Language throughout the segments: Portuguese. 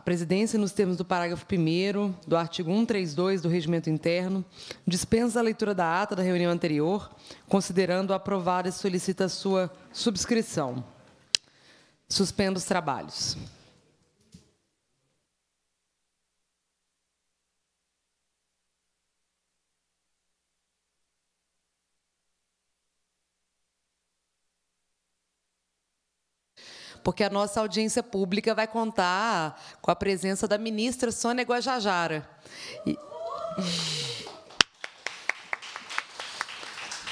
A presidência, nos termos do parágrafo 1 do artigo 132 do Regimento Interno, dispensa a leitura da ata da reunião anterior, considerando aprovada e solicita sua subscrição. Suspendo os trabalhos. porque a nossa audiência pública vai contar com a presença da ministra Sônia Guajajara. E...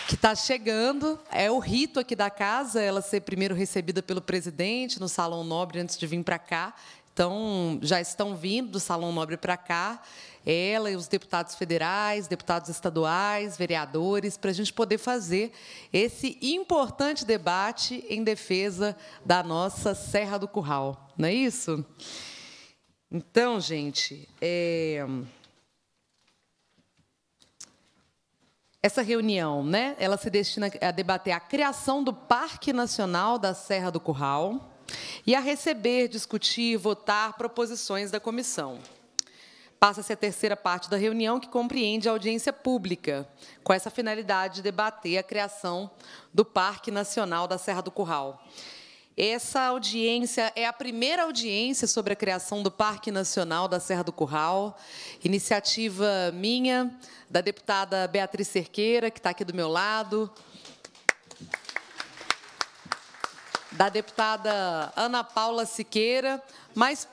que está chegando. É o rito aqui da casa, ela ser primeiro recebida pelo presidente no Salão Nobre antes de vir para cá. Então, já estão vindo do Salão Nobre para cá ela e os deputados federais, deputados estaduais, vereadores, para a gente poder fazer esse importante debate em defesa da nossa Serra do Curral. Não é isso? Então, gente, é... essa reunião, né? Ela se destina a debater a criação do Parque Nacional da Serra do Curral e a receber, discutir, votar proposições da comissão. Passa-se a terceira parte da reunião, que compreende a audiência pública, com essa finalidade de debater a criação do Parque Nacional da Serra do Curral. Essa audiência é a primeira audiência sobre a criação do Parque Nacional da Serra do Curral, iniciativa minha, da deputada Beatriz Cerqueira, que está aqui do meu lado, da deputada Ana Paula Siqueira, mas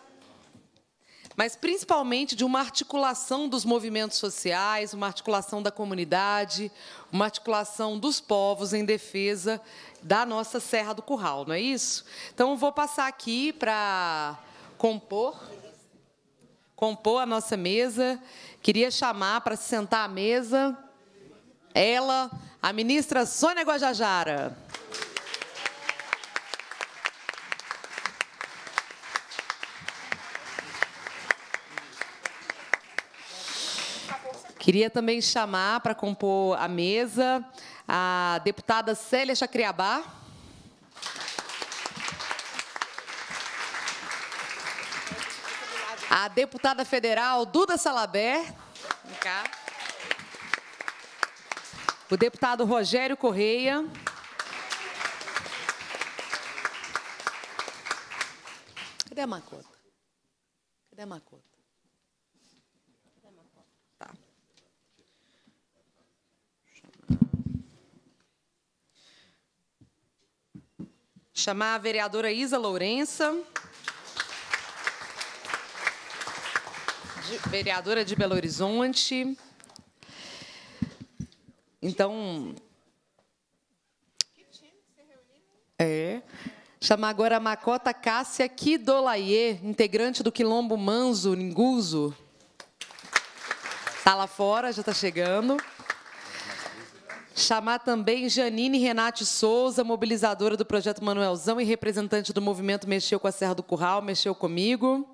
mas principalmente de uma articulação dos movimentos sociais, uma articulação da comunidade, uma articulação dos povos em defesa da nossa Serra do Curral, não é isso? Então, vou passar aqui para compor compor a nossa mesa. Queria chamar para se sentar à mesa ela, a ministra Sônia Guajajara. Aplausos Queria também chamar para compor a mesa a deputada Célia Chacriabá. A deputada federal Duda Salabé. O deputado Rogério Correia. Cadê a Macota? Cadê a Macota? Chamar a vereadora Isa Lourença. De, vereadora de Belo Horizonte. Então. É. Chamar agora a Macota Cássia Kidolaie, integrante do Quilombo Manso, Ninguso. Está lá fora, já está chegando. Chamar também Janine Renate Souza, mobilizadora do Projeto Manuelzão e representante do movimento Mexeu com a Serra do Curral, mexeu comigo.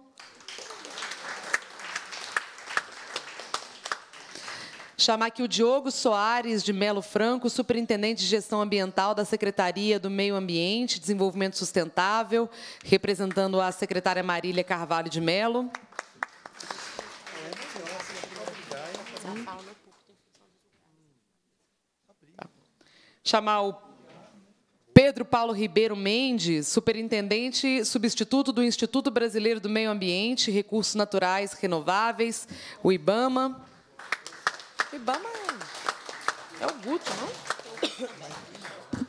Chamar aqui o Diogo Soares de Melo Franco, superintendente de gestão ambiental da Secretaria do Meio Ambiente e Desenvolvimento Sustentável, representando a secretária Marília Carvalho de Melo. chamar o Pedro Paulo Ribeiro Mendes, superintendente substituto do Instituto Brasileiro do Meio Ambiente, Recursos Naturais Renováveis, o IBAMA. IBAMA é, é o Guto, não?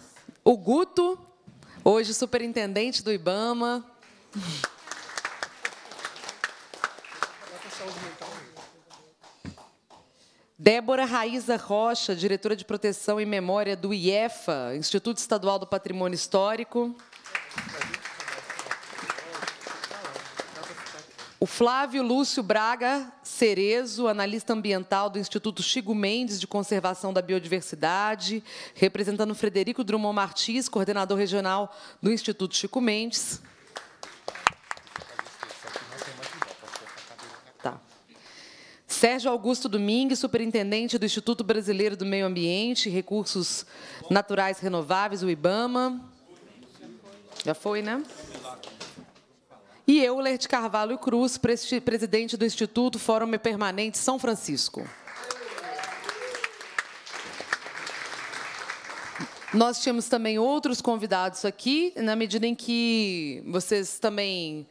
O Guto, hoje superintendente do IBAMA. Débora Raíza Rocha, diretora de Proteção e Memória do IEFA, Instituto Estadual do Patrimônio Histórico. O Flávio Lúcio Braga Cerezo, analista ambiental do Instituto Chico Mendes de Conservação da Biodiversidade, representando Frederico Drummond Martins, coordenador regional do Instituto Chico Mendes. Sérgio Augusto Domingues, superintendente do Instituto Brasileiro do Meio Ambiente e Recursos Naturais Renováveis, o IBAMA. Já foi, né? E Euler de Carvalho Cruz, presidente do Instituto Fórum Permanente São Francisco. Nós tínhamos também outros convidados aqui, na medida em que vocês também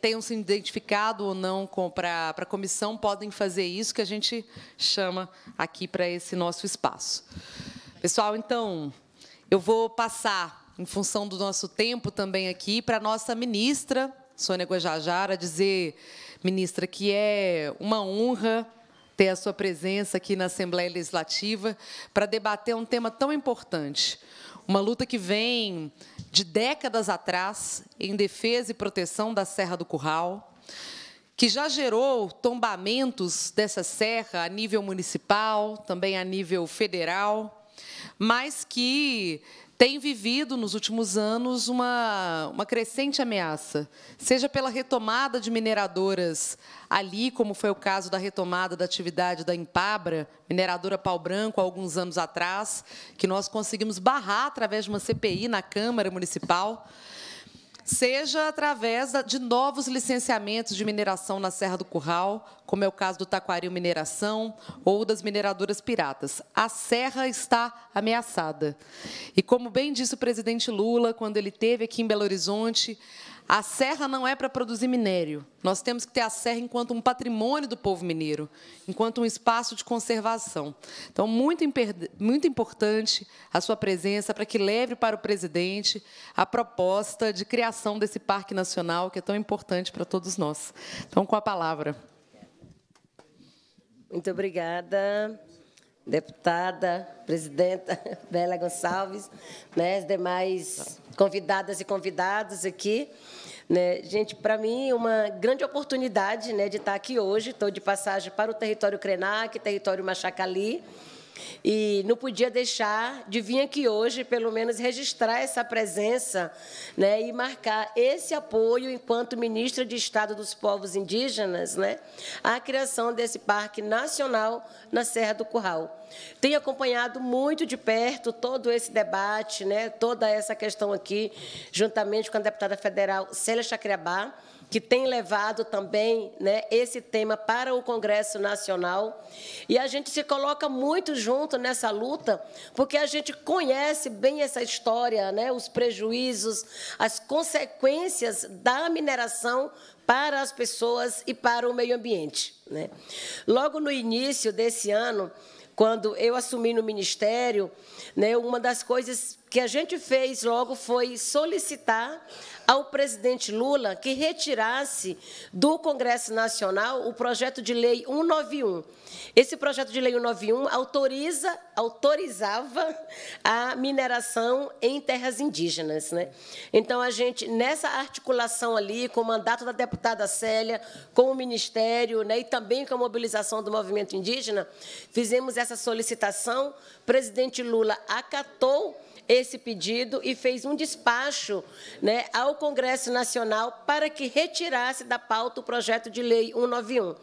tenham se identificado ou não para a comissão, podem fazer isso que a gente chama aqui para esse nosso espaço. Pessoal, então, eu vou passar, em função do nosso tempo também aqui, para a nossa ministra, Sônia Guajajara, dizer, ministra, que é uma honra ter a sua presença aqui na Assembleia Legislativa para debater um tema tão importante. Uma luta que vem de décadas atrás em defesa e proteção da Serra do Curral, que já gerou tombamentos dessa serra a nível municipal, também a nível federal, mas que tem vivido nos últimos anos uma, uma crescente ameaça, seja pela retomada de mineradoras ali, como foi o caso da retomada da atividade da Empabra, mineradora Pau Branco, há alguns anos atrás, que nós conseguimos barrar através de uma CPI na Câmara Municipal seja através de novos licenciamentos de mineração na Serra do Curral, como é o caso do Taquaril Mineração ou das mineradoras piratas. A serra está ameaçada. E como bem disse o presidente Lula, quando ele esteve aqui em Belo Horizonte, a serra não é para produzir minério. Nós temos que ter a serra enquanto um patrimônio do povo mineiro, enquanto um espaço de conservação. Então, muito, muito importante a sua presença para que leve para o presidente a proposta de criação desse Parque Nacional, que é tão importante para todos nós. Então, com a palavra. Muito obrigada deputada, presidenta Bela Gonçalves, né, as demais convidadas e convidados aqui. Né? Gente, para mim, uma grande oportunidade né, de estar aqui hoje. Estou de passagem para o território Crenac, território Machacali. E não podia deixar de vir aqui hoje, pelo menos registrar essa presença né, e marcar esse apoio, enquanto ministra de Estado dos Povos Indígenas, né, à criação desse Parque Nacional na Serra do Curral. Tenho acompanhado muito de perto todo esse debate, né, toda essa questão aqui, juntamente com a deputada federal Célia Chacriabá, que tem levado também né, esse tema para o Congresso Nacional. E a gente se coloca muito junto nessa luta, porque a gente conhece bem essa história, né, os prejuízos, as consequências da mineração para as pessoas e para o meio ambiente. Né? Logo no início desse ano, quando eu assumi no Ministério, né, uma das coisas que a gente fez logo foi solicitar ao presidente Lula que retirasse do Congresso Nacional o projeto de lei 191. Esse projeto de lei 191 autoriza, autorizava a mineração em terras indígenas, né? Então a gente nessa articulação ali com o mandato da deputada Célia, com o ministério, né, e também com a mobilização do movimento indígena, fizemos essa solicitação. O presidente Lula acatou esse pedido e fez um despacho né, ao Congresso Nacional para que retirasse da pauta o projeto de lei 191,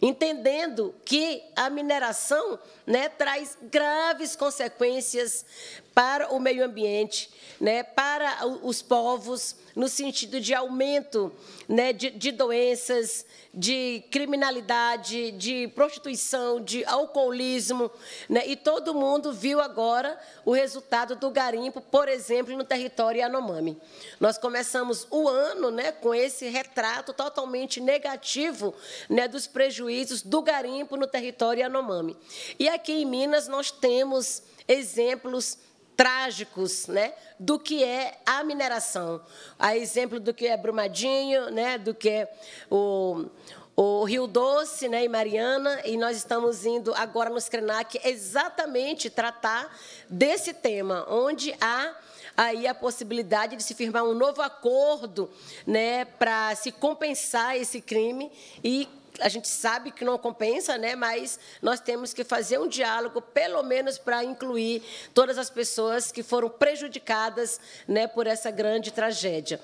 entendendo que a mineração né, traz graves consequências para o meio ambiente, né, para os povos, no sentido de aumento né, de, de doenças, de criminalidade, de prostituição, de alcoolismo. Né, e todo mundo viu agora o resultado do garimpo, por exemplo, no território Yanomami. Nós começamos o ano né, com esse retrato totalmente negativo né, dos prejuízos do garimpo no território Yanomami. E aqui em Minas nós temos exemplos trágicos né, do que é a mineração. A exemplo do que é Brumadinho, né, do que é o, o Rio Doce né, e Mariana, e nós estamos indo agora nos Krenak exatamente tratar desse tema, onde há aí a possibilidade de se firmar um novo acordo né, para se compensar esse crime e a gente sabe que não compensa, né? mas nós temos que fazer um diálogo, pelo menos para incluir todas as pessoas que foram prejudicadas né, por essa grande tragédia.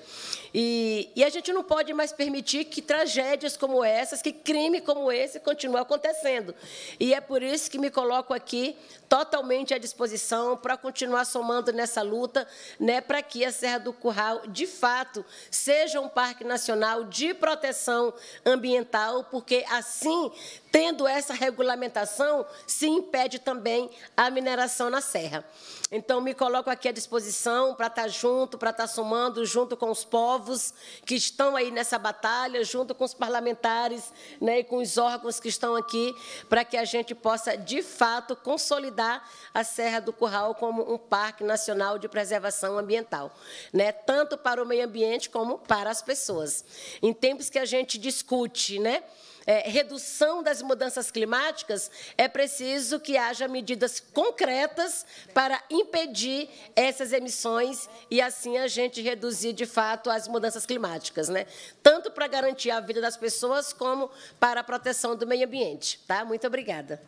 E, e a gente não pode mais permitir que tragédias como essas, que crime como esse continue acontecendo. E é por isso que me coloco aqui totalmente à disposição para continuar somando nessa luta, né, para que a Serra do Curral, de fato, seja um parque nacional de proteção ambiental, porque assim, tendo essa regulamentação, se impede também a mineração na serra. Então, me coloco aqui à disposição para estar tá junto, para estar tá somando, junto com os povos que estão aí nessa batalha, junto com os parlamentares né, e com os órgãos que estão aqui, para que a gente possa, de fato, consolidar a Serra do Curral como um parque nacional de preservação ambiental, né, tanto para o meio ambiente como para as pessoas. Em tempos que a gente discute, né? é, redução das mudanças climáticas, é preciso que haja medidas concretas para impedir essas emissões e, assim, a gente reduzir, de fato, as mudanças climáticas, né? tanto para garantir a vida das pessoas como para a proteção do meio ambiente. Tá? Muito obrigada.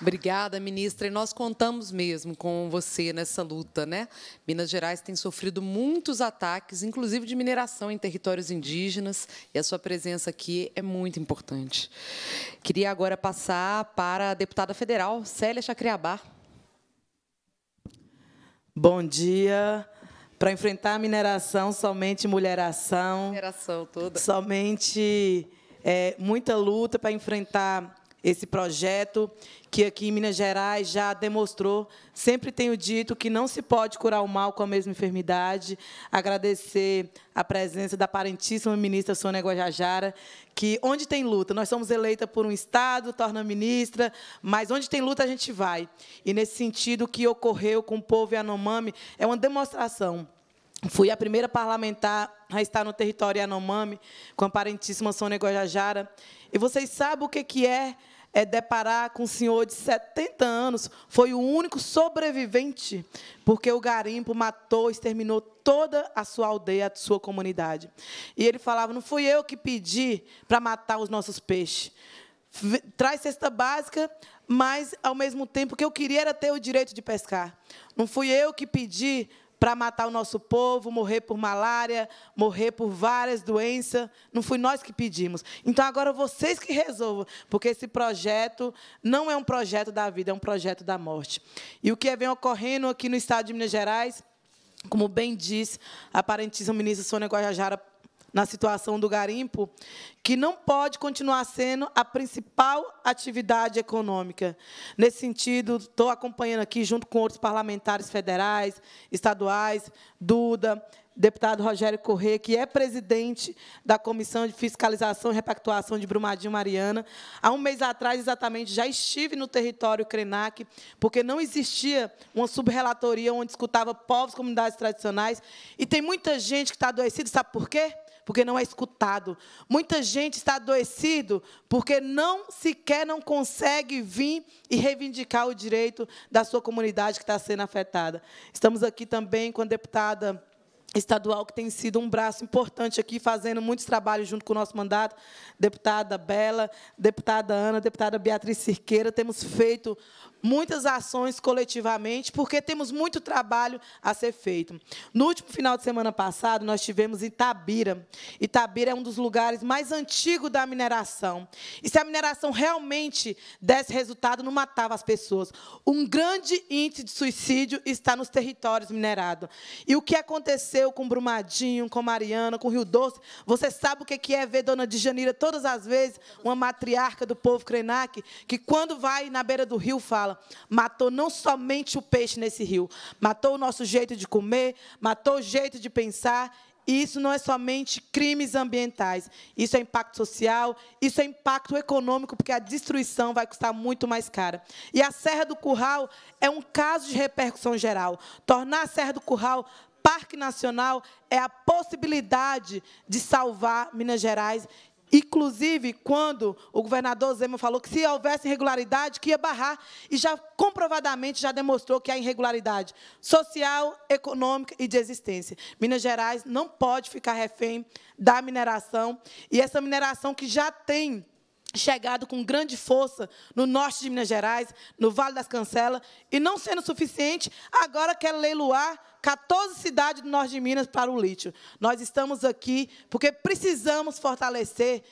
Obrigada, ministra. E nós contamos mesmo com você nessa luta, né? Minas Gerais tem sofrido muitos ataques, inclusive de mineração em territórios indígenas, e a sua presença aqui é muito importante. Queria agora passar para a deputada federal, Célia Chacriabá. Bom dia. Para enfrentar a mineração, somente mulheração. Mineração toda. Somente é, muita luta para enfrentar esse projeto que aqui em Minas Gerais já demonstrou. Sempre tenho dito que não se pode curar o mal com a mesma enfermidade. Agradecer a presença da parentíssima ministra Sônia Guajajara, que onde tem luta, nós somos eleita por um Estado, torna ministra, mas onde tem luta a gente vai. E, nesse sentido, o que ocorreu com o povo Yanomami é uma demonstração. Fui a primeira parlamentar a estar no território Yanomami, com a parentíssima Sônia Guajajara. E vocês sabem o que é é, deparar com um senhor de 70 anos, foi o único sobrevivente, porque o garimpo matou, exterminou toda a sua aldeia, a sua comunidade. E ele falava: Não fui eu que pedi para matar os nossos peixes. Traz cesta básica, mas ao mesmo tempo que eu queria era ter o direito de pescar. Não fui eu que pedi para matar o nosso povo, morrer por malária, morrer por várias doenças. Não fui nós que pedimos. Então agora vocês que resolvam, porque esse projeto não é um projeto da vida, é um projeto da morte. E o que vem ocorrendo aqui no estado de Minas Gerais, como bem diz a parentíssima ministra Sônia Guajajara na situação do garimpo, que não pode continuar sendo a principal atividade econômica. Nesse sentido, estou acompanhando aqui, junto com outros parlamentares federais, estaduais, Duda, deputado Rogério Corrêa, que é presidente da Comissão de Fiscalização e Repactuação de Brumadinho Mariana. Há um mês atrás, exatamente, já estive no território Crenac, porque não existia uma subrelatoria onde escutava povos, comunidades tradicionais. E tem muita gente que está adoecida, sabe por quê? porque não é escutado. Muita gente está adoecido porque não sequer não consegue vir e reivindicar o direito da sua comunidade que está sendo afetada. Estamos aqui também com a deputada estadual que tem sido um braço importante aqui, fazendo muitos trabalhos junto com o nosso mandato, deputada Bela, deputada Ana, deputada Beatriz Cirqueira, temos feito muitas ações coletivamente, porque temos muito trabalho a ser feito. No último final de semana passado, nós tivemos Itabira. Itabira é um dos lugares mais antigos da mineração. E se a mineração realmente desse resultado, não matava as pessoas. Um grande índice de suicídio está nos territórios minerados. E o que aconteceu com Brumadinho, com Mariana, com Rio Doce, você sabe o que é, é ver Dona Djanira todas as vezes, uma matriarca do povo Krenak, que quando vai na beira do rio fala, fala, matou não somente o peixe nesse rio, matou o nosso jeito de comer, matou o jeito de pensar. E isso não é somente crimes ambientais, isso é impacto social, isso é impacto econômico, porque a destruição vai custar muito mais cara. E a Serra do Curral é um caso de repercussão geral. Tornar a Serra do Curral Parque Nacional é a possibilidade de salvar Minas Gerais Inclusive, quando o governador Zema falou que se houvesse irregularidade, que ia barrar, e já comprovadamente já demonstrou que há irregularidade social, econômica e de existência. Minas Gerais não pode ficar refém da mineração, e essa mineração que já tem chegado com grande força no norte de Minas Gerais, no Vale das Cancelas, e não sendo suficiente, agora quer leiloar 14 cidades do norte de Minas para o lítio. Nós estamos aqui porque precisamos fortalecer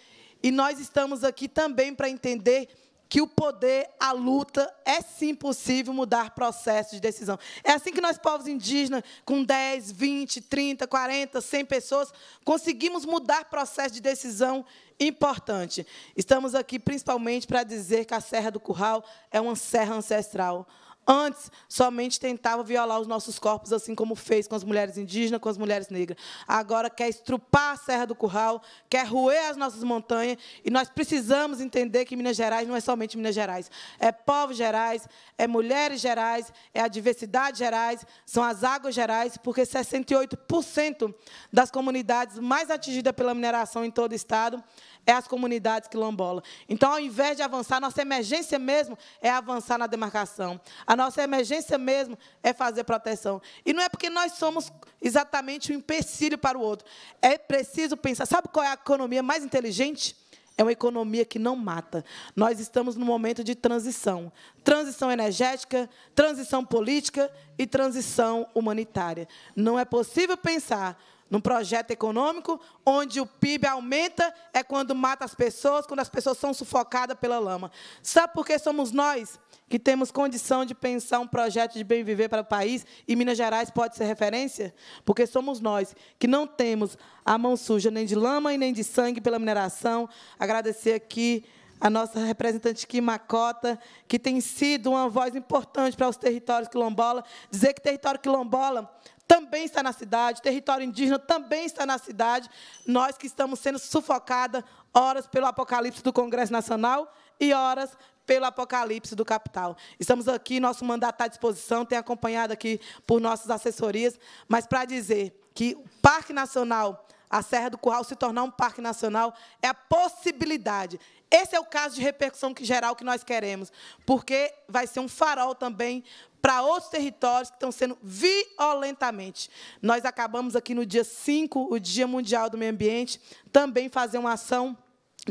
e nós estamos aqui também para entender que o poder, a luta, é sim possível mudar processos de decisão. É assim que nós, povos indígenas, com 10, 20, 30, 40, 100 pessoas, conseguimos mudar processos de decisão importante. Estamos aqui principalmente para dizer que a Serra do Curral é uma serra ancestral. Antes, somente tentava violar os nossos corpos, assim como fez com as mulheres indígenas, com as mulheres negras. Agora quer estrupar a Serra do Curral, quer roer as nossas montanhas, e nós precisamos entender que Minas Gerais não é somente Minas Gerais. É povo Gerais, é mulheres Gerais, é a diversidade Gerais, são as águas Gerais, porque 68% das comunidades mais atingidas pela mineração em todo o Estado é as comunidades quilombolas. Então, ao invés de avançar, nossa emergência mesmo é avançar na demarcação. A nossa emergência mesmo é fazer proteção. E não é porque nós somos exatamente um empecilho para o outro. É preciso pensar. Sabe qual é a economia mais inteligente? É uma economia que não mata. Nós estamos num momento de transição. Transição energética, transição política e transição humanitária. Não é possível pensar num projeto econômico onde o PIB aumenta é quando mata as pessoas, quando as pessoas são sufocadas pela lama. Sabe por que somos nós que temos condição de pensar um projeto de bem viver para o país e Minas Gerais pode ser referência? Porque somos nós que não temos a mão suja nem de lama e nem de sangue pela mineração. Agradecer aqui a nossa representante macota que tem sido uma voz importante para os territórios quilombola, dizer que território quilombola também está na cidade, território indígena também está na cidade, nós que estamos sendo sufocadas, horas pelo apocalipse do Congresso Nacional e horas pelo apocalipse do capital. Estamos aqui, nosso mandato está à disposição, tem acompanhado aqui por nossas assessorias, mas para dizer que o Parque Nacional a Serra do Curral se tornar um parque nacional é a possibilidade. Esse é o caso de repercussão que, geral que nós queremos, porque vai ser um farol também para outros territórios que estão sendo violentamente. Nós acabamos aqui no dia 5, o Dia Mundial do Meio Ambiente, também fazer uma ação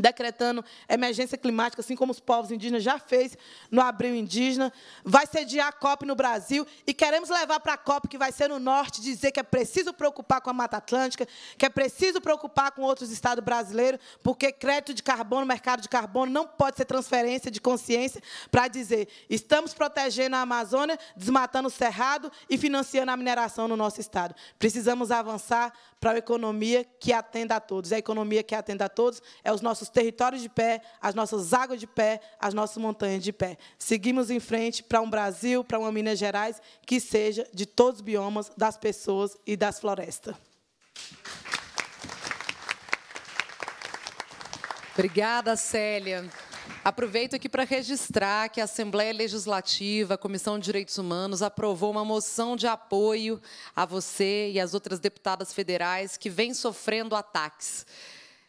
decretando emergência climática, assim como os povos indígenas já fez no Abril Indígena. Vai sediar a COP no Brasil e queremos levar para a COP, que vai ser no Norte, dizer que é preciso preocupar com a Mata Atlântica, que é preciso preocupar com outros estados brasileiros, porque crédito de carbono, mercado de carbono, não pode ser transferência de consciência para dizer estamos protegendo a Amazônia, desmatando o Cerrado e financiando a mineração no nosso estado. Precisamos avançar para a economia que atenda a todos. A economia que atenda a todos é os nossos nossos territórios de pé, as nossas águas de pé, as nossas montanhas de pé. Seguimos em frente para um Brasil, para uma Minas Gerais que seja de todos os biomas, das pessoas e das florestas. Obrigada, Célia. Aproveito aqui para registrar que a Assembleia Legislativa, a Comissão de Direitos Humanos, aprovou uma moção de apoio a você e às outras deputadas federais que vêm sofrendo ataques.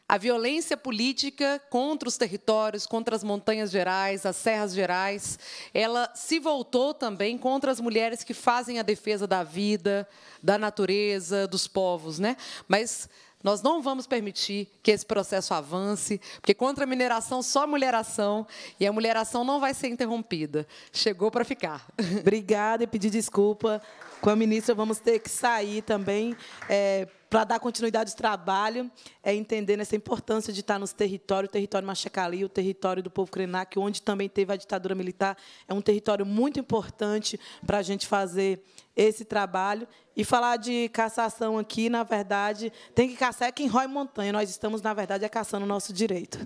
A violência política contra os territórios, contra as montanhas gerais, as serras gerais, ela se voltou também contra as mulheres que fazem a defesa da vida, da natureza, dos povos, né? Mas nós não vamos permitir que esse processo avance, porque contra a mineração só a mulheração e a mulheração não vai ser interrompida. Chegou para ficar. Obrigada e pedir desculpa. Com a ministra vamos ter que sair também. É, para dar continuidade ao trabalho, é entendendo essa importância de estar nos territórios, o território Machacali, o território do povo Krenak, onde também teve a ditadura militar, é um território muito importante para a gente fazer esse trabalho. E falar de cassação aqui, na verdade, tem que caçar é quem rói montanha. Nós estamos, na verdade, é caçando o nosso direito.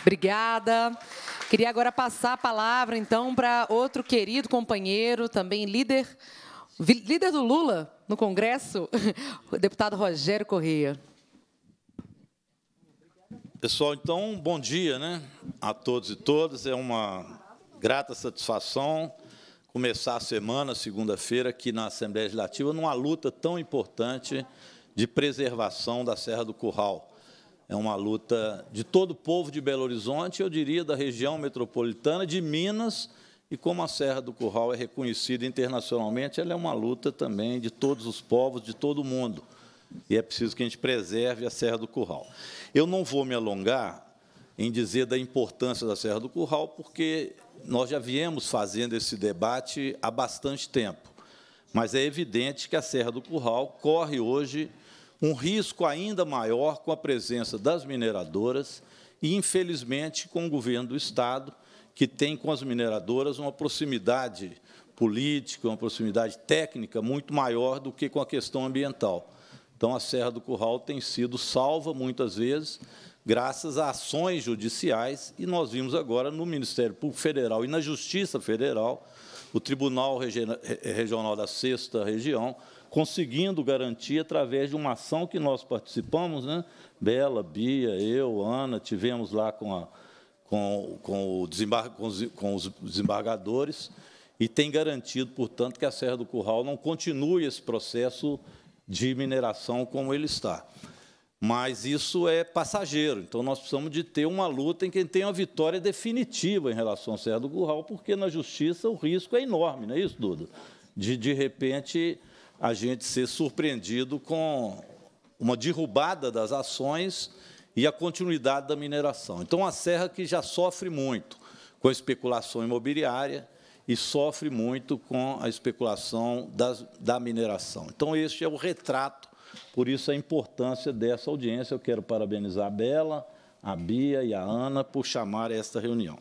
Obrigada. Queria agora passar a palavra, então, para outro querido companheiro, também líder Líder do Lula no Congresso, o deputado Rogério Correia. Pessoal, então, bom dia né, a todos e todas. É uma grata satisfação começar a semana, segunda-feira, aqui na Assembleia Legislativa, numa luta tão importante de preservação da Serra do Curral. É uma luta de todo o povo de Belo Horizonte, eu diria da região metropolitana, de Minas e como a Serra do Curral é reconhecida internacionalmente, ela é uma luta também de todos os povos, de todo o mundo. E é preciso que a gente preserve a Serra do Curral. Eu não vou me alongar em dizer da importância da Serra do Curral, porque nós já viemos fazendo esse debate há bastante tempo. Mas é evidente que a Serra do Curral corre hoje um risco ainda maior com a presença das mineradoras e, infelizmente, com o governo do Estado, que tem com as mineradoras uma proximidade política, uma proximidade técnica muito maior do que com a questão ambiental. Então, a Serra do Curral tem sido salva, muitas vezes, graças a ações judiciais, e nós vimos agora no Ministério Público Federal e na Justiça Federal, o Tribunal Regional da Sexta Região, conseguindo garantir através de uma ação que nós participamos, né? Bela, Bia, eu, Ana, tivemos lá com a com, com, o desembar, com, os, com os desembargadores e tem garantido, portanto, que a Serra do Curral não continue esse processo de mineração como ele está. Mas isso é passageiro, então nós precisamos de ter uma luta em que tenha uma vitória definitiva em relação à Serra do Curral, porque na justiça o risco é enorme, não é isso, Duda? De, de repente, a gente ser surpreendido com uma derrubada das ações e a continuidade da mineração. Então, a Serra que já sofre muito com a especulação imobiliária e sofre muito com a especulação das, da mineração. Então, este é o retrato, por isso a importância dessa audiência. Eu quero parabenizar a Bela, a Bia e a Ana por chamar esta reunião.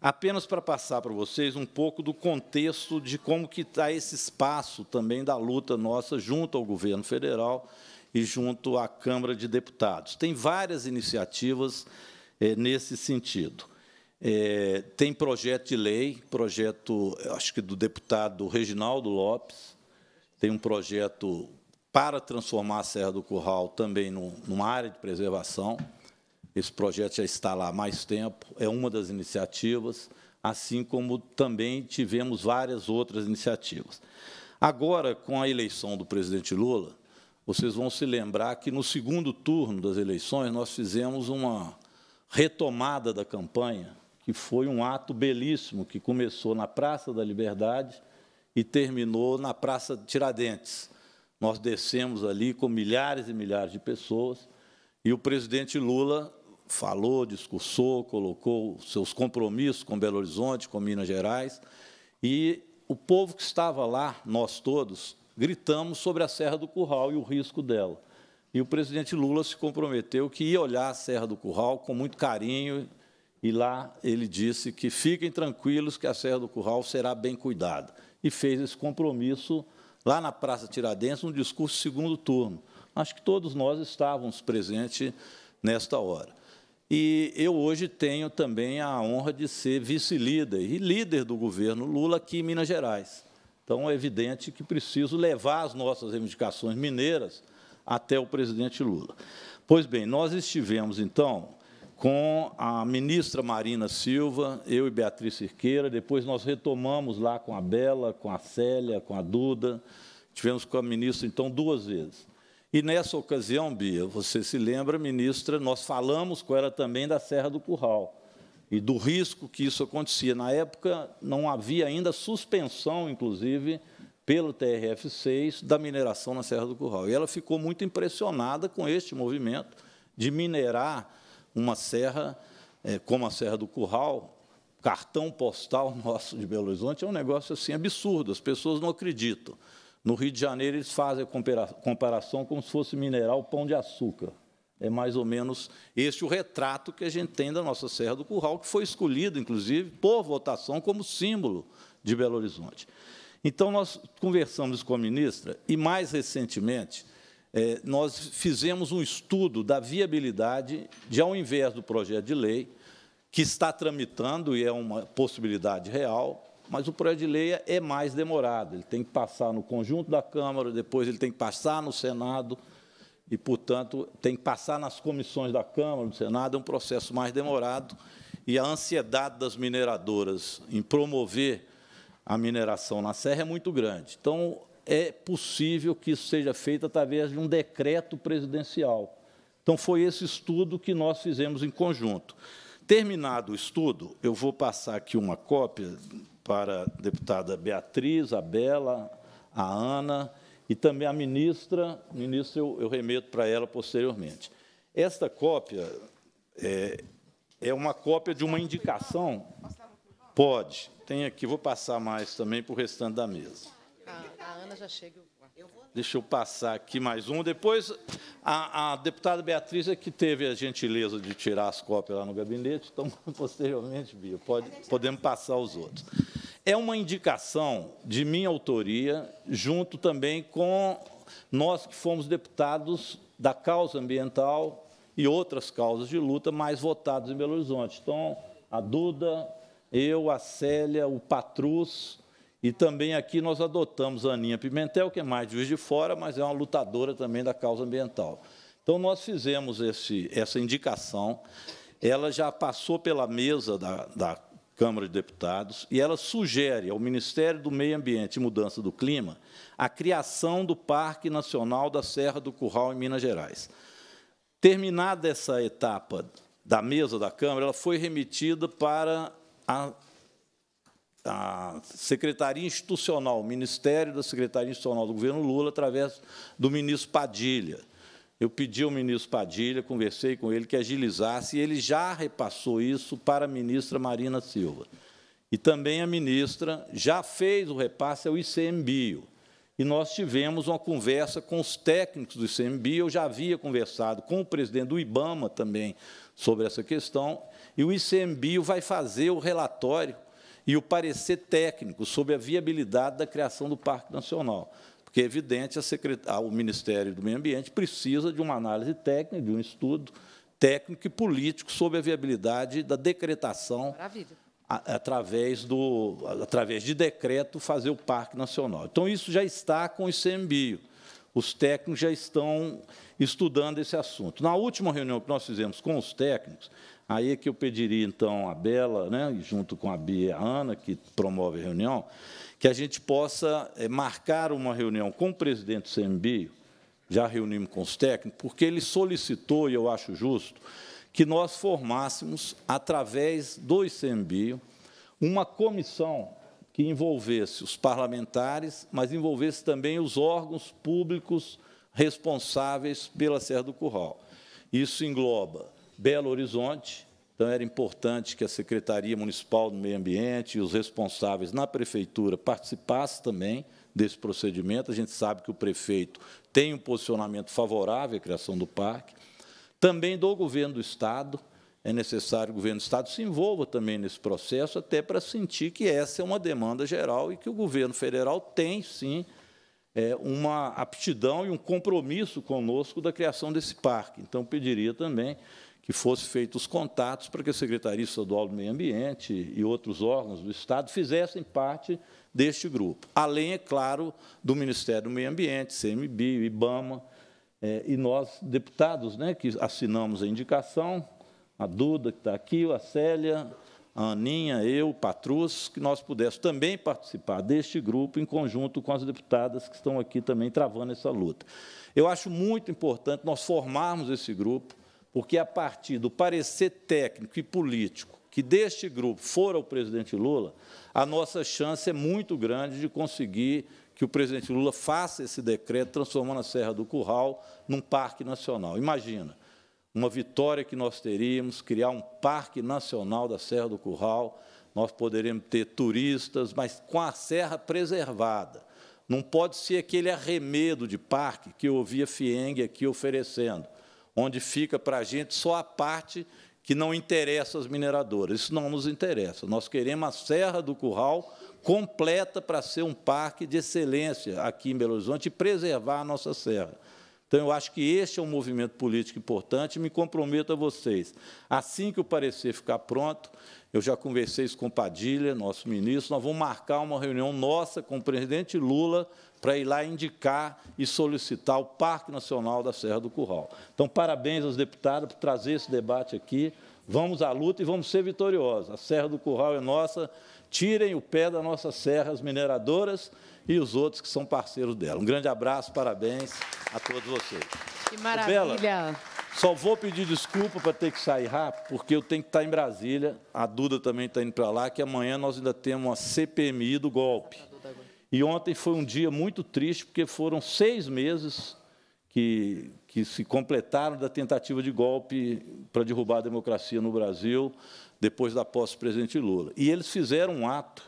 Apenas para passar para vocês um pouco do contexto de como que está esse espaço também da luta nossa junto ao governo federal e junto à Câmara de Deputados. Tem várias iniciativas é, nesse sentido. É, tem projeto de lei, projeto, acho que do deputado Reginaldo Lopes, tem um projeto para transformar a Serra do Curral também num, numa área de preservação. Esse projeto já está lá há mais tempo, é uma das iniciativas, assim como também tivemos várias outras iniciativas. Agora, com a eleição do presidente Lula, vocês vão se lembrar que no segundo turno das eleições nós fizemos uma retomada da campanha, que foi um ato belíssimo que começou na Praça da Liberdade e terminou na Praça Tiradentes. Nós descemos ali com milhares e milhares de pessoas e o presidente Lula falou, discursou, colocou seus compromissos com Belo Horizonte, com Minas Gerais, e o povo que estava lá, nós todos, gritamos sobre a Serra do Curral e o risco dela. E o presidente Lula se comprometeu que ia olhar a Serra do Curral com muito carinho, e lá ele disse que fiquem tranquilos que a Serra do Curral será bem cuidada. E fez esse compromisso lá na Praça Tiradentes, no discurso segundo turno. Acho que todos nós estávamos presentes nesta hora. E eu hoje tenho também a honra de ser vice-líder e líder do governo Lula aqui em Minas Gerais. Então, é evidente que preciso levar as nossas reivindicações mineiras até o presidente Lula. Pois bem, nós estivemos, então, com a ministra Marina Silva, eu e Beatriz Cirqueira, depois nós retomamos lá com a Bela, com a Célia, com a Duda, tivemos com a ministra, então, duas vezes. E nessa ocasião, Bia, você se lembra, ministra, nós falamos com ela também da Serra do Curral e do risco que isso acontecia. Na época, não havia ainda suspensão, inclusive, pelo TRF-6 da mineração na Serra do Curral. E ela ficou muito impressionada com este movimento de minerar uma serra é, como a Serra do Curral, cartão postal nosso de Belo Horizonte, é um negócio assim absurdo, as pessoas não acreditam. No Rio de Janeiro, eles fazem a comparação como se fosse mineral pão de açúcar. É mais ou menos este o retrato que a gente tem da nossa Serra do Curral, que foi escolhido, inclusive, por votação como símbolo de Belo Horizonte. Então, nós conversamos com a ministra e, mais recentemente, é, nós fizemos um estudo da viabilidade de, ao invés do projeto de lei, que está tramitando e é uma possibilidade real, mas o projeto de lei é mais demorado. Ele tem que passar no conjunto da Câmara, depois ele tem que passar no Senado, e, portanto, tem que passar nas comissões da Câmara, do Senado, é um processo mais demorado, e a ansiedade das mineradoras em promover a mineração na serra é muito grande. Então, é possível que isso seja feito através de um decreto presidencial. Então, foi esse estudo que nós fizemos em conjunto. Terminado o estudo, eu vou passar aqui uma cópia para a deputada Beatriz, a Bela, a Ana e também a ministra, ministra eu, eu remeto para ela posteriormente. Esta cópia é, é uma cópia de uma indicação. Pode, tem aqui, vou passar mais também para o restante da mesa. A, Ana já chega. Deixa eu passar aqui mais um. Depois, a, a, deputada Beatriz é que teve a gentileza de tirar as cópias lá no gabinete, então, posteriormente, Bia, pode, podemos passar os outros é uma indicação de minha autoria, junto também com nós que fomos deputados da causa ambiental e outras causas de luta mais votados em Belo Horizonte. Então, a Duda, eu, a Célia, o Patrus, e também aqui nós adotamos a Aninha Pimentel, que é mais de Juiz de Fora, mas é uma lutadora também da causa ambiental. Então, nós fizemos esse, essa indicação, ela já passou pela mesa da, da Câmara de Deputados, e ela sugere ao Ministério do Meio Ambiente e Mudança do Clima a criação do Parque Nacional da Serra do Curral, em Minas Gerais. Terminada essa etapa da mesa da Câmara, ela foi remetida para a, a Secretaria Institucional, o Ministério da Secretaria Institucional do Governo Lula, através do ministro Padilha. Eu pedi ao ministro Padilha, conversei com ele, que agilizasse, e ele já repassou isso para a ministra Marina Silva. E também a ministra já fez o repasse ao ICMBio. E nós tivemos uma conversa com os técnicos do ICMBio, eu já havia conversado com o presidente do IBAMA também sobre essa questão, e o ICMBio vai fazer o relatório e o parecer técnico sobre a viabilidade da criação do Parque Nacional. Porque é evidente, a o Ministério do Meio Ambiente precisa de uma análise técnica, de um estudo técnico e político sobre a viabilidade da decretação através, do, através de decreto fazer o Parque Nacional. Então, isso já está com o ICMBio. Os técnicos já estão estudando esse assunto. Na última reunião que nós fizemos com os técnicos, aí é que eu pediria, então, a Bela, né, junto com a Bia e a Ana, que promove a reunião, que a gente possa eh, marcar uma reunião com o presidente do CMBio, já reunimos com os técnicos, porque ele solicitou, e eu acho justo, que nós formássemos, através do ICMBio, uma comissão que envolvesse os parlamentares, mas envolvesse também os órgãos públicos responsáveis pela Serra do Curral. Isso engloba Belo Horizonte, então, era importante que a Secretaria Municipal do Meio Ambiente e os responsáveis na Prefeitura participassem também desse procedimento. A gente sabe que o prefeito tem um posicionamento favorável à criação do parque. Também do governo do Estado, é necessário que o governo do Estado se envolva também nesse processo, até para sentir que essa é uma demanda geral e que o governo federal tem, sim, é, uma aptidão e um compromisso conosco da criação desse parque. Então, pediria também que fossem feitos os contatos para que a Secretaria Estadual do Meio Ambiente e outros órgãos do Estado fizessem parte deste grupo. Além, é claro, do Ministério do Meio Ambiente, CMBio, IBAMA, é, eh, e nós, deputados, né, que assinamos a indicação, a Duda, que está aqui, a Célia, a Aninha, eu, Patrus, que nós pudéssemos também participar deste grupo em conjunto com as deputadas que estão aqui também travando essa luta. Eu acho muito importante nós formarmos esse grupo, porque a partir do parecer técnico e político que deste grupo for ao presidente Lula, a nossa chance é muito grande de conseguir que o presidente Lula faça esse decreto transformando a Serra do Curral num parque nacional. Imagina, uma vitória que nós teríamos, criar um parque nacional da Serra do Curral, nós poderíamos ter turistas, mas com a serra preservada. Não pode ser aquele arremedo de parque que eu ouvi a Fieng aqui oferecendo onde fica para a gente só a parte que não interessa às mineradoras. Isso não nos interessa. Nós queremos a Serra do Curral completa para ser um parque de excelência aqui em Belo Horizonte e preservar a nossa serra. Então, eu acho que este é um movimento político importante. Me comprometo a vocês. Assim que o parecer ficar pronto, eu já conversei com Padilha, nosso ministro, nós vamos marcar uma reunião nossa com o presidente Lula para ir lá indicar e solicitar o Parque Nacional da Serra do Curral. Então, parabéns aos deputados por trazer esse debate aqui. Vamos à luta e vamos ser vitoriosos. A Serra do Curral é nossa. Tirem o pé da nossa serra, as mineradoras e os outros que são parceiros dela. Um grande abraço, parabéns a todos vocês. Que maravilha! Bela, só vou pedir desculpa para ter que sair rápido, porque eu tenho que estar em Brasília. A Duda também está indo para lá, que amanhã nós ainda temos uma CPMI do golpe. E ontem foi um dia muito triste, porque foram seis meses que, que se completaram da tentativa de golpe para derrubar a democracia no Brasil, depois da posse do presidente Lula. E eles fizeram um ato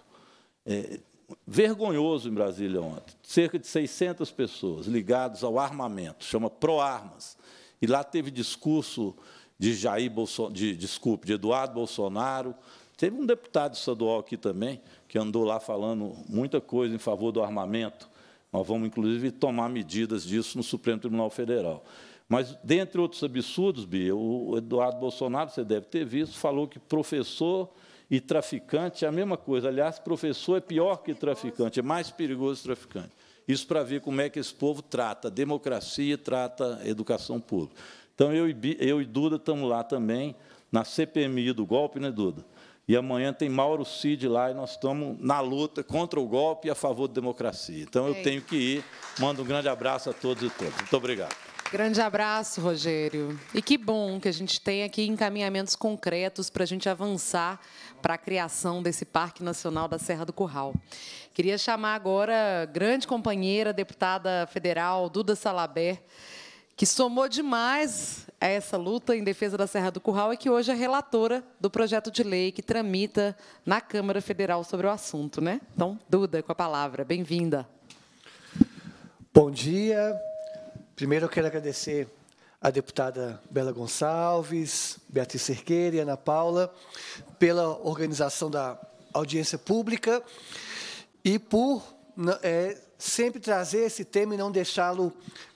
é, vergonhoso em Brasília ontem. Cerca de 600 pessoas ligadas ao armamento, chama Proarmas. E lá teve discurso de Jair Bolsonaro, de, desculpe, de Eduardo Bolsonaro, Teve um deputado estadual aqui também, que andou lá falando muita coisa em favor do armamento. Nós vamos, inclusive, tomar medidas disso no Supremo Tribunal Federal. Mas, dentre outros absurdos, Bia, o Eduardo Bolsonaro, você deve ter visto, falou que professor e traficante é a mesma coisa. Aliás, professor é pior que traficante, é mais perigoso traficante. Isso para ver como é que esse povo trata a democracia e trata a educação pública. Então, eu e, Bia, eu e Duda estamos lá também, na CPMI do golpe, né, Duda? E amanhã tem Mauro Cid lá e nós estamos na luta contra o golpe e a favor da democracia. Então eu é. tenho que ir. Mando um grande abraço a todos e todas. Muito obrigado. Grande abraço, Rogério. E que bom que a gente tem aqui encaminhamentos concretos para a gente avançar para a criação desse Parque Nacional da Serra do Curral. Queria chamar agora a grande companheira, deputada federal Duda Salaber, que somou demais a essa luta em defesa da Serra do Curral é que hoje é relatora do projeto de lei que tramita na Câmara Federal sobre o assunto, né? Então, Duda, com a palavra, bem-vinda. Bom dia. Primeiro eu quero agradecer a deputada Bela Gonçalves, Beatriz Cerqueira e Ana Paula pela organização da audiência pública e por né, é, sempre trazer esse tema e não deixá-lo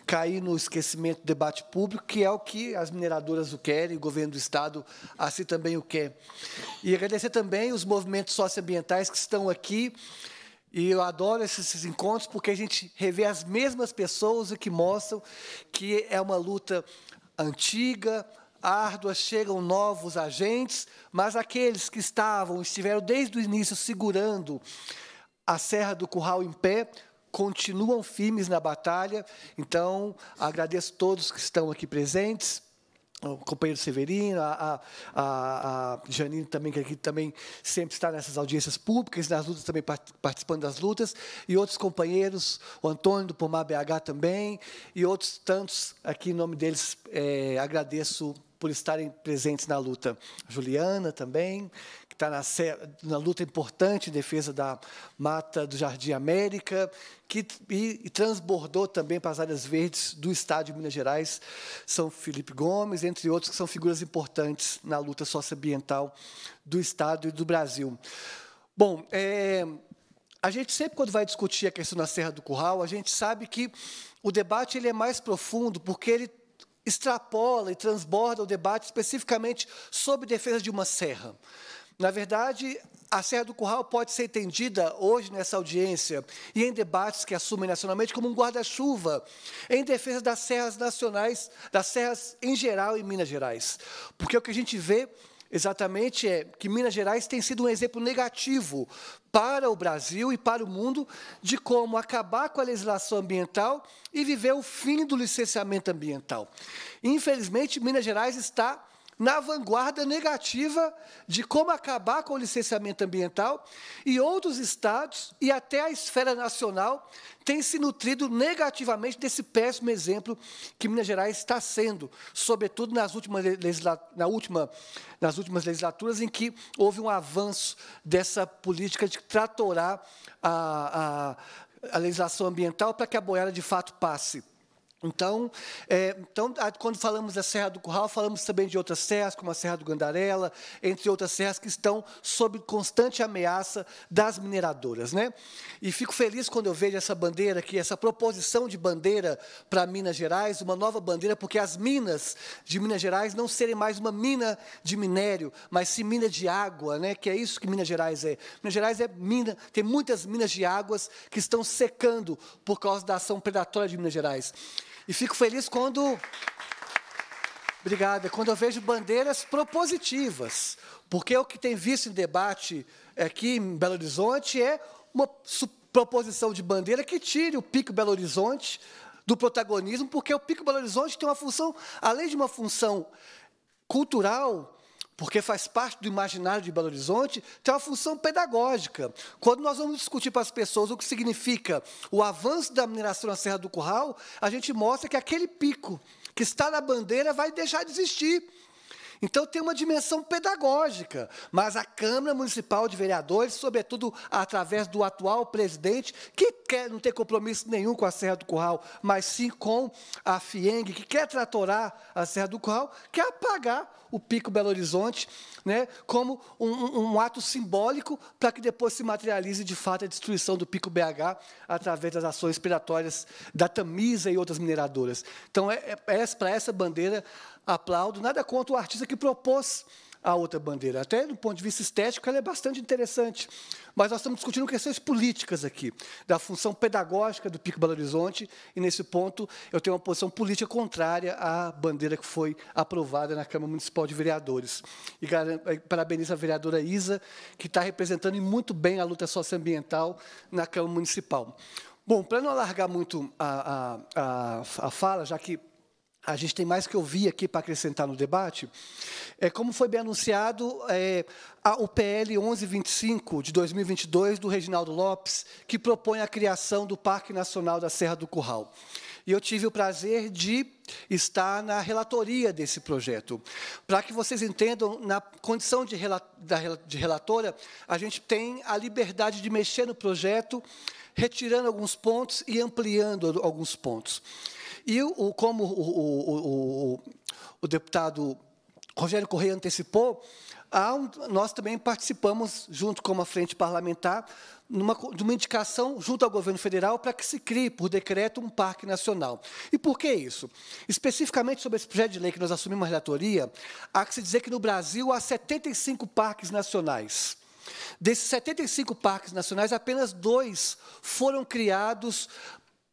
cair no esquecimento do debate público, que é o que as mineradoras o querem, o governo do Estado assim também o quer. E agradecer também os movimentos socioambientais que estão aqui, e eu adoro esses, encontros porque a gente revê as mesmas pessoas e que mostram que é uma luta antiga, árdua, chegam novos agentes, mas aqueles que estavam, estiveram desde o início segurando a Serra do Curral em pé, continuam firmes na batalha. Então, agradeço a todos que estão aqui presentes o companheiro Severino, a, a, a Janine também, que aqui também sempre está nessas audiências públicas, nas lutas também participando das lutas, e outros companheiros, o Antônio do Pomar BH também, e outros tantos, aqui em nome deles é, agradeço por estarem presentes na luta. Juliana também, que está na, na, luta importante em defesa da mata do Jardim América, que e, e transbordou também para as áreas verdes do Estado de Minas Gerais, São Felipe Gomes, entre outros, que são figuras importantes na luta socioambiental do Estado e do Brasil. Bom, é, a gente sempre, quando vai discutir a questão da Serra do Curral, a gente sabe que o debate ele é mais profundo, porque ele extrapola e transborda o debate especificamente sobre defesa de uma serra. Na verdade, a Serra do Curral pode ser entendida hoje nessa audiência e em debates que assumem nacionalmente como um guarda-chuva em defesa das serras nacionais, das serras em geral em Minas Gerais. Porque o que a gente vê exatamente é que Minas Gerais tem sido um exemplo negativo para o Brasil e para o mundo de como acabar com a legislação ambiental e viver o fim do licenciamento ambiental. Infelizmente, Minas Gerais está na vanguarda negativa de como acabar com o licenciamento ambiental, e outros estados e até a esfera nacional têm se nutrido negativamente desse péssimo exemplo que Minas Gerais está sendo, sobretudo nas últimas, na última, nas últimas legislaturas em que houve um avanço dessa política de tratorar a, a, a legislação ambiental para que a boiada de fato passe. Então, é, então, ah, quando falamos da Serra do Curral, falamos também de outras serras, como a Serra do Gandarela, entre outras serras que estão sob constante ameaça das mineradoras. Né? E fico feliz quando eu vejo essa bandeira aqui, essa proposição de bandeira para Minas Gerais, uma nova bandeira, porque as minas de Minas Gerais não serem mais uma mina de minério, mas sim mina de água, né? que é isso que Minas Gerais é. Minas Gerais é mina, tem muitas minas de águas que estão secando por causa da ação predatória de Minas Gerais. E fico feliz quando. Obrigada. Quando eu vejo bandeiras propositivas. Porque o que tem visto em debate aqui em Belo Horizonte é uma proposição de bandeira que tire o Pico Belo Horizonte do protagonismo, porque o Pico Belo Horizonte tem uma função, além de uma função cultural, porque faz parte do imaginário de Belo Horizonte, tem uma função pedagógica. Quando nós vamos discutir para as pessoas o que significa o avanço da mineração na Serra do Curral, a gente mostra que aquele pico que está na bandeira vai deixar de existir. Então tem uma dimensão pedagógica, mas a Câmara Municipal de Vereadores, sobretudo através do atual presidente, que quer não ter compromisso nenhum com a Serra do Curral, mas sim com a FIENG, que quer tratorar a Serra do Curral, quer apagar o Pico Belo Horizonte, né, como um, um ato simbólico para que depois se materialize de fato a destruição do Pico BH através das ações piratórias da Tamisa e outras mineradoras. Então, é, é, é para essa bandeira aplaudo, nada contra o artista que propôs a outra bandeira. Até do ponto de vista estético, ela é bastante interessante. Mas nós estamos discutindo questões políticas aqui, da função pedagógica do Pico Belo Horizonte, e nesse ponto eu tenho uma posição política contrária à bandeira que foi aprovada na Câmara Municipal de Vereadores. E eh, parabenizo a vereadora Isa, que está representando muito bem a luta socioambiental na Câmara Municipal. Bom, para não alargar muito a, a, a, a fala, já que a gente tem mais que ouvir aqui para acrescentar no debate. É, como foi bem anunciado, é, o PL 1125 de 2022 do Reginaldo Lopes, que propõe a criação do Parque Nacional da Serra do Curral. E eu tive o prazer de estar na relatoria desse projeto. Para que vocês entendam, na condição de, de relatora, a gente tem a liberdade de mexer no projeto, retirando alguns pontos e ampliando alguns pontos. E o, como o, o, o deputado Rogério Correia antecipou, um, nós também participamos, junto com a frente parlamentar, numa, de uma indicação junto ao governo federal para que se crie, por decreto, um parque nacional. E por que isso? Especificamente sobre esse projeto de lei que nós assumimos a relatoria, há que se dizer que no Brasil há 75 parques nacionais. Desses 75 parques nacionais, apenas dois foram criados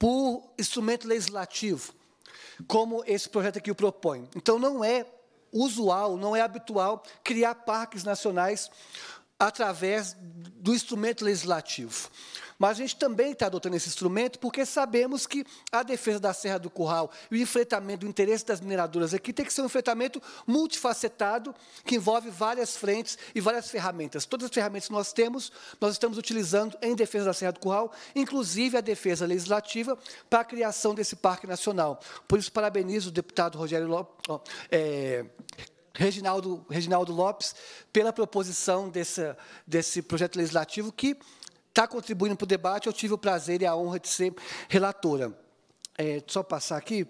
por instrumento legislativo, como esse projeto aqui o propõe. Então, não é usual, não é habitual criar parques nacionais através do instrumento legislativo. Mas a gente também está adotando esse instrumento porque sabemos que a defesa da Serra do Curral e o enfrentamento do interesse das mineradoras aqui tem que ser um enfrentamento multifacetado, que envolve várias frentes e várias ferramentas. Todas as ferramentas que nós temos, nós estamos utilizando em defesa da Serra do Curral, inclusive a defesa legislativa para a criação desse Parque Nacional. Por isso, parabenizo o deputado Rogério Lopes, é, Reginaldo, Reginaldo Lopes pela proposição desse, desse projeto legislativo que está contribuindo para o debate. Eu tive o prazer e a honra de ser relatora. É, só passar aqui.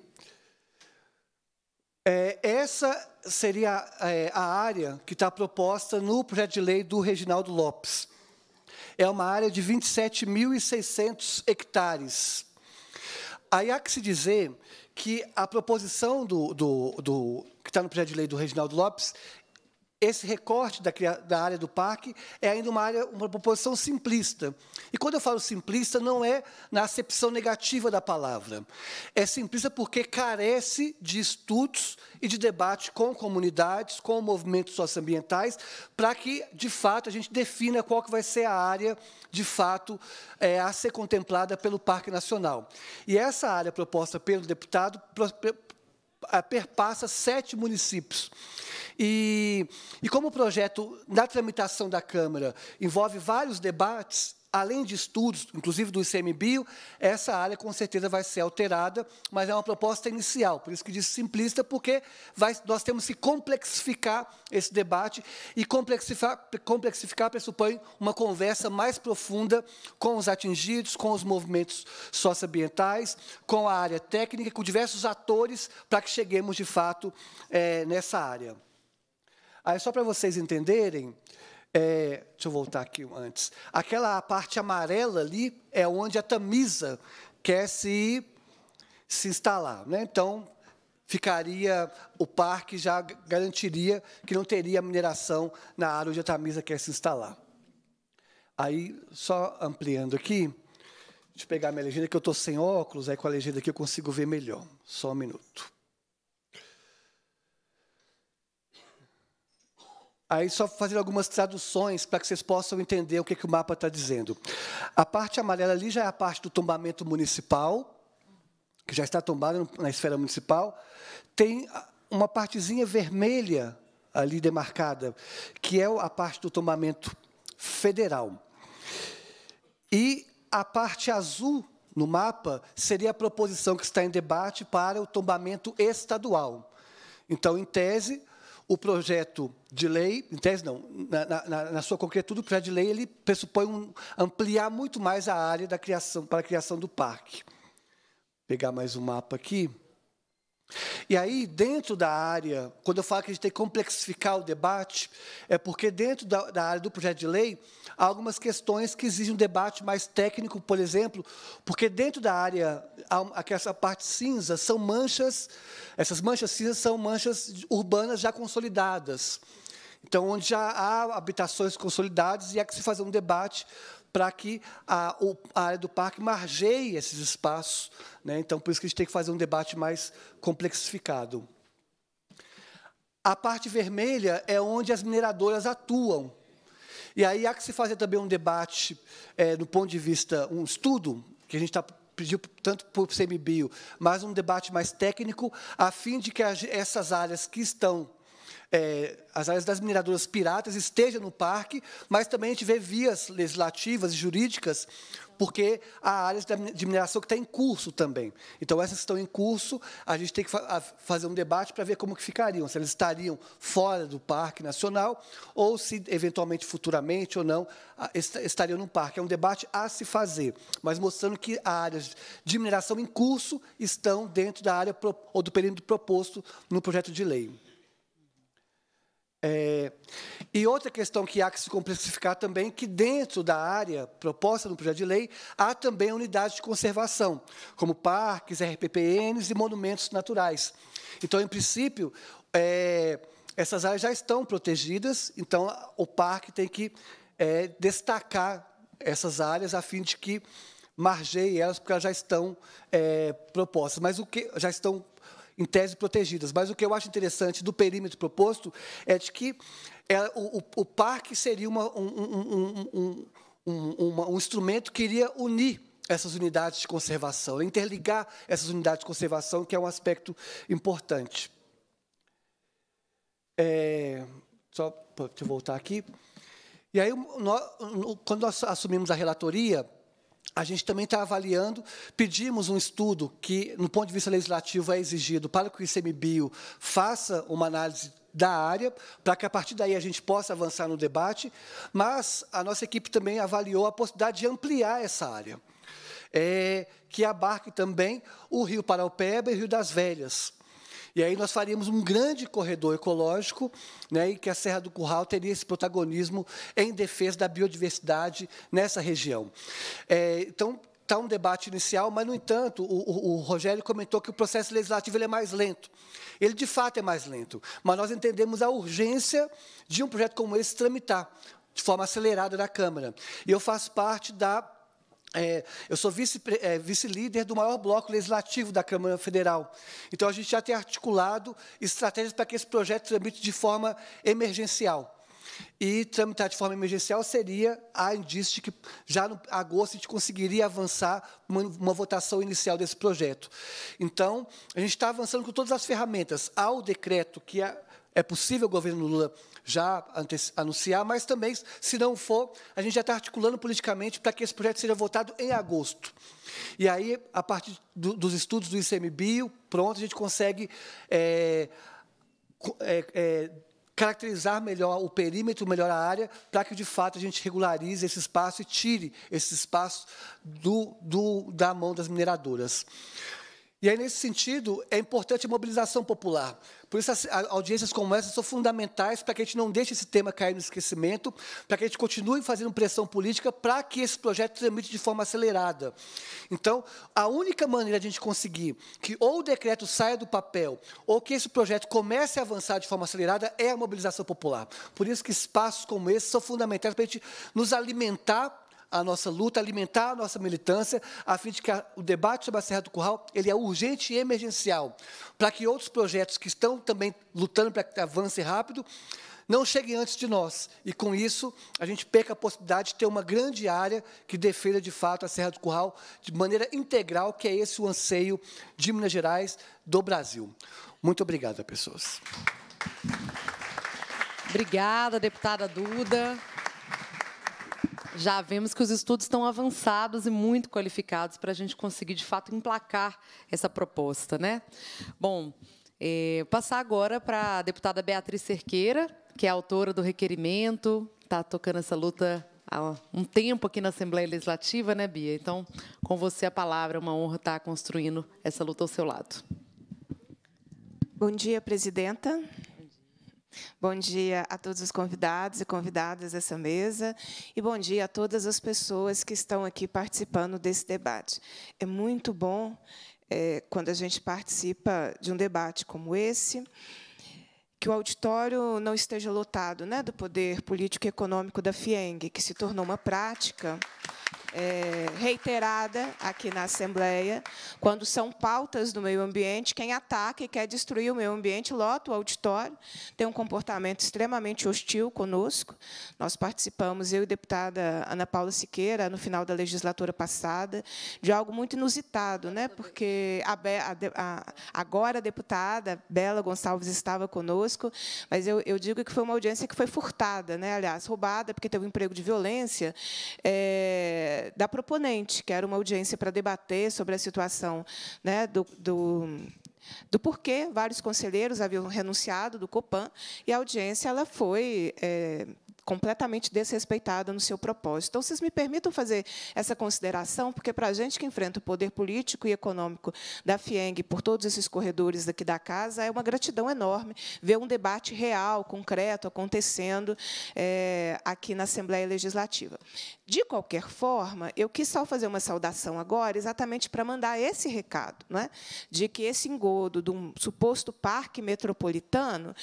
É, essa seria é, a área que está proposta no projeto de lei do Reginaldo Lopes. É uma área de 27.600 hectares Aí há que se dizer que a proposição do, do, do que está no projeto de lei do Reginaldo Lopes esse recorte da, da, área do parque é ainda uma área, uma proposição simplista. E quando eu falo simplista, não é na acepção negativa da palavra. É simplista porque carece de estudos e de debate com comunidades, com movimentos socioambientais, para que, de fato, a gente defina qual que vai ser a área, de fato, é, a ser contemplada pelo Parque Nacional. E essa área proposta pelo deputado eh, perpassa sete municípios. E, e como o projeto, na tramitação da Câmara, envolve vários debates, além de estudos, inclusive do ICMBio, essa área com certeza vai ser alterada, mas é uma proposta inicial, por isso que diz simplista, porque vai, nós temos que complexificar esse debate e complexificar, complexificar pressupõe uma conversa mais profunda com os atingidos, com os movimentos socioambientais, com a área técnica, com diversos atores, para que cheguemos, de fato, é, nessa área. Aí, só para vocês entenderem, é, deixa eu voltar aqui antes. Aquela parte amarela ali é onde a Tamisa quer se, se instalar. Né? Então, ficaria o parque já garantiria que não teria mineração na área onde a Tamisa quer se instalar. Aí, só ampliando aqui, deixa eu pegar minha legenda, que eu estou sem óculos, aí com a legenda aqui eu consigo ver melhor. Só um minuto. Aí só fazer algumas traduções para que vocês possam entender o que, que o mapa está dizendo. A parte amarela ali já é a parte do tombamento municipal, que já está tombada na esfera municipal. Tem uma partezinha vermelha ali demarcada, que é a parte do tombamento federal. E a parte azul no mapa seria a proposição que está em debate para o tombamento estadual. Então, em tese, o projeto de lei, em tese não, na, na, na sua concretude, o projeto é de lei ele pressupõe um, ampliar muito mais a área da criação para a criação do parque. Vou pegar mais um mapa aqui. E aí, dentro da área, quando eu falo que a gente tem que complexificar o debate, é porque dentro da, da, área do projeto de lei há algumas questões que exigem um debate mais técnico, por exemplo, porque dentro da área, essa parte cinza, são manchas, essas manchas cinzas são manchas urbanas já consolidadas. Então, onde já há habitações consolidadas e há que se fazer um debate para que a, a, área do parque margeie esses espaços. Né? Então, por isso que a gente tem que fazer um debate mais complexificado. A parte vermelha é onde as mineradoras atuam. E aí há que se fazer também um debate, é, do ponto de vista, um estudo, que a gente está pediu tanto para o CMBio, mas um debate mais técnico, a fim de que essas áreas que estão é, as áreas das mineradoras piratas estejam no parque, mas também a gente vê vias legislativas e jurídicas, porque há áreas de mineração que está em curso também. Então, essas que estão em curso, a gente tem que fa fazer um debate para ver como que ficariam, se elas estariam fora do Parque Nacional ou se, eventualmente, futuramente ou não, estariam no parque. É um debate a se fazer, mas mostrando que áreas de mineração em curso estão dentro da área ou do período proposto no projeto de lei. É, e outra questão que há que se complexificar também que dentro da área proposta no projeto de lei há também unidades de conservação, como parques, RPPNs e monumentos naturais. Então, em princípio, é, essas áreas já estão protegidas, então o parque tem que é, destacar essas áreas a fim de que margeie elas, porque elas já estão é, propostas, mas o que já estão em tese protegidas. Mas o que eu acho interessante do perímetro proposto é de que é, o, o, o parque seria uma, um, um, um, um instrumento que iria unir essas unidades de conservação, interligar essas unidades de conservação, que é um aspecto importante. É, só para voltar aqui. E aí, nós, quando nós assumimos a relatoria, a gente também está avaliando, pedimos um estudo que, no ponto de vista legislativo, é exigido para que o ICMBio faça uma análise da área, para que a partir daí a gente possa avançar no debate, mas a nossa equipe também avaliou a possibilidade de ampliar essa área, é, que abarque também o Rio Paraupeba e o Rio das Velhas. E aí nós faríamos um grande corredor ecológico, né, e que a Serra do Curral teria esse protagonismo em defesa da biodiversidade nessa região. É, então, está um debate inicial, mas, no entanto, o, o, Rogério comentou que o processo legislativo ele é mais lento. Ele, de fato, é mais lento, mas nós entendemos a urgência de um projeto como esse tramitar de forma acelerada na Câmara. E eu faço parte da é, eu sou é, vice-líder é, vice do maior bloco legislativo da Câmara Federal. Então, a gente já tem articulado estratégias para que esse projeto tramite de forma emergencial. E tramitar de forma emergencial seria a indício de que já no agosto a gente conseguiria avançar uma, uma votação inicial desse projeto. Então, a gente está avançando com todas as ferramentas. Há o decreto que é, é possível o governo Lula já anunciar, mas também, se não for, a gente já está articulando politicamente para que esse projeto seja votado em agosto. E aí, a partir do, dos estudos do ICMBio, pronto, a gente consegue é, é, é, caracterizar melhor o perímetro, melhor a área, para que, de fato, a gente regularize esse espaço e tire esse espaço do, do, da mão das mineradoras. E aí, nesse sentido, é importante a mobilização popular. Por isso, as audiências como essa são fundamentais para que a gente não deixe esse tema cair no esquecimento, para que a gente continue fazendo pressão política para que esse projeto tramite de forma acelerada. Então, a única maneira de a gente conseguir que ou o decreto saia do papel ou que esse projeto comece a avançar de forma acelerada é a mobilização popular. Por isso que espaços como esse são fundamentais para a gente nos alimentar a nossa luta, alimentar a nossa militância, a fim de que a, o debate sobre a Serra do Curral ele é urgente e emergencial, para que outros projetos que estão também lutando para que avance rápido não cheguem antes de nós. E, com isso, a gente perca a possibilidade de ter uma grande área que defenda, de fato, a Serra do Curral de maneira integral, que é esse o anseio de Minas Gerais, do Brasil. Muito obrigado, pessoas. Obrigada, deputada Duda. Já vemos que os estudos estão avançados e muito qualificados para a gente conseguir, de fato, emplacar essa proposta. Né? Bom, é, passar agora para a deputada Beatriz Cerqueira, que é autora do requerimento, está tocando essa luta há um tempo aqui na Assembleia Legislativa, né, Bia? Então, com você a palavra, é uma honra estar tá construindo essa luta ao seu lado. Bom dia, presidenta. Bom dia a todos os convidados e convidadas dessa mesa e bom dia a todas as pessoas que estão aqui participando desse debate. É muito bom é, quando a gente participa de um debate como esse, que o auditório não esteja lotado né, do poder político e econômico da FIENG, que se tornou uma prática é, reiterada aqui na Assembleia. Quando são pautas do meio ambiente, quem ataca e quer destruir o meio ambiente lota o auditório, tem um comportamento extremamente hostil conosco. Nós participamos, eu e a deputada Ana Paula Siqueira, no final da legislatura passada, de algo muito inusitado, né? porque a, a, a agora a deputada Bela Gonçalves estava conosco, mas eu, eu, digo que foi uma audiência que foi furtada, né? aliás, roubada, porque teve um emprego de violência. É, da proponente, que era uma audiência para debater sobre a situação né, do, do do porquê vários conselheiros haviam renunciado do Copan e a audiência ela foi é, completamente desrespeitada no seu propósito. Então, vocês me permitam fazer essa consideração, porque para a gente que enfrenta o poder político e econômico da FIENG por todos esses corredores daqui da casa, é uma gratidão enorme ver um debate real, concreto, acontecendo é, aqui na Assembleia Legislativa. De qualquer forma, eu quis só fazer uma saudação agora, exatamente para mandar esse recado, não é? de que esse engodo de um suposto parque metropolitano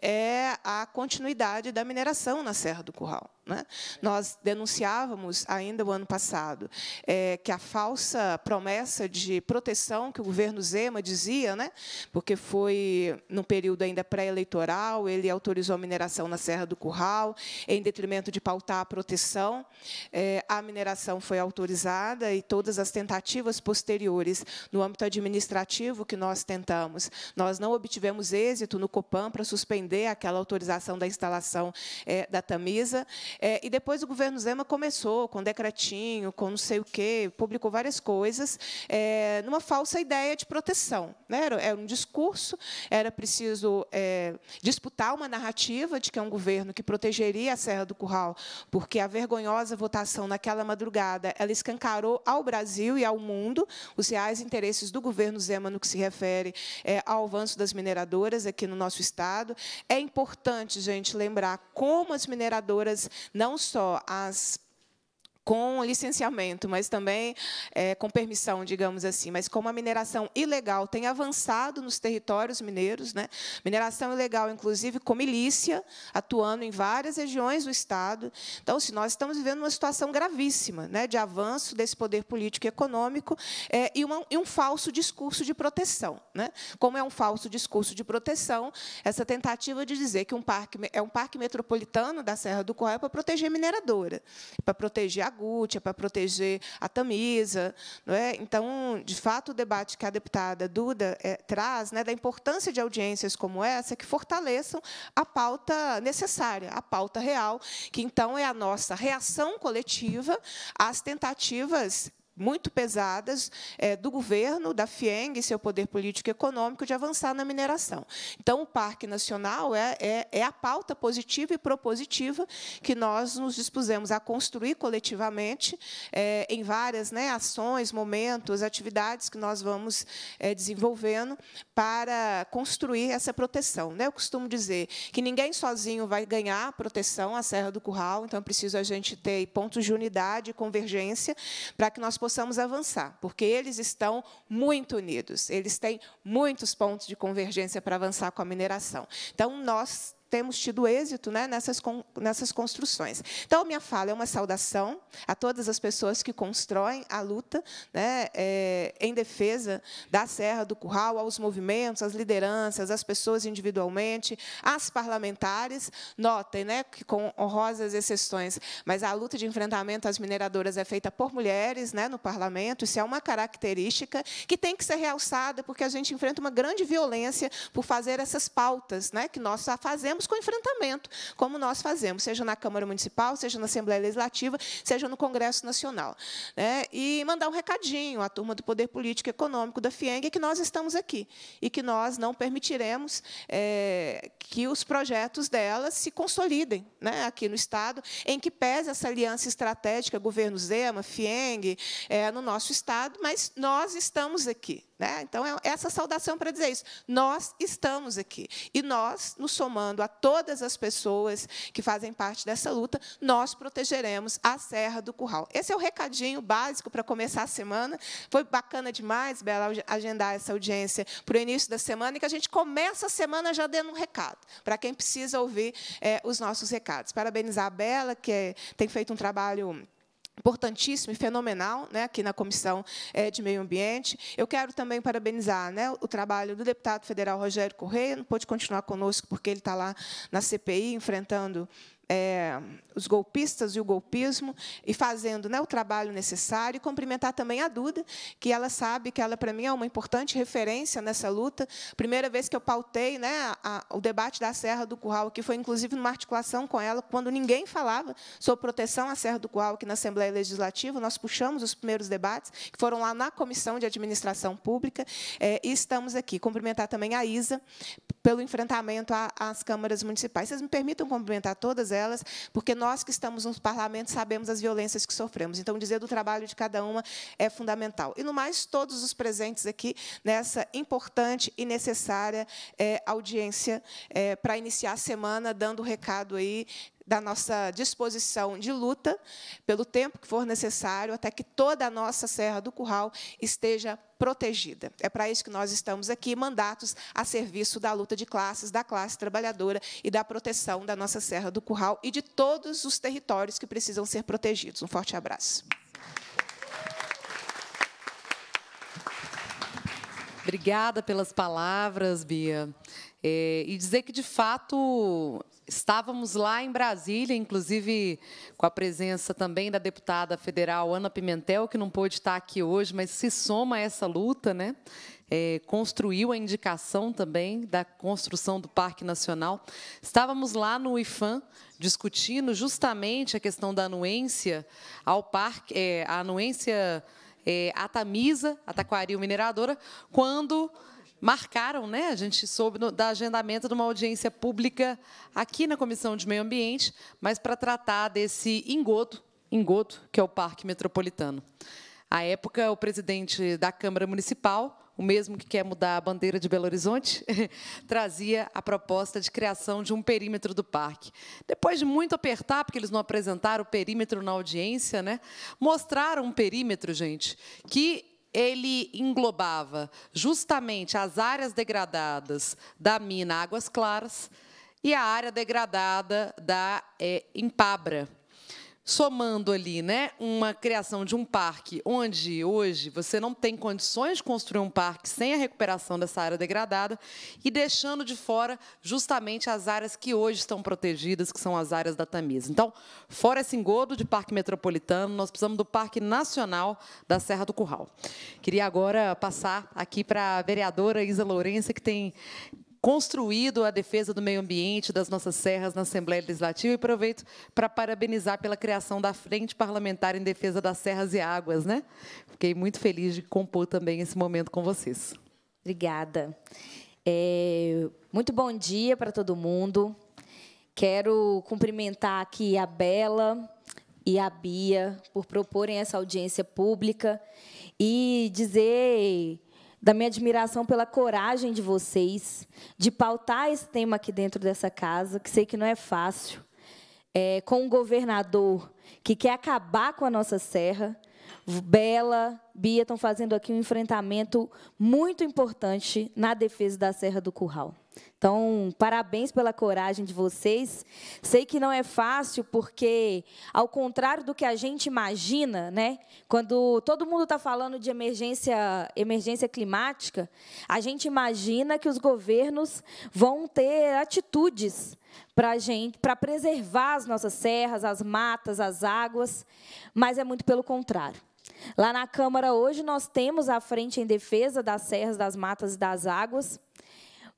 é a continuidade da mineração na Serra Serra do Curral. Né? Nós denunciávamos ainda o ano passado é, que a falsa promessa de proteção que o governo Zema dizia, né? porque foi num período ainda pré-eleitoral, ele autorizou a mineração na Serra do Curral, em detrimento de pautar a proteção. É, a mineração foi autorizada e todas as tentativas posteriores no âmbito administrativo que nós tentamos, nós não obtivemos êxito no Copan para suspender aquela autorização da instalação é, da Tamisa. É, e depois o governo Zema começou com decretinho, com não sei o quê, publicou várias coisas, é, numa falsa ideia de proteção. Né? Era, era, um discurso, era preciso é, disputar uma narrativa de que é um governo que protegeria a Serra do Curral, porque a vergonhosa votação naquela madrugada ela escancarou ao Brasil e ao mundo os reais interesses do governo Zema no que se refere é, ao avanço das mineradoras aqui no nosso estado. É importante, gente, lembrar como as mineradoras não só as com licenciamento, mas também é, com permissão, digamos assim. Mas como a mineração ilegal tem avançado nos territórios mineiros, né? mineração ilegal, inclusive, com milícia, atuando em várias regiões do Estado. Então, se nós estamos vivendo uma situação gravíssima né? de avanço desse poder político e econômico é, e, uma, e, um falso discurso de proteção. Né? Como é um falso discurso de proteção, essa tentativa de dizer que um parque, é um parque metropolitano da Serra do Correio para proteger mineradora, para proteger a é para proteger a Tamisa. Não é? Então, de fato, o debate que a deputada Duda é, traz né, da importância de audiências como essa que fortaleçam a pauta necessária, a pauta real, que, então, é a nossa reação coletiva às tentativas muito pesadas é, do governo, da FIENG, seu poder político e econômico, de avançar na mineração. Então, o Parque Nacional é, é, é a pauta positiva e propositiva que nós nos dispusemos a construir coletivamente eh, em várias né, ações, momentos, atividades que nós vamos eh, desenvolvendo para construir essa proteção. Né? Eu costumo dizer que ninguém sozinho vai ganhar proteção à Serra do Curral, então, é preciso a gente ter pontos de unidade e convergência para que nós possamos possamos avançar, porque eles estão muito unidos, eles têm muitos pontos de convergência para avançar com a mineração. Então, nós temos tido êxito né, nessas, nessas construções. Então, minha fala é uma saudação a todas as pessoas que constroem a luta né, é, em defesa da Serra do Curral, aos movimentos, às lideranças, às pessoas individualmente, às parlamentares. Notem né, que, com honrosas exceções, mas a luta de enfrentamento às mineradoras é feita por mulheres né, no parlamento, isso é uma característica que tem que ser realçada, porque a gente enfrenta uma grande violência por fazer essas pautas né, que nós só fazemos fazemos com enfrentamento, como nós fazemos, seja na Câmara Municipal, seja na Assembleia Legislativa, seja no Congresso Nacional. Né? E mandar um recadinho à turma do Poder Político e Econômico da FIENG que nós estamos aqui e que nós não permitiremos é, que os projetos delas se consolidem né, aqui no Estado, em que pese essa aliança estratégica, governo Zema, FIENG, é, no nosso Estado, mas nós estamos aqui. Né? Então, é essa saudação para dizer isso. Nós estamos aqui. E nós, nos somando à a todas as pessoas que fazem parte dessa luta, nós protegeremos a Serra do Curral. Esse é o recadinho básico para começar a semana. Foi bacana demais, Bela, agendar essa audiência para o início da semana e que a gente começa a semana já dando um recado, para quem precisa ouvir é, os nossos recados. Parabenizar a Bela, que é, tem feito um trabalho importantíssimo e fenomenal né, aqui na Comissão é, de Meio Ambiente. Eu quero também parabenizar né, o trabalho do deputado federal Rogério Correia, não pôde continuar conosco porque ele está lá na CPI enfrentando é, os golpistas e o golpismo e fazendo né, o trabalho necessário. E cumprimentar também a Duda, que ela sabe que ela, para mim, é uma importante referência nessa luta. Primeira vez que eu pautei né, a, o debate da Serra do Curral, que foi inclusive numa articulação com ela, quando ninguém falava sobre proteção à Serra do Curral aqui na Assembleia Legislativa. Nós puxamos os primeiros debates, que foram lá na Comissão de Administração Pública, é, e estamos aqui. Cumprimentar também a Isa pelo enfrentamento às câmaras municipais. Vocês me permitam cumprimentar todas elas, porque nós que estamos nos parlamentos sabemos as violências que sofremos. Então, dizer do trabalho de cada uma é fundamental. E, no mais, todos os presentes aqui nessa importante e necessária é, audiência é, eh, para iniciar a semana, dando o recado aí da nossa disposição de luta, pelo tempo que for necessário, até que toda a nossa Serra do Curral esteja protegida. É para isso que nós estamos aqui, mandatos a serviço da luta de classes, da classe trabalhadora e da proteção da nossa Serra do Curral e de todos os territórios que precisam ser protegidos. Um forte abraço. Obrigada pelas palavras, Bia. É, e dizer que, de fato, Estávamos lá em Brasília, inclusive com a presença também da deputada federal Ana Pimentel, que não pôde estar aqui hoje, mas se soma a essa luta, né? É, construiu a indicação também da construção do Parque Nacional. Estávamos lá no IFAM discutindo justamente a questão da anuência ao parque, é, a anuência é, à Tamisa, a Taquaria Mineradora, quando marcaram, né? A gente soube no, da agendamento de uma audiência pública aqui na Comissão de Meio Ambiente, mas para tratar desse engodo, engodo que é o Parque Metropolitano. À época, o presidente da Câmara Municipal, o mesmo que quer mudar a bandeira de Belo Horizonte, trazia a proposta de criação de um perímetro do parque. Depois de muito apertar, porque eles não apresentaram o perímetro na audiência, né? mostraram um perímetro, gente, que ele englobava justamente as áreas degradadas da mina Águas Claras e a área degradada da é, eh, Impabra, somando ali, né, uma criação de um parque onde hoje você não tem condições de construir um parque sem a recuperação dessa área degradada e deixando de fora justamente as áreas que hoje estão protegidas, que são as áreas da Tamisa. Então, fora esse engodo de parque metropolitano, nós precisamos do Parque Nacional da Serra do Curral. Queria agora passar aqui para a vereadora Isa Lourença, que tem construído a defesa do meio ambiente, das nossas serras na Assembleia Legislativa e aproveito para parabenizar pela criação da Frente Parlamentar em Defesa das Serras e Águas. Né? Fiquei muito feliz de compor também esse momento com vocês. Obrigada. É, muito bom dia para todo mundo. Quero cumprimentar aqui a Bela e a Bia por proporem essa audiência pública e dizer da minha admiração pela coragem de vocês de pautar esse tema aqui dentro dessa casa, que sei que não é fácil, é, com um governador que quer acabar com a nossa serra. Bela, Bia estão fazendo aqui um enfrentamento muito importante na defesa da Serra do Curral. Então, parabéns pela coragem de vocês. Sei que não é fácil, porque, ao contrário do que a gente imagina, né? quando todo mundo está falando de emergência, emergência climática, a gente imagina que os governos vão ter atitudes para gente, para preservar as nossas serras, as matas, as águas, mas é muito pelo contrário. Lá na Câmara hoje nós temos a frente em defesa das serras, das matas e das águas,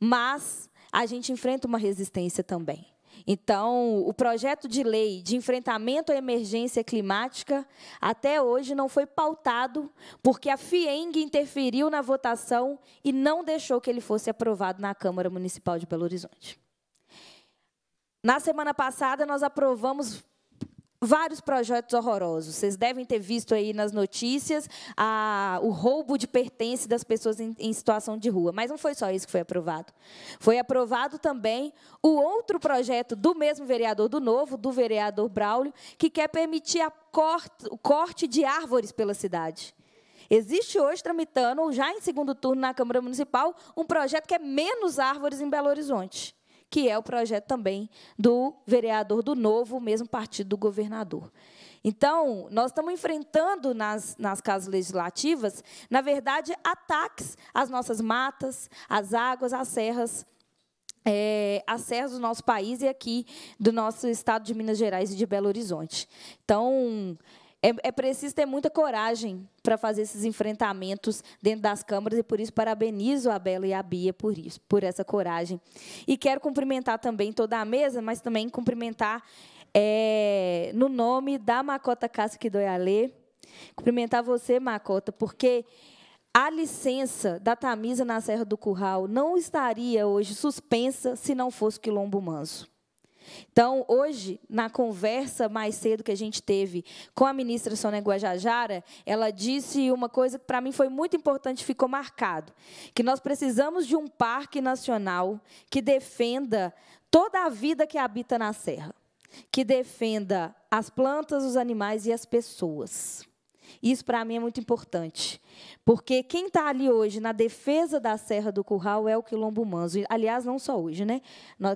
mas a gente enfrenta uma resistência também. Então, o projeto de lei de enfrentamento à emergência climática até hoje não foi pautado porque a FIENG interferiu na votação e não deixou que ele fosse aprovado na Câmara Municipal de Belo Horizonte. Na semana passada, nós aprovamos vários projetos horrorosos. Vocês devem ter visto aí nas notícias a, o roubo de pertence das pessoas em, em, situação de rua. Mas não foi só isso que foi aprovado. Foi aprovado também o outro projeto do mesmo vereador do Novo, do vereador Braulio, que quer permitir corte, o corte de árvores pela cidade. Existe hoje tramitando, já em segundo turno na Câmara Municipal, um projeto que é menos árvores em Belo Horizonte que é o projeto também do vereador do Novo, o mesmo partido do governador. Então, nós estamos enfrentando nas, nas casas legislativas, na verdade, ataques às nossas matas, às águas, às serras, é, as serras do nosso país e aqui do nosso estado de Minas Gerais e de Belo Horizonte. Então, é, é preciso ter muita coragem para fazer esses enfrentamentos dentro das câmaras e por isso parabenizo a Bela e a Bia por isso, por essa coragem. E quero cumprimentar também toda a mesa, mas também cumprimentar é, no nome da Macota Cássio Kidoyalê, cumprimentar você, Macota, porque a licença da Tamisa na Serra do Curral não estaria hoje suspensa se não fosse o Quilombo Manso. Então, hoje, na conversa mais cedo que a gente teve com a ministra Sônia Guajajara, ela disse uma coisa que para mim foi muito importante, ficou marcado, que nós precisamos de um parque nacional que defenda toda a vida que habita na serra, que defenda as plantas, os animais e as pessoas. Isso para mim é muito importante, porque quem está ali hoje na defesa da Serra do Curral é o Quilombo Manso. Aliás, não só hoje, né?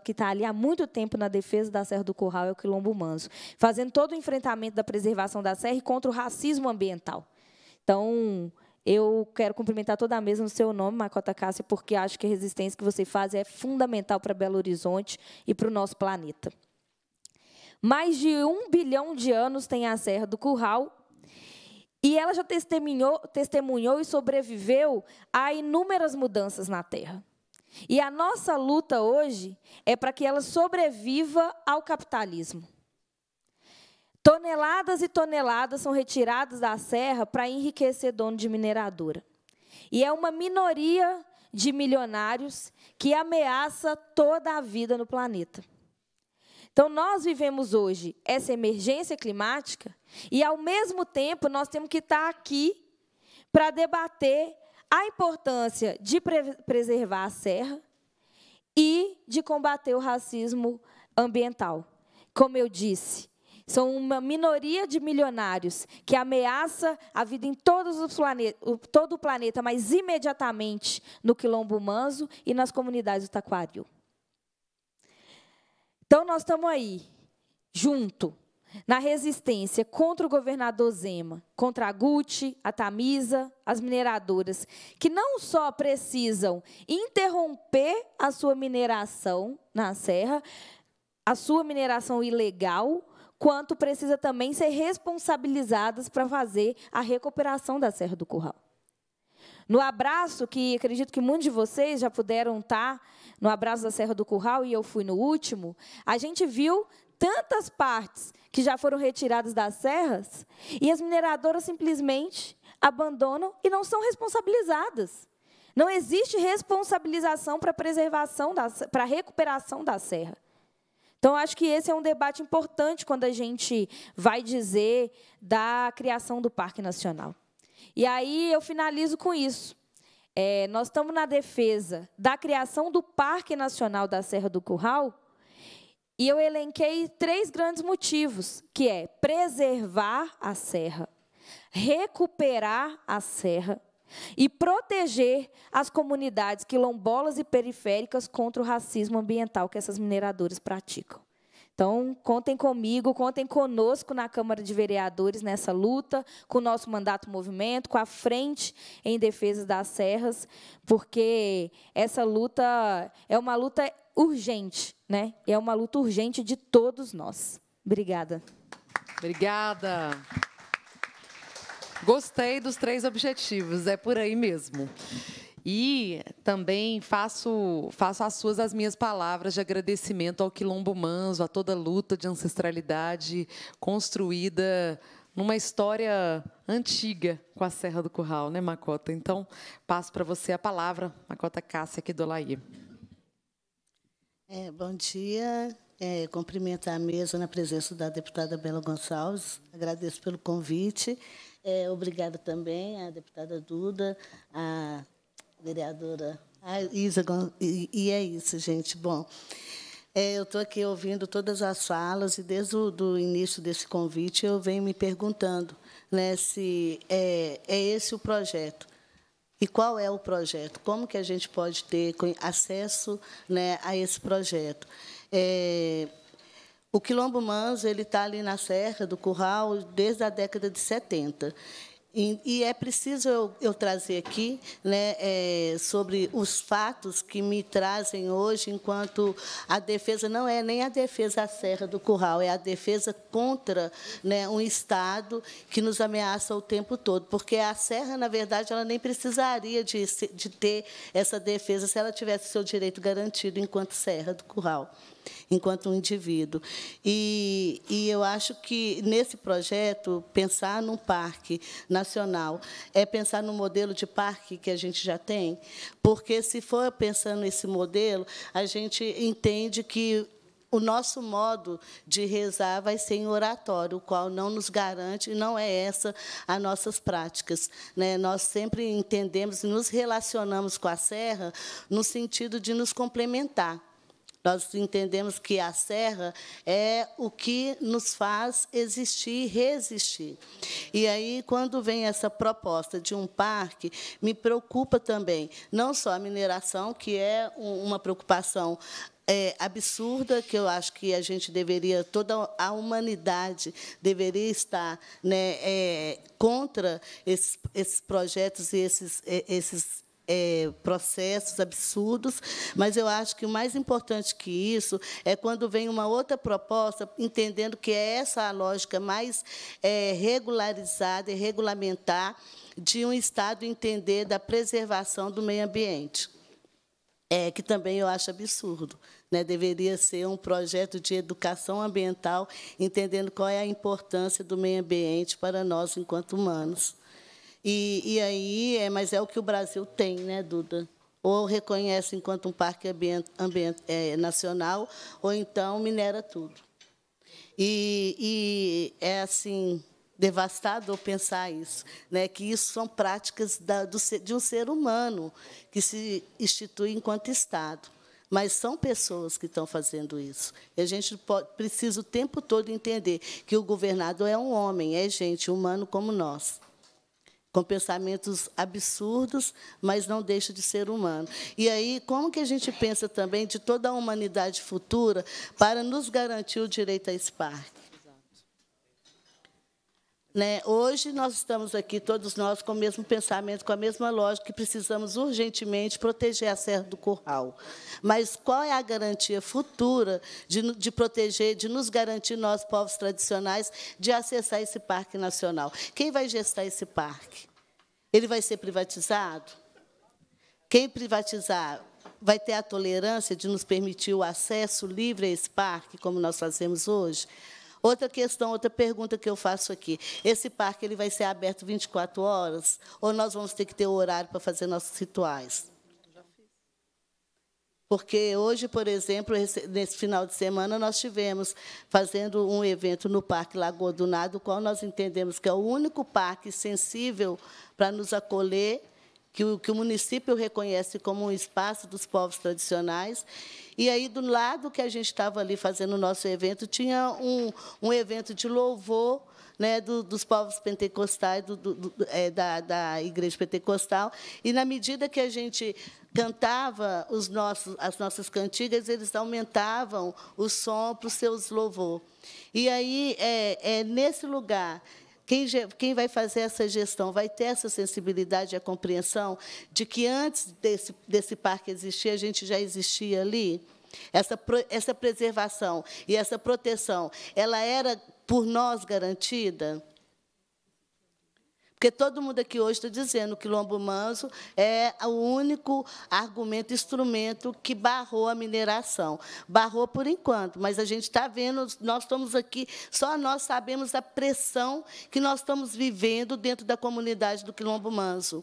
Que está ali há muito tempo na defesa da Serra do Curral é o Quilombo Manso, fazendo todo o enfrentamento da preservação da serra e contra o racismo ambiental. Então, eu quero cumprimentar toda a mesa no seu nome, Macota Cássia, porque acho que a resistência que você faz é fundamental para Belo Horizonte e para o nosso planeta. Mais de um bilhão de anos tem a Serra do Curral e ela já testemunhou, testemunhou e sobreviveu a inúmeras mudanças na Terra. E a nossa luta hoje é para que ela sobreviva ao capitalismo. Toneladas e toneladas são retiradas da serra para enriquecer dono de mineradora. E é uma minoria de milionários que ameaça toda a vida no planeta. Então, nós vivemos hoje essa emergência climática e, ao mesmo tempo, nós temos que estar aqui para debater a importância de pre preservar a serra e de combater o racismo ambiental. Como eu disse, são uma minoria de milionários que ameaça a vida em todos os todo o planeta, mas imediatamente no Quilombo Manso e nas comunidades do Taquaril. Então nós estamos aí, junto, na resistência contra o governador Zema, contra a Gucci, a Tamisa, as mineradoras, que não só precisam interromper a sua mineração na serra, a sua mineração ilegal, quanto precisa também ser responsabilizadas para fazer a recuperação da Serra do Curral. No abraço, que acredito que muitos de vocês já puderam estar no abraço da Serra do Curral, e eu fui no último, a gente viu tantas partes que já foram retiradas das serras e as mineradoras simplesmente abandonam e não são responsabilizadas. Não existe responsabilização para preservação, da, para a recuperação da serra. Então, acho que esse é um debate importante quando a gente vai dizer da criação do Parque Nacional. E aí eu finalizo com isso. É, nós estamos na defesa da criação do Parque Nacional da Serra do Curral e eu elenquei três grandes motivos, que é preservar a serra, recuperar a serra e proteger as comunidades quilombolas e periféricas contra o racismo ambiental que essas mineradoras praticam. Então, contem comigo, contem conosco na Câmara de Vereadores nessa luta, com o nosso mandato movimento, com a frente em defesa das serras, porque essa luta é uma luta urgente, né? É uma luta urgente de todos nós. Obrigada. Obrigada. Gostei dos três objetivos, é por aí mesmo. E também faço, faço as suas as minhas palavras de agradecimento ao Quilombo Manso, a toda a luta de ancestralidade construída numa história antiga com a Serra do Curral, né, Macota? Então, passo para você a palavra, Macota Cássia, aqui do Laí. É, bom dia. É, cumprimentar a mesa na presença da deputada Bela Gonçalves. Agradeço pelo convite. É, obrigada também à deputada Duda, à vereadora a ah, Isa. E é isso, gente. Bom, é, eu estou aqui ouvindo todas as falas e, desde o início desse convite, eu venho me perguntando né, se é, é esse o projeto. E qual é o projeto? Como que a gente pode ter acesso né, a esse projeto? É, o Quilombo Manso ele está ali na Serra do Curral desde a década de 70. E, é preciso eu, eu trazer aqui né, é, sobre os fatos que me trazem hoje, enquanto a defesa não é nem a defesa à Serra do Curral, é a defesa contra né, um Estado que nos ameaça o tempo todo. Porque a Serra, na verdade, ela nem precisaria de, de ter essa defesa se ela tivesse seu direito garantido enquanto Serra do Curral enquanto um indivíduo. E, e eu acho que, nesse projeto, pensar num parque nacional é pensar no modelo de parque que a gente já tem, porque, se for pensando nesse modelo, a gente entende que o nosso modo de rezar vai ser em oratório, o qual não nos garante, e não é essa as nossas práticas. Né? Nós sempre entendemos e nos relacionamos com a serra no sentido de nos complementar. Nós entendemos que a serra é o que nos faz existir, resistir. E aí, quando vem essa proposta de um parque, me preocupa também, não só a mineração, que é uma preocupação é, absurda que eu acho que a gente deveria toda a humanidade deveria estar né, é, contra esses, esses projetos e esses, é, esses é, processos absurdos, mas eu acho que o mais importante que isso é quando vem uma outra proposta, entendendo que é essa a lógica mais é, regularizada e regulamentar de um Estado entender da preservação do meio ambiente, é, que também eu acho absurdo. Né? Deveria ser um projeto de educação ambiental, entendendo qual é a importância do meio ambiente para nós, enquanto humanos. E, e aí, é, mas é o que o Brasil tem, né, Duda? Ou reconhece enquanto um parque ambiente, é, nacional, ou então minera tudo. E, e é assim devastador pensar isso, né? Que isso são práticas da, do, de um ser humano que se institui enquanto Estado mas são pessoas que estão fazendo isso. E a gente pode, precisa o tempo todo entender que o governador é um homem, é gente, humano como nós com pensamentos absurdos, mas não deixa de ser humano. E aí, como que a gente pensa também de toda a humanidade futura para nos garantir o direito a esse parque? Né? Hoje nós estamos aqui, todos nós, com o mesmo pensamento, com a mesma lógica, que precisamos urgentemente proteger a Serra do Curral. Mas qual é a garantia futura de, de proteger, de nos garantir, nós, povos tradicionais, de acessar esse parque nacional? Quem vai gestar esse parque? Ele vai ser privatizado? Quem privatizar vai ter a tolerância de nos permitir o acesso livre a esse parque, como nós fazemos hoje? Outra questão, outra pergunta que eu faço aqui. Esse parque ele vai ser aberto 24 horas ou nós vamos ter que ter horário para fazer nossos rituais? Porque hoje, por exemplo, nesse final de semana, nós tivemos fazendo um evento no Parque Lagoa do Nado, o qual nós entendemos que é o único parque sensível para nos acolher que o, que o município reconhece como um espaço dos povos tradicionais. E aí, do lado que a gente estava ali fazendo o nosso evento, tinha um, um evento de louvor né, do, dos povos pentecostais, do, do, é, da, da igreja pentecostal. E, na medida que a gente cantava os nossos, as nossas cantigas, eles aumentavam o som para os seus louvor. E aí, é, é nesse lugar quem, quem, vai fazer essa gestão vai ter essa sensibilidade e a compreensão de que antes desse, desse parque existir, a gente já existia ali? Essa, essa preservação e essa proteção, ela era por nós garantida? Porque todo mundo aqui hoje está dizendo que o quilombo manso é o único argumento, instrumento que barrou a mineração. Barrou por enquanto, mas a gente está vendo, nós estamos aqui, só nós sabemos a pressão que nós estamos vivendo dentro da comunidade do quilombo manso.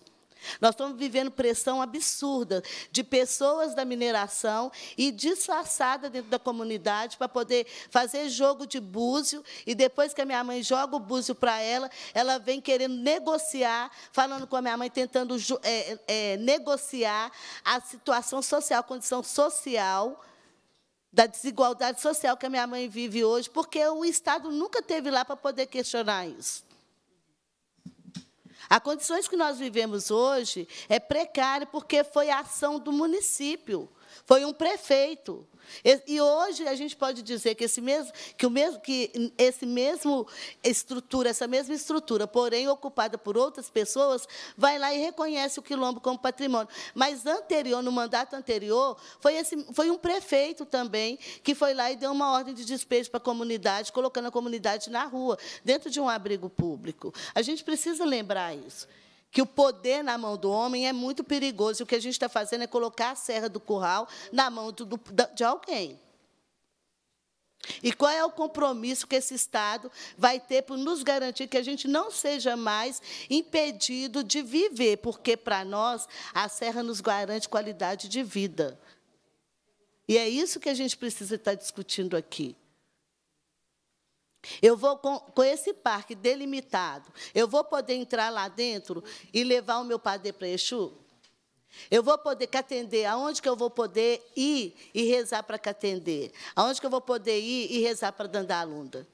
Nós estamos vivendo pressão absurda de pessoas da mineração e disfarçada dentro da comunidade para poder fazer jogo de búzio. E depois que a minha mãe joga o búzio para ela, ela vem querendo negociar, falando com a minha mãe, tentando é, é, negociar a situação social, a condição social da desigualdade social que a minha mãe vive hoje, porque o Estado nunca teve lá para poder questionar isso. As condições que nós vivemos hoje é precário porque foi a ação do município, foi um prefeito. E hoje a gente pode dizer que esse mesmo que o mesmo que esse mesmo estrutura, essa mesma estrutura, porém ocupada por outras pessoas, vai lá e reconhece o quilombo como patrimônio. Mas anterior, no mandato anterior, foi esse foi um prefeito também que foi lá e deu uma ordem de despejo para a comunidade, colocando a comunidade na rua, dentro de um abrigo público. A gente precisa lembrar isso que o poder na mão do homem é muito perigoso. E o que a gente está fazendo é colocar a serra do curral na mão do, de alguém. E qual é o compromisso que esse Estado vai ter para nos garantir que a gente não seja mais impedido de viver, porque, para nós, a serra nos garante qualidade de vida. E é isso que a gente precisa estar discutindo aqui. Eu vou com, com, esse parque delimitado, eu vou poder entrar lá dentro e levar o meu padre para Exu? Eu vou poder catender, aonde que eu vou poder ir e rezar para catender? Aonde que eu vou poder ir e rezar para Dandalunda?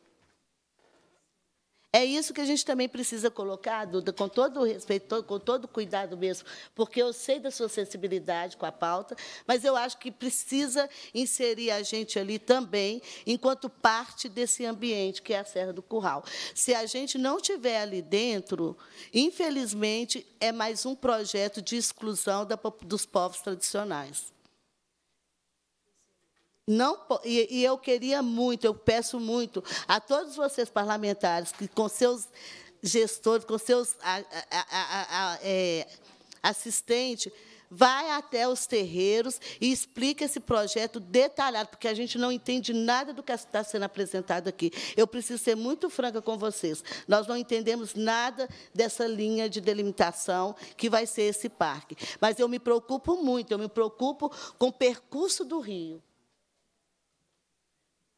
É isso que a gente também precisa colocar, Duda, com todo o respeito, com todo o cuidado mesmo, porque eu sei da sua sensibilidade com a pauta, mas eu acho que precisa inserir a gente ali também, enquanto parte desse ambiente que é a Serra do Curral. Se a gente não tiver ali dentro, infelizmente, é mais um projeto de exclusão da, dos povos tradicionais. Não, e, e, eu queria muito, eu peço muito a todos vocês parlamentares que com seus gestores, com seus a, a, a, é, assistentes, vai até os terreiros e explica esse projeto detalhado, porque a gente não entende nada do que está sendo apresentado aqui. Eu preciso ser muito franca com vocês. Nós não entendemos nada dessa linha de delimitação que vai ser esse parque. Mas eu me preocupo muito, eu me preocupo com o percurso do rio.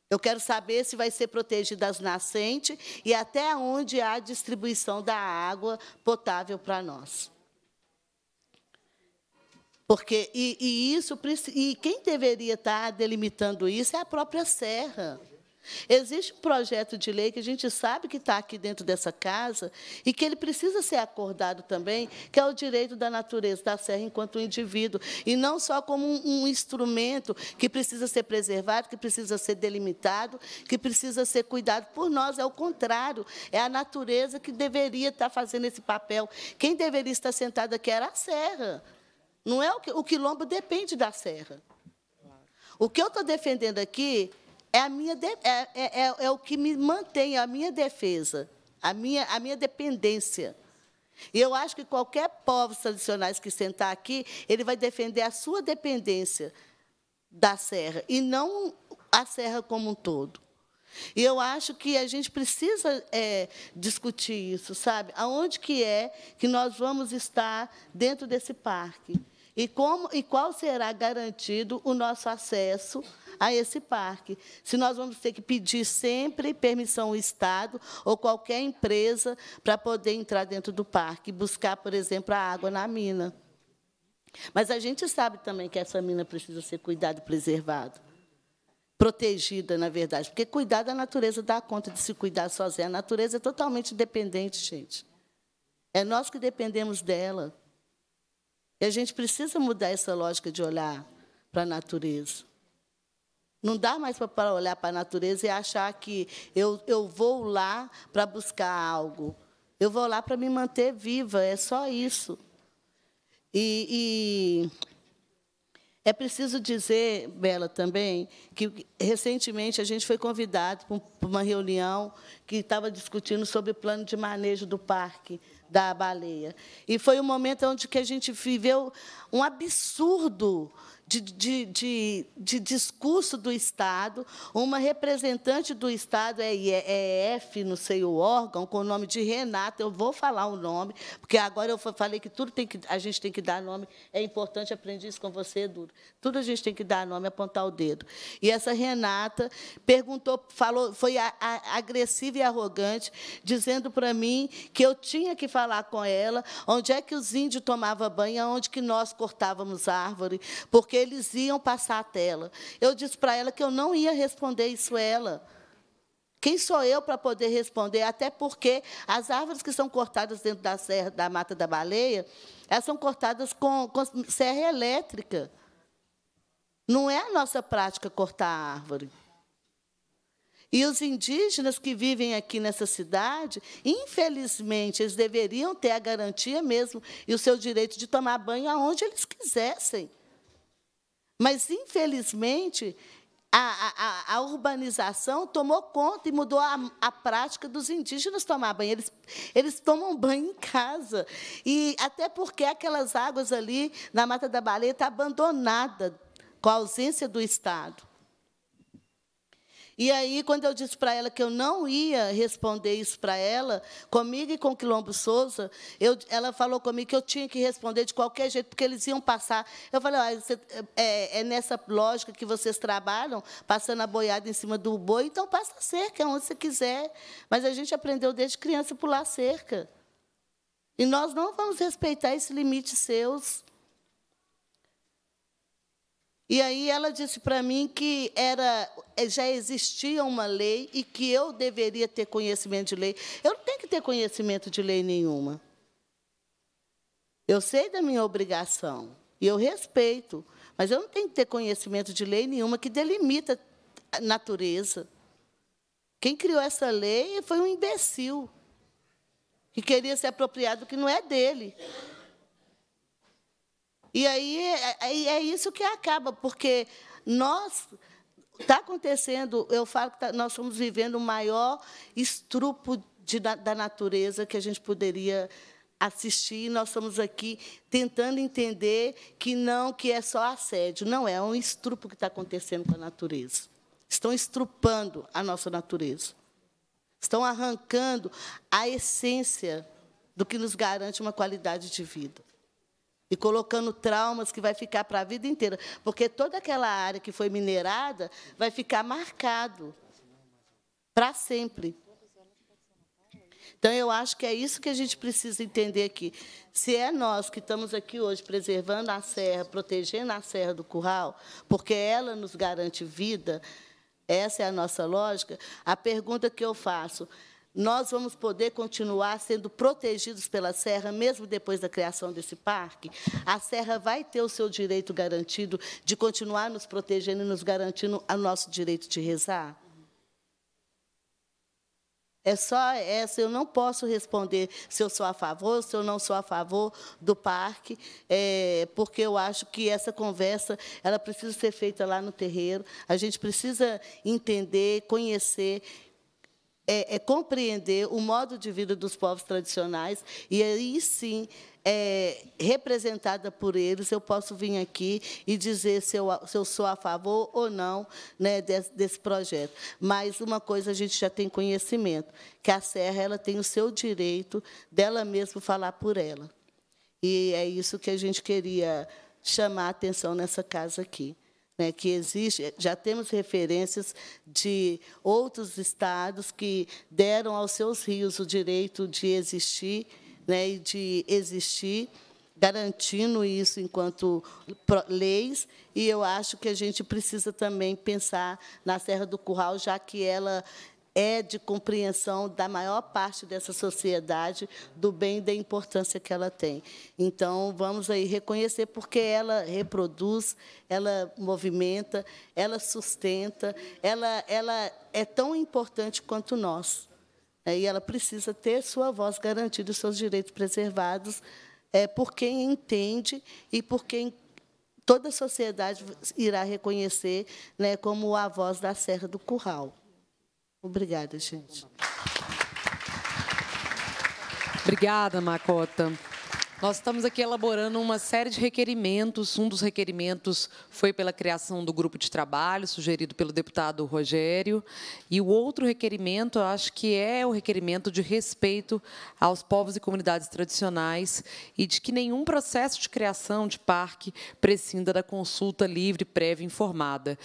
Eu quero saber se vai ser protegida as nascentes e até onde há distribuição da água potável para nós. Porque e, e isso e quem deveria estar tá delimitando isso é a própria serra. Existe um projeto de lei que a gente sabe que está aqui dentro dessa casa e que ele precisa ser acordado também, que é o direito da natureza da serra enquanto indivíduo, e não só como um, um instrumento que precisa ser preservado, que precisa ser delimitado, que precisa ser cuidado por nós. É o contrário, é a natureza que deveria estar tá fazendo esse papel. Quem deveria estar sentado aqui era a serra. Não é o, que, o quilombo depende da serra. O que eu estou defendendo aqui é, a minha, é, é, é, é, o que me mantém, é a minha defesa, a minha, a minha dependência. E eu acho que qualquer povo tradicional que sentar aqui, ele vai defender a sua dependência da serra, e não a serra como um todo. E eu acho que a gente precisa é, discutir isso, sabe? Aonde que é que nós vamos estar dentro desse parque? E, como, e qual será garantido o nosso acesso a esse parque? Se nós vamos ter que pedir sempre permissão ao Estado ou qualquer empresa para poder entrar dentro do parque, e buscar, por exemplo, a água na mina. Mas a gente sabe também que essa mina precisa ser cuidada e preservada protegida, na verdade, porque cuidar da natureza dá conta de se cuidar sozinha. A natureza é totalmente dependente, gente. É nós que dependemos dela. E a gente precisa mudar essa lógica de olhar para a natureza. Não dá mais para olhar para a natureza e achar que eu, eu vou lá para buscar algo. Eu vou lá para me manter viva, é só isso. E, é preciso dizer, Bela, também, que recentemente a gente foi convidado para uma reunião que estava discutindo sobre o plano de manejo do parque da baleia. E foi um momento onde que a gente viveu um absurdo de, de, de, de, discurso do Estado, uma representante do Estado, é, EF, é não sei o órgão, com o nome de Renata, eu vou falar o nome, porque agora eu falei que tudo tem que a gente tem que dar nome, é importante aprender isso com você, Duro. Tudo a gente tem que dar nome, apontar o dedo. E essa Renata perguntou, falou, foi a, a, agressiva e arrogante, dizendo para mim que eu tinha que falar com ela onde é que os índios tomavam banho, onde que nós cortávamos árvore, porque eles iam passar a tela. Eu disse para ela que eu não ia responder isso a ela. Quem sou eu para poder responder? Até porque as árvores que são cortadas dentro da serra da mata da baleia, elas são cortadas com, com serra elétrica. Não é a nossa prática cortar a árvore. E os indígenas que vivem aqui nessa cidade, infelizmente, eles deveriam ter a garantia mesmo e o seu direito de tomar banho aonde eles quisessem. Mas, infelizmente, a, a, a, urbanização tomou conta e mudou a, a, prática dos indígenas tomar banho. Eles, eles tomam banho em casa. E até porque aquelas águas ali na Mata da Baleia estão tá abandonadas com a ausência do Estado. E aí, quando eu disse para ela que eu não ia responder isso para ela, comigo e com o Quilombo Souza, eu, ela falou comigo que eu tinha que responder de qualquer jeito, porque eles iam passar. Eu falei, ah, você, é, é, nessa lógica que vocês trabalham, passando a boiada em cima do boi, então passa a cerca, é onde você quiser. Mas a gente aprendeu desde criança a pular cerca. E nós não vamos respeitar esses limites seus. E aí ela disse para mim que era, eh, já existia uma lei e que eu deveria ter conhecimento de lei. Eu não tenho que ter conhecimento de lei nenhuma. Eu sei da minha obrigação e eu respeito, mas eu não tenho que ter conhecimento de lei nenhuma que delimita a natureza. Quem criou essa lei foi um imbecil que queria se apropriar do que não é dele. E aí é, é, é isso que acaba, porque nós está acontecendo, eu falo que tá, nós estamos vivendo o maior estrupo de, da, da natureza que a gente poderia assistir. Nós estamos aqui tentando entender que não, que é só assédio. Não é, é um estrupo que está acontecendo com a natureza. Estão estrupando a nossa natureza. Estão arrancando a essência do que nos garante uma qualidade de vida e colocando traumas que vai ficar para a vida inteira, porque toda aquela área que foi minerada vai ficar marcado para sempre. Então, eu acho que é isso que a gente precisa entender aqui. Se é nós que estamos aqui hoje preservando a serra, protegendo a serra do curral, porque ela nos garante vida, essa é a nossa lógica, a pergunta que eu faço nós vamos poder continuar sendo protegidos pela serra, mesmo depois da criação desse parque. A serra vai ter o seu direito garantido de continuar nos protegendo e nos garantindo o nosso direito de rezar? É só essa, eu não posso responder se eu sou a favor, se eu não sou a favor do parque, é, porque eu acho que essa conversa ela precisa ser feita lá no terreiro. A gente precisa entender, conhecer é, é compreender o modo de vida dos povos tradicionais e aí sim é, representada por eles, eu posso vir aqui e dizer se eu, se eu sou a favor ou não né, desse, desse, projeto. Mas uma coisa a gente já tem conhecimento, que a Serra ela tem o seu direito dela mesma falar por ela. E é isso que a gente queria chamar a atenção nessa casa aqui né, que existe, eh, já temos referências de outros estados que deram aos seus rios o direito de existir né, e de existir, garantindo isso enquanto leis, e eu acho que a gente precisa também pensar na Serra do Curral, já que ela é de compreensão da maior parte dessa sociedade do bem e da importância que ela tem. Então, vamos aí reconhecer, porque ela reproduz, ela movimenta, ela sustenta, ela, ela é tão importante quanto nós. É, e ela precisa ter sua voz garantida, seus direitos preservados, é, por quem entende e por quem toda a sociedade irá reconhecer né, como a voz da Serra do Curral. Obrigada, gente. Obrigada, Macota. Nós estamos aqui elaborando uma série de requerimentos. Um dos requerimentos foi pela criação do grupo de trabalho, sugerido pelo deputado Rogério. E o outro requerimento, eu acho que é o requerimento de respeito aos povos e comunidades tradicionais e de que nenhum processo de criação de parque prescinda da consulta livre, prévia e informada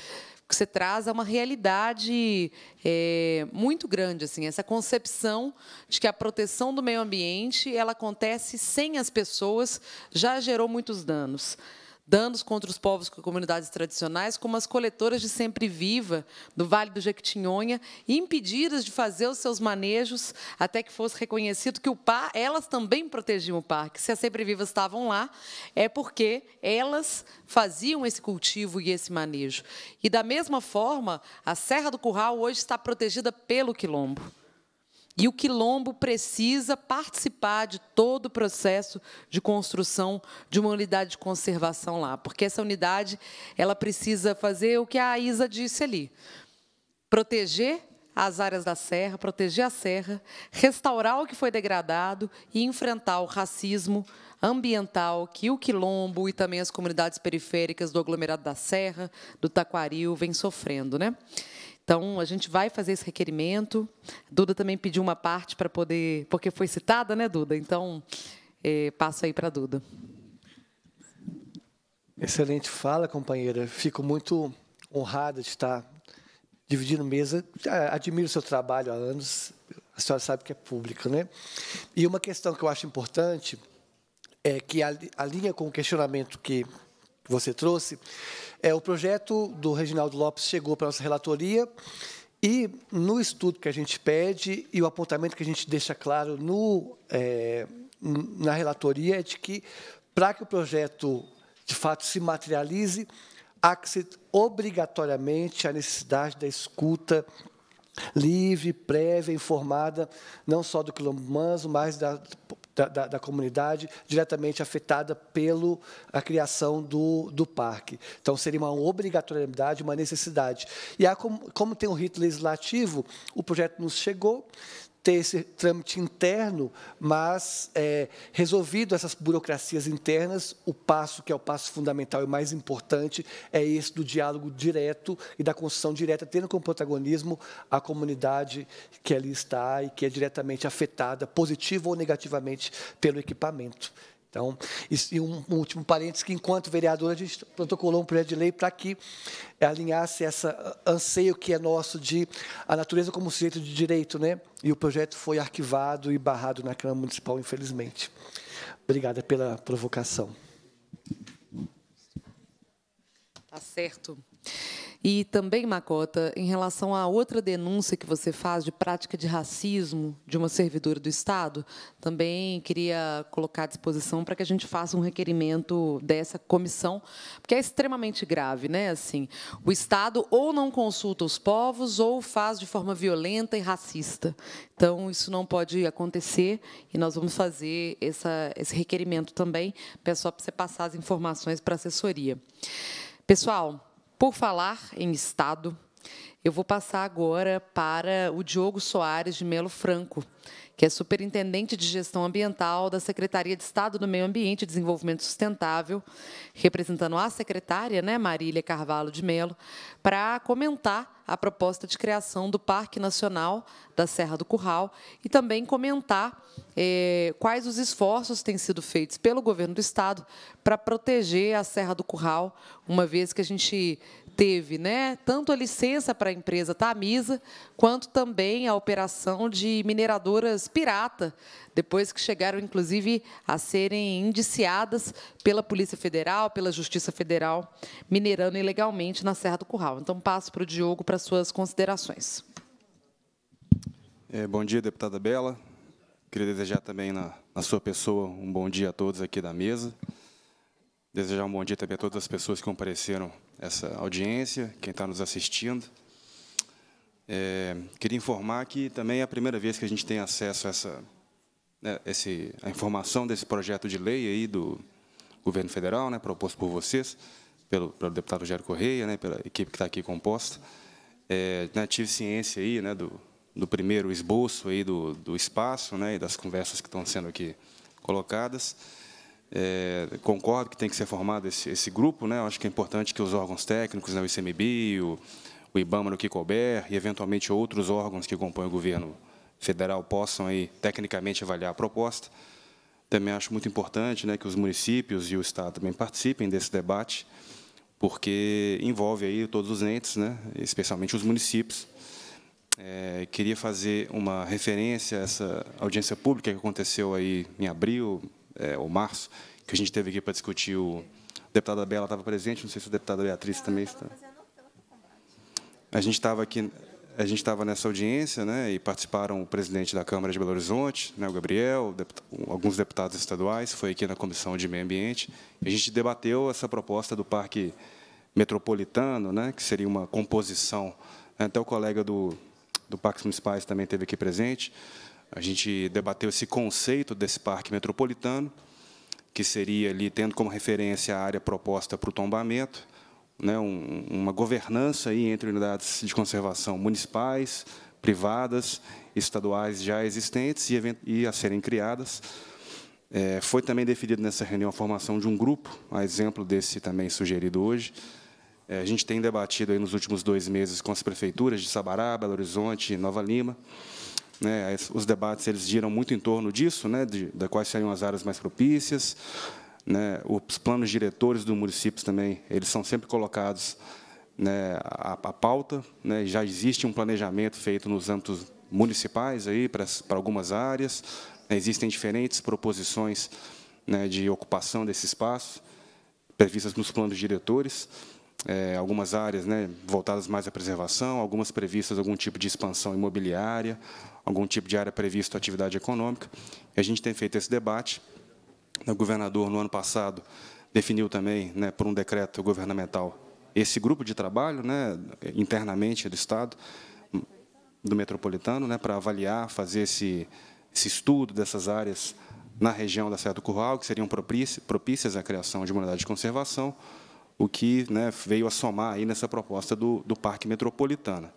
que você traz é uma realidade é, muito grande, assim, essa concepção de que a proteção do meio ambiente ela acontece sem as pessoas já gerou muitos danos danos contra os povos e comunidades tradicionais, como as coletoras de Sempre Viva, do Vale do Jequitinhonha, impedidas de fazer os seus manejos até que fosse reconhecido que o par, elas também protegiam o parque. Se as Sempre Vivas estavam lá, é porque elas faziam esse cultivo e esse manejo. E, da mesma forma, a Serra do Curral hoje está protegida pelo Quilombo. E o quilombo precisa participar de todo o processo de construção de uma unidade de conservação lá, porque essa unidade ela precisa fazer o que a Isa disse ali: proteger as áreas da serra, proteger a serra, restaurar o que foi degradado e enfrentar o racismo ambiental que o quilombo e também as comunidades periféricas do aglomerado da serra, do Taquaril vem sofrendo, né? Então, a gente vai fazer esse requerimento. Duda também pediu uma parte para poder, porque foi citada, né, Duda? Então, é, passo aí para a Duda. Excelente fala, companheira. Fico muito honrado de estar dividindo mesa. Admiro o seu trabalho há anos. A senhora sabe que é pública, né? E uma questão que eu acho importante é que alinha com o questionamento que que você trouxe, é o projeto do Reginaldo Lopes chegou para a nossa relatoria e no estudo que a gente pede e o apontamento que a gente deixa claro no, é, na relatoria é de que, para que o projeto de fato se materialize, há que se, obrigatoriamente a necessidade da escuta livre, prévia, informada, não só do quilombanzo, mas da, da, da, comunidade diretamente afetada pela criação do, do parque. Então, seria uma obrigatoriedade, uma necessidade. E há, como, como tem um rito legislativo, o projeto nos chegou, ter esse trâmite interno, mas é, resolvido essas burocracias internas, o passo que é o passo fundamental e mais importante é esse do diálogo direto e da construção direta, tendo como protagonismo a comunidade que ali está e que é diretamente afetada, positiva ou negativamente, pelo equipamento. Então, e um último parênteses, que enquanto vereadora, a gente protocolou um projeto de lei para que alinhasse esse anseio que é nosso de a natureza como sujeito de direito, né? E o projeto foi arquivado e barrado na Câmara Municipal, infelizmente. Obrigada pela provocação. Tá certo. E também, Macota, em relação à outra denúncia que você faz de prática de racismo de uma servidora do Estado, também queria colocar à disposição para que a gente faça um requerimento dessa comissão, porque é extremamente grave, né? Assim, o Estado ou não consulta os povos ou faz de forma violenta e racista. Então, isso não pode acontecer e nós vamos fazer essa, esse requerimento também. Peço só para você passar as informações para a assessoria. Pessoal, por falar em Estado, eu vou passar agora para o Diogo Soares de Melo Franco, que é superintendente de gestão ambiental da Secretaria de Estado do Meio Ambiente e Desenvolvimento Sustentável, representando a secretária, né, Marília Carvalho de Melo, para comentar a proposta de criação do Parque Nacional da Serra do Curral e também comentar eh, quais os esforços têm sido feitos pelo governo do Estado para proteger a Serra do Curral, uma vez que a gente teve, né, tanto a licença para a empresa Tamisa, quanto também a operação de mineradoras pirata, depois que chegaram, inclusive, a serem indiciadas pela Polícia Federal, pela Justiça Federal, minerando ilegalmente na Serra do Curral. Então, passo para o Diogo para suas considerações. É, bom dia, deputada Bela. Queria desejar também, na, na sua pessoa, um bom dia a todos aqui da mesa. Desejar um bom dia também a todas as pessoas que compareceram essa audiência, quem está nos assistindo. É, queria informar que também é a primeira vez que a gente tem acesso a essa né, esse, a informação desse projeto de lei aí do governo federal, né, proposto por vocês, pelo, pelo deputado Jair Correia, né, pela equipe que está aqui composta. É, né, tive ciência aí, né, do, do primeiro esboço aí do, do espaço né, e das conversas que estão sendo aqui colocadas. É, concordo que tem que ser formado esse, esse grupo, né? acho que é importante que os órgãos técnicos, né, o ICMBio, o, IBAMA no que couber, e eventualmente outros órgãos que compõem o governo federal possam aí, tecnicamente avaliar a proposta. Também acho muito importante né, que os municípios e o Estado também participem desse debate, porque envolve aí todos os entes, né, especialmente os municípios. É, queria fazer uma referência a essa audiência pública que aconteceu aí em abril, é, ou março, que a gente teve aqui para discutir. O... A deputada Bela estava presente, não sei se a deputada Beatriz não, também está. A gente estava aqui, a gente estava nessa audiência, né, e participaram o presidente da Câmara de Belo Horizonte, né, o Gabriel, alguns deputados estaduais, foi aqui na Comissão de Meio Ambiente. A gente debateu essa proposta do Parque Metropolitano, né, que seria uma composição. Até o colega do, do Parques Municipais também teve aqui presente. A gente debateu esse conceito desse parque metropolitano, que seria ali tendo como referência a área proposta para o tombamento, né, um, uma governança aí entre unidades de conservação municipais, privadas, estaduais já existentes e, e a serem criadas. É, foi também definido nessa reunião a formação de um grupo, a exemplo desse também sugerido hoje. É, a gente tem debatido aí nos últimos dois meses com as prefeituras de Sabará, Belo Horizonte e Nova Lima. Né? Os debates eles giram muito em torno disso, né? de, de quais seriam as áreas mais propícias. Né? Os planos diretores do município também, eles são sempre colocados né, a, a pauta. Né? Já existe um planejamento feito nos âmbitos municipais aí para, para algumas áreas. Né, existem diferentes proposições né, de ocupação desse espaço previstas nos planos diretores é, algumas áreas né, voltadas mais à preservação, algumas previstas algum tipo de expansão imobiliária, algum tipo de área prevista atividade econômica. E a gente tem feito esse debate. O governador, no ano passado, definiu também, né, por um decreto governamental, esse grupo de trabalho né, internamente do Estado, do metropolitano, né, para avaliar, fazer esse, esse estudo dessas áreas na região da Serra do Curral, que seriam propícias à criação de unidade de conservação o que né, veio a somar aí nessa proposta do, do Parque Metropolitana.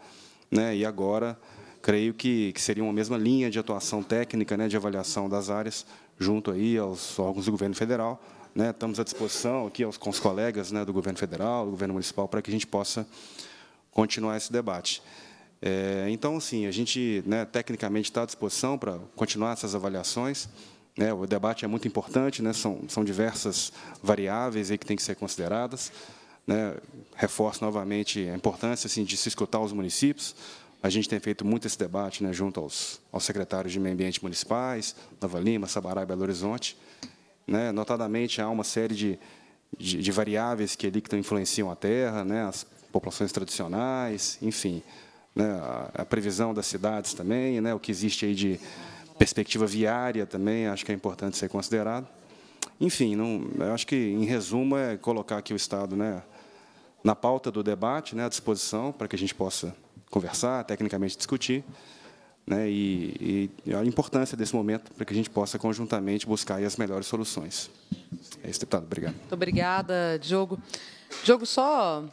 Né? E agora, creio que, que seria uma mesma linha de atuação técnica, né, de avaliação das áreas, junto aí aos órgãos do governo federal. Né? Estamos à disposição aqui aos, com os colegas né, do governo federal, do governo municipal, para que a gente possa continuar esse debate. É, então, sim, a gente né, tecnicamente está à disposição para continuar essas avaliações, né, o debate é muito importante, né, são, são diversas variáveis aí que têm que ser consideradas. Né, reforço novamente a importância assim, de se escutar os municípios. A gente tem feito muito esse debate né, junto aos, aos secretários de meio ambiente municipais, Nova Lima, Sabará e Belo Horizonte. Né, notadamente, há uma série de, de, de variáveis que ali que influenciam a terra, né, as populações tradicionais, enfim, né, a, a, previsão das cidades também, né, o que existe aí de perspectiva viária também, acho que é importante ser considerado. Enfim, não, eu acho que, em resumo, é colocar aqui o Estado né, na pauta do debate, né, à disposição, para que a gente possa conversar, tecnicamente discutir, né, e, e a importância desse momento para que a gente possa conjuntamente buscar as melhores soluções. É isso, deputado. Obrigado. Muito obrigada, Diogo. Diogo, só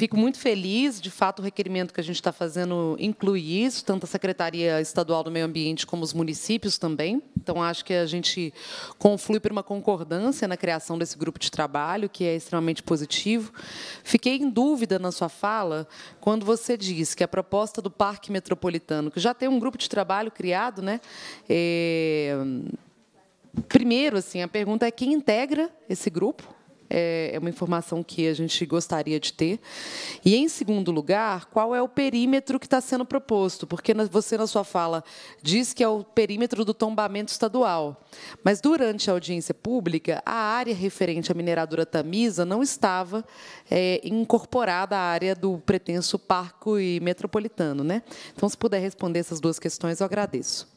fico muito feliz, de fato, o requerimento que a gente está fazendo inclui isso, tanto a Secretaria Estadual do Meio Ambiente como os municípios também. Então, acho que a gente conflui para uma concordância na criação desse grupo de trabalho, que é extremamente positivo. Fiquei em dúvida na sua fala quando você diz que a proposta do Parque Metropolitano, que já tem um grupo de trabalho criado, né? É... Primeiro, assim, a pergunta é quem integra esse grupo é, é uma informação que a gente gostaria de ter. E, em segundo lugar, qual é o perímetro que está sendo proposto? Porque você, na sua fala, diz que é o perímetro do tombamento estadual. Mas, durante a audiência pública, a área referente à mineradora Tamisa não estava é, incorporada à área do pretenso parco e metropolitano. Né? Então, se puder responder essas duas questões, eu agradeço.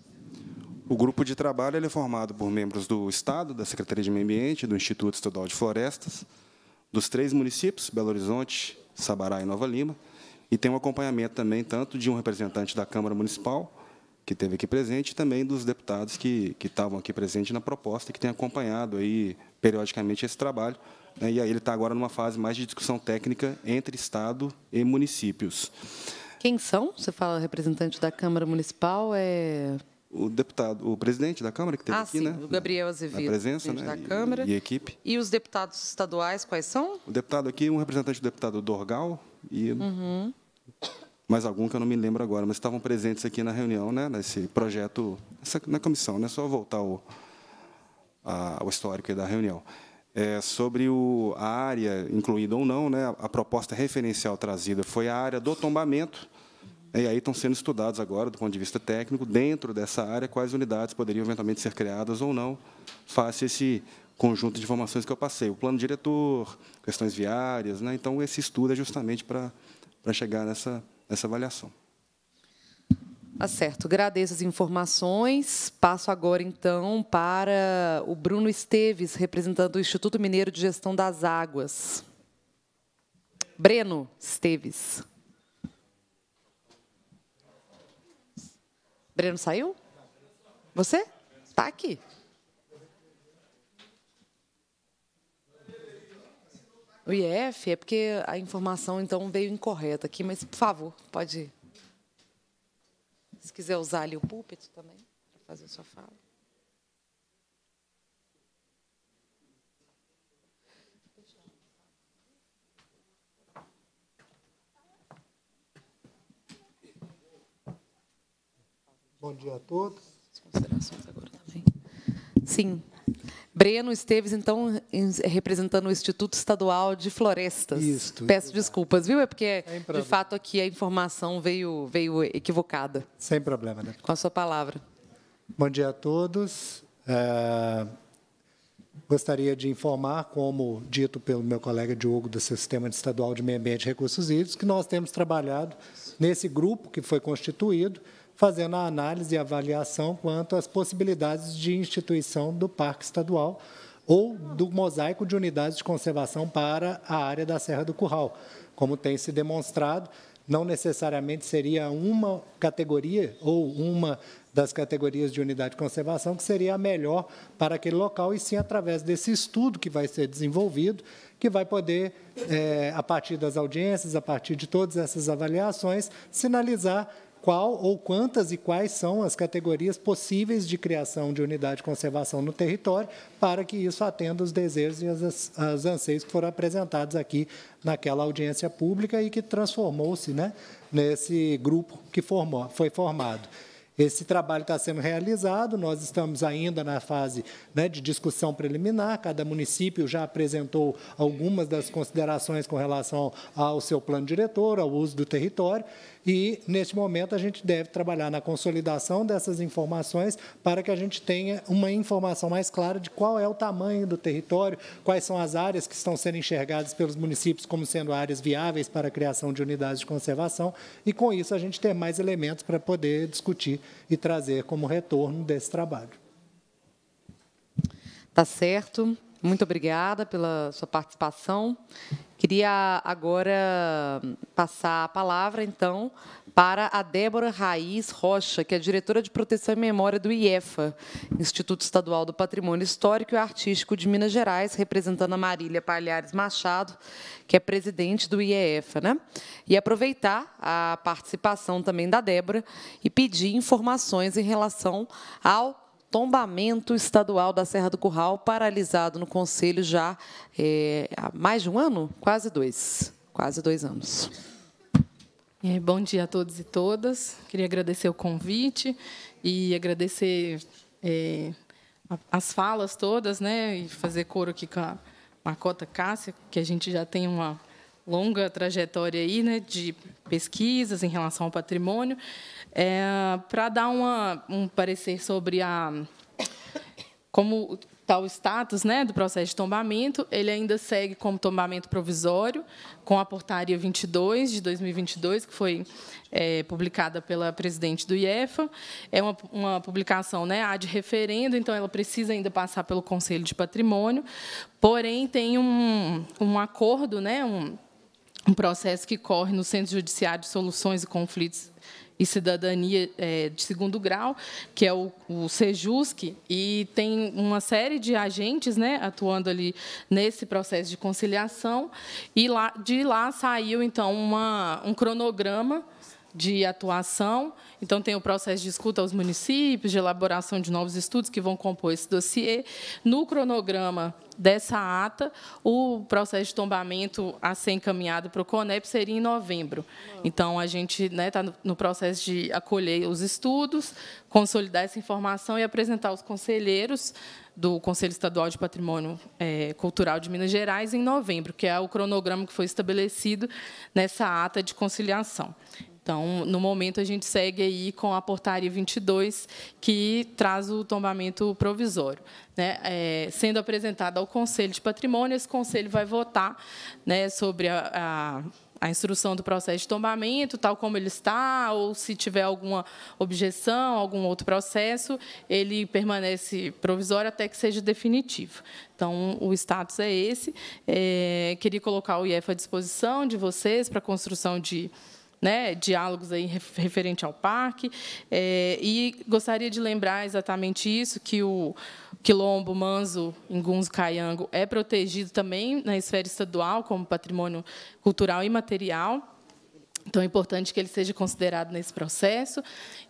O grupo de trabalho ele é formado por membros do Estado, da Secretaria de Meio Ambiente, do Instituto Estadual de Florestas, dos três municípios, Belo Horizonte, Sabará e Nova Lima, e tem um acompanhamento também tanto de um representante da Câmara Municipal, que esteve aqui presente, e também dos deputados que, que estavam aqui presentes na proposta e que têm acompanhado aí, periodicamente esse trabalho. Né, e aí ele está agora numa fase mais de discussão técnica entre Estado e municípios. Quem são? Você fala representante da Câmara Municipal, é o deputado, o presidente da Câmara que teve ah, aqui, sim, né? O Gabriel Azevedo. Na presença, né? Da e, Câmara. E, equipe. E os deputados estaduais, quais são? O deputado aqui, um representante do deputado Dorgal e uhum. mais algum que eu não me lembro agora, mas estavam presentes aqui na reunião, né? Nesse projeto, essa, na comissão, né? Só voltar ao, a, histórico da reunião. É, sobre o, a área, incluída ou não, né? A proposta referencial trazida foi a área do tombamento e aí estão sendo estudados agora, do ponto de vista técnico, dentro dessa área, quais unidades poderiam eventualmente ser criadas ou não, face esse conjunto de informações que eu passei. O plano diretor, questões viárias. Né? Então, esse estudo é justamente para, para chegar nessa, nessa avaliação. Tá certo. Agradeço as informações. Passo agora, então, para o Bruno Esteves, representando o Instituto Mineiro de Gestão das Águas. Breno Esteves. Breno saiu? Você? Está aqui. O IF é porque a informação então veio incorreta aqui, mas por favor, pode. Se quiser usar ali o púlpito também, para fazer a sua fala. Bom dia a todos. As considerações agora também. Sim. Breno Esteves, então, representando o Instituto Estadual de Florestas. Isso. Peço desculpas, viu? É porque, de fato, aqui a informação veio, veio equivocada. Sem problema, né? Com a sua palavra. Bom dia a todos. É... Gostaria de informar, como dito pelo meu colega Diogo, do Sistema Estadual de Meio Ambiente e Recursos Hídricos, que nós temos trabalhado nesse grupo que foi constituído fazendo a análise e avaliação quanto às possibilidades de instituição do Parque Estadual ou do mosaico de unidades de conservação para a área da Serra do Curral. Como tem se demonstrado, não necessariamente seria uma categoria ou uma das categorias de unidade de conservação que seria a melhor para aquele local, e sim através desse estudo que vai ser desenvolvido, que vai poder, é, a partir das audiências, a partir de todas essas avaliações, sinalizar qual ou quantas e quais são as categorias possíveis de criação de unidade de conservação no território, para que isso atenda os desejos e as, as anseios que foram apresentados aqui naquela audiência pública e que transformou-se né, nesse grupo que formou, foi formado. Esse trabalho está sendo realizado, nós estamos ainda na fase né, de discussão preliminar, cada município já apresentou algumas das considerações com relação ao seu plano diretor, ao uso do território, e, neste momento, a gente deve trabalhar na consolidação dessas informações para que a gente tenha uma informação mais clara de qual é o tamanho do território, quais são as áreas que estão sendo enxergadas pelos municípios como sendo áreas viáveis para a criação de unidades de conservação e, com isso, a gente ter mais elementos para poder discutir e trazer como retorno desse trabalho. Tá certo. Muito obrigada pela sua participação. Queria agora hum, passar a palavra, então, para a Débora Raiz Rocha, que é diretora de Proteção e Memória do IEFA, Instituto Estadual do Patrimônio Histórico e Artístico de Minas Gerais, representando a Marília Palhares Machado, que é presidente do IEFA. Né? E aproveitar a participação também da Débora e pedir informações em relação ao tombamento estadual da Serra do Curral, paralisado no Conselho já é, há mais de um ano? Quase dois. Quase dois anos. É, bom dia a todos e todas. Queria agradecer o convite e agradecer é, as falas todas, né? E fazer coro aqui com a Macota Cássia, que a gente já tem uma longa trajetória aí, né? De pesquisas em relação ao patrimônio. É, para dar uma, um parecer sobre a como está o status né, do processo de tombamento, ele ainda segue como tombamento provisório, com a portaria 22 de 2022, que foi é, publicada pela presidente do IEFA. É uma, uma publicação né, ad referendo, então ela precisa ainda passar pelo Conselho de Patrimônio, porém tem um, um acordo, né, um, um processo que corre no Centro Judiciário de Soluções e Conflitos e Cidadania é, de Segundo Grau, que é o, o SEJUSC, e tem uma série de agentes né, atuando ali nesse processo de conciliação. E lá, de lá saiu, então, uma, um cronograma de atuação. Então, tem o processo de escuta aos municípios, de elaboração de novos estudos que vão compor esse dossiê. No cronograma dessa ata, o processo de tombamento a ser encaminhado para o CONEP seria em novembro. Então, a gente né, está no processo de acolher os estudos, consolidar essa informação e apresentar aos conselheiros do Conselho Estadual de Patrimônio é, Cultural de Minas Gerais em novembro, que é o cronograma que foi estabelecido nessa ata de conciliação. Então, no momento, a gente segue aí com a portaria 22, que traz o tombamento provisório. Né, é, sendo apresentada ao Conselho de Patrimônio, esse Conselho vai votar né, sobre a, a, a, instrução do processo de tombamento, tal como ele está, ou se tiver alguma objeção, algum outro processo, ele permanece provisório até que seja definitivo. Então, o status é esse. É, queria colocar o IEF à disposição de vocês para a construção de né, diálogos aí referente ao parque. É, e gostaria de lembrar exatamente isso, que o Quilombo, Manso, Ingunzo, Caiango é protegido também na esfera estadual como patrimônio cultural e material. Então, é importante que ele seja considerado nesse processo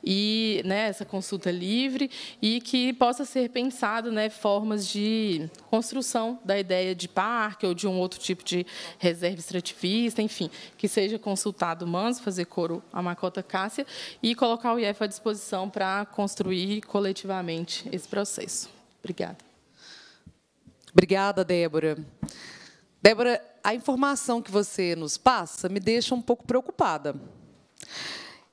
e né, essa consulta livre e que possa ser pensado né, formas de construção da ideia de parque ou de um outro tipo de reserva extrativista, enfim, que seja consultado o Manso, fazer coro à Macota Cássia e colocar o IEF à disposição para construir coletivamente esse processo. Obrigada. Obrigada, Débora. Débora, a informação que você nos passa me deixa um pouco preocupada.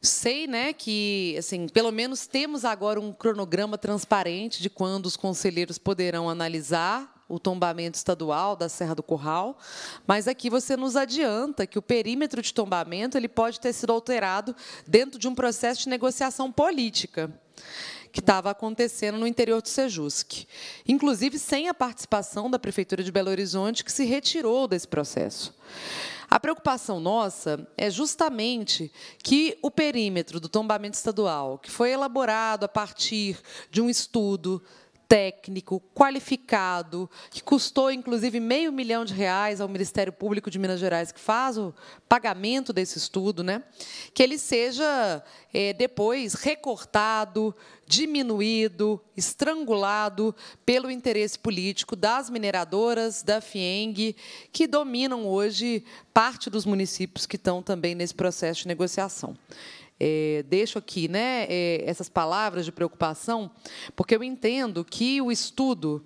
Sei, né, que assim, pelo menos temos agora um cronograma transparente de quando os conselheiros poderão analisar o tombamento estadual da Serra do Curral, mas aqui você nos adianta que o perímetro de tombamento ele pode ter sido alterado dentro de um processo de negociação política que estava acontecendo no interior do Sejusc, inclusive sem a participação da Prefeitura de Belo Horizonte, que se retirou desse processo. A preocupação nossa é justamente que o perímetro do tombamento estadual, que foi elaborado a partir de um estudo técnico, qualificado, que custou inclusive meio milhão de reais ao Ministério Público de Minas Gerais, que faz o pagamento desse estudo, né? que ele seja é, depois recortado, diminuído, estrangulado pelo interesse político das mineradoras, da FIENG, que dominam hoje parte dos municípios que estão também nesse processo de negociação é, deixo aqui né, é, essas palavras de preocupação, porque eu entendo que o estudo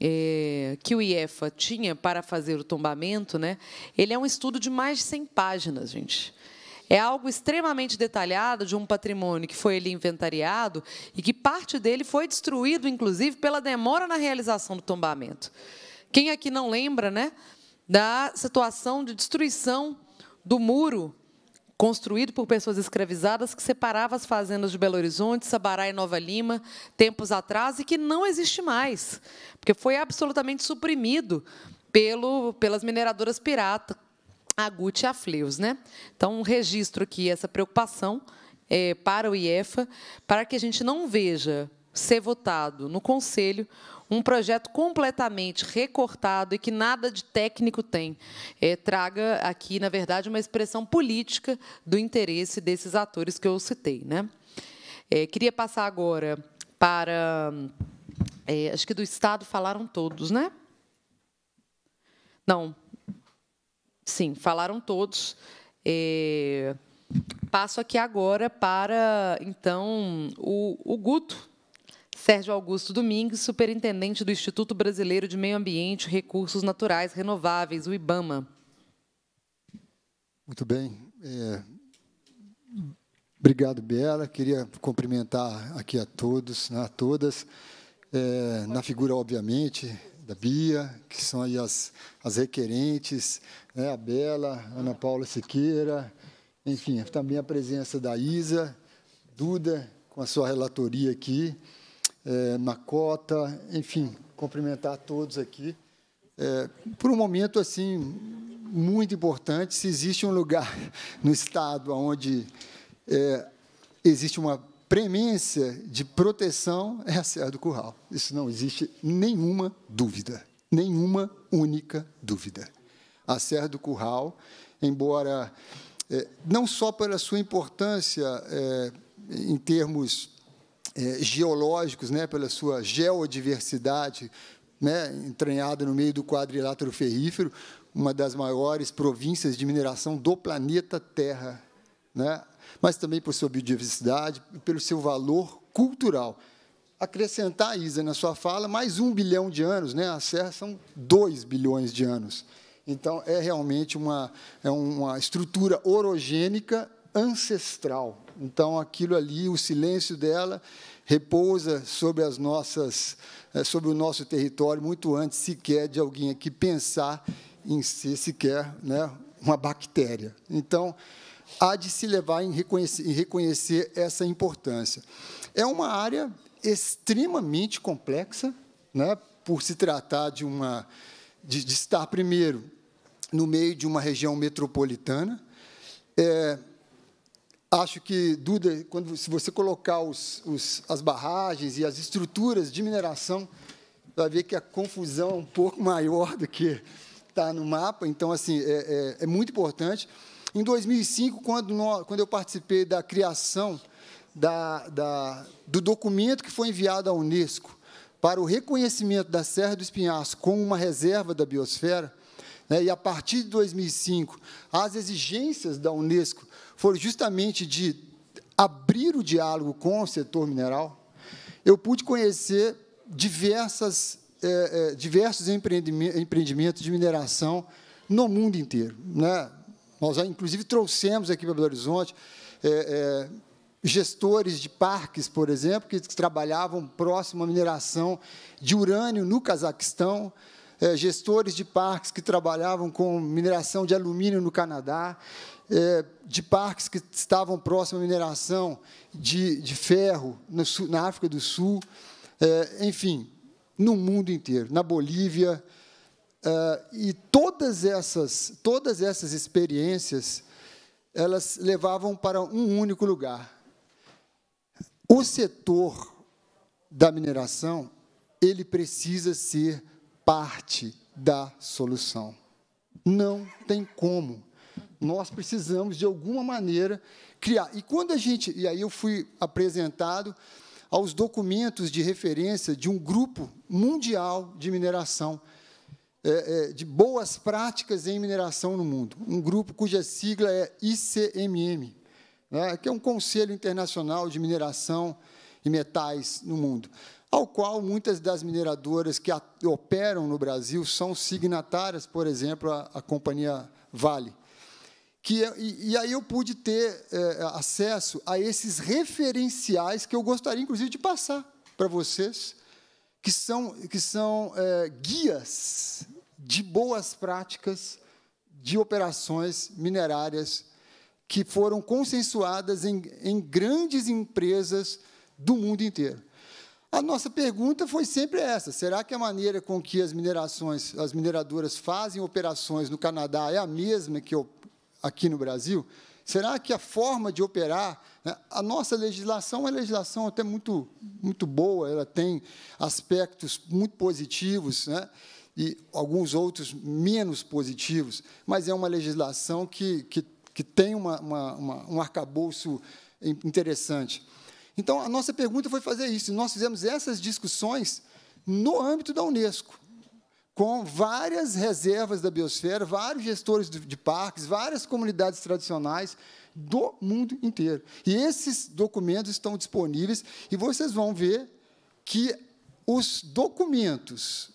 é, que o IEFA tinha para fazer o tombamento, né, ele é um estudo de mais de 100 páginas, gente. É algo extremamente detalhado de um patrimônio que foi ele inventariado e que parte dele foi destruído, inclusive, pela demora na realização do tombamento. Quem aqui não lembra né, da situação de destruição do muro construído por pessoas escravizadas que separava as fazendas de Belo Horizonte, Sabará e Nova Lima, tempos atrás, e que não existe mais, porque foi absolutamente suprimido pelo, pelas mineradoras pirata, a Gucci e a Fleus. Né? Então, registro aqui essa preocupação é, para o IEFA, para que a gente não veja ser votado no Conselho um projeto completamente recortado e que nada de técnico tem. É, traga aqui, na verdade, uma expressão política do interesse desses atores que eu citei. Né? É, queria passar agora para. É, acho que do Estado falaram todos, né? Não. Sim, falaram todos. É, passo aqui agora para, então, o, o Guto, Sérgio Augusto Domingues, superintendente do Instituto Brasileiro de Meio Ambiente e Recursos Naturais Renováveis, o IBAMA. Muito bem. É... Obrigado, Bela. Queria cumprimentar aqui a todos, né, a todas, é, na figura, obviamente, da Bia, que são aí as, as requerentes, né, a Bela, Ana Paula Siqueira, enfim, também a presença da Isa, Duda, com a sua relatoria aqui, é, Macota, enfim, cumprimentar todos aqui. É, por um momento assim muito importante, se existe um lugar no Estado onde é, existe uma premência de proteção, é a Serra do Curral. Isso não existe nenhuma dúvida, nenhuma única dúvida. A Serra do Curral, embora é, não só pela sua importância é, em termos é, geológicos, né, pela sua geodiversidade, né, no meio do quadrilátero ferrífero, uma das maiores províncias de mineração do planeta Terra, né, mas também por sua biodiversidade e pelo seu valor cultural. Acrescentar, Isa, na sua fala, mais um bilhão de anos, né, a Serra são dois bilhões de anos. Então, é realmente uma, é uma estrutura orogênica ancestral, então, aquilo ali, o silêncio dela, repousa sobre as nossas, eh, sobre o nosso território muito antes sequer de alguém aqui pensar em si sequer, né, uma bactéria. Então, há de se levar em reconhecer, em reconhecer essa importância. É uma área extremamente complexa, né, por se tratar de uma de, de estar primeiro no meio de uma região metropolitana. É, Acho que, Duda, quando, se você colocar os, os, as barragens e as estruturas de mineração, vai ver que a confusão é um pouco maior do que está no mapa. Então, assim, é, é, é muito importante. Em 2005, quando, quando eu participei da criação da, da, do documento que foi enviado à Unesco para o reconhecimento da Serra do Espinhaço como uma reserva da biosfera, né, e a partir de 2005, as exigências da Unesco foi justamente de abrir o diálogo com o setor mineral. Eu pude conhecer diversas, é, é, diversos empreendimentos de mineração no mundo inteiro. Né? Nós, inclusive, trouxemos aqui para Belo Horizonte é, gestores de parques, por exemplo, que trabalhavam próximo à mineração de urânio no Cazaquistão, gestores de parques que trabalhavam com mineração de alumínio no Canadá é, de parques que estavam próximos à mineração de, de ferro no, na África do Sul, é, enfim, no mundo inteiro, na Bolívia. É, e todas essas, todas essas experiências elas levavam para um único lugar. O setor da mineração ele precisa ser parte da solução. Não tem como nós precisamos, de alguma maneira, criar. E quando a gente. E aí eu fui apresentado aos documentos de referência de um grupo mundial de mineração, é, é, de boas práticas em mineração no mundo, um grupo cuja sigla é ICMM, né, que é um Conselho Internacional de Mineração e Metais no Mundo, ao qual muitas das mineradoras que operam no Brasil são signatárias, por exemplo, a companhia Vale que é, e, e, aí eu pude ter é, acesso a esses referenciais que eu gostaria, inclusive, de passar para vocês, que são, que são é, guias de boas práticas de operações minerárias que foram consensuadas em, em grandes empresas do mundo inteiro. A nossa pergunta foi sempre essa: será que a maneira com que as minerações, as mineradoras fazem operações no Canadá é a mesma que aqui no Brasil? Será que a forma de operar, né, a nossa legislação é legislação até muito, muito boa, ela tem aspectos muito positivos, né, e alguns outros menos positivos, mas é uma legislação que, que, que tem uma, uma, uma, um arcabouço interessante. Então, a nossa pergunta foi fazer isso, nós fizemos essas discussões no âmbito da Unesco com várias reservas da biosfera, vários gestores de parques, várias comunidades tradicionais do mundo inteiro. E esses documentos estão disponíveis e vocês vão ver que os documentos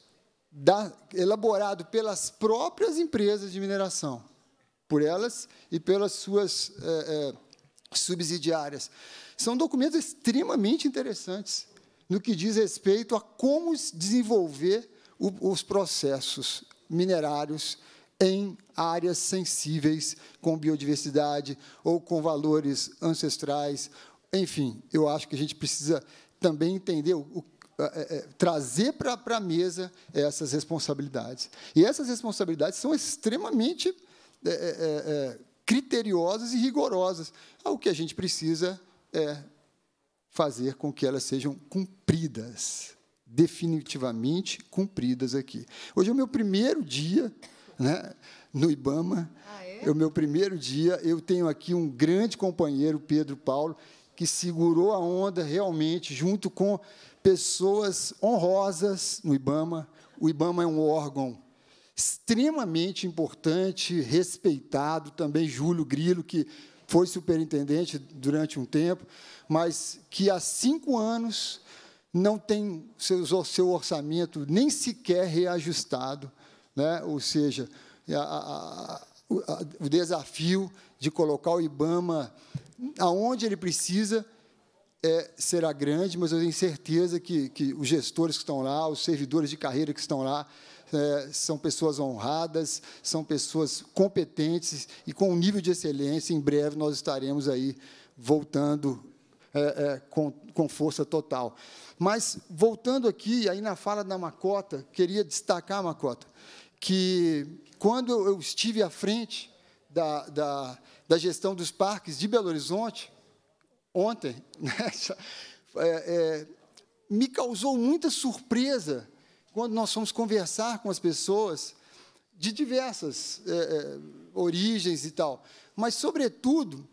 da, elaborado pelas próprias empresas de mineração, por elas e pelas suas é, é, subsidiárias, são documentos extremamente interessantes no que diz respeito a como desenvolver os processos minerários em áreas sensíveis com biodiversidade ou com valores ancestrais. Enfim, eu acho que a gente precisa também entender o, é, é, é, trazer para a mesa essas responsabilidades. E essas responsabilidades são extremamente é, é, é, criteriosas e rigorosas. O que a gente precisa é fazer com que elas sejam cumpridas definitivamente cumpridas aqui. Hoje é o meu primeiro dia né, no IBAMA. Ah, é? é o meu primeiro dia. Eu tenho aqui um grande companheiro, Pedro Paulo, que segurou a onda realmente, junto com pessoas honrosas no IBAMA. O IBAMA é um órgão extremamente importante, respeitado, também Júlio Grilo, que foi superintendente durante um tempo, mas que há cinco anos não tem o seu orçamento nem sequer reajustado, né? ou seja, a, a, a, o desafio de colocar o IBAMA aonde ele precisa é, será grande, mas eu tenho certeza que, que, os gestores que estão lá, os servidores de carreira que estão lá, é, são pessoas honradas, são pessoas competentes e com um nível de excelência. Em breve nós estaremos aí voltando é, é, com, com força total. Mas, voltando aqui, aí na fala da Macota, queria destacar, Macota, que quando eu estive à frente da, da, da gestão dos parques de Belo Horizonte, ontem, nessa, né, é, é, me causou muita surpresa quando nós fomos conversar com as pessoas de diversas é, é, origens e tal, mas, sobretudo,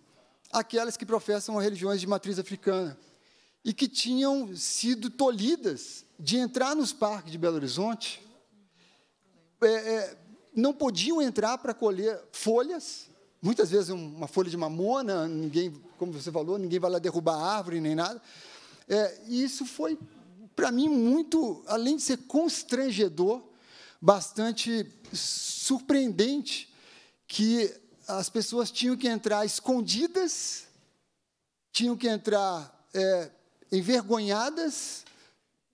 aquelas que professam religiões de matriz africana e que tinham sido tolhidas de entrar nos parques de Belo Horizonte, é, é, não podiam entrar para colher folhas, muitas vezes uma folha de mamona, ninguém, como você falou, ninguém vai lá derrubar árvore nem nada. É, e isso foi, para mim, muito, além de ser constrangedor, bastante surpreendente que as pessoas tinham que entrar escondidas, tinham que entrar é, envergonhadas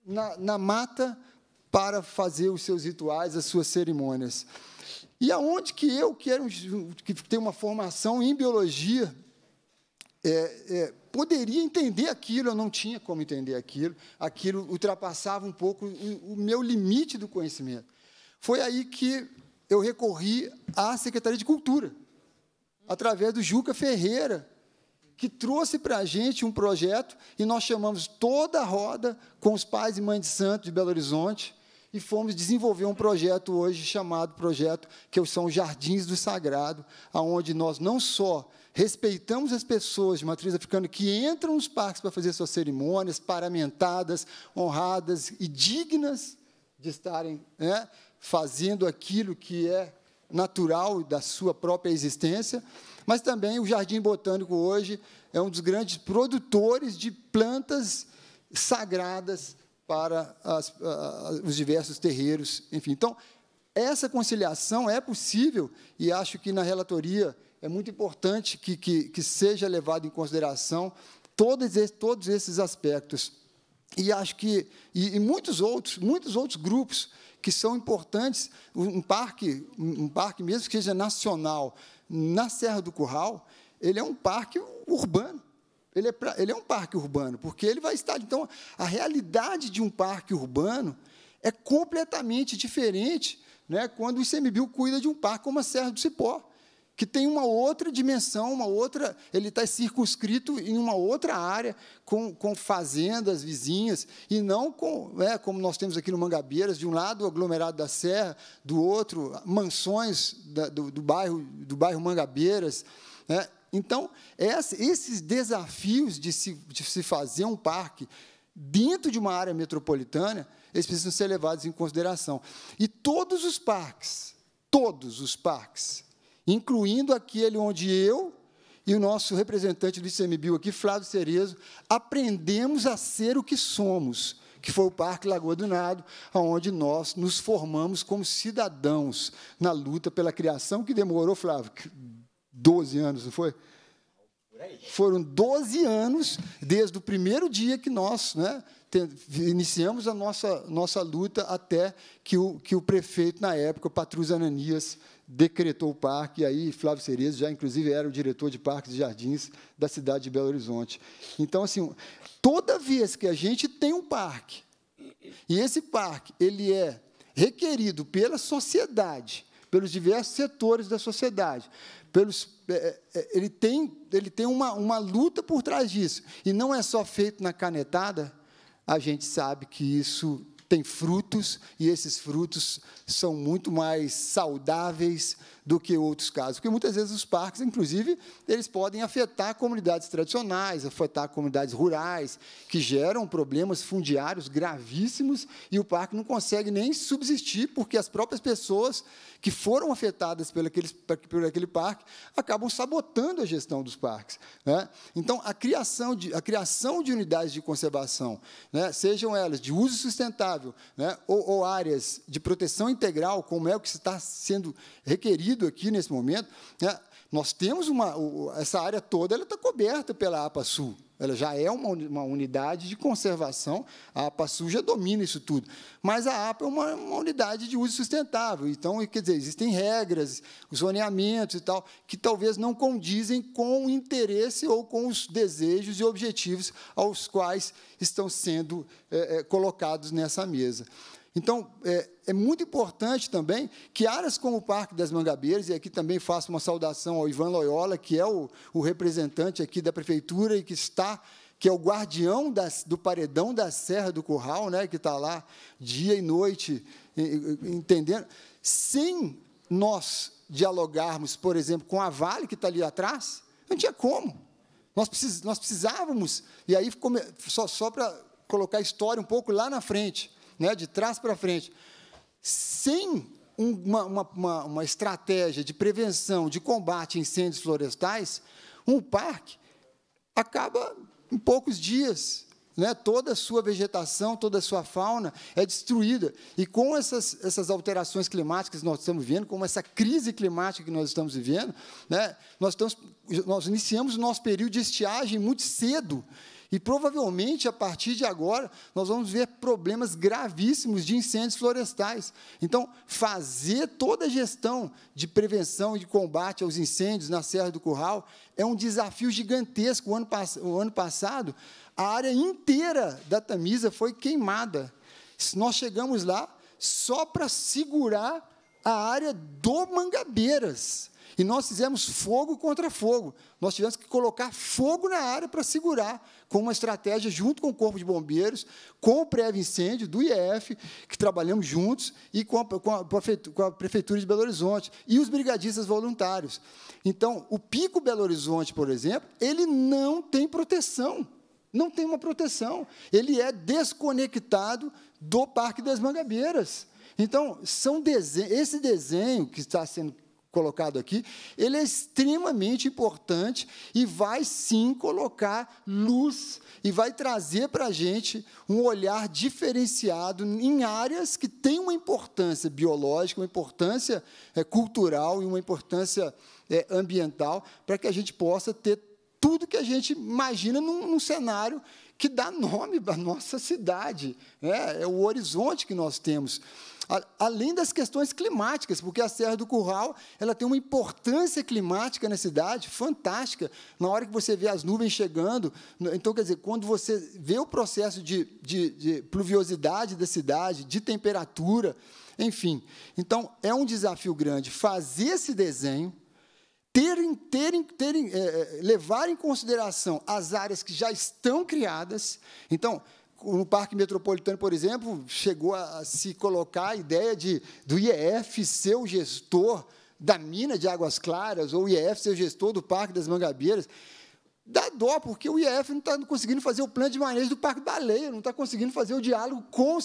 na, na mata para fazer os seus rituais, as suas cerimônias. E aonde que eu, que, era um, que tenho uma formação em biologia, é, é, poderia entender aquilo, eu não tinha como entender aquilo, aquilo ultrapassava um pouco o, o meu limite do conhecimento. Foi aí que eu recorri à Secretaria de Cultura, através do Juca Ferreira, que trouxe para a gente um projeto e nós chamamos toda a roda com os pais e mães de santo de Belo Horizonte e fomos desenvolver um projeto hoje chamado projeto que é são os Jardins do Sagrado, aonde nós não só respeitamos as pessoas de matriz africana que entram nos parques para fazer suas cerimônias paramentadas, honradas e dignas de estarem né, fazendo aquilo que é natural da sua própria existência, mas também o Jardim Botânico hoje é um dos grandes produtores de plantas sagradas para as, uh, os diversos terreiros, enfim. Então, essa conciliação é possível e acho que na relatoria é muito importante que, que, que seja levado em consideração todos esses, todos esses aspectos. E acho que, e, e muitos outros, muitos outros grupos, que são importantes, um parque, um parque mesmo que seja nacional, na Serra do Curral, ele é um parque urbano. Ele é, pra, ele é um parque urbano, porque ele vai estar. Então, a realidade de um parque urbano é completamente diferente né, quando o ICMBio cuida de um parque como a Serra do Cipó que tem uma outra dimensão, uma outra. Ele está circunscrito em uma outra área, com, com fazendas vizinhas, e não com, é, como nós temos aqui no Mangabeiras, de um lado o aglomerado da Serra, do outro, mansões da, do, do, bairro, do bairro Mangabeiras. Né? Então, essa, esses desafios de se, de se fazer um parque dentro de uma área metropolitana, eles precisam ser levados em consideração. E todos os parques, todos os parques, incluindo aquele onde eu e o nosso representante do ICMBio aqui, Flávio Cerezo, aprendemos a ser o que somos, que foi o Parque Lagoa do Nado, onde nós nos formamos como cidadãos na luta pela criação, que demorou, Flávio, 12 anos, não foi? Foram 12 anos desde o primeiro dia que nós né, iniciamos a nossa, nossa luta até que o, que o prefeito, na época, Patrus Ananias, decretou o parque, e aí Flávio Cerezo já, inclusive, era o diretor de parques e jardins da cidade de Belo Horizonte. Então, assim, toda vez que a gente tem um parque, e esse parque ele é requerido pela sociedade, pelos diversos setores da sociedade, pelos, é, é, é, ele tem, ele tem uma, uma luta por trás disso, e não é só feito na canetada, a gente sabe que isso tem frutos e esses frutos são muito mais saudáveis do que outros casos, porque muitas vezes os parques, inclusive, eles podem afetar comunidades tradicionais, afetar comunidades rurais, que geram problemas fundiários gravíssimos e o parque não consegue nem subsistir, porque as próprias pessoas que foram afetadas por aquele, por aquele parque acabam sabotando a gestão dos parques. Né? Então, a criação, de, a criação de unidades de conservação, né, sejam elas de uso sustentável, né? ou, ou áreas de proteção integral, como é o que está sendo requerido aqui nesse momento, né? nós temos uma, essa área toda ela está coberta pela APA Sul. Ela já é uma, unidade de conservação. A APA suja domina isso tudo. Mas a APA é uma, uma unidade de uso sustentável. Então, quer dizer, existem regras, os zoneamentos e tal, que talvez não condizem com o interesse ou com os desejos e objetivos aos quais estão sendo é, colocados nessa mesa. Então, é, é, muito importante também que áreas como o Parque das Mangabeiras, e aqui também faço uma saudação ao Ivan Loyola, que é o, o representante aqui da prefeitura e que está, que é o guardião das, do paredão da Serra do Curral, né, que está lá dia e noite, entendendo. Sem nós dialogarmos, por exemplo, com a Vale, que está ali atrás, não tinha como. Nós, precis, nós precisávamos, e aí, só, só para colocar a história um pouco lá na frente, né, de trás para frente, sem uma, uma, uma estratégia de prevenção, de combate a incêndios florestais, um parque acaba em poucos dias, né, toda a sua vegetação, toda a sua fauna é destruída. E com essas, essas alterações climáticas que nós estamos vivendo, com essa crise climática que nós estamos vivendo, né, nós, estamos, nós iniciamos o nosso período de estiagem muito cedo. E provavelmente, a partir de agora, nós vamos ver problemas gravíssimos de incêndios florestais. Então, fazer toda a gestão de prevenção e de combate aos incêndios na Serra do Curral é um desafio gigantesco. O ano, o ano passado, a área inteira da Tamisa foi queimada. Nós chegamos lá só para segurar a área do Mangabeiras. E nós fizemos fogo contra fogo. Nós tivemos que colocar fogo na área para segurar, com uma estratégia junto com o Corpo de Bombeiros, com o Pré-Incêndio do IEF, que trabalhamos juntos, e com a, com, a, com a, Prefeitura de Belo Horizonte, e os brigadistas voluntários. Então, o Pico Belo Horizonte, por exemplo, ele não tem proteção. Não tem uma proteção. Ele é desconectado do Parque das Mangabeiras. Então, são desenho, esse desenho que está sendo colocado aqui, ele é extremamente importante e vai sim colocar luz e vai trazer para a gente um olhar diferenciado em áreas que têm uma importância biológica, uma importância é, cultural e uma importância é, ambiental, para que a gente possa ter tudo que a gente imagina num, num cenário que dá nome para a nossa cidade, né? é o horizonte que nós temos além das questões climáticas, porque a Serra do Curral ela tem uma importância climática na cidade fantástica. Na hora que você vê as nuvens chegando, então, quer dizer, quando você vê o processo de, de, de pluviosidade da cidade, de temperatura, enfim. Então, é um desafio grande fazer esse desenho, ter, ter, ter, é, é, levar em consideração as áreas que já estão criadas. Então, no Parque Metropolitano, por exemplo, chegou a, se colocar a ideia de, do IEF ser o gestor da mina de Águas Claras, ou o IEF ser o gestor do Parque das Mangabeiras. Dá dó, porque o IEF não está conseguindo fazer o plano de manejo do Parque Baleia, não está conseguindo fazer o diálogo com,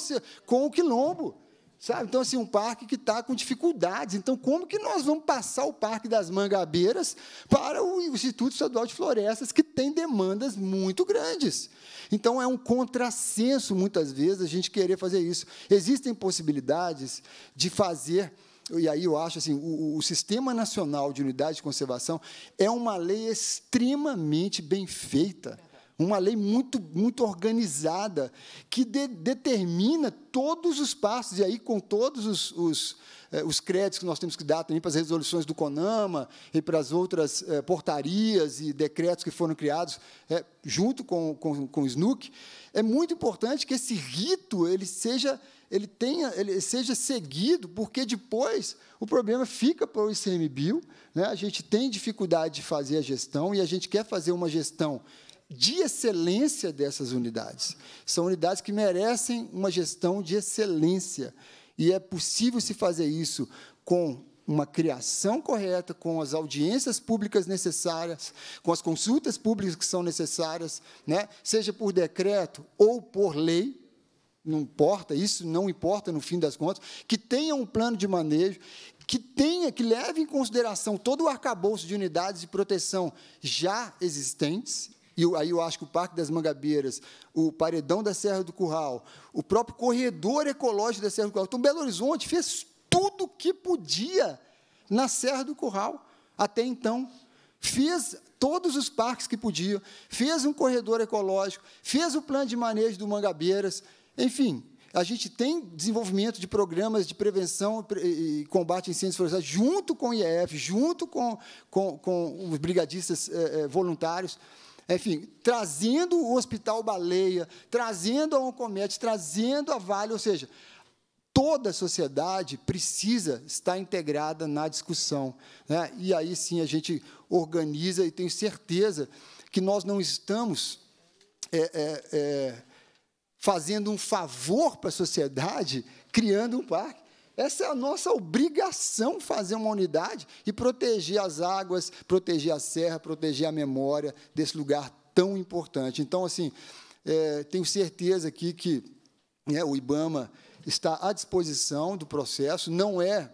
com o quilombo. Sabe? Então, assim, um parque que está com dificuldades. Então, como que nós vamos passar o Parque das Mangabeiras para o Instituto Estadual de Florestas, que tem demandas muito grandes? Então, é um contrassenso, muitas vezes, a gente querer fazer isso. Existem possibilidades de fazer e aí eu acho assim, o, o, Sistema Nacional de Unidade de Conservação é uma lei extremamente bem feita uma lei muito, muito organizada, que de, determina todos os passos, e aí com todos os, os, eh, os, créditos que nós temos que dar também para as resoluções do CONAMA e para as outras eh, portarias e decretos que foram criados eh, junto com, com, com o SNUC, é muito importante que esse rito ele seja ele tenha, ele seja seguido, porque depois o problema fica para o ICMBio, né? a gente tem dificuldade de fazer a gestão e a gente quer fazer uma gestão de excelência dessas unidades. São unidades que merecem uma gestão de excelência. E é possível se fazer isso com uma criação correta, com as audiências públicas necessárias, com as consultas públicas que são necessárias, né? seja por decreto ou por lei, não importa, isso não importa no fim das contas, que tenha um plano de manejo, que tenha, que leve em consideração todo o arcabouço de unidades de proteção já existentes e aí eu acho que o Parque das Mangabeiras, o Paredão da Serra do Curral, o próprio corredor ecológico da Serra do Curral. Então, Belo Horizonte fez tudo o que podia na Serra do Curral, até então. Fez todos os parques que podia, fez um corredor ecológico, fez o plano de manejo do Mangabeiras, enfim, a gente tem desenvolvimento de programas de prevenção e combate a incêndios florestais junto com o IEF, junto com, com, com os brigadistas eh, eh, voluntários. Enfim, trazendo o Hospital Baleia, trazendo a Oncomete, trazendo a Vale, ou seja, toda a sociedade precisa estar integrada na discussão. Né? E aí sim a gente organiza e tenho certeza que nós não estamos é, é, é, fazendo um favor para a sociedade criando um parque. Essa é a nossa obrigação fazer uma unidade e proteger as águas, proteger a serra, proteger a memória desse lugar tão importante. Então, assim, é, tenho certeza aqui que né, o IBAMA está à disposição do processo, não é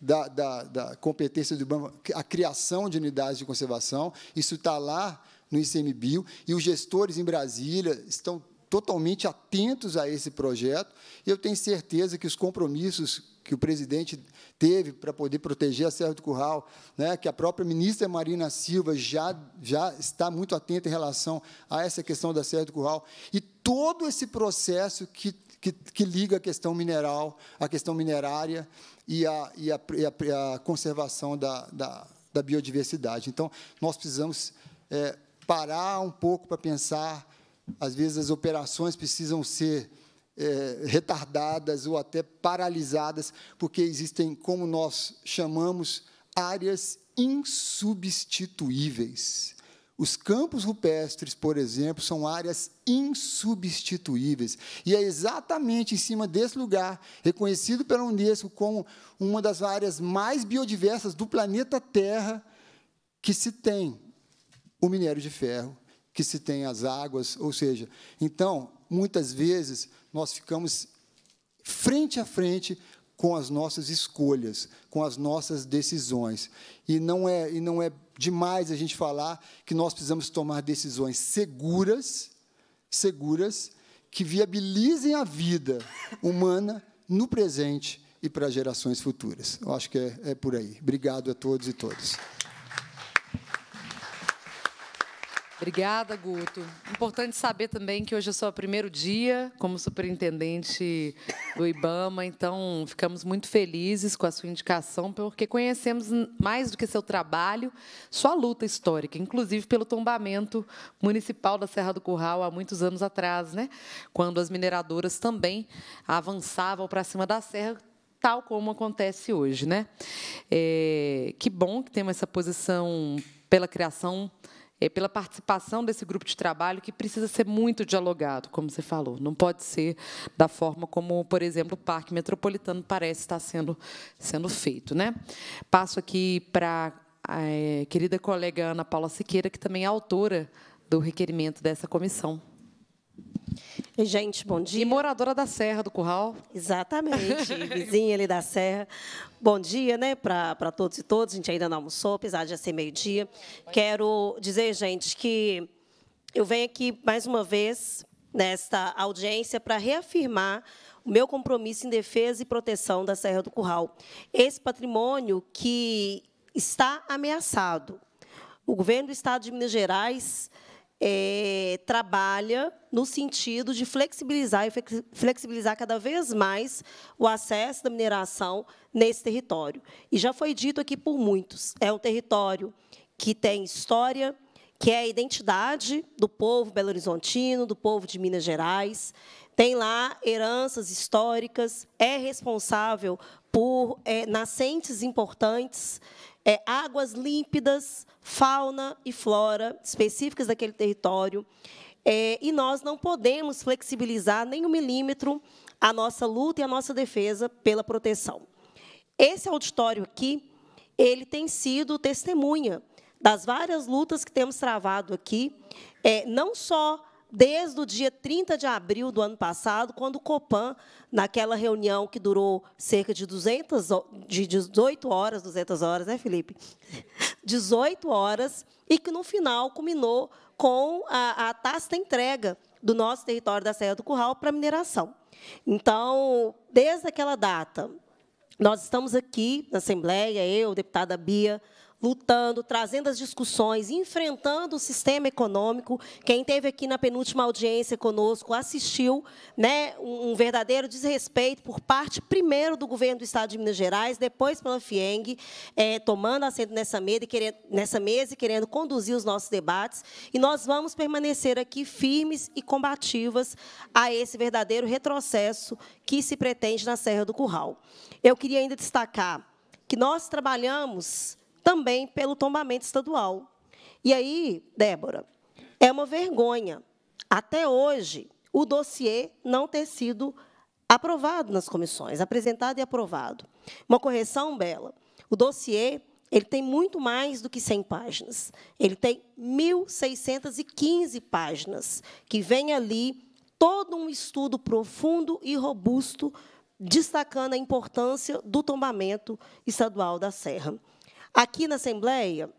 da, da, da competência do IBAMA a criação de unidades de conservação, isso está lá no ICMBio, e os gestores em Brasília estão totalmente atentos a esse projeto, e eu tenho certeza que os compromissos que o presidente teve para poder proteger a Serra do Curral, né, que a própria ministra Marina Silva já, já está muito atenta em relação a essa questão da Serra do Curral, e todo esse processo que, que, que liga a questão mineral, a questão minerária e a, e a, e a, a conservação da, da, da, biodiversidade. Então, nós precisamos é, parar um pouco para pensar, às vezes as operações precisam ser é, retardadas ou até paralisadas, porque existem, como nós chamamos, áreas insubstituíveis. Os campos rupestres, por exemplo, são áreas insubstituíveis. E é exatamente em cima desse lugar, reconhecido pela Unesco como uma das áreas mais biodiversas do planeta Terra, que se tem o minério de ferro, que se tem as águas, ou seja, então, muitas vezes nós ficamos frente a frente com as nossas escolhas, com as nossas decisões. E não é, e não é demais a gente falar que nós precisamos tomar decisões seguras, seguras, que viabilizem a vida humana no presente e para gerações futuras. Eu acho que é, é por aí. Obrigado a todos e todas. Obrigada, Guto. Importante saber também que hoje é só o primeiro dia como superintendente do IBAMA, então ficamos muito felizes com a sua indicação, porque conhecemos mais do que seu trabalho, sua luta histórica, inclusive pelo tombamento municipal da Serra do Curral há muitos anos atrás, né? quando as mineradoras também avançavam para cima da serra, tal como acontece hoje. Né? É, que bom que temos essa posição pela criação é pela participação desse grupo de trabalho que precisa ser muito dialogado, como você falou. Não pode ser da forma como, por exemplo, o Parque Metropolitano parece estar sendo, sendo feito. Né? Passo aqui para a eh, querida colega Ana Paula Siqueira, que também é autora do requerimento dessa comissão. Gente, bom dia. E moradora da Serra do Curral. Exatamente, vizinha ali da Serra. Bom dia, né, para todos e todas. A gente ainda não almoçou, apesar de já ser meio-dia. Quero dizer, gente, que eu venho aqui mais uma vez nesta audiência para reafirmar o meu compromisso em defesa e proteção da Serra do Curral. Esse patrimônio que está ameaçado. O governo do Estado de Minas Gerais é, trabalha no sentido de flexibilizar e flexibilizar cada vez mais o acesso da mineração nesse território. E já foi dito aqui por muitos, é um território que tem história, que é a identidade do povo belo-horizontino, do povo de Minas Gerais, tem lá heranças históricas, é responsável por é, nascentes importantes é, águas límpidas, fauna e flora específicas daquele território. É, e nós não podemos flexibilizar nem um milímetro a nossa luta e a nossa defesa pela proteção. Esse auditório aqui, ele tem sido testemunha das várias lutas que temos travado aqui, é, não só desde o dia 30 de abril do ano passado, quando o Copan, naquela reunião que durou cerca de 200, de 18 horas, 200 horas, né, Felipe? 18 horas, e que no final culminou com a, a taxa de entrega do nosso território da Serra do Curral para mineração. Então, desde aquela data, nós estamos aqui na Assembleia, eu, deputada Bia, lutando, trazendo as discussões, enfrentando o sistema econômico. Quem esteve aqui na penúltima audiência conosco assistiu né, um verdadeiro desrespeito por parte, primeiro, do governo do Estado de Minas Gerais, depois pela FIENG, é, tomando assento nessa mesa, e querendo, nessa mesa e querendo conduzir os nossos debates. E nós vamos permanecer aqui firmes e combativas a esse verdadeiro retrocesso que se pretende na Serra do Curral. Eu queria ainda destacar que nós trabalhamos também pelo tombamento estadual. E aí, Débora, é uma vergonha, até hoje, o dossiê não ter sido aprovado nas comissões, apresentado e aprovado. Uma correção, Bela, o dossiê ele tem muito mais do que 100 páginas. Ele tem 1.615 páginas, que vem ali todo um estudo profundo e robusto destacando a importância do tombamento estadual da Serra. Aqui na Assembleia,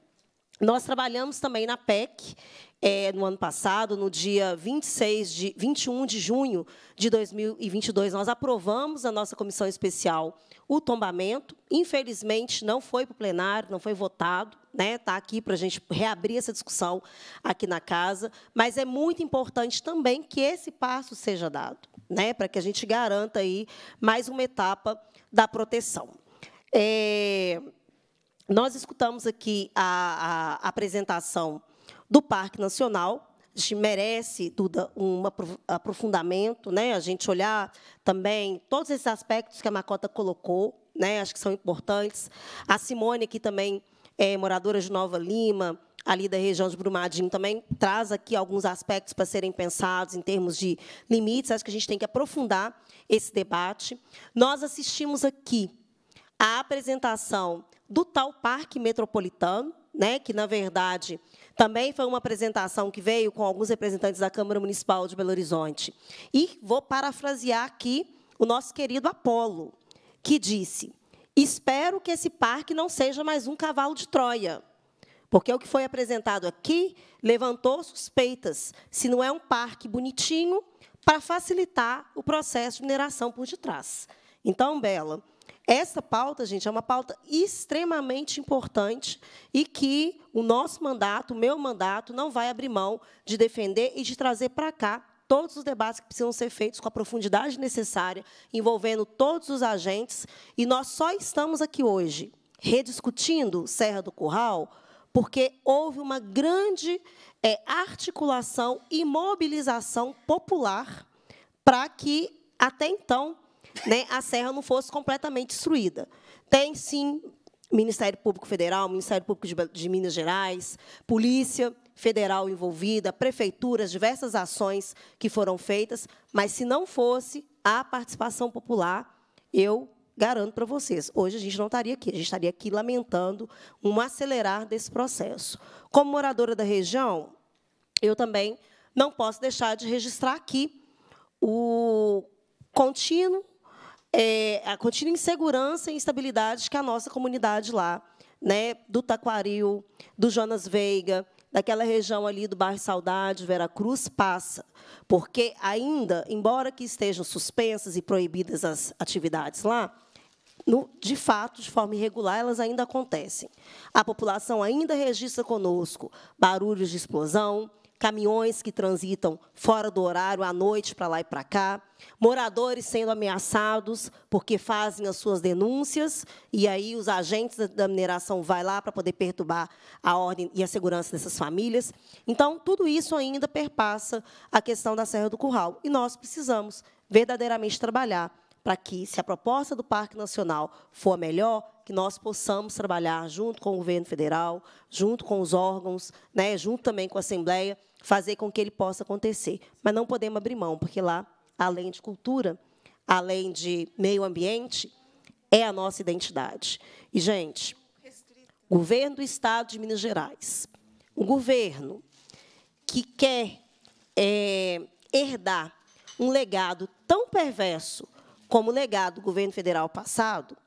nós trabalhamos também na PEC, é, no ano passado, no dia 26 de, 21 de junho de 2022, nós aprovamos na nossa comissão especial o tombamento. Infelizmente, não foi para o plenário, não foi votado. Né? Está aqui para a gente reabrir essa discussão aqui na casa. Mas é muito importante também que esse passo seja dado, né? para que a gente garanta aí mais uma etapa da proteção. É... Nós escutamos aqui a, a apresentação do Parque Nacional, a gente merece, Duda, um aprofundamento, né? a gente olhar também todos esses aspectos que a Macota colocou, né? acho que são importantes. A Simone, que também é moradora de Nova Lima, ali da região de Brumadinho, também traz aqui alguns aspectos para serem pensados em termos de limites. Acho que a gente tem que aprofundar esse debate. Nós assistimos aqui à apresentação do tal Parque Metropolitano, né, que, na verdade, também foi uma apresentação que veio com alguns representantes da Câmara Municipal de Belo Horizonte. E vou parafrasear aqui o nosso querido Apolo, que disse: Espero que esse parque não seja mais um cavalo de Troia, porque o que foi apresentado aqui levantou suspeitas se não é um parque bonitinho para facilitar o processo de mineração por detrás. Então, Bela, essa pauta, gente, é uma pauta extremamente importante e que o nosso mandato, o meu mandato, não vai abrir mão de defender e de trazer para cá todos os debates que precisam ser feitos com a profundidade necessária, envolvendo todos os agentes. E nós só estamos aqui hoje rediscutindo Serra do Curral porque houve uma grande é, articulação e mobilização popular para que, até então, né, a serra não fosse completamente destruída. Tem, sim, Ministério Público Federal, Ministério Público de, de Minas Gerais, Polícia Federal envolvida, prefeituras, diversas ações que foram feitas, mas se não fosse a participação popular, eu garanto para vocês, hoje a gente não estaria aqui, a gente estaria aqui lamentando um acelerar desse processo. Como moradora da região, eu também não posso deixar de registrar aqui o contínuo é, a contínua insegurança e instabilidade que a nossa comunidade lá, né, do Taquaril, do Jonas Veiga, daquela região ali do bairro Saudade, Veracruz, passa. Porque ainda, embora que estejam suspensas e proibidas as atividades lá, no, de fato, de forma irregular, elas ainda acontecem. A população ainda registra conosco barulhos de explosão, caminhões que transitam fora do horário, à noite, para lá e para cá, moradores sendo ameaçados porque fazem as suas denúncias, e aí os agentes da mineração vão lá para poder perturbar a ordem e a segurança dessas famílias. Então, tudo isso ainda perpassa a questão da Serra do Curral. E nós precisamos verdadeiramente trabalhar para que, se a proposta do Parque Nacional for a melhor, que nós possamos trabalhar junto com o governo federal, junto com os órgãos, né, junto também com a Assembleia, fazer com que ele possa acontecer. Mas não podemos abrir mão, porque lá, além de cultura, além de meio ambiente, é a nossa identidade. E, gente, o governo do Estado de Minas Gerais, um governo que quer é, herdar um legado tão perverso como legado do governo federal passado,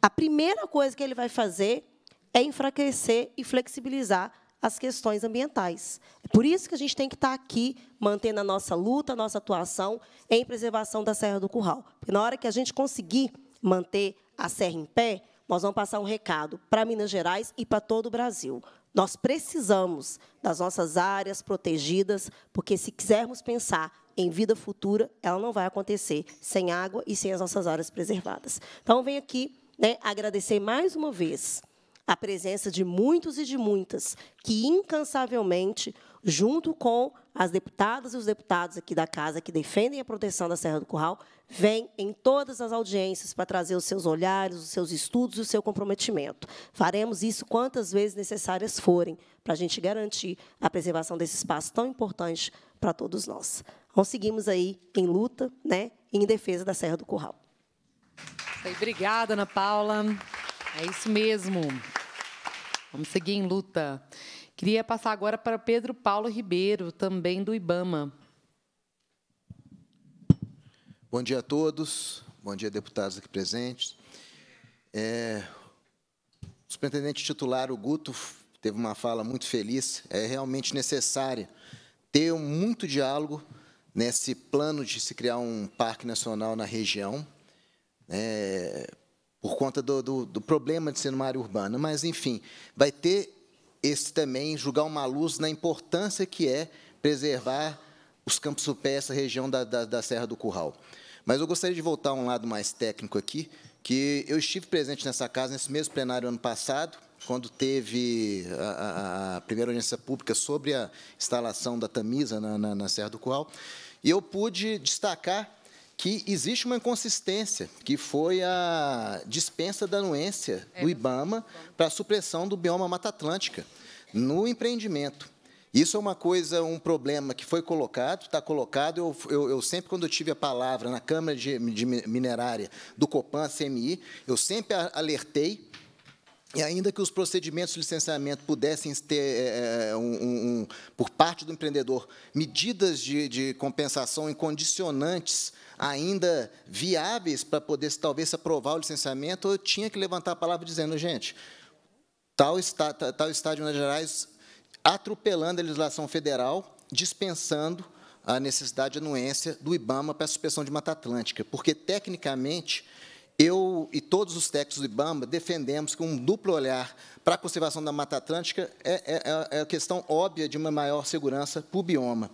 a primeira coisa que ele vai fazer é enfraquecer e flexibilizar as questões ambientais. É por isso que a gente tem que estar tá aqui mantendo a nossa luta, a nossa atuação em preservação da Serra do Curral. Porque na hora que a gente conseguir manter a serra em pé, nós vamos passar um recado para Minas Gerais e para todo o Brasil. Nós precisamos das nossas áreas protegidas, porque se quisermos pensar em vida futura, ela não vai acontecer sem água e sem as nossas áreas preservadas. Então, venho aqui né, agradecer mais uma vez a presença de muitos e de muitas que incansavelmente, junto com as deputadas e os deputados aqui da casa que defendem a proteção da Serra do Curral, vêm em todas as audiências para trazer os seus olhares, os seus estudos e o seu comprometimento. Faremos isso quantas vezes necessárias forem para a gente garantir a preservação desse espaço tão importante para todos nós conseguimos aí em luta, né, em defesa da Serra do Curral. Obrigada, Ana Paula. É isso mesmo. Vamos seguir em luta. Queria passar agora para Pedro Paulo Ribeiro, também do IBAMA. Bom dia a todos. Bom dia, deputados aqui presentes. É, o superintendente titular, o Guto, teve uma fala muito feliz. É realmente necessário ter muito diálogo nesse plano de se criar um parque nacional na região, né, por conta do, do, do, problema de ser uma área urbana. Mas, enfim, vai ter esse também julgar uma luz na importância que é preservar os campos supé, essa região da, da, da Serra do Curral. Mas eu gostaria de voltar a um lado mais técnico aqui, que eu estive presente nessa casa, nesse mesmo plenário ano passado, quando teve a, a, a primeira audiência pública sobre a instalação da Tamisa na, na, na Serra do Curral, e eu pude destacar que existe uma inconsistência, que foi a dispensa da anuência do é. IBAMA para a supressão do bioma Mata Atlântica no empreendimento. Isso é uma coisa, um problema que foi colocado, está colocado. Eu, eu, eu, sempre, quando eu tive a palavra na Câmara de, de Minerária do Copan, CMI, eu sempre alertei e ainda que os procedimentos de licenciamento pudessem ter, é, é um, um, por parte do empreendedor, medidas de, de compensação incondicionantes, condicionantes ainda viáveis para poder, talvez, aprovar o licenciamento, eu tinha que levantar a palavra dizendo, gente, tal, está, tal Estado de Minas Gerais atropelando a legislação federal, dispensando a necessidade de anuência do IBAMA para a suspensão de Mata Atlântica, porque, tecnicamente, eu e todos os técnicos do IBAMA defendemos que um duplo olhar para a conservação da Mata Atlântica é, é, é, é a questão óbvia de uma maior segurança para o bioma.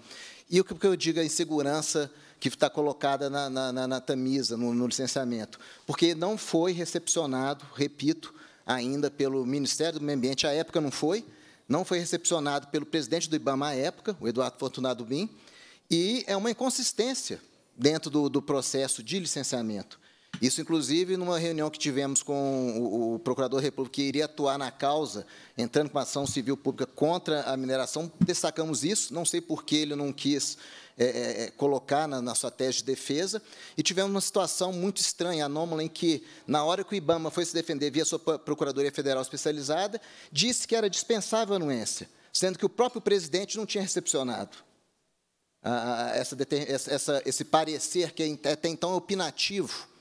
E o que eu digo é a insegurança que está colocada na, na, na tamisa, no, no licenciamento, porque não foi recepcionado, repito, ainda pelo Ministério do Meio Ambiente, à época não foi, não foi recepcionado pelo presidente do IBAMA à época, o Eduardo Fortunado Bim, e é uma inconsistência dentro do, do processo de licenciamento. Isso, inclusive, numa reunião que tivemos com o, o procurador republicano que iria atuar na causa, entrando com a ação civil pública contra a mineração, destacamos isso, não sei por que ele não quis é, é, é, colocar na, na, sua tese de defesa, e tivemos uma situação muito estranha, anômala, em que, na hora que o IBAMA foi se defender via sua Procuradoria Federal Especializada, disse que era dispensável a anuência, sendo que o próprio presidente não tinha recepcionado. Ah, essa, essa, esse parecer que é até então é opinativo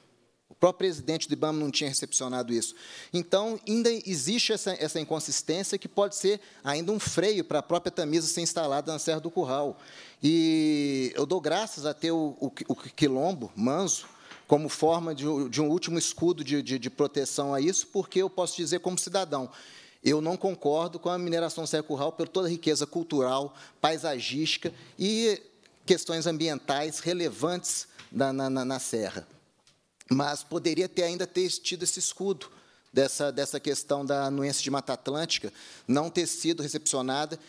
o próprio presidente do IBAMA não tinha recepcionado isso. Então, ainda existe essa, essa inconsistência que pode ser ainda um freio para a própria Tamisa ser instalada na Serra do Curral. E eu dou graças a ter o, o, o quilombo manso como forma de, de, um último escudo de, de, de proteção a isso, porque eu posso dizer como cidadão, eu não concordo com a mineração serra curral por toda a riqueza cultural, paisagística e questões ambientais relevantes na, na, na serra mas poderia ter ainda ter tido esse escudo dessa, dessa questão da anuência de Mata Atlântica não ter sido recepcionada.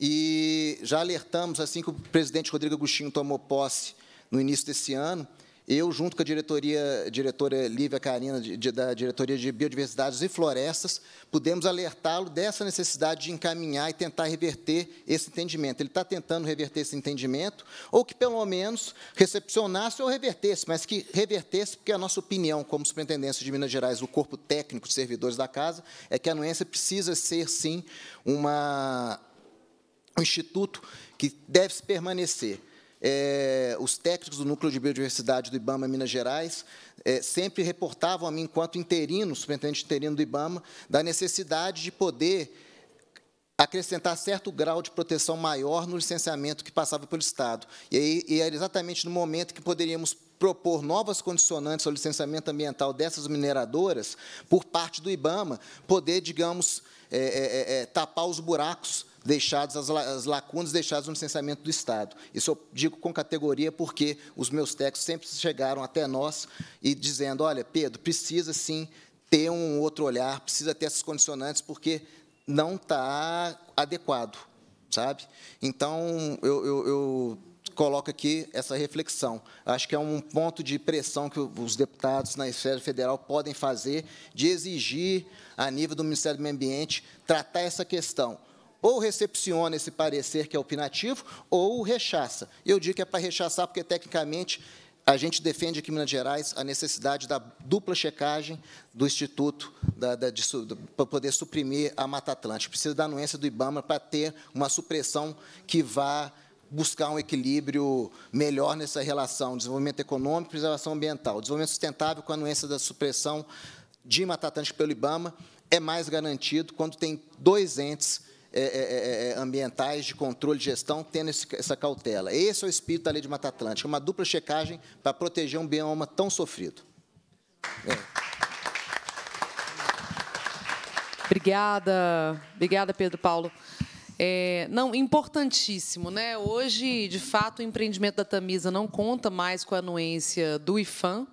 E já alertamos, assim que o presidente Rodrigo Agostinho tomou posse no início desse ano, eu, junto com a diretoria, diretora Lívia Carina, de, de, da Diretoria de Biodiversidades e Florestas, pudemos alertá-lo dessa necessidade de encaminhar e tentar reverter esse entendimento. Ele está tentando reverter esse entendimento, ou que, pelo menos, recepcionasse ou revertesse, mas que revertesse, porque a nossa opinião, como Superintendência de Minas Gerais, o corpo técnico de servidores da Casa, é que a anuência precisa ser, sim, uma, um instituto que deve permanecer é, os técnicos do Núcleo de Biodiversidade do IBAMA Minas Gerais é, sempre reportavam a mim, enquanto interino, superintendente interino do IBAMA, da necessidade de poder acrescentar certo grau de proteção maior no licenciamento que passava pelo Estado. E, aí, e era exatamente no momento que poderíamos propor novas condicionantes ao licenciamento ambiental dessas mineradoras, por parte do IBAMA, poder, digamos, é, é, é, é tapar os buracos deixados, as, as lacunas deixadas no licenciamento do Estado. Isso eu digo com categoria porque os meus textos sempre chegaram até nós e dizendo, olha, Pedro, precisa sim ter um outro olhar, precisa ter essas condicionantes, porque não está adequado, sabe? Então, eu, eu, eu coloco aqui essa reflexão. Acho que é um ponto de pressão que os deputados na esfera federal podem fazer de exigir, a nível do Ministério do Meio Ambiente, tratar essa questão ou recepciona esse parecer que é opinativo, ou o rechaça. Eu digo que é para rechaçar, porque, tecnicamente, a gente defende aqui em Minas Gerais a necessidade da dupla checagem do Instituto para poder suprimir a Mata Atlântica. Precisa da anuência do IBAMA para ter uma supressão que vá buscar um equilíbrio melhor nessa relação desenvolvimento econômico e preservação ambiental. desenvolvimento sustentável com a anuência da supressão de Mata Atlântica pelo IBAMA é mais garantido quando tem dois entes é, é, é, ambientais de controle e gestão, tendo essa cautela. Esse é o espírito da lei de Mata Atlântica, uma dupla checagem para proteger um bioma tão sofrido. Obrigada, obrigada, Pedro Paulo. É, não, importantíssimo, né? Hoje, de fato, o empreendimento da Tamisa não conta mais com a anuência do IFAM,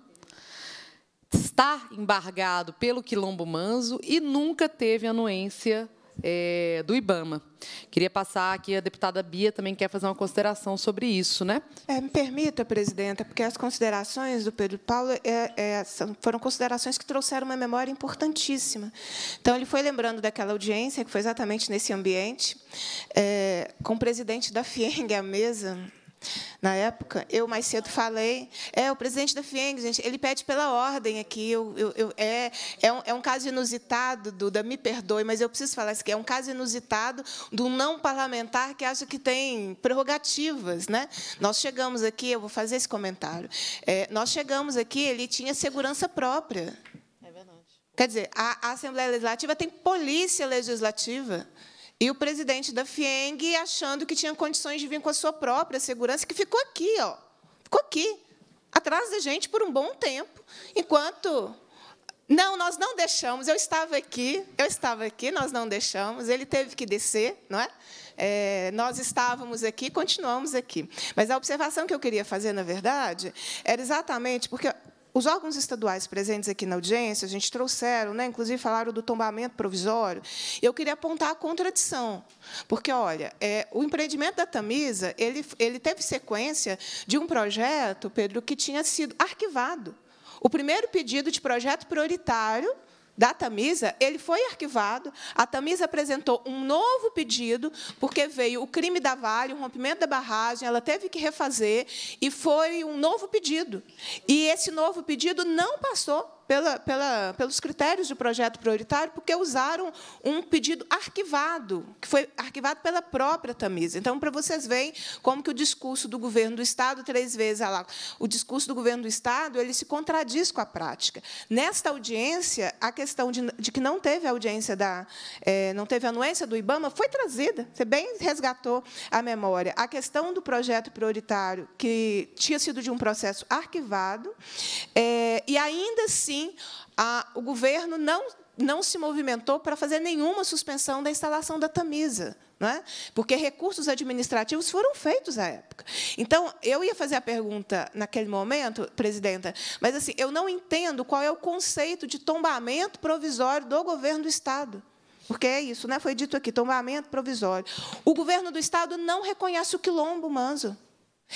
está embargado pelo Quilombo Manso e nunca teve anuência é, do IBAMA. Queria passar aqui, a deputada Bia também quer fazer uma consideração sobre isso, né? É, me permita, presidenta, porque as considerações do Pedro Paulo é, é foram considerações que trouxeram uma memória importantíssima. Então, ele foi lembrando daquela audiência, que foi exatamente nesse ambiente, é, com o presidente da FIENG à mesa, na época, eu mais cedo falei, é o presidente da FIENG, gente, ele pede pela ordem aqui, eu, eu, eu é, é, um, é um caso inusitado, Duda, me perdoe, mas eu preciso falar isso aqui, é um caso inusitado do não parlamentar que acha que tem prerrogativas. Né? Nós chegamos aqui, eu vou fazer esse comentário, é, nós chegamos aqui, ele tinha segurança própria. É verdade. Quer dizer, a, a Assembleia Legislativa tem polícia legislativa. E o presidente da FIENG achando que tinha condições de vir com a sua própria segurança, que ficou aqui, ó, ficou aqui, atrás da gente por um bom tempo, enquanto não, nós não deixamos. Eu estava aqui, eu estava aqui, nós não deixamos. Ele teve que descer, não é? é? nós estávamos aqui, continuamos aqui. Mas a observação que eu queria fazer, na verdade, era exatamente porque os órgãos estaduais presentes aqui na audiência, a gente trouxeram, né, inclusive falaram do tombamento provisório. Eu queria apontar a contradição, porque, olha, é, o empreendimento da Tamisa ele, ele teve sequência de um projeto, Pedro, que tinha sido arquivado. O primeiro pedido de projeto prioritário da Tamisa, ele foi arquivado. A Tamisa apresentou um novo pedido, porque veio o crime da Vale, o rompimento da barragem, ela teve que refazer, e foi um novo pedido. E esse novo pedido não passou pela, pela, pelos critérios de projeto prioritário, porque usaram um pedido arquivado, que foi arquivado pela própria Tamisa. Então, para vocês verem como que o discurso do governo do Estado, três vezes, lá, o discurso do governo do Estado, ele se contradiz com a prática. Nesta audiência, a questão de, de que não teve audiência da. É, não teve anuência do IBAMA foi trazida. Você bem resgatou a memória. A questão do projeto prioritário, que tinha sido de um processo arquivado, é, e ainda assim assim, a, o governo não, não se movimentou para fazer nenhuma suspensão da instalação da Tamisa, é? porque recursos administrativos foram feitos à época. Então, eu ia fazer a pergunta naquele momento, presidenta, mas assim, eu não entendo qual é o conceito de tombamento provisório do governo do Estado. Porque é isso, né? foi dito aqui, tombamento provisório. O governo do Estado não reconhece o quilombo, Manso.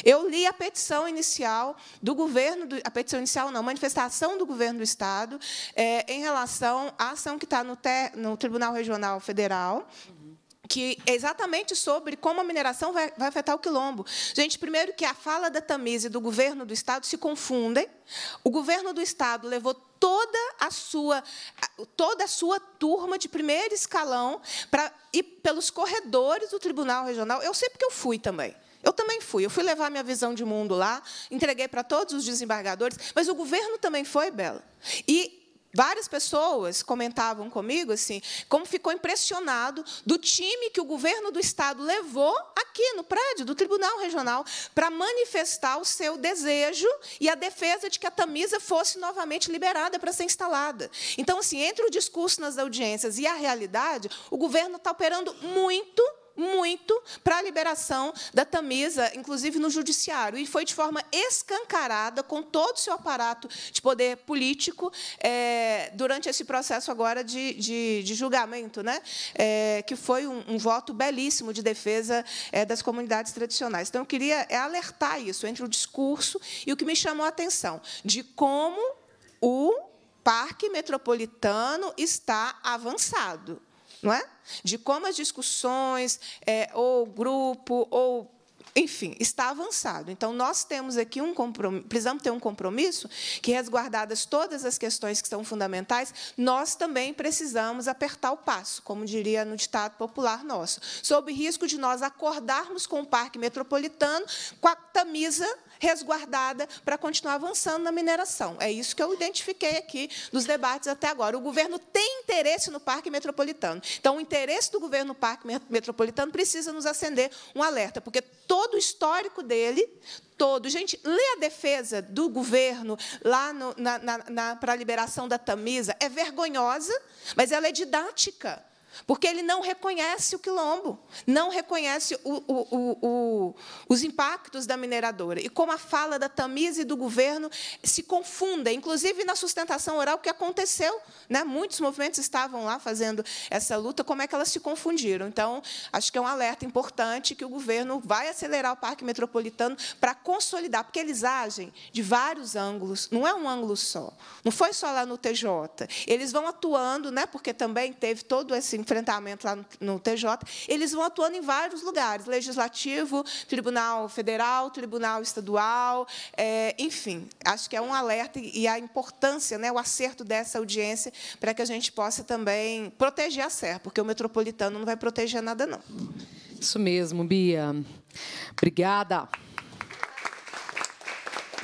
Eu li a petição inicial do governo, do, a petição inicial não, manifestação do governo do Estado é, em relação à ação que está no, no Tribunal Regional Federal, que é exatamente sobre como a mineração vai, vai, afetar o quilombo. Gente, primeiro que a fala da Tamise e do governo do Estado se confundem. O governo do Estado levou toda a sua toda a sua turma de primeiro escalão para ir pelos corredores do Tribunal Regional. Eu sei porque eu fui também. Eu também fui. Eu fui levar minha visão de mundo lá, entreguei para todos os desembargadores, mas o governo também foi, Bela. E várias pessoas comentavam comigo assim, como ficou impressionado do time que o governo do estado levou aqui no prédio do Tribunal Regional para manifestar o seu desejo e a defesa de que a Tamisa fosse novamente liberada para ser instalada. Então, assim, entre o discurso nas audiências e a realidade, o governo está operando muito muito para a liberação da Tamisa, inclusive no judiciário, e foi de forma escancarada com todo o seu aparato de poder político é, durante esse processo agora de, de, de julgamento, né? É, que foi um, um, voto belíssimo de defesa é, das comunidades tradicionais. Então, eu queria é, alertar isso entre o discurso e o que me chamou a atenção de como o parque metropolitano está avançado, não é? de como as discussões, é, ou grupo, ou enfim, está avançado. Então, nós temos aqui um compromisso, precisamos ter um compromisso que, resguardadas todas as questões que são fundamentais, nós também precisamos apertar o passo, como diria no ditado popular nosso, sob risco de nós acordarmos com o parque metropolitano com a camisa resguardada para continuar avançando na mineração. É isso que eu identifiquei aqui nos debates até agora. O governo tem interesse no Parque Metropolitano. Então, o interesse do governo no Parque Metropolitano precisa nos acender um alerta, porque todo o histórico dele, todo. Gente, lê a defesa do governo lá para a liberação da Tamisa. É vergonhosa, mas ela é didática. Porque ele não reconhece o quilombo, não reconhece o, o, o, os impactos da mineradora. E como a fala da Tamisa e do governo se confunda, inclusive na sustentação oral, que aconteceu. Né? Muitos movimentos estavam lá fazendo essa luta, como é que elas se confundiram? Então, acho que é um alerta importante que o governo vai acelerar o Parque Metropolitano para consolidar, porque eles agem de vários ângulos, não é um ângulo só. Não foi só lá no TJ. Eles vão atuando, né? porque também teve todo esse enfrentamento lá no, TJ, eles vão atuando em vários lugares, legislativo, tribunal federal, tribunal estadual, é, enfim, acho que é um alerta e a importância, né, o acerto dessa audiência para que a gente possa também proteger a SER, porque o metropolitano não vai proteger nada, não. Isso mesmo, Bia. Obrigada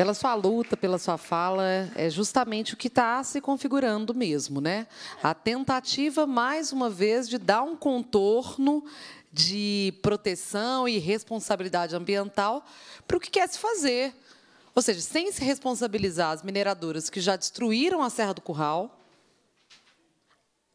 pela sua luta, pela sua fala, é justamente o que está se configurando mesmo, né? A tentativa, mais uma vez, de dar um contorno de proteção e responsabilidade ambiental para o que quer se fazer. Ou seja, sem se responsabilizar as mineradoras que já destruíram a Serra do Curral,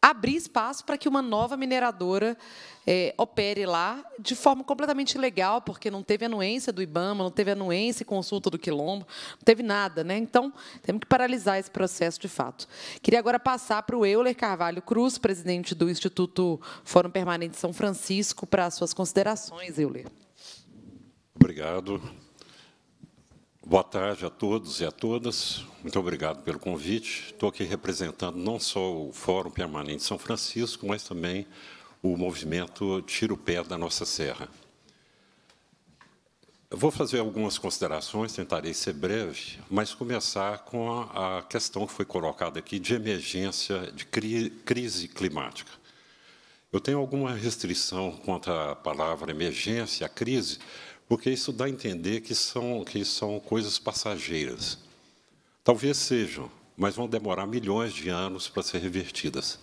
abrir espaço para que uma nova mineradora é, opere lá de forma completamente legal, porque não teve anuência do IBAMA, não teve anuência e consulta do Quilombo, não teve nada. Né? Então, temos que paralisar esse processo de fato. Queria agora passar para o Euler Carvalho Cruz, presidente do Instituto Fórum Permanente São Francisco, para as suas considerações, Euler. Obrigado. Boa tarde a todos e a todas. Muito obrigado pelo convite. Estou aqui representando não só o Fórum Permanente São Francisco, mas também o movimento Tira o Pé da Nossa Serra. Eu vou fazer algumas considerações, tentarei ser breve, mas começar com a, questão que foi colocada aqui de emergência, de cri, crise climática. Eu tenho alguma restrição quanto à palavra emergência, a crise, porque isso dá a entender que são, que são coisas passageiras. Talvez sejam, mas vão demorar milhões de anos para ser revertidas.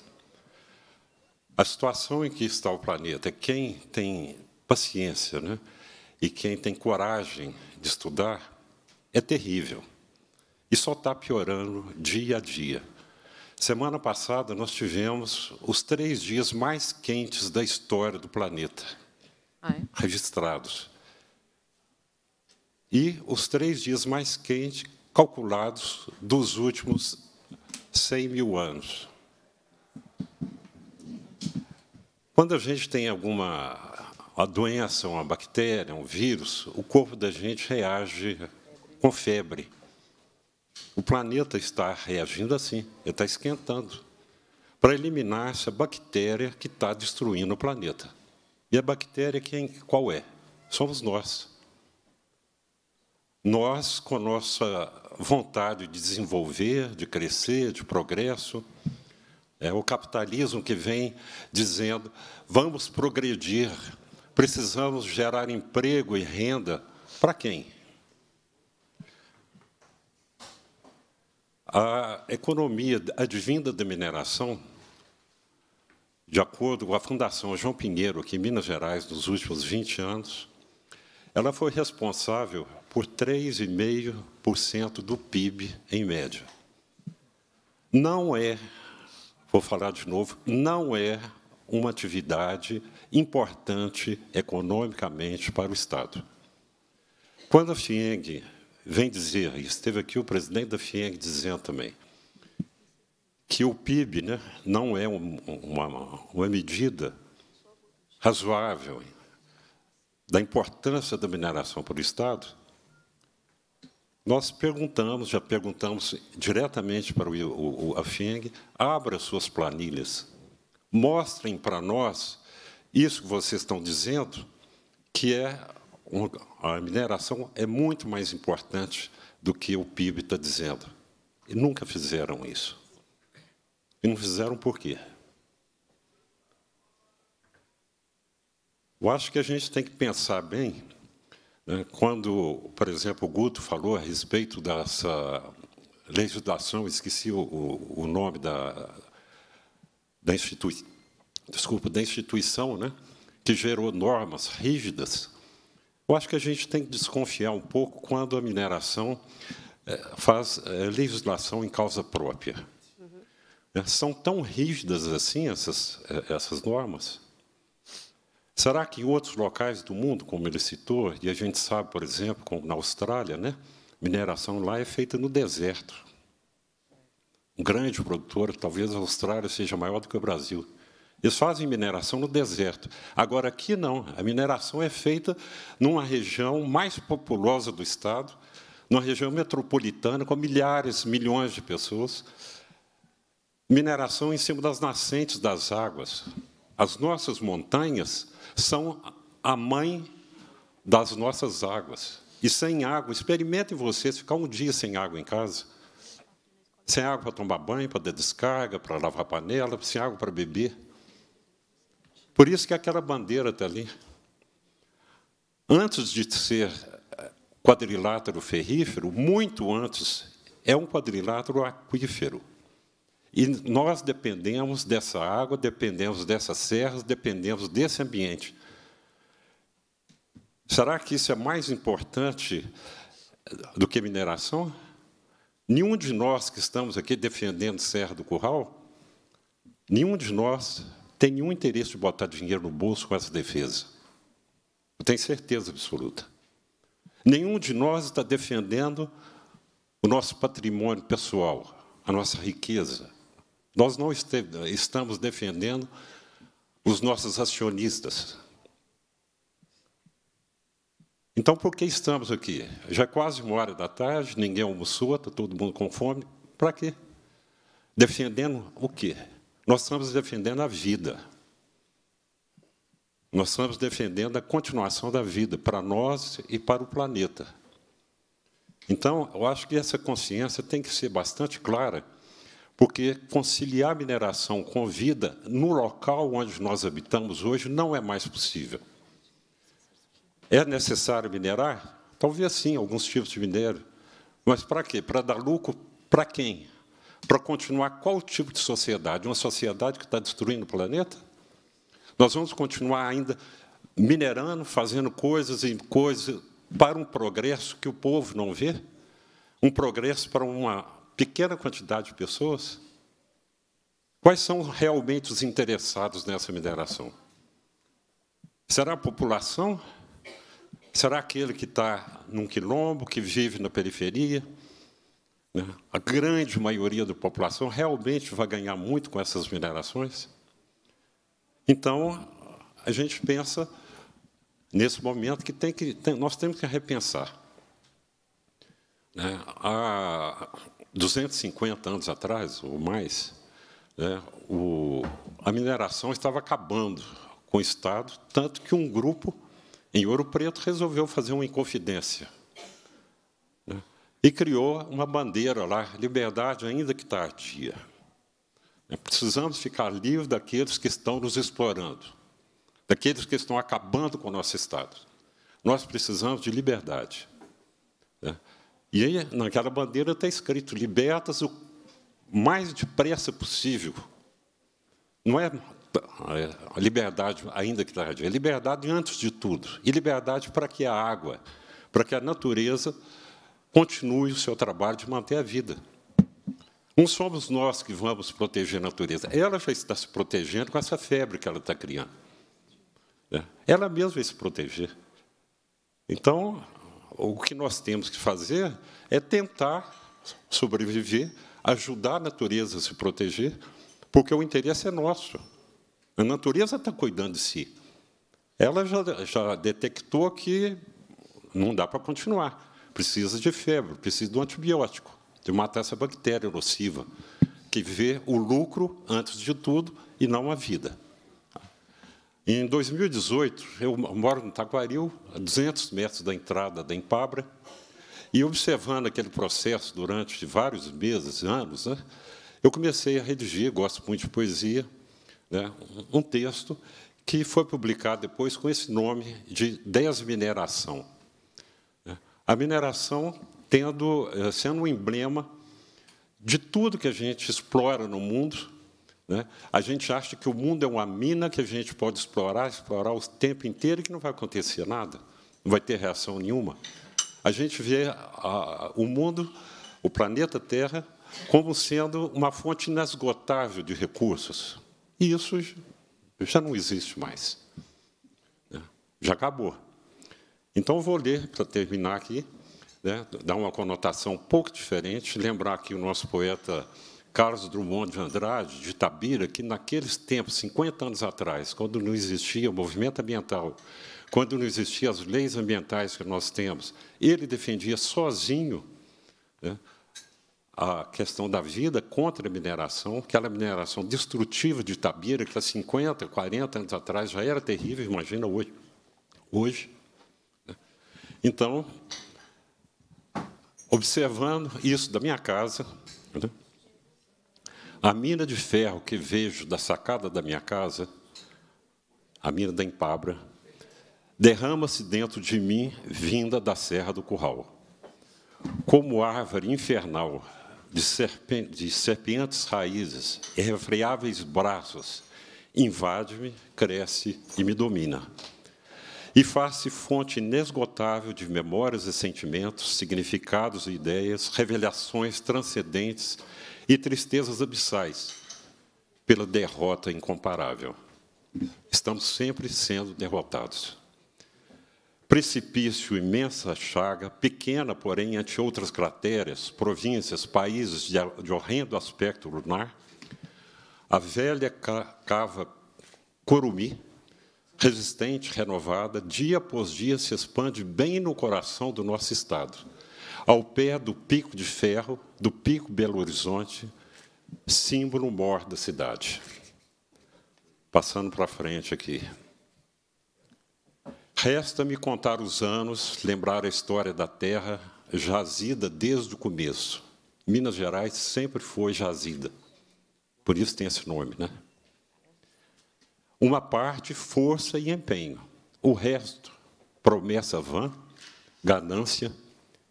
A situação em que está o planeta, é quem tem paciência né, e quem tem coragem de estudar, é terrível. E só está piorando dia a dia. Semana passada, nós tivemos os três dias mais quentes da história do planeta, ah, é? registrados e os três dias mais quentes calculados dos últimos 100 mil anos. Quando a gente tem alguma doença, uma bactéria, um vírus, o corpo da gente reage com febre. O planeta está reagindo assim, ele está esquentando, para eliminar essa bactéria que está destruindo o planeta. E a bactéria quem, qual é? Somos nós. Nós, com nossa vontade de desenvolver, de crescer, de progresso, é o capitalismo que vem dizendo vamos progredir, precisamos gerar emprego e renda. Para quem? A economia advinda da mineração, de acordo com a Fundação João Pinheiro, aqui em Minas Gerais, nos últimos 20 anos, ela foi responsável por 3,5% do PIB em média. Não é, vou falar de novo, não é uma atividade importante economicamente para o Estado. Quando a FIENG vem dizer, e esteve aqui o presidente da FIENG dizendo também, que o PIB né, não é uma, uma medida razoável da importância da mineração para o Estado, nós perguntamos, já perguntamos diretamente para o, o, a FIENG, abra suas planilhas, mostrem para nós isso que vocês estão dizendo, que é a mineração é muito mais importante do que o PIB está dizendo. E nunca fizeram isso. E não fizeram por quê? Eu acho que a gente tem que pensar bem né? Quando, por exemplo, o Guto falou a respeito dessa legislação, esqueci o, o nome da, da instituição, desculpa, da instituição, né, que gerou normas rígidas, eu acho que a gente tem que desconfiar um pouco quando a mineração eh, faz eh, legislação em causa própria. Uhum. Né? São tão rígidas assim essas, eh, essas normas Será que em outros locais do mundo, como ele citou, e a gente sabe, por exemplo, como na Austrália, né, mineração lá é feita no deserto. Um grande produtor, talvez a Austrália seja maior do que o Brasil. Eles fazem mineração no deserto. Agora, aqui não. A mineração é feita numa região mais populosa do Estado, numa região metropolitana, com milhares, milhões de pessoas. Mineração em cima das nascentes das águas. As nossas montanhas são a mãe das nossas águas. E sem água, experimentem vocês ficar um dia sem água em casa. Sem água para tomar banho, para dar descarga, para lavar panela, sem água para beber. Por isso que aquela bandeira está ali. Antes de ser eh, quadrilátero ferrífero, muito antes, é um quadrilátero aquífero. E nós dependemos dessa água, dependemos dessas serras, dependemos desse ambiente. Será que isso é mais importante eh, do que mineração? Nenhum de nós que estamos aqui defendendo Serra do Curral, nenhum de nós tem nenhum interesse de botar dinheiro no bolso com essa defesa. Eu tenho certeza absoluta. Nenhum de nós está defendendo o nosso patrimônio pessoal, a nossa riqueza. Nós não estamos defendendo os nossos acionistas. Então, por que estamos aqui? Já é quase uma hora da tarde, ninguém almoçou, está todo mundo com fome. Para quê? Defendendo o quê? Nós estamos defendendo a vida. Nós estamos defendendo a continuação da vida para nós e para o planeta. Então, eu acho que essa consciência tem que ser bastante clara porque conciliar mineração com vida no local onde nós habitamos hoje não é mais possível. É necessário minerar? Talvez sim, alguns tipos de minério. Mas para quê? Para dar lucro para quem? Para continuar qual tipo de sociedade? Uma sociedade que está destruindo o planeta? Nós vamos continuar ainda minerando, fazendo coisas e coisas para um progresso que o povo não vê? Um progresso para uma pequena quantidade de pessoas? Quais são realmente os interessados nessa mineração? Será a população? Será aquele que está num quilombo, que vive na periferia? Né? A grande maioria da população realmente vai ganhar muito com essas minerações? Então, a gente pensa, nesse momento, que, tem que tem, nós temos que repensar. Né? A, 250 anos atrás, ou mais, né, o, a mineração estava acabando com o Estado, tanto que um grupo em Ouro Preto resolveu fazer uma inconfidência né, e criou uma bandeira lá, liberdade ainda que tardia. É, precisamos ficar livres daqueles que estão nos explorando, daqueles que estão acabando com o nosso Estado. Nós precisamos de liberdade. Né? E aí, naquela bandeira está escrito: libertas o mais depressa possível. Não é a liberdade, ainda que tarde, tá é liberdade antes de tudo. E liberdade para que a água, para que a natureza continue o seu trabalho de manter a vida. Não somos nós que vamos proteger a natureza. Ela já está se protegendo com essa febre que ela está criando. É. Ela mesma vai se proteger. Então, o que nós temos que fazer é tentar sobreviver, ajudar a natureza a se proteger, porque o interesse é nosso. A natureza está cuidando de si. Ela já, já detectou que não dá para continuar. Precisa de febre, precisa de um antibiótico, de matar essa bactéria nociva, que vê o lucro antes de tudo e não a vida. Em 2018, eu moro no Taquaril, a 200 metros da entrada da Empabra, e observando aquele processo durante vários meses, anos, né, eu comecei a redigir, gosto muito de poesia, né, um texto que foi publicado depois com esse nome de Desmineração. Né. A mineração tendo, eh, sendo um emblema de tudo que a gente explora no mundo, né? A gente acha que o mundo é uma mina que a gente pode explorar, explorar o tempo inteiro e que não vai acontecer nada, não vai ter reação nenhuma. A gente vê a, o mundo, o planeta Terra, como sendo uma fonte inesgotável de recursos. E isso já não existe mais. Né? Já acabou. Então, vou ler, para terminar aqui, né? dar uma conotação um pouco diferente, lembrar que o nosso poeta Carlos Drummond de Andrade, de Tabira, que naqueles tempos, 50 anos atrás, quando não existia o movimento ambiental, quando não existiam as leis ambientais que nós temos, ele defendia sozinho né, a questão da vida contra a mineração, aquela mineração destrutiva de Tabira, que há 50, 40 anos atrás já era terrível, imagina hoje. Hoje. Né? Então, observando isso da minha casa, né, a mina de ferro que vejo da sacada da minha casa, a mina da Empabra, derrama-se dentro de mim, vinda da Serra do Curral. Como árvore infernal, de, serpen de serpentes raízes, irrefreáveis braços, invade-me, cresce e me domina. E faz-se fonte inesgotável de memórias e sentimentos, significados e ideias, revelações transcendentes e tristezas abissais pela derrota incomparável. Estamos sempre sendo derrotados. Precipício, imensa chaga, pequena, porém, ante outras crateras, províncias, países de horrendo aspecto lunar, a velha cava Corumi, resistente, renovada, dia após dia se expande bem no coração do nosso Estado ao pé do Pico de Ferro, do Pico Belo Horizonte, símbolo mor da cidade. Passando para frente aqui. Resta-me contar os anos, lembrar a história da terra, jazida desde o começo. Minas Gerais sempre foi jazida. Por isso tem esse nome, né? Uma parte, força e empenho. O resto, promessa vã, ganância,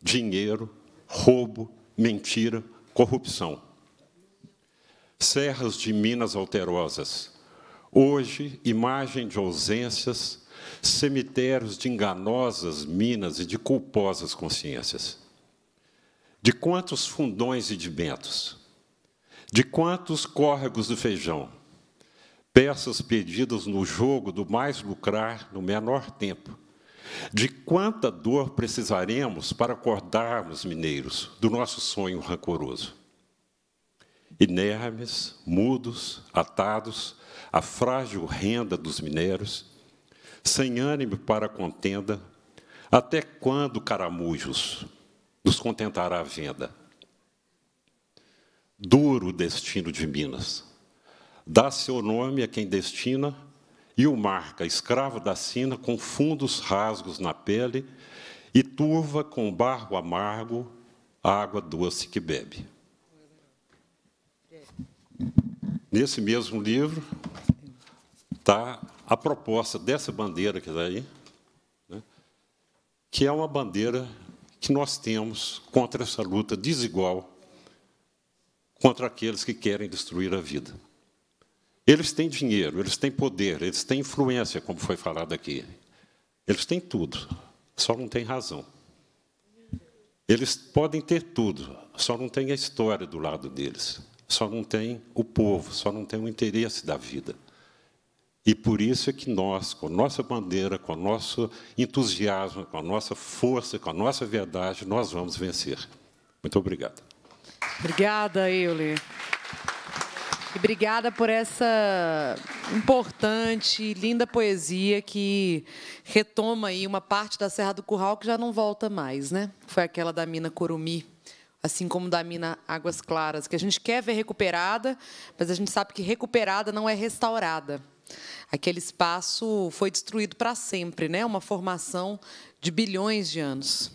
dinheiro, roubo, mentira, corrupção. Serras de minas alterosas. Hoje, imagem de ausências, cemitérios de enganosas minas e de culposas consciências. De quantos fundões e de bentos? De quantos córregos de feijão? Peças perdidas no jogo do mais lucrar no menor tempo de quanta dor precisaremos para acordarmos, mineiros, do nosso sonho rancoroso? Inermes, mudos, atados, à frágil renda dos minérios, sem ânimo para a contenda, até quando, caramujos, nos contentará a venda? Duro destino de Minas. Dá seu nome a quem destina e o marca escravo da sina com fundos rasgos na pele e turva com barro amargo a água doce que bebe. Nesse mesmo livro está a proposta dessa bandeira que está aí, né, que é uma bandeira que nós temos contra essa luta desigual contra aqueles que querem destruir a vida. Eles têm dinheiro, eles têm poder, eles têm influência, como foi falado aqui. Eles têm tudo, só não têm razão. Eles podem ter tudo, só não tem a história do lado deles, só não tem o povo, só não tem o interesse da vida. E por isso é que nós, com a nossa bandeira, com o nosso entusiasmo, com a nossa força, com a nossa verdade, nós vamos vencer. Muito obrigado. Obrigada, Euler. E obrigada por essa importante e linda poesia que retoma aí uma parte da Serra do Curral que já não volta mais, né? Foi aquela da mina Corumi, assim como da mina Águas Claras, que a gente quer ver recuperada, mas a gente sabe que recuperada não é restaurada. Aquele espaço foi destruído para sempre, né? Uma formação de bilhões de anos.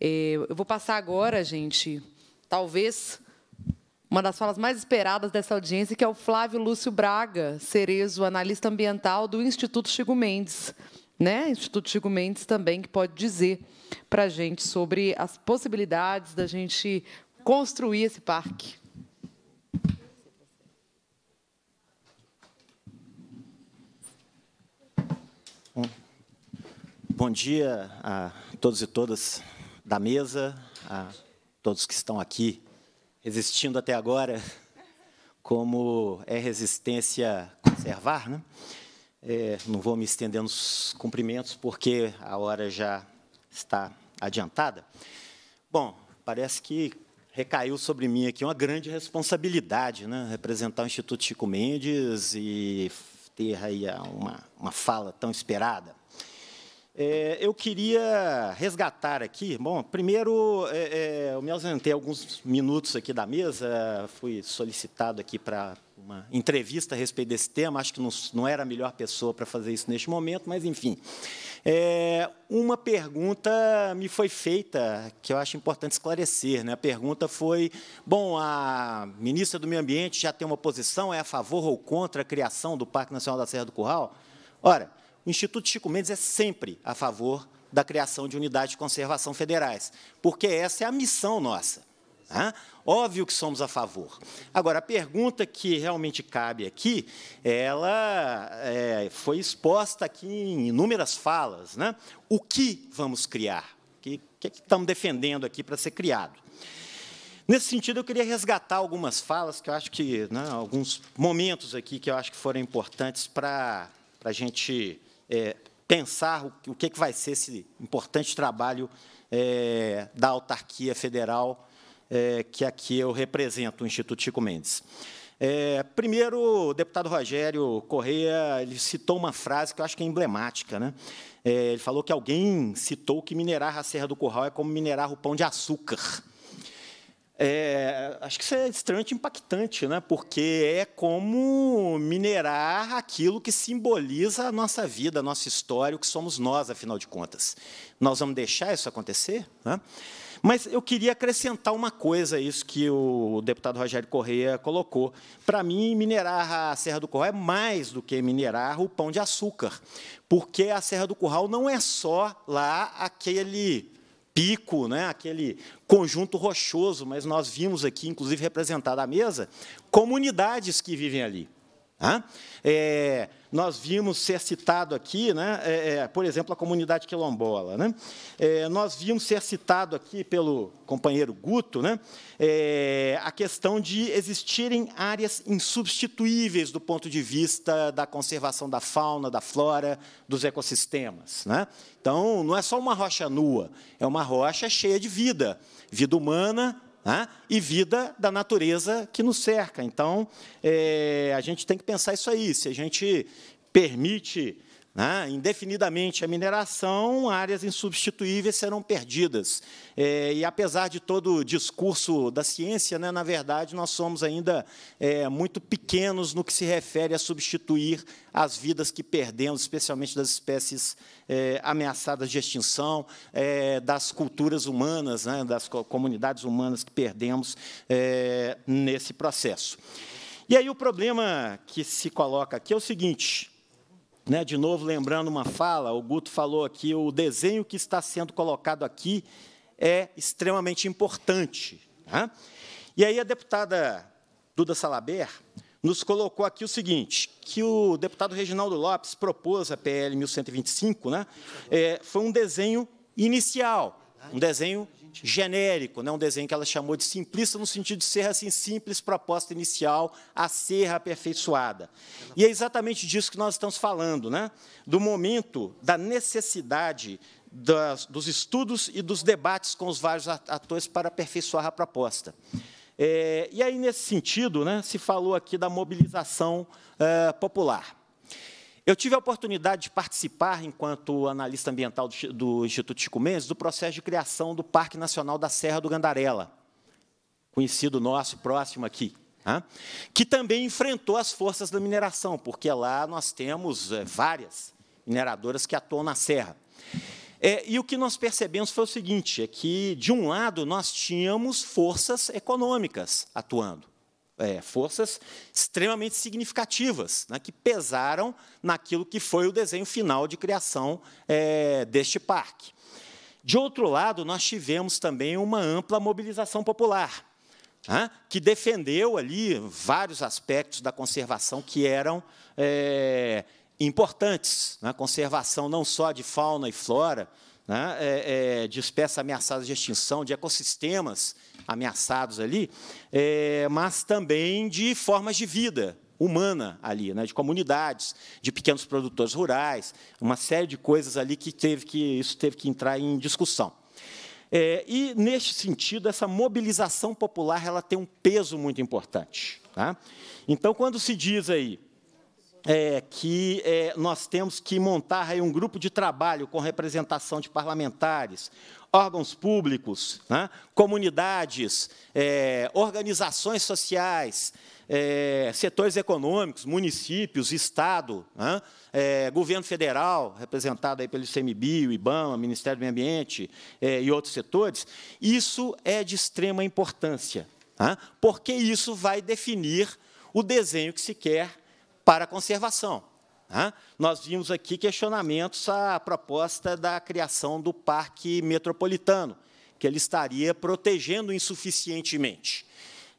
Eh, eu vou passar agora, gente, talvez uma das falas mais esperadas dessa audiência, que é o Flávio Lúcio Braga, Cerezo, analista ambiental do Instituto Chico Mendes. Né? Instituto Chico Mendes também, que pode dizer para a gente sobre as possibilidades da gente construir esse parque. Bom, bom dia a todos e todas da mesa, a todos que estão aqui resistindo até agora, como é resistência conservar. Né? É, não vou me estender nos cumprimentos, porque a hora já está adiantada. Bom, parece que recaiu sobre mim aqui uma grande responsabilidade, né? representar o Instituto Chico Mendes e ter aí uma, uma fala tão esperada. É, eu queria resgatar aqui. Bom, primeiro, é, é, eu me ausentei alguns minutos aqui da mesa, fui solicitado aqui para uma entrevista a respeito desse tema. Acho que não, não era a melhor pessoa para fazer isso neste momento, mas, enfim. É, uma pergunta me foi feita que eu acho importante esclarecer. Né? A pergunta foi: bom, a ministra do Meio Ambiente já tem uma posição, é a favor ou contra a criação do Parque Nacional da Serra do Curral? Ora o Instituto Chico Mendes é sempre a favor da criação de unidades de conservação federais, porque essa é a missão nossa. Né? Óbvio que somos a favor. Agora, a pergunta que realmente cabe aqui, ela é, foi exposta aqui em inúmeras falas. Né? O que vamos criar? O que, que, é que estamos defendendo aqui para ser criado? Nesse sentido, eu queria resgatar algumas falas que eu acho que, né, alguns momentos aqui que eu acho que foram importantes para a gente é, pensar o, o que, é que vai ser esse importante trabalho é, da autarquia federal é, que aqui eu represento, o Instituto Chico Mendes. É, primeiro, o deputado Rogério Correia ele citou uma frase que eu acho que é emblemática. Né? É, ele falou que alguém citou que minerar a Serra do Curral é como minerar o pão de açúcar. É, acho que isso é extremamente impactante, né? porque é como minerar aquilo que simboliza a nossa vida, a nossa história, o que somos nós, afinal de contas. Nós vamos deixar isso acontecer? Né? Mas eu queria acrescentar uma coisa a isso que o deputado Rogério Correia colocou. Para mim, minerar a Serra do Curral é mais do que minerar o pão de açúcar, porque a Serra do Curral não é só lá aquele pico, né, aquele conjunto rochoso, mas nós vimos aqui, inclusive representada à mesa, comunidades que vivem ali é, nós vimos ser citado aqui, né, é, é, por exemplo, a comunidade quilombola. Né, é, nós vimos ser citado aqui pelo companheiro Guto né, é, a questão de existirem áreas insubstituíveis do ponto de vista da conservação da fauna, da flora, dos ecossistemas. Né. Então, não é só uma rocha nua, é uma rocha cheia de vida, vida humana, né? e vida da natureza que nos cerca. Então, é, a gente tem que pensar isso aí. Se a gente permite né? indefinidamente a mineração, áreas insubstituíveis serão perdidas. É, e apesar de todo o discurso da ciência, né, na verdade, nós somos ainda é, muito pequenos no que se refere a substituir as vidas que perdemos, especialmente das espécies é, ameaçadas de extinção, é, das culturas humanas, né, das comunidades humanas que perdemos é, nesse processo. E aí o problema que se coloca aqui é o seguinte né, de novo, lembrando uma fala, o Guto falou aqui, o desenho que está sendo colocado aqui é extremamente importante. Né? E aí a deputada Duda Salaber nos colocou aqui o seguinte, que o deputado Reginaldo Lopes propôs a PL 1125, né, é, foi um desenho inicial, um desenho genérico, né? um desenho que ela chamou de simplista, no sentido de ser assim simples, proposta inicial, a ser aperfeiçoada. E é exatamente disso que nós estamos falando, né? do momento da necessidade das, dos estudos e dos debates com os vários atores para aperfeiçoar a proposta. É, e aí, nesse sentido, né, se falou aqui da mobilização é, popular. Eu tive a oportunidade de participar, enquanto analista ambiental do, Instituto Chico Mendes, do processo de criação do Parque Nacional da Serra do Gandarela, conhecido nosso, próximo aqui, né? que também enfrentou as forças da mineração, porque lá nós temos eh, várias mineradoras que atuam na serra. É, e o que nós percebemos foi o seguinte: é que, de um lado, nós tínhamos forças econômicas atuando é, forças extremamente significativas, né, que pesaram naquilo que foi o desenho final de criação é, deste parque. De outro lado, nós tivemos também uma ampla mobilização popular, né, que defendeu ali vários aspectos da conservação que eram é, importantes. Né, conservação não só de fauna e flora, né, é, é, de espécies ameaçadas de extinção, de ecossistemas ameaçados ali, é, mas também de formas de vida humana ali, né, de comunidades, de pequenos produtores rurais, uma série de coisas ali que teve que isso teve que entrar em discussão. É, e neste sentido, essa mobilização popular ela tem um peso muito importante. Tá? Então, quando se diz aí é, que é, nós temos que montar aí um grupo de trabalho com representação de parlamentares, órgãos públicos, né, comunidades, é, organizações sociais, é, setores econômicos, municípios, Estado, né, é, governo federal, representado aí pelo ICMBio, IBAMA, Ministério do Meio Ambiente é, e outros setores. Isso é de extrema importância, né, porque isso vai definir o desenho que se quer para a conservação. Né? Nós vimos aqui questionamentos à proposta da criação do parque metropolitano, que ele estaria protegendo insuficientemente.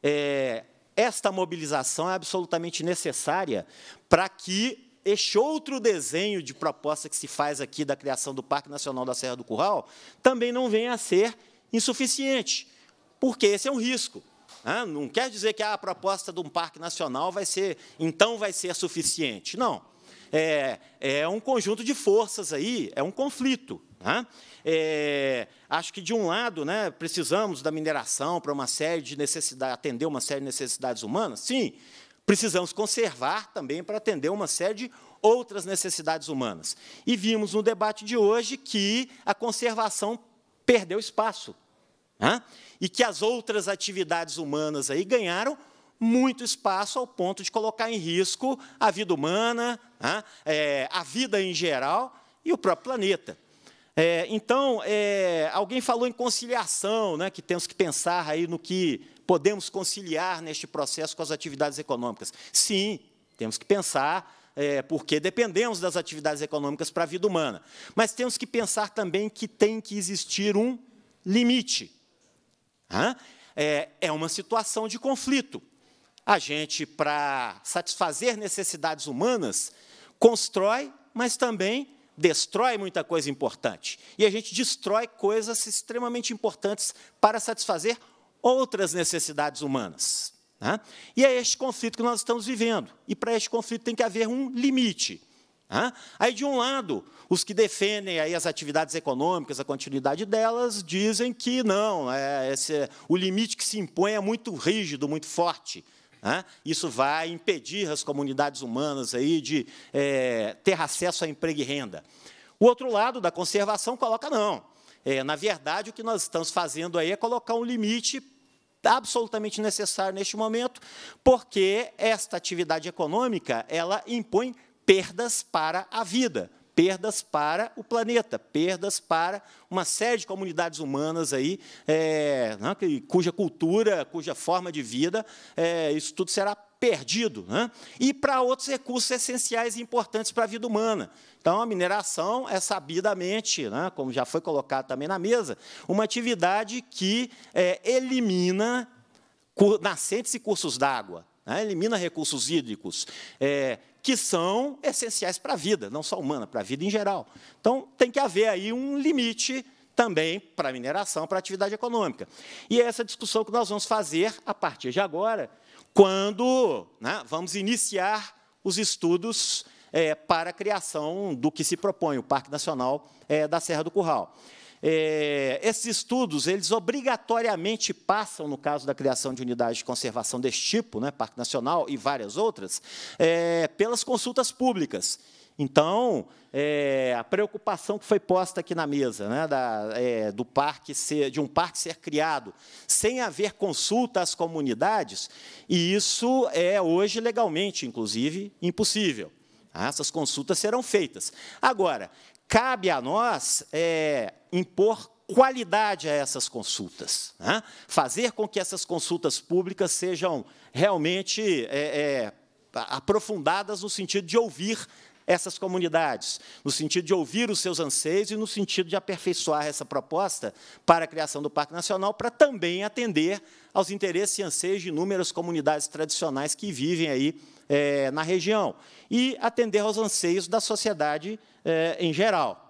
É, esta mobilização é absolutamente necessária para que este outro desenho de proposta que se faz aqui da criação do Parque Nacional da Serra do Curral também não venha a ser insuficiente, porque esse é um risco não quer dizer que ah, a proposta de um parque nacional vai ser, então vai ser suficiente. Não. É, é um conjunto de forças aí, é um conflito. Né? É, acho que de um lado, né, precisamos da mineração para uma série de necessidades, atender uma série de necessidades humanas. Sim, precisamos conservar também para atender uma série de outras necessidades humanas. E vimos no debate de hoje que a conservação perdeu espaço né? E que as outras atividades humanas aí ganharam muito espaço ao ponto de colocar em risco a vida humana, né? é, a vida em geral e o próprio planeta. É, então, é, alguém falou em conciliação, né, que temos que pensar aí no que podemos conciliar neste processo com as atividades econômicas. Sim, temos que pensar, é, porque dependemos das atividades econômicas para a vida humana. Mas temos que pensar também que tem que existir um limite é, é uma situação de conflito. A gente, para satisfazer necessidades humanas, constrói, mas também destrói muita coisa importante. E a gente destrói coisas extremamente importantes para satisfazer outras necessidades humanas. E é este conflito que nós estamos vivendo. E para este conflito tem que haver um limite. Aí, de um lado, os que defendem aí as atividades econômicas, a continuidade delas, dizem que não, é, esse, o limite que se impõe é muito rígido, muito forte. Isso vai impedir as comunidades humanas aí de é, ter acesso a emprego e renda. O outro lado da conservação coloca não. É, na verdade, o que nós estamos fazendo aí é colocar um limite absolutamente necessário neste momento, porque esta atividade econômica ela impõe perdas para a vida, perdas para o planeta, perdas para uma série de comunidades humanas aí, é, né, cuja cultura, cuja forma de vida, é, isso tudo será perdido, né? e para outros recursos essenciais e importantes para a vida humana. Então, a mineração é sabidamente, né, como já foi colocado também na mesa, uma atividade que é, elimina nascentes e cursos d'água, né? elimina recursos hídricos é, que são essenciais para a vida, não só humana, para a vida em geral. Então, tem que haver aí um limite também para a mineração, para a atividade econômica. E é essa discussão que nós vamos fazer a partir de agora, quando né, vamos iniciar os estudos é, para a criação do que se propõe o Parque Nacional é, da Serra do Curral. É, esses estudos, eles obrigatoriamente passam, no caso da criação de unidades de conservação desse tipo, né, Parque Nacional e várias outras, é, pelas consultas públicas. Então, é, a preocupação que foi posta aqui na mesa, né, da, é, do parque ser, de um parque ser criado sem haver consulta às comunidades, e isso é hoje legalmente, inclusive, impossível. essas consultas serão feitas. Agora, cabe a nós é, impor qualidade a essas consultas, né? fazer com que essas consultas públicas sejam realmente é, é, aprofundadas no sentido de ouvir essas comunidades, no sentido de ouvir os seus anseios e no sentido de aperfeiçoar essa proposta para a criação do Parque Nacional, para também atender aos interesses e anseios de inúmeras comunidades tradicionais que vivem aí é, na região e atender aos anseios da sociedade é, em geral.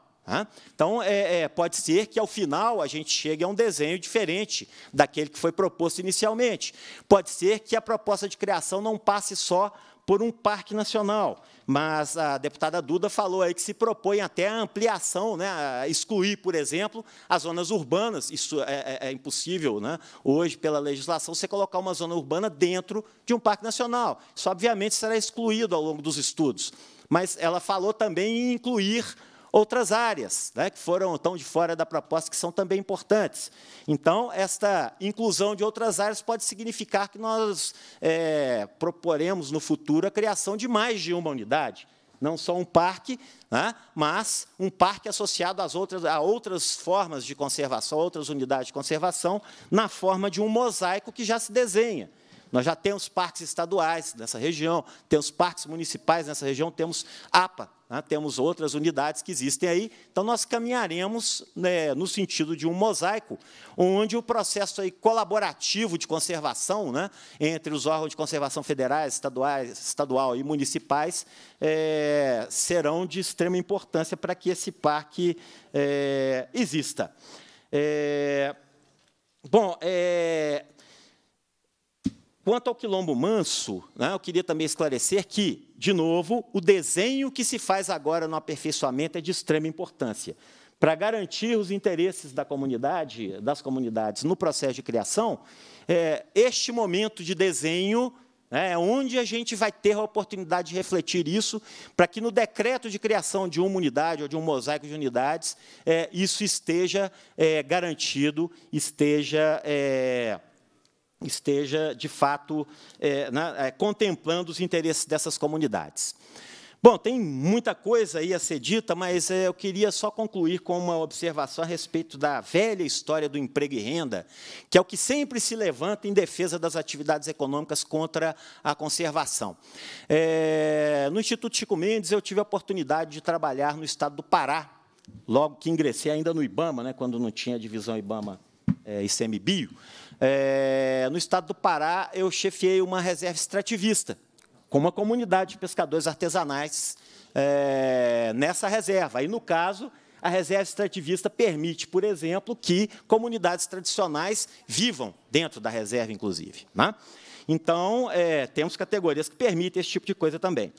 Então, é, é, pode ser que ao final a gente chegue a um desenho diferente daquele que foi proposto inicialmente. Pode ser que a proposta de criação não passe só por um parque nacional, mas a deputada Duda falou aí que se propõe até a ampliação, né, a excluir, por exemplo, as zonas urbanas. Isso é, é, é impossível né? hoje, pela legislação, você colocar uma zona urbana dentro de um parque nacional. Isso, obviamente, será excluído ao longo dos estudos. Mas ela falou também em incluir outras áreas né, que foram tão de fora da proposta que são também importantes. Então, esta inclusão de outras áreas pode significar que nós é, proporemos no futuro a criação de mais de uma unidade, não só um parque, né, mas um parque associado às outras, a outras formas de conservação, outras unidades de conservação, na forma de um mosaico que já se desenha. Nós já temos parques estaduais nessa região, temos parques municipais nessa região, temos APA, né, temos outras unidades que existem aí. Então, nós caminharemos né, no sentido de um mosaico, onde o processo aí colaborativo de conservação, né, entre os órgãos de conservação federais, estaduais, estadual e municipais, é, serão de extrema importância para que esse parque é, exista. É, Bom, é, Quanto ao quilombo manso, né, eu queria também esclarecer que, de novo, o desenho que se faz agora no aperfeiçoamento é de extrema importância. Para garantir os interesses da comunidade, das comunidades no processo de criação, é, este momento de desenho né, é onde a gente vai ter a oportunidade de refletir isso, para que no decreto de criação de uma unidade ou de um mosaico de unidades, é, isso esteja é, garantido, esteja. É, esteja, de fato, é, né, é, contemplando os interesses dessas comunidades. Bom, tem muita coisa aí a ser dita, mas é, eu queria só concluir com uma observação a respeito da velha história do emprego e renda, que é o que sempre se levanta em defesa das atividades econômicas contra a conservação. É, no Instituto Chico Mendes, eu tive a oportunidade de trabalhar no estado do Pará, logo que ingressei ainda no IBAMA, né, quando não tinha divisão IBAMA é, ICMBio. É, no estado do Pará, eu chefiei uma reserva extrativista, com uma comunidade de pescadores artesanais é, nessa reserva. Aí, no caso, a reserva extrativista permite, por exemplo, que comunidades tradicionais vivam dentro da reserva, inclusive. Né? Então, é, temos categorias que permitem esse tipo de coisa também.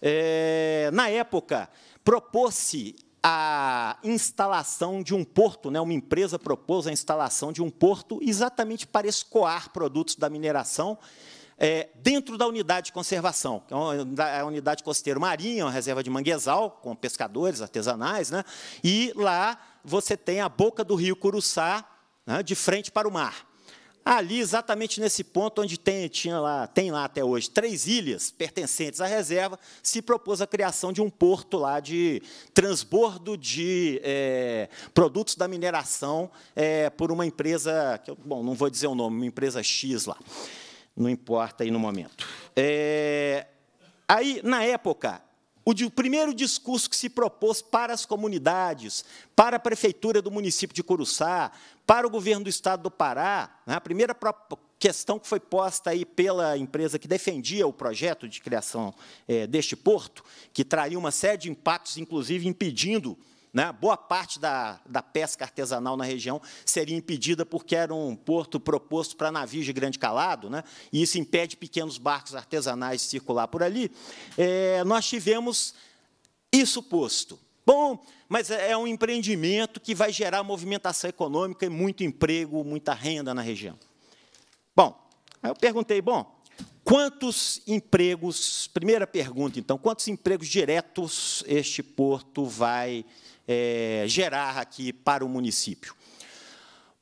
É, na época, propôs-se a instalação de um porto, né? uma empresa propôs a instalação de um porto exatamente para escoar produtos da mineração é, dentro da unidade de conservação, que é a unidade costeira marinha, uma reserva de manguezal, com pescadores artesanais, né? e lá você tem a boca do rio Curuçá, né? de frente para o mar. Ali, exatamente nesse ponto onde tem, tinha lá, tem lá até hoje três ilhas pertencentes à reserva, se propôs a criação de um porto lá de transbordo de é, produtos da mineração é, por uma empresa, que eu, bom, não vou dizer o nome, uma empresa X lá, não importa aí no momento. É, aí, na época, o primeiro discurso que se propôs para as comunidades, para a prefeitura do município de Curuçá, para o governo do estado do Pará, né, a primeira questão que foi posta aí pela empresa que defendia o projeto de criação eh, deste porto, que traria uma série de impactos, inclusive impedindo né? Boa parte da, da pesca artesanal na região seria impedida porque era um porto proposto para navios de grande calado, né? e isso impede pequenos barcos artesanais de circular por ali. É, nós tivemos isso posto. Bom, mas é, é um empreendimento que vai gerar movimentação econômica e muito emprego, muita renda na região. Bom, aí eu perguntei, bom, quantos empregos, primeira pergunta então, quantos empregos diretos este porto vai é, gerar aqui para o município.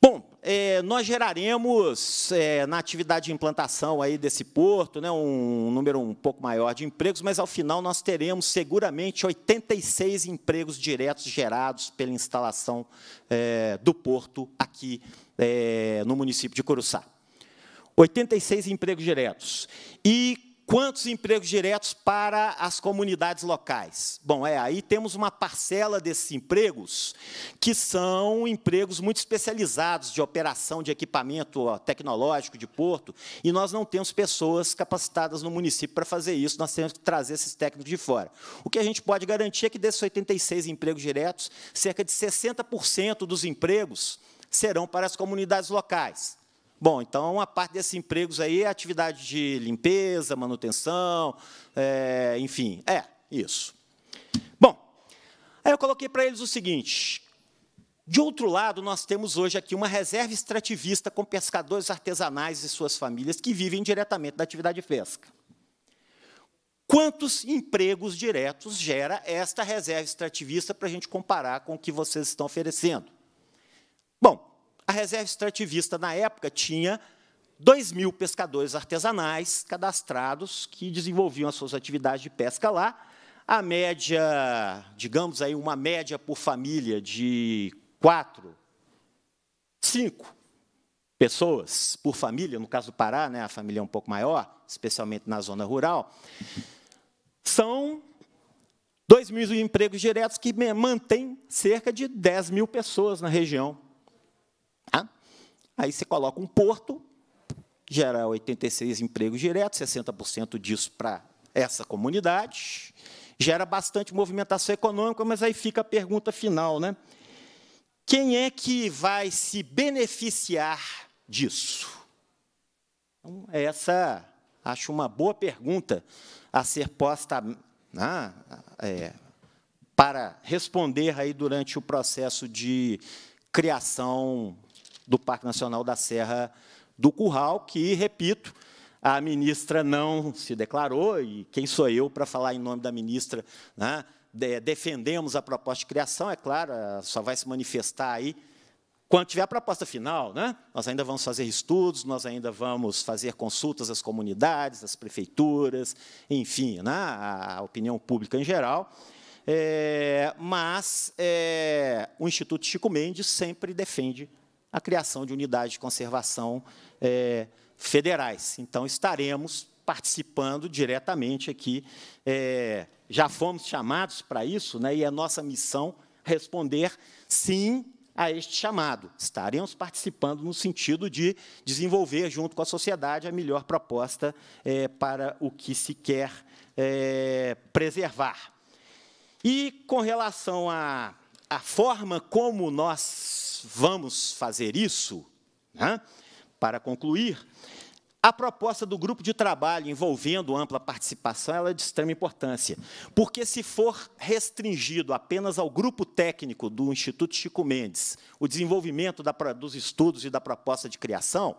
Bom, é, nós geraremos é, na atividade de implantação aí desse porto né, um número um pouco maior de empregos, mas ao final nós teremos seguramente 86 empregos diretos gerados pela instalação é, do porto aqui é, no município de Curuçá. 86 empregos diretos. E quantos empregos diretos para as comunidades locais? Bom, é aí temos uma parcela desses empregos que são empregos muito especializados de operação de equipamento tecnológico de porto, e nós não temos pessoas capacitadas no município para fazer isso, nós temos que trazer esses técnicos de fora. O que a gente pode garantir é que desses 86 empregos diretos, cerca de 60% dos empregos serão para as comunidades locais. Bom, então a parte desses empregos aí é atividade de limpeza, manutenção, é, enfim, é isso. Bom, aí eu coloquei para eles o seguinte: de outro lado, nós temos hoje aqui uma reserva extrativista com pescadores artesanais e suas famílias que vivem diretamente da atividade de pesca. Quantos empregos diretos gera esta reserva extrativista para a gente comparar com o que vocês estão oferecendo? Bom, a reserva extrativista, na época, tinha 2 mil pescadores artesanais cadastrados que desenvolviam as suas atividades de pesca lá. A média, digamos aí, uma média por família de quatro, cinco pessoas por família, no caso do Pará, né, a família é um pouco maior, especialmente na zona rural, são 2 mil empregos diretos que mantêm cerca de 10 mil pessoas na região Aí você coloca um porto, gera 86 empregos diretos, 60% disso para essa comunidade, gera bastante movimentação econômica, mas aí fica a pergunta final, né? Quem é que vai se beneficiar disso? Então, essa acho uma boa pergunta a ser posta né, é, para responder aí durante o processo de criação do Parque Nacional da Serra do Curral, que, repito, a ministra não se declarou, e quem sou eu para falar em nome da ministra? Né? De, defendemos a proposta de criação, é claro, só vai se manifestar aí quando tiver a proposta final. Né? Nós ainda vamos fazer estudos, nós ainda vamos fazer consultas às comunidades, às prefeituras, enfim, né? à opinião pública em geral. É, mas é, o Instituto Chico Mendes sempre defende a criação de unidades de conservação é, federais. Então, estaremos participando diretamente aqui. É, já fomos chamados para isso, né, e é nossa missão responder sim a este chamado. Estaremos participando no sentido de desenvolver, junto com a sociedade, a melhor proposta é, para o que se quer é, preservar. E, com relação a a forma como nós vamos fazer isso, né, para concluir, a proposta do grupo de trabalho envolvendo ampla participação ela é de extrema importância, porque se for restringido apenas ao grupo técnico do Instituto Chico Mendes o desenvolvimento da, dos estudos e da proposta de criação,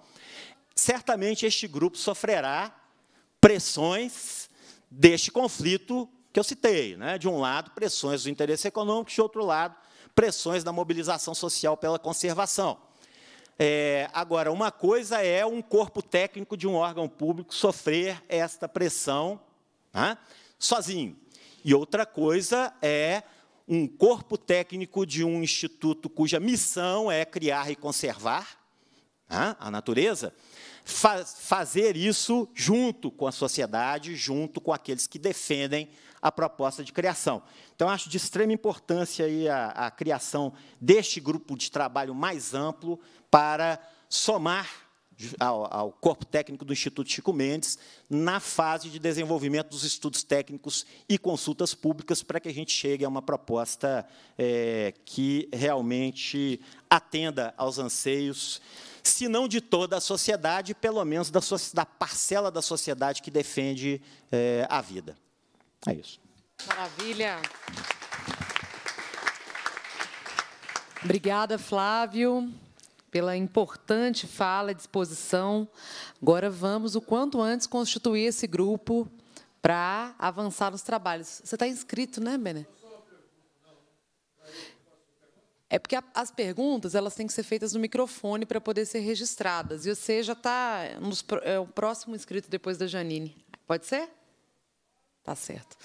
certamente este grupo sofrerá pressões deste conflito que eu citei. Né? De um lado, pressões do interesse econômico, de outro lado, pressões da mobilização social pela conservação. É, agora, uma coisa é um corpo técnico de um órgão público sofrer esta pressão né, sozinho. E outra coisa é um corpo técnico de um instituto cuja missão é criar e conservar né, a natureza, faz, fazer isso junto com a sociedade, junto com aqueles que defendem a proposta de criação. Então, acho de extrema importância aí a, a criação deste grupo de trabalho mais amplo para somar ao, ao, corpo técnico do Instituto Chico Mendes na fase de desenvolvimento dos estudos técnicos e consultas públicas para que a gente chegue a uma proposta é, que realmente atenda aos anseios, se não de toda a sociedade, pelo menos da, da parcela da sociedade que defende é, a vida. É isso. Maravilha. Obrigada, Flávio, pela importante fala e disposição. Agora vamos, o quanto antes, constituir esse grupo para avançar nos trabalhos. Você está inscrito, né, Bené? É porque as perguntas elas têm que ser feitas no microfone para poder ser registradas. E você já está é o próximo inscrito depois da Janine. Pode ser? Tá certo.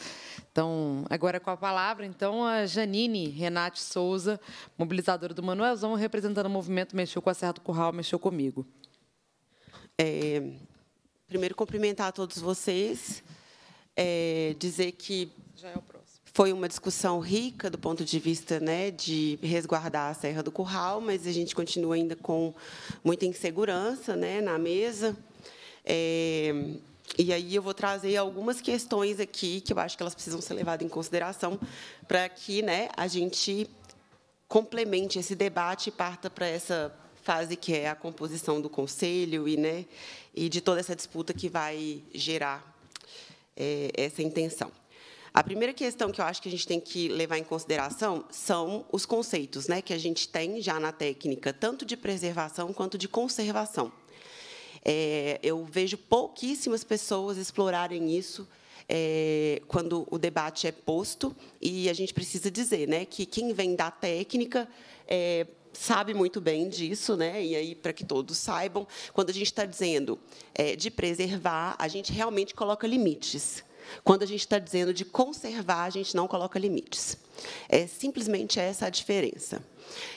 Então, agora com a palavra, então, a Janine Renate Souza, mobilizadora do Manuelzão, representando o movimento Mexeu com a Serra do Curral, Mexeu Comigo. É, primeiro, cumprimentar a todos vocês, é, dizer que é foi uma discussão rica do ponto de vista né, de resguardar a Serra do Curral, mas a gente continua ainda com muita insegurança né, na mesa. É, e aí eu vou trazer algumas questões aqui que eu acho que elas precisam ser levadas em consideração para que né, a gente complemente esse debate e parta para essa fase que é a composição do conselho e, né, e de toda essa disputa que vai gerar é, essa intenção. A primeira questão que eu acho que a gente tem que levar em consideração são os conceitos né, que a gente tem já na técnica, tanto de preservação quanto de conservação. É, eu vejo pouquíssimas pessoas explorarem isso é, quando o debate é posto, e a gente precisa dizer né, que quem vem da técnica é, sabe muito bem disso, né? e aí para que todos saibam, quando a gente está dizendo é, de preservar, a gente realmente coloca limites. Quando a gente está dizendo de conservar, a gente não coloca limites. É simplesmente essa a diferença.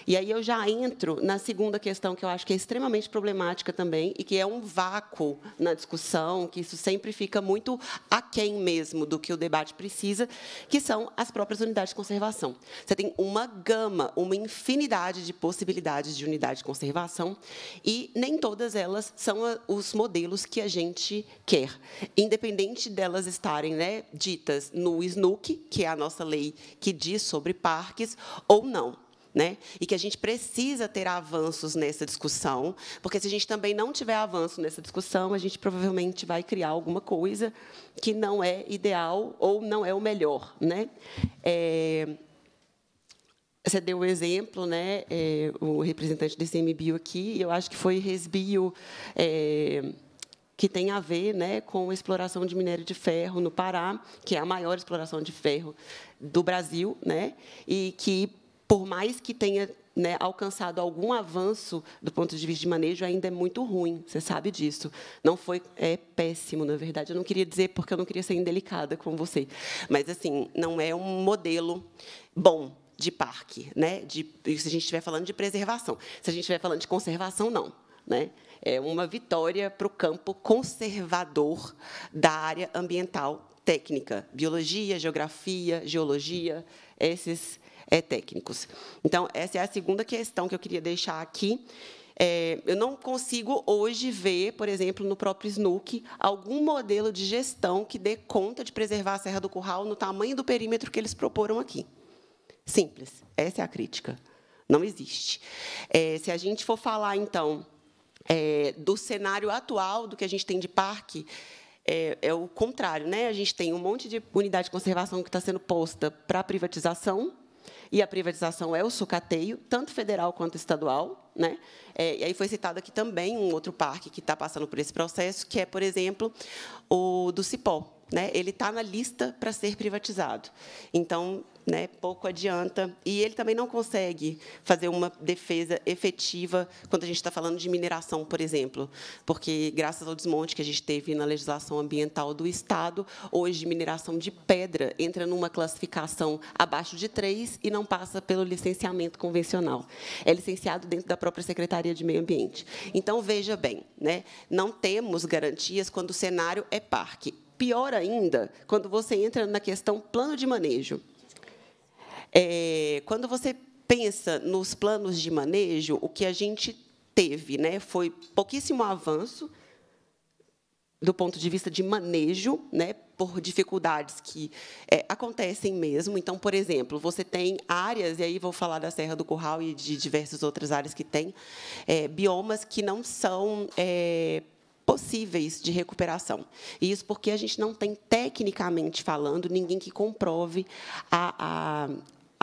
E aí eu já entro na segunda questão, que eu acho que é extremamente problemática também, e que é um vácuo na discussão, que isso sempre fica muito aquém mesmo do que o debate precisa, que são as próprias unidades de conservação. Você tem uma gama, uma infinidade de possibilidades de unidade de conservação, e nem todas elas são os modelos que a gente quer, independente delas estarem né, ditas no SNUC, que é a nossa lei que diz sobre parques, ou não. Né? E que a gente precisa ter avanços nessa discussão, porque se a gente também não tiver avanço nessa discussão, a gente provavelmente vai criar alguma coisa que não é ideal ou não é o melhor, né? É, você deu o um exemplo, né? É, o representante do CMBIO aqui, e eu acho que foi Resbio. É, que tem a ver né, com a exploração de minério de ferro no Pará, que é a maior exploração de ferro do Brasil, né, e que por mais que tenha né, alcançado algum avanço do ponto de vista de manejo, ainda é muito ruim, você sabe disso. Não foi é péssimo, na verdade. Eu não queria dizer porque eu não queria ser indelicada com você. Mas, assim, não é um modelo bom de parque, né? De, se a gente estiver falando de preservação. Se a gente estiver falando de conservação, não. Né? É uma vitória para o campo conservador da área ambiental técnica, biologia, geografia, geologia, esses é, técnicos. Então, essa é a segunda questão que eu queria deixar aqui. É, eu não consigo hoje ver, por exemplo, no próprio SNUC, algum modelo de gestão que dê conta de preservar a Serra do Curral no tamanho do perímetro que eles proporam aqui. Simples. Essa é a crítica. Não existe. É, se a gente for falar, então, é, do cenário atual do que a gente tem de parque, é, é, o contrário. Né? A gente tem um monte de unidade de conservação que está sendo posta para privatização, e a privatização é o sucateio, tanto federal quanto estadual. Né? É, e aí foi citado aqui também um outro parque que está passando por esse processo, que é, por exemplo, o do Cipó. Né? Ele está na lista para ser privatizado. Então, né, pouco adianta. E ele também não consegue fazer uma defesa efetiva quando a gente está falando de mineração, por exemplo, porque, graças ao desmonte que a gente teve na legislação ambiental do Estado, hoje mineração de pedra entra numa classificação abaixo de 3 e não passa pelo licenciamento convencional. É licenciado dentro da própria Secretaria de Meio Ambiente. Então, veja bem, né, não temos garantias quando o cenário é parque. Pior ainda, quando você entra na questão plano de manejo. É, quando você pensa nos planos de manejo, o que a gente teve né, foi pouquíssimo avanço do ponto de vista de manejo, né, por dificuldades que é, acontecem mesmo. Então, por exemplo, você tem áreas, e aí vou falar da Serra do Curral e de diversas outras áreas que tem, é, biomas que não são é, possíveis de recuperação. E isso porque a gente não tem, tecnicamente falando, ninguém que comprove a, a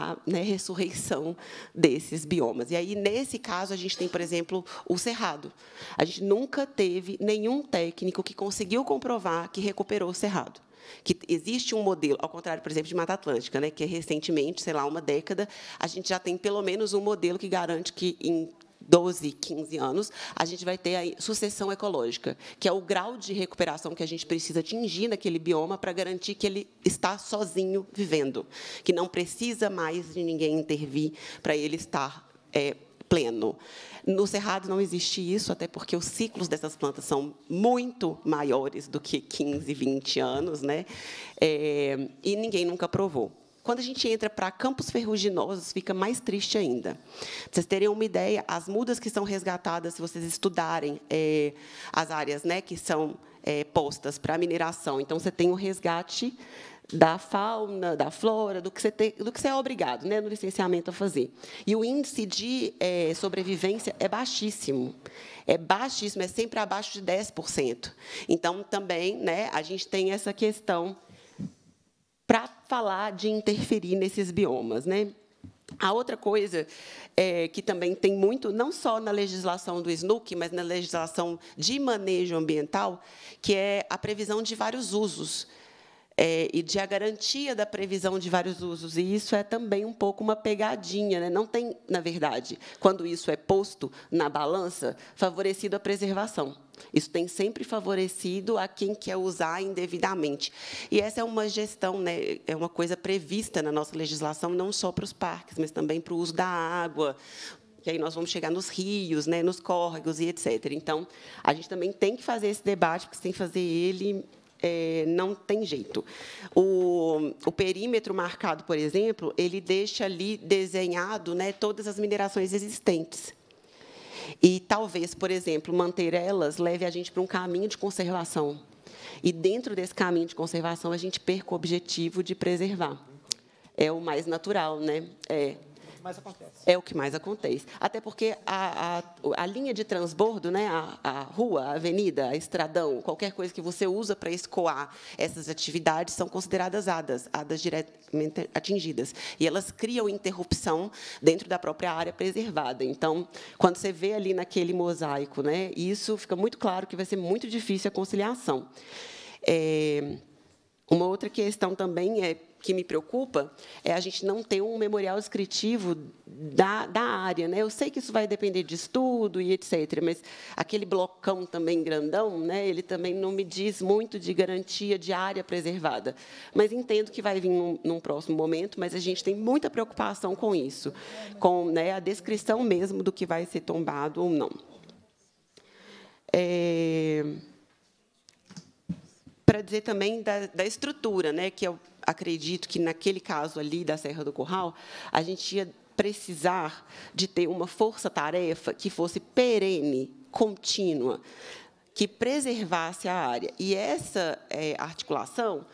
a né, ressurreição desses biomas. E aí, nesse caso, a gente tem, por exemplo, o cerrado. A gente nunca teve nenhum técnico que conseguiu comprovar que recuperou o cerrado que existe um modelo, ao contrário, por exemplo, de Mata Atlântica, né, que é recentemente, sei lá, uma década, a gente já tem pelo menos um modelo que garante que em 12, 15 anos, a gente vai ter a sucessão ecológica, que é o grau de recuperação que a gente precisa atingir naquele bioma para garantir que ele está sozinho vivendo, que não precisa mais de ninguém intervir para ele estar é, pleno. No Cerrado não existe isso, até porque os ciclos dessas plantas são muito maiores do que 15, 20 anos, né? É, e ninguém nunca provou. Quando a gente entra para campos ferruginosos, fica mais triste ainda. Pra vocês terem uma ideia, as mudas que são resgatadas, se vocês estudarem é, as áreas né, que são é, postas para mineração, então você tem o resgate da fauna, da flora, do que você, tem, do que você é obrigado né, no licenciamento a fazer. E o índice de é, sobrevivência é baixíssimo. É baixíssimo, é sempre abaixo de 10%. Então, também, né, a gente tem essa questão para falar de interferir nesses biomas. Né? A outra coisa é, que também tem muito, não só na legislação do SNUC, mas na legislação de manejo ambiental, que é a previsão de vários usos é, e de a garantia da previsão de vários usos. E isso é também um pouco uma pegadinha. Né? Não tem, na verdade, quando isso é posto na balança, favorecido a preservação. Isso tem sempre favorecido a quem quer usar indevidamente. E essa é uma gestão, né, é uma coisa prevista na nossa legislação, não só para os parques, mas também para o uso da água, que aí nós vamos chegar nos rios, né, nos córregos e etc. Então, a gente também tem que fazer esse debate, porque você tem que fazer ele é, não tem jeito. O, o, perímetro marcado, por exemplo, ele deixa ali desenhado né, todas as minerações existentes. E talvez, por exemplo, manter elas leve a gente para um caminho de conservação. E dentro desse caminho de conservação, a gente perca o objetivo de preservar. É o mais natural, né? É mais acontece. É o que mais acontece. Até porque a, a, a linha de transbordo, né, a, a, rua, a avenida, a estradão, qualquer coisa que você usa para escoar essas atividades são consideradas hadas, hadas diretamente atingidas. E elas criam interrupção dentro da própria área preservada. Então, quando você vê ali naquele mosaico, né, isso fica muito claro que vai ser muito difícil a conciliação. É, uma outra questão também é que me preocupa é a gente não ter um memorial descritivo da, da área. Né? Eu sei que isso vai depender de estudo e etc., mas aquele blocão também grandão, né? ele também não me diz muito de garantia de área preservada. Mas entendo que vai vir num, num próximo momento, mas a gente tem muita preocupação com isso, com né, a descrição mesmo do que vai ser tombado ou não. É para dizer também da, da, estrutura, né, que eu acredito que, naquele caso ali da Serra do Curral, a gente ia precisar de ter uma força-tarefa que fosse perene, contínua, que preservasse a área. E essa é, articulação,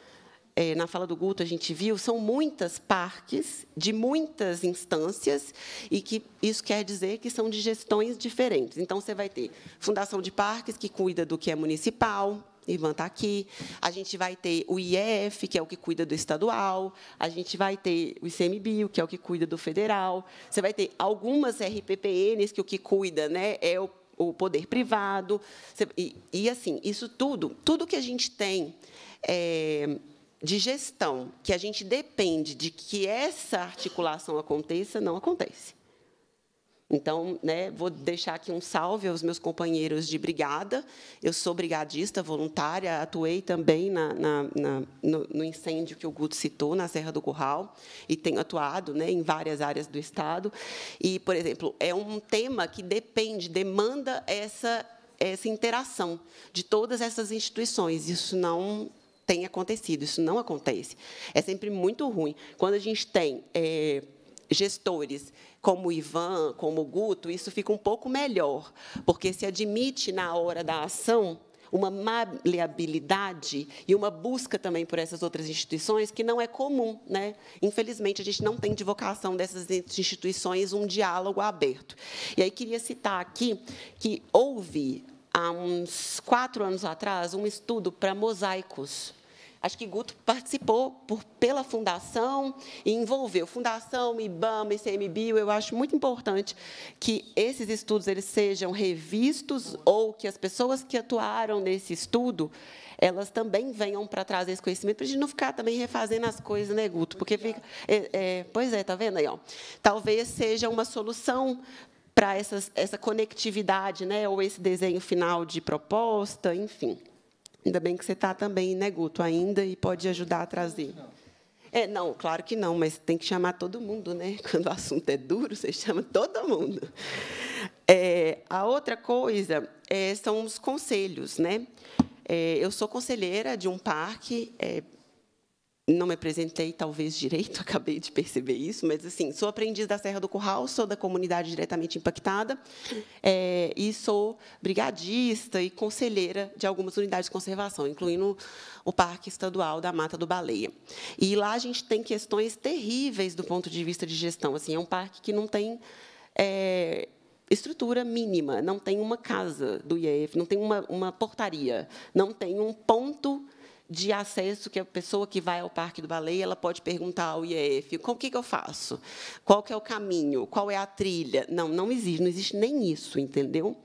é, na fala do Guto, a gente viu, são muitas parques de muitas instâncias, e que isso quer dizer que são de gestões diferentes. Então, você vai ter fundação de parques, que cuida do que é municipal, Ivan está aqui. A gente vai ter o IEF, que é o que cuida do estadual. A gente vai ter o ICMBio, que é o que cuida do federal. Você vai ter algumas RPPNs, que o que cuida né, é o, o poder privado. E, e, assim, isso tudo, tudo que a gente tem é, de gestão, que a gente depende de que essa articulação aconteça, não acontece. Então, né, vou deixar aqui um salve aos meus companheiros de brigada. Eu sou brigadista voluntária, atuei também na, na, na, no, no, incêndio que o Guto citou, na Serra do Curral, e tenho atuado né, em várias áreas do Estado. E, por exemplo, é um tema que depende, demanda essa, essa interação de todas essas instituições. Isso não tem acontecido, isso não acontece. É sempre muito ruim. Quando a gente tem... É, gestores como o Ivan, como o Guto, isso fica um pouco melhor, porque se admite na hora da ação uma maleabilidade e uma busca também por essas outras instituições que não é comum, né? Infelizmente a gente não tem de vocação dessas instituições um diálogo aberto. E aí queria citar aqui que houve há uns quatro anos atrás um estudo para mosaicos Acho que Guto participou por, pela fundação e envolveu fundação, IBAMA, ICMBio. Eu acho muito importante que esses estudos eles sejam revistos ou que as pessoas que atuaram nesse estudo elas também venham para trazer esse conhecimento, para a gente não ficar também refazendo as coisas, né, Guto? Porque fica. É, é, pois é, está vendo aí? Ó. Talvez seja uma solução para essa conectividade, né, ou esse desenho final de proposta, enfim. Ainda bem que você está também em né, neguto ainda e pode ajudar a trazer. É, não, claro que não, mas tem que chamar todo mundo, né? Quando o assunto é duro, você chama todo mundo. É, a outra coisa é, são os conselhos, né? É, eu sou conselheira de um parque é, não me apresentei talvez direito, acabei de perceber isso, mas assim, sou aprendiz da Serra do Curral, sou da comunidade diretamente impactada é, e sou brigadista e conselheira de algumas unidades de conservação, incluindo o Parque Estadual da Mata do Baleia. E lá a gente tem questões terríveis do ponto de vista de gestão, assim, é um parque que não tem é, estrutura mínima, não tem uma casa do IEF, não tem uma, uma portaria, não tem um ponto de acesso que a pessoa que vai ao Parque do Baleia ela pode perguntar ao IEF, o que, que eu faço? Qual que é o caminho? Qual é a trilha? Não, não existe, não existe nem isso, entendeu?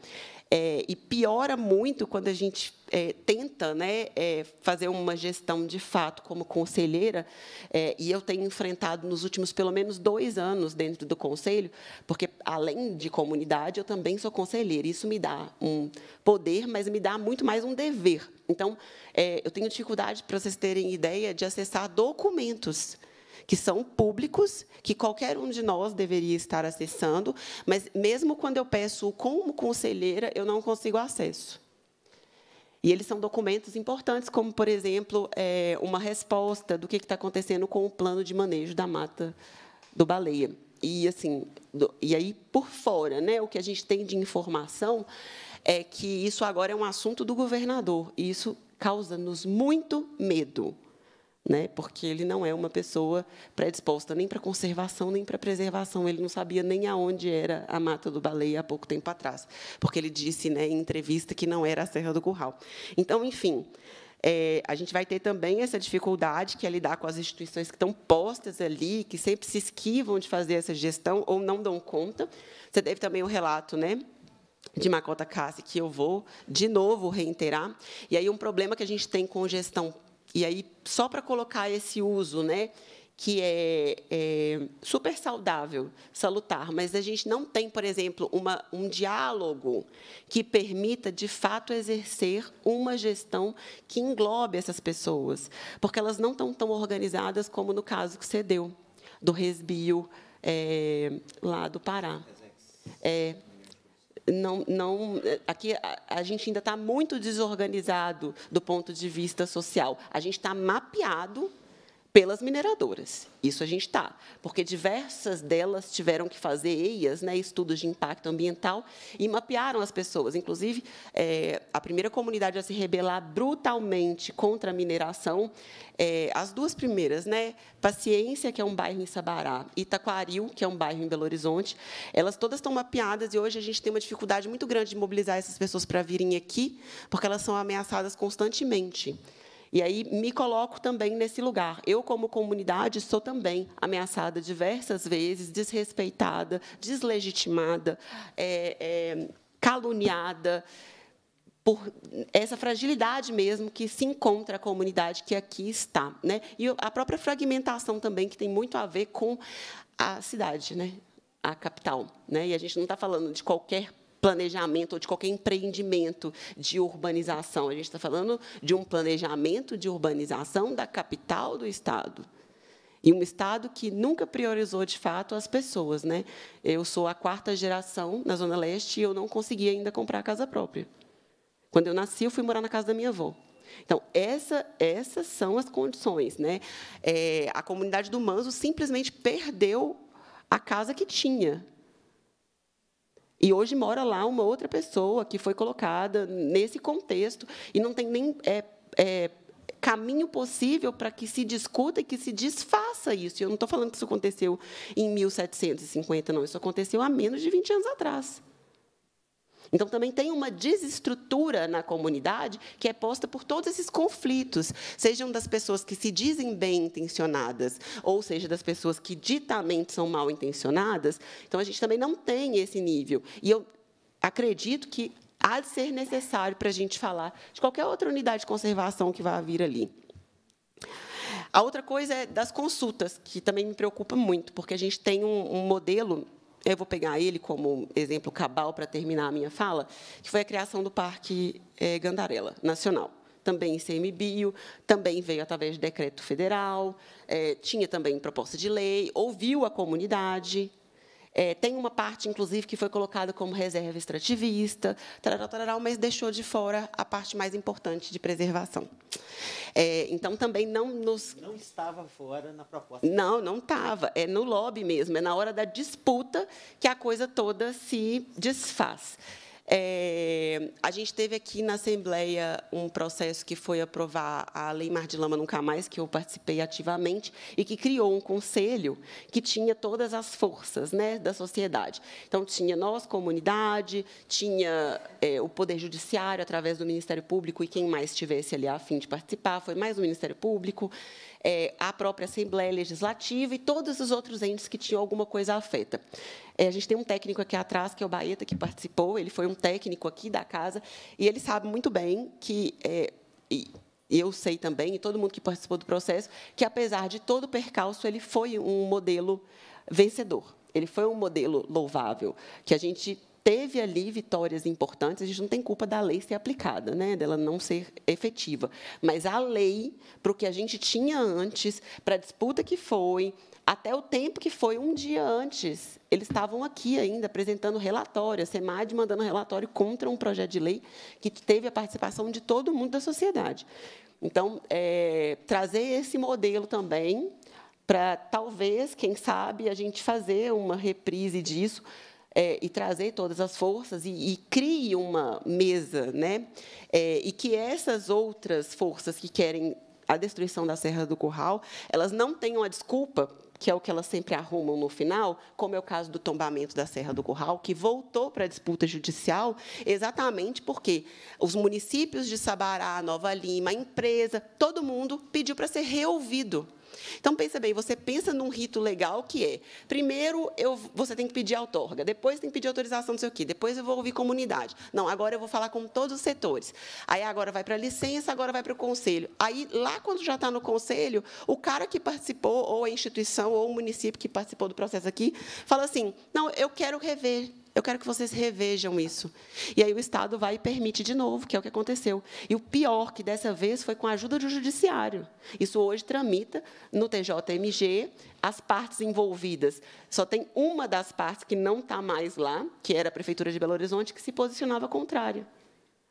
É, e piora muito quando a gente é, tenta né, é, fazer uma gestão de fato como conselheira, é, e eu tenho enfrentado nos últimos pelo menos dois anos dentro do conselho, porque além de comunidade, eu também sou conselheira. Isso me dá um poder, mas me dá muito mais um dever. Então, é, eu tenho dificuldade, para vocês terem ideia, de acessar documentos que são públicos, que qualquer um de nós deveria estar acessando, mas mesmo quando eu peço como conselheira, eu não consigo acesso. E eles são documentos importantes, como, por exemplo, é, uma resposta do que está acontecendo com o plano de manejo da mata do baleia. E, assim, do, e aí, por fora, né, o que a gente tem de informação é que isso agora é um assunto do governador, e isso causa-nos muito medo né? Porque ele não é uma pessoa predisposta nem para conservação nem para preservação. Ele não sabia nem aonde era a mata do baleia há pouco tempo atrás, porque ele disse, né, em entrevista, que não era a Serra do Curral. Então, enfim, é, a gente vai ter também essa dificuldade que é lidar com as instituições que estão postas ali, que sempre se esquivam de fazer essa gestão ou não dão conta. Você teve também o relato, né? de Macota Cassi, que eu vou de novo reiterar. E aí um problema que a gente tem com gestão e aí, só para colocar esse uso, né, que é, é, super saudável, salutar, mas a gente não tem, por exemplo, uma, um diálogo que permita, de fato, exercer uma gestão que englobe essas pessoas, porque elas não estão tão organizadas como no caso que você deu, do Resbio, é, lá do Pará. É, não, não aqui a, a gente ainda está muito desorganizado do ponto de vista social. A gente está mapeado pelas mineradoras. Isso a gente está, porque diversas delas tiveram que fazer EIAs, né, estudos de impacto ambiental, e mapearam as pessoas. Inclusive, é, a primeira comunidade a se rebelar brutalmente contra a mineração, é, as duas primeiras, né, Paciência, que é um bairro em Sabará, e Itaquaril, que é um bairro em Belo Horizonte, elas todas estão mapeadas, e hoje a gente tem uma dificuldade muito grande de mobilizar essas pessoas para virem aqui, porque elas são ameaçadas constantemente. E aí me coloco também nesse lugar. Eu, como comunidade, sou também ameaçada diversas vezes, desrespeitada, deslegitimada, é, é, caluniada por essa fragilidade mesmo que se encontra a comunidade que aqui está, né? E a própria fragmentação também que tem muito a ver com a cidade, né? A capital, né? E a gente não está falando de qualquer planejamento ou de qualquer empreendimento de urbanização. A gente está falando de um planejamento de urbanização da capital do Estado. E um Estado que nunca priorizou, de fato, as pessoas. Né? Eu sou a quarta geração na Zona Leste e eu não consegui ainda comprar casa própria. Quando eu nasci, eu fui morar na casa da minha avó. Então, essa, essas são as condições. Né? É, a comunidade do Manso simplesmente perdeu a casa que tinha. E hoje mora lá uma outra pessoa que foi colocada nesse contexto e não tem nem é, é, caminho possível para que se discuta e que se desfaça isso. Eu não estou falando que isso aconteceu em 1750, não. Isso aconteceu há menos de 20 anos atrás. Então, também tem uma desestrutura na comunidade que é posta por todos esses conflitos, sejam das pessoas que se dizem bem intencionadas, ou seja, das pessoas que ditamente são mal intencionadas. Então, a gente também não tem esse nível. E eu acredito que há de ser necessário para a gente falar de qualquer outra unidade de conservação que vá vir ali. A outra coisa é das consultas, que também me preocupa muito, porque a gente tem um, um modelo eu vou pegar ele como exemplo cabal para terminar a minha fala, que foi a criação do Parque eh, Gandarela Nacional. Também em CMBio, também veio através de decreto federal, eh, tinha também proposta de lei, ouviu a comunidade, é, tem uma parte, inclusive, que foi colocada como reserva extrativista, tarará, tarará, mas deixou de fora a parte mais importante de preservação. É, então, também não nos... Não estava fora na proposta. Não, não estava. É no lobby mesmo, é na hora da disputa que a coisa toda se desfaz. É, a gente teve aqui na Assembleia um processo que foi aprovar a Lei Mar de Lama Nunca Mais, que eu participei ativamente, e que criou um conselho que tinha todas as forças né, da sociedade. Então, tinha nós, comunidade, tinha é, o Poder Judiciário, através do Ministério Público, e quem mais tivesse ali a fim de participar, foi mais o Ministério Público, é, a própria Assembleia Legislativa e todos os outros entes que tinham alguma coisa afeta. É, a gente tem um técnico aqui atrás, que é o Baeta, que participou, ele foi um técnico aqui da casa, e ele sabe muito bem que. É, e, eu sei também, e todo mundo que participou do processo, que, apesar de todo o percalço, ele foi um modelo vencedor. Ele foi um modelo louvável, que a gente teve ali vitórias importantes, a gente não tem culpa da lei ser aplicada, né? dela não ser efetiva. Mas a lei, para o que a gente tinha antes, para a disputa que foi, até o tempo que foi um dia antes, eles estavam aqui ainda apresentando relatório, a SEMAD mandando relatório contra um projeto de lei que teve a participação de todo mundo da sociedade. Então, é, trazer esse modelo também para, talvez, quem sabe, a gente fazer uma reprise disso, é, e trazer todas as forças e, e crie uma mesa, né? É, e que essas outras forças que querem a destruição da Serra do Curral, elas não tenham a desculpa que é o que elas sempre arrumam no final, como é o caso do tombamento da Serra do Curral, que voltou para a disputa judicial exatamente porque os municípios de Sabará, Nova Lima, a empresa, todo mundo pediu para ser reouvido então, pensa bem, você pensa num rito legal que é, primeiro eu, você tem que pedir autorga, depois tem que pedir autorização não sei o quê, depois eu vou ouvir comunidade. Não, agora eu vou falar com todos os setores. Aí agora vai para a licença, agora vai para o conselho. Aí, lá quando já está no conselho, o cara que participou, ou a instituição, ou o município que participou do processo aqui, fala assim, não, eu quero rever eu quero que vocês revejam isso. E aí o Estado vai e permite de novo, que é o que aconteceu. E o pior, que dessa vez foi com a ajuda do Judiciário. Isso hoje tramita no TJMG, as partes envolvidas. Só tem uma das partes que não está mais lá, que era a Prefeitura de Belo Horizonte, que se posicionava contrária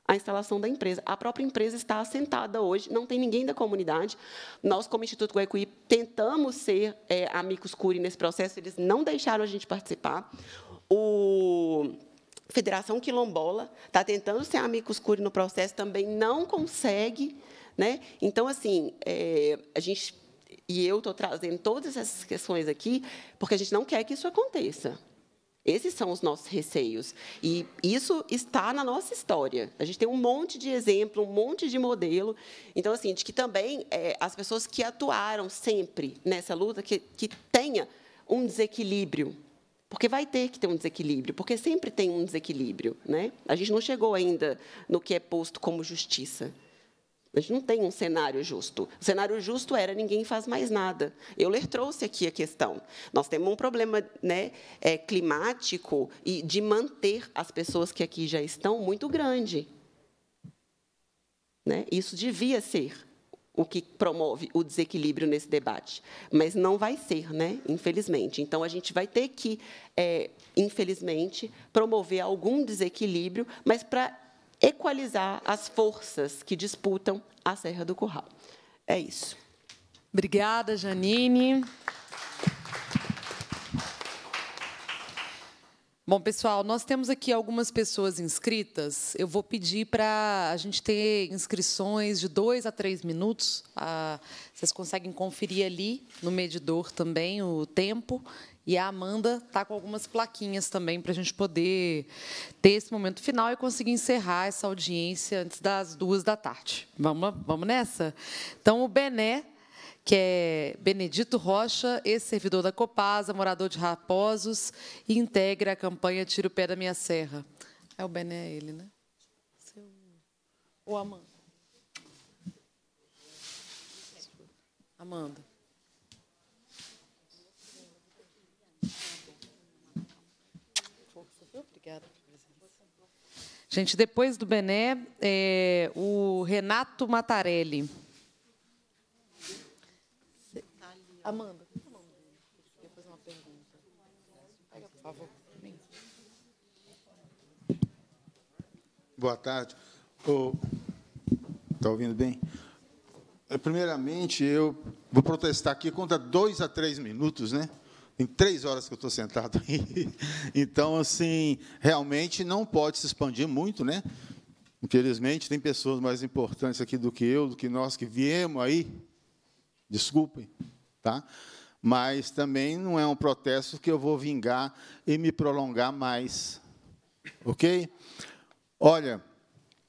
à instalação da empresa. A própria empresa está assentada hoje, não tem ninguém da comunidade. Nós, como Instituto Guaicuí, tentamos ser é, amigos curi nesse processo, eles não deixaram a gente participar o Federação Quilombola está tentando ser amigo escuro no processo, também não consegue. Né? Então, assim, é, a gente e eu estou trazendo todas essas questões aqui porque a gente não quer que isso aconteça. Esses são os nossos receios. E isso está na nossa história. A gente tem um monte de exemplo, um monte de modelo. Então, assim, de que também é, as pessoas que atuaram sempre nessa luta, que, que tenha um desequilíbrio porque vai ter que ter um desequilíbrio, porque sempre tem um desequilíbrio. Né? A gente não chegou ainda no que é posto como justiça. A gente não tem um cenário justo. O cenário justo era ninguém faz mais nada. Euler trouxe aqui a questão. Nós temos um problema né, é, climático e de manter as pessoas que aqui já estão muito grande. Né? Isso devia ser o que promove o desequilíbrio nesse debate. Mas não vai ser, né? infelizmente. Então, a gente vai ter que, é, infelizmente, promover algum desequilíbrio, mas para equalizar as forças que disputam a Serra do Curral. É isso. Obrigada, Janine. Bom, pessoal, nós temos aqui algumas pessoas inscritas. Eu vou pedir para a gente ter inscrições de dois a três minutos. Ah, vocês conseguem conferir ali no medidor também o tempo. E a Amanda está com algumas plaquinhas também para a gente poder ter esse momento final e conseguir encerrar essa audiência antes das duas da tarde. Vamos, vamos nessa? Então, o Bené que é Benedito Rocha, ex-servidor da Copasa, morador de Raposos, e integra a campanha Tira o Pé da Minha Serra. É o Bené, é ele, né? Seu... Ou Amanda? Amanda. Obrigada. Gente, depois do Bené, é, o Renato Mattarelli. Amanda, como Eu queria fazer uma pergunta. Pega, por favor. Boa tarde. Está oh, ouvindo bem? É, primeiramente, eu vou protestar aqui contra dois a três minutos, né? Em três horas que eu estou sentado aí. Então, assim, realmente não pode se expandir muito, né? Infelizmente, tem pessoas mais importantes aqui do que eu, do que nós que viemos aí. Desculpem. Tá? Mas também não é um protesto que eu vou vingar e me prolongar mais. Ok? Olha,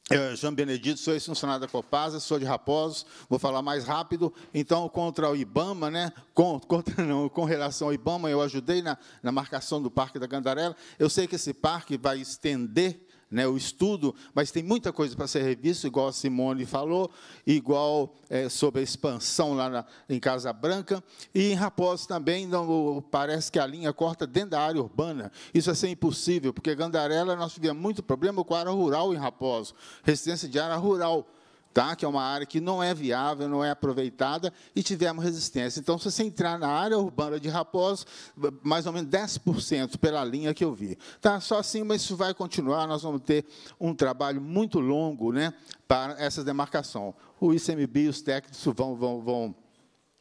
eu, eh, Jean Benedito, sou ex-funcionário da Copasa, sou de Raposo, vou falar mais rápido. Então, contra o Ibama, né, com, contra, não, com relação ao Ibama, eu ajudei na, na marcação do Parque da Gandarela. Eu sei que esse parque vai estender né, o estudo, mas tem muita coisa para ser revista, igual a Simone falou, igual é, sobre a expansão lá na, em Casa Branca. E em Raposo também não, parece que a linha corta dentro da área urbana. Isso vai é ser impossível, porque Gandarela nós tivemos muito problema com a área rural em Raposo, residência de área rural tá? que é uma área que não é viável, não é aproveitada, e tivemos resistência. Então, se você entrar na área urbana de Raposo, mais ou menos 10% pela linha que eu vi. Tá? Só assim, mas isso vai continuar, nós vamos ter um trabalho muito longo né, para essa demarcação. O ICMB e os técnicos vão, vão, vão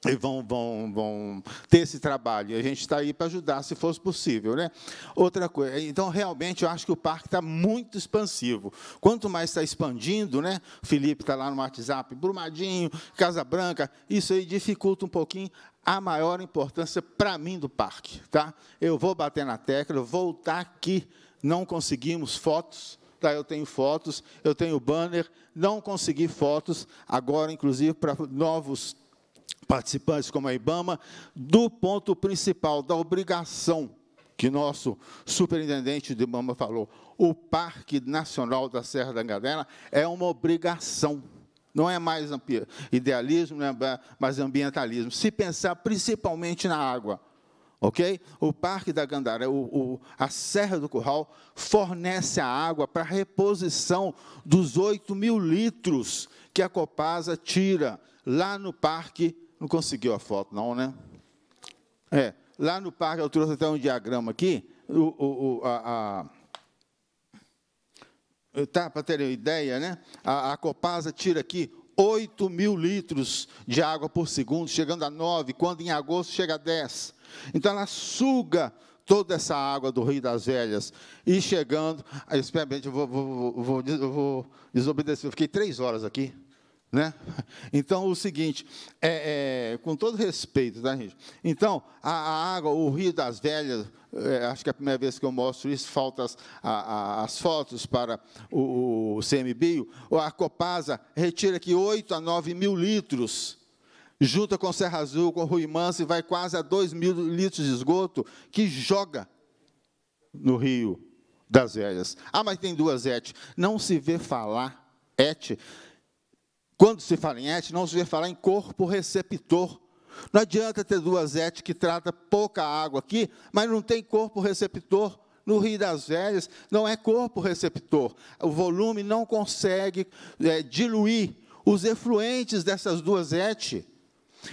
e vão, vão, vão ter esse trabalho. E a gente está aí para ajudar, se fosse possível. Né? Outra coisa, então, realmente, eu acho que o parque está muito expansivo. Quanto mais está expandindo, né? o Felipe está lá no WhatsApp, Brumadinho, Casa Branca, isso aí dificulta um pouquinho a maior importância para mim do parque. Tá? Eu vou bater na tecla, voltar aqui, não conseguimos fotos, Tá, eu tenho fotos, eu tenho banner, não consegui fotos, agora, inclusive, para novos participantes, como a IBAMA, do ponto principal, da obrigação que nosso superintendente de IBAMA falou. O Parque Nacional da Serra da Gadela é uma obrigação. Não é mais idealismo, não é mais ambientalismo. Se pensar principalmente na água, ok? O Parque da Gandara, o, o, a Serra do Curral, fornece a água para a reposição dos 8 mil litros que a Copasa tira lá no Parque não conseguiu a foto, não, né? É, lá no parque, eu trouxe até um diagrama aqui. O, o, a, a tá, para terem uma ideia, né? A, a Copasa tira aqui 8 mil litros de água por segundo, chegando a 9, quando em agosto chega a 10. Então ela suga toda essa água do Rio das Velhas e chegando, especialmente eu vou, vou, vou, vou desobedecer, eu fiquei três horas aqui. Né? Então, o seguinte, é, é, com todo respeito, tá, gente? Então, a, a água, o Rio das Velhas, é, acho que é a primeira vez que eu mostro isso, faltam as, a, a, as fotos para o, o CMBio, a Copasa retira aqui 8 a 9 mil litros, junta com Serra Azul, com Rui Manso, e vai quase a 2 mil litros de esgoto, que joga no Rio das Velhas. Ah, mas tem duas ET. Não se vê falar ET quando se fala em et, não se deve falar em corpo receptor. Não adianta ter duas et que trata pouca água aqui, mas não tem corpo receptor. No Rio das Velhas, não é corpo receptor. O volume não consegue é, diluir os efluentes dessas duas et.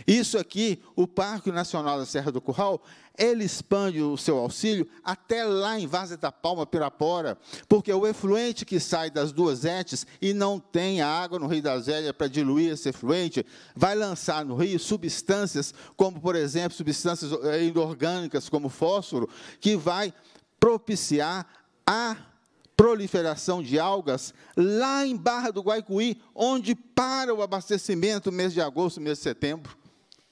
Isso aqui, o Parque Nacional da Serra do Curral, ele expande o seu auxílio até lá em Várzea da Palma, Pirapora, porque o efluente que sai das duas etes e não tem água no Rio da Zélia para diluir esse efluente, vai lançar no rio substâncias, como, por exemplo, substâncias eh, inorgânicas, como fósforo, que vai propiciar a proliferação de algas lá em Barra do Guaicuí, onde para o abastecimento mês de agosto, mês de setembro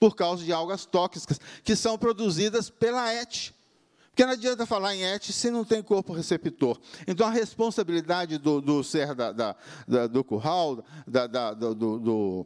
por causa de algas tóxicas que são produzidas pela ET. Porque não adianta falar em ET se não tem corpo receptor. Então, a responsabilidade do, do ser da, da, da, do curral, do, do,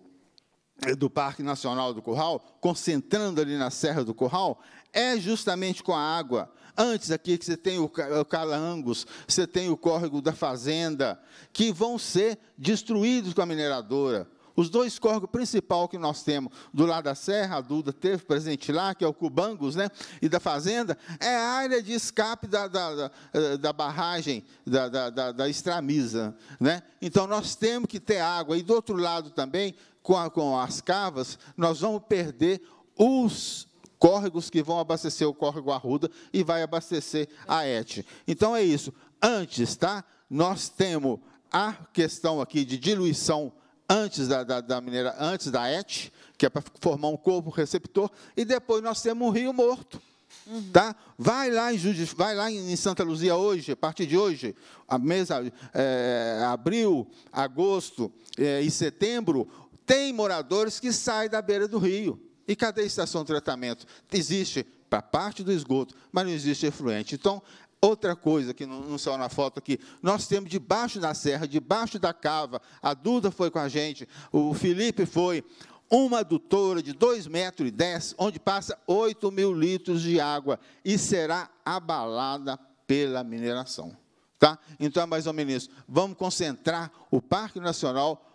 do Parque Nacional do Curral, concentrando ali na Serra do Curral, é justamente com a água. Antes aqui que você tem o Calangos, você tem o córrego da fazenda, que vão ser destruídos com a mineradora. Os dois córregos principal que nós temos, do lado da serra, a Duda teve presente lá, que é o Cubangos, né, e da fazenda, é a área de escape da, da, da, da barragem, da, da, da, da estramisa. Né? Então, nós temos que ter água. E do outro lado também, com, a, com as cavas, nós vamos perder os córregos que vão abastecer o córrego Arruda e vai abastecer a ET. Então é isso. Antes, tá? Nós temos a questão aqui de diluição antes da, da, da mineira, antes da ET, que é para formar um corpo receptor, e depois nós temos um rio morto. Uhum. Tá? Vai lá, em Juiz, vai lá em Santa Luzia hoje, a partir de hoje, a mesa, é, abril, agosto é, e setembro, tem moradores que saem da beira do rio. E cadê a estação de tratamento? Existe para parte do esgoto, mas não existe efluente. Então, Outra coisa que não, saiu na foto aqui, nós temos debaixo da serra, debaixo da cava, a Duda foi com a gente, o Felipe foi, uma adutora de 2,10 metros, e dez, onde passa 8 mil litros de água e será abalada pela mineração. Tá? Então é mais ou menos Vamos concentrar o Parque Nacional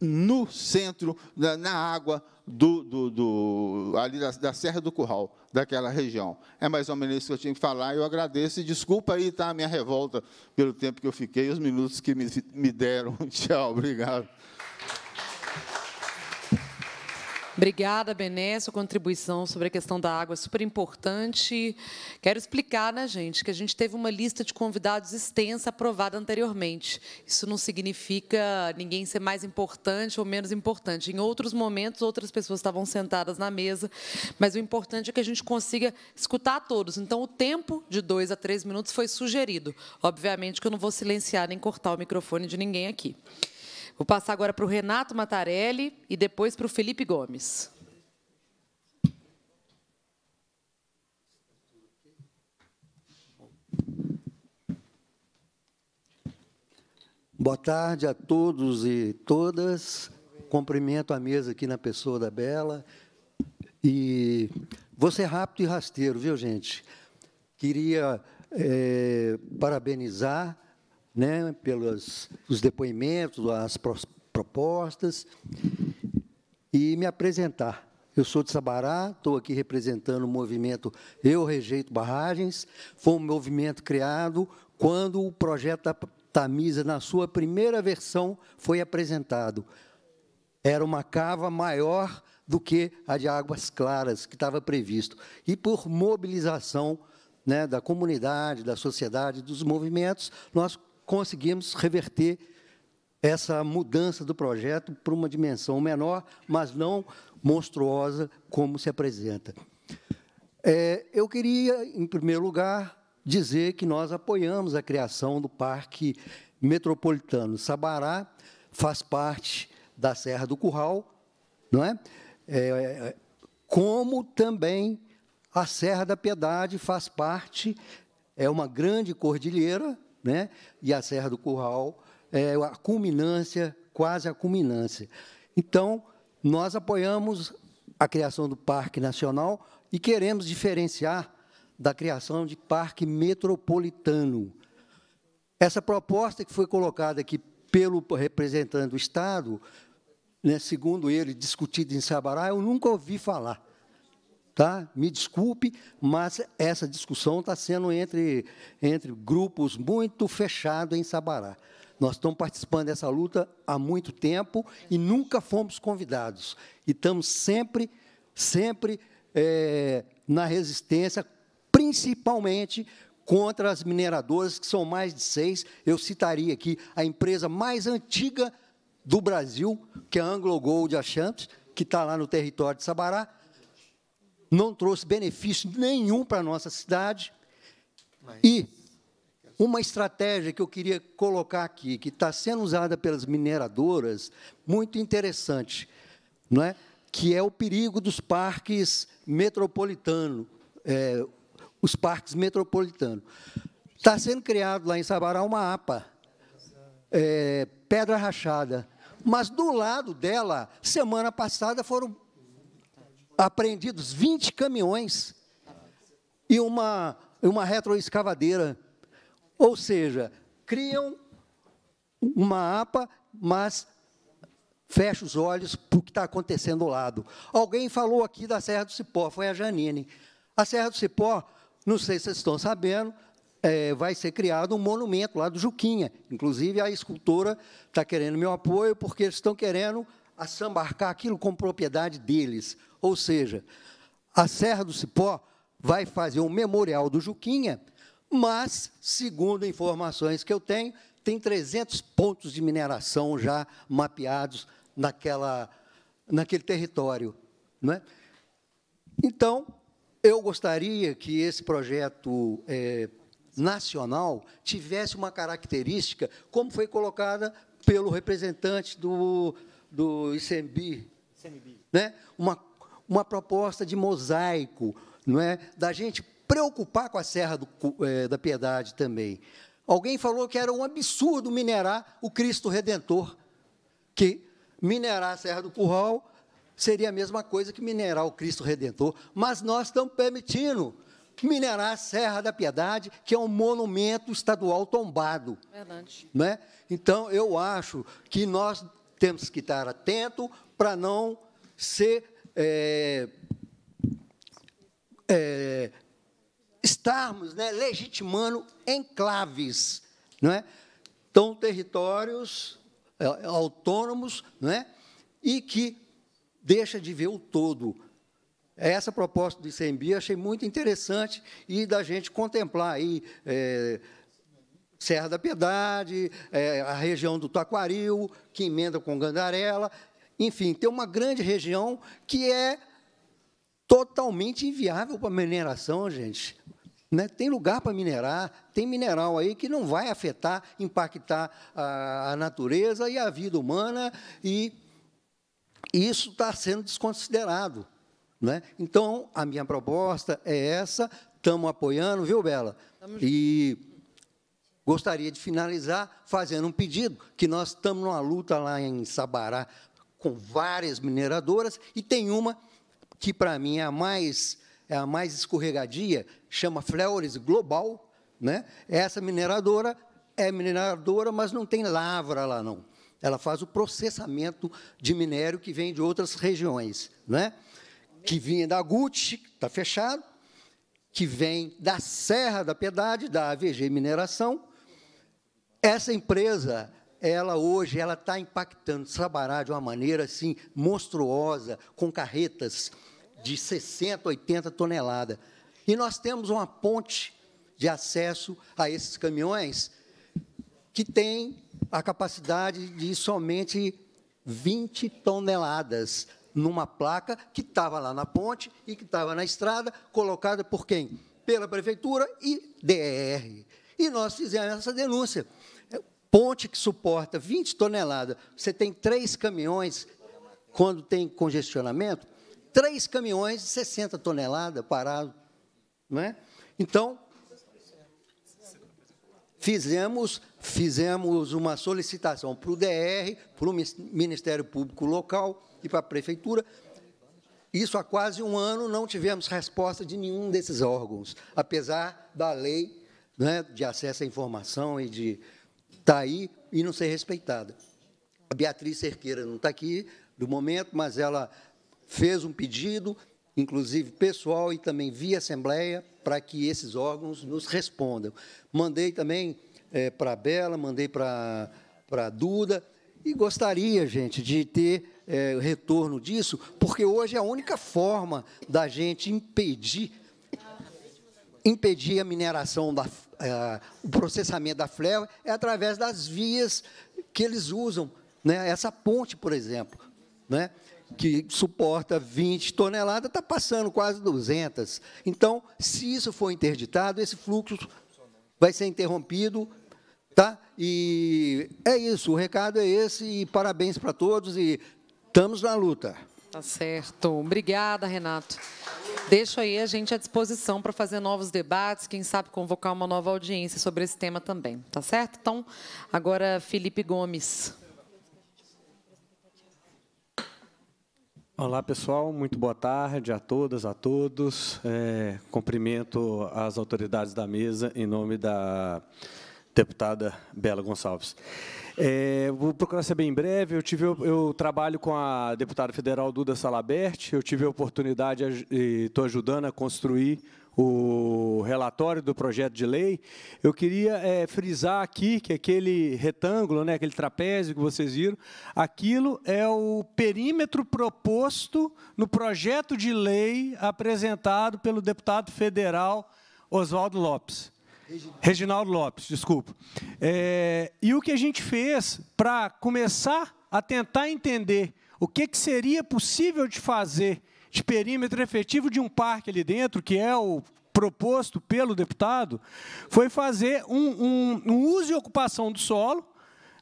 no centro, na, na água do, do, do ali da, da, Serra do Curral, daquela região. É mais ou menos isso que eu tinha que falar. Eu agradeço e desculpa aí tá, a minha revolta pelo tempo que eu fiquei, os minutos que me, me deram. Tchau, obrigado. Obrigada, Bené. Sua contribuição sobre a questão da água é super importante. Quero explicar, né, gente, que a gente teve uma lista de convidados extensa aprovada anteriormente. Isso não significa ninguém ser mais importante ou menos importante. Em outros momentos, outras pessoas estavam sentadas na mesa, mas o importante é que a gente consiga escutar todos. Então, o tempo de dois a três minutos foi sugerido. Obviamente que eu não vou silenciar nem cortar o microfone de ninguém aqui. Vou passar agora para o Renato Mattarelli e depois para o Felipe Gomes. Boa tarde a todos e todas. Cumprimento a mesa aqui na pessoa da Bela. E vou ser rápido e rasteiro, viu, gente? Queria é, parabenizar né, pelos os depoimentos, as propostas, e me apresentar. Eu sou de Sabará, estou aqui representando o movimento Eu Rejeito Barragens. Foi um movimento criado quando o projeto da Tamisa, na sua primeira versão, foi apresentado. Era uma cava maior do que a de Águas Claras, que estava previsto. E por mobilização né, da comunidade, da sociedade, dos movimentos, nós conseguimos reverter essa mudança do projeto para uma dimensão menor, mas não monstruosa como se apresenta. É, eu queria, em primeiro lugar, dizer que nós apoiamos a criação do Parque Metropolitano. Sabará faz parte da Serra do Curral, não é? é como também a Serra da Piedade faz parte, é uma grande cordilheira né? e a Serra do Curral, é, a culminância, quase a culminância. Então, nós apoiamos a criação do Parque Nacional e queremos diferenciar da criação de parque metropolitano. Essa proposta que foi colocada aqui pelo representante do Estado, né, segundo ele, discutida em Sabará, eu nunca ouvi falar tá? Me desculpe, mas essa discussão está sendo entre, entre grupos muito fechados em Sabará. Nós estamos participando dessa luta há muito tempo e nunca fomos convidados. E estamos sempre, sempre é, na resistência, principalmente contra as mineradoras, que são mais de seis. Eu citaria aqui a empresa mais antiga do Brasil, que é a Anglo Gold Ashanti, que está lá no território de Sabará, não trouxe benefício nenhum para a nossa cidade. E uma estratégia que eu queria colocar aqui, que está sendo usada pelas mineradoras, muito interessante, não é? que é o perigo dos parques metropolitanos, é, os parques metropolitanos. Está sendo criado lá em Sabará uma APA, é, Pedra Rachada, mas do lado dela, semana passada foram apreendidos 20 caminhões e uma, uma retroescavadeira. Ou seja, criam uma APA, mas fecha os olhos para o que está acontecendo ao lado. Alguém falou aqui da Serra do Cipó, foi a Janine. A Serra do Cipó, não sei se vocês estão sabendo, é, vai ser criado um monumento lá do Juquinha. Inclusive, a escultora está querendo meu apoio, porque eles estão querendo assambarcar aquilo com propriedade deles. Ou seja, a Serra do Cipó vai fazer um memorial do Juquinha, mas, segundo informações que eu tenho, tem 300 pontos de mineração já mapeados naquela, naquele território. Não é? Então, eu gostaria que esse projeto é, nacional tivesse uma característica, como foi colocada pelo representante do, do ICMB, ICMB. Né? uma uma proposta de mosaico, não é? da gente preocupar com a Serra do, é, da Piedade também. Alguém falou que era um absurdo minerar o Cristo Redentor, que minerar a Serra do Curral seria a mesma coisa que minerar o Cristo Redentor, mas nós estamos permitindo minerar a Serra da Piedade, que é um monumento estadual tombado. Verdade. Né? Então, eu acho que nós temos que estar atento para não ser é, é, estarmos né, legitimando enclaves, não é? Então, territórios é, autônomos não é? e que deixa de ver o todo. Essa proposta do ICMBI eu achei muito interessante e da gente contemplar aí é, Serra da Piedade, é, a região do Taquaril, que emenda com Gandarela, enfim, tem uma grande região que é totalmente inviável para mineração, gente. Né? Tem lugar para minerar, tem mineral aí que não vai afetar, impactar a, a natureza e a vida humana, e isso está sendo desconsiderado. Né? Então, a minha proposta é essa, estamos apoiando, viu, Bela? E gostaria de finalizar fazendo um pedido, que nós estamos numa luta lá em Sabará com várias mineradoras, e tem uma que, para mim, é a mais, é a mais escorregadia, chama Flores Global. Né? Essa mineradora é mineradora, mas não tem lavra lá, não. Ela faz o processamento de minério que vem de outras regiões, né? que vinha da Gucci, está fechado, que vem da Serra da Piedade, da AVG Mineração. Essa empresa ela hoje ela está impactando Sabará de uma maneira assim monstruosa, com carretas de 60, 80 toneladas. E nós temos uma ponte de acesso a esses caminhões que tem a capacidade de somente 20 toneladas numa placa que estava lá na ponte e que estava na estrada, colocada por quem? Pela prefeitura e DR. E nós fizemos essa denúncia ponte que suporta 20 toneladas, você tem três caminhões, quando tem congestionamento, três caminhões de 60 toneladas parados. Não é? Então, fizemos, fizemos uma solicitação para o DR, para o Ministério Público Local e para a Prefeitura. Isso há quase um ano não tivemos resposta de nenhum desses órgãos, apesar da lei né, de acesso à informação e de está aí e não ser respeitada. A Beatriz Cerqueira não está aqui do momento, mas ela fez um pedido, inclusive pessoal e também via Assembleia, para que esses órgãos nos respondam. Mandei também é, para a Bela, mandei para a Duda, e gostaria, gente, de ter é, retorno disso, porque hoje é a única forma da gente impedir impedir a mineração da é, o processamento da fléu é através das vias que eles usam. Né? Essa ponte, por exemplo, né? que suporta 20 toneladas, está passando quase 200. Então, se isso for interditado, esse fluxo vai ser interrompido. Tá? E é isso, o recado é esse, e parabéns para todos, e estamos na luta. Tá certo. Obrigada, Renato. Deixo aí a gente à disposição para fazer novos debates, quem sabe convocar uma nova audiência sobre esse tema também, tá certo? Então, agora Felipe Gomes. Olá, pessoal. Muito boa tarde a todas, a todos. É, cumprimento as autoridades da mesa em nome da deputada Bela Gonçalves. É, vou procurar ser bem breve. Eu, tive, eu, trabalho com a deputada federal Duda Salabert. Eu tive a oportunidade e estou ajudando a construir o relatório do projeto de lei, eu queria é, frisar aqui que aquele retângulo, né, aquele trapézio que vocês viram, aquilo é o perímetro proposto no projeto de lei apresentado pelo deputado federal Oswaldo Lopes. Reginaldo, Reginaldo Lopes, desculpa. É, e o que a gente fez para começar a tentar entender o que, que seria possível de fazer de perímetro efetivo de um parque ali dentro, que é o proposto pelo deputado, foi fazer um, um, um uso e ocupação do solo,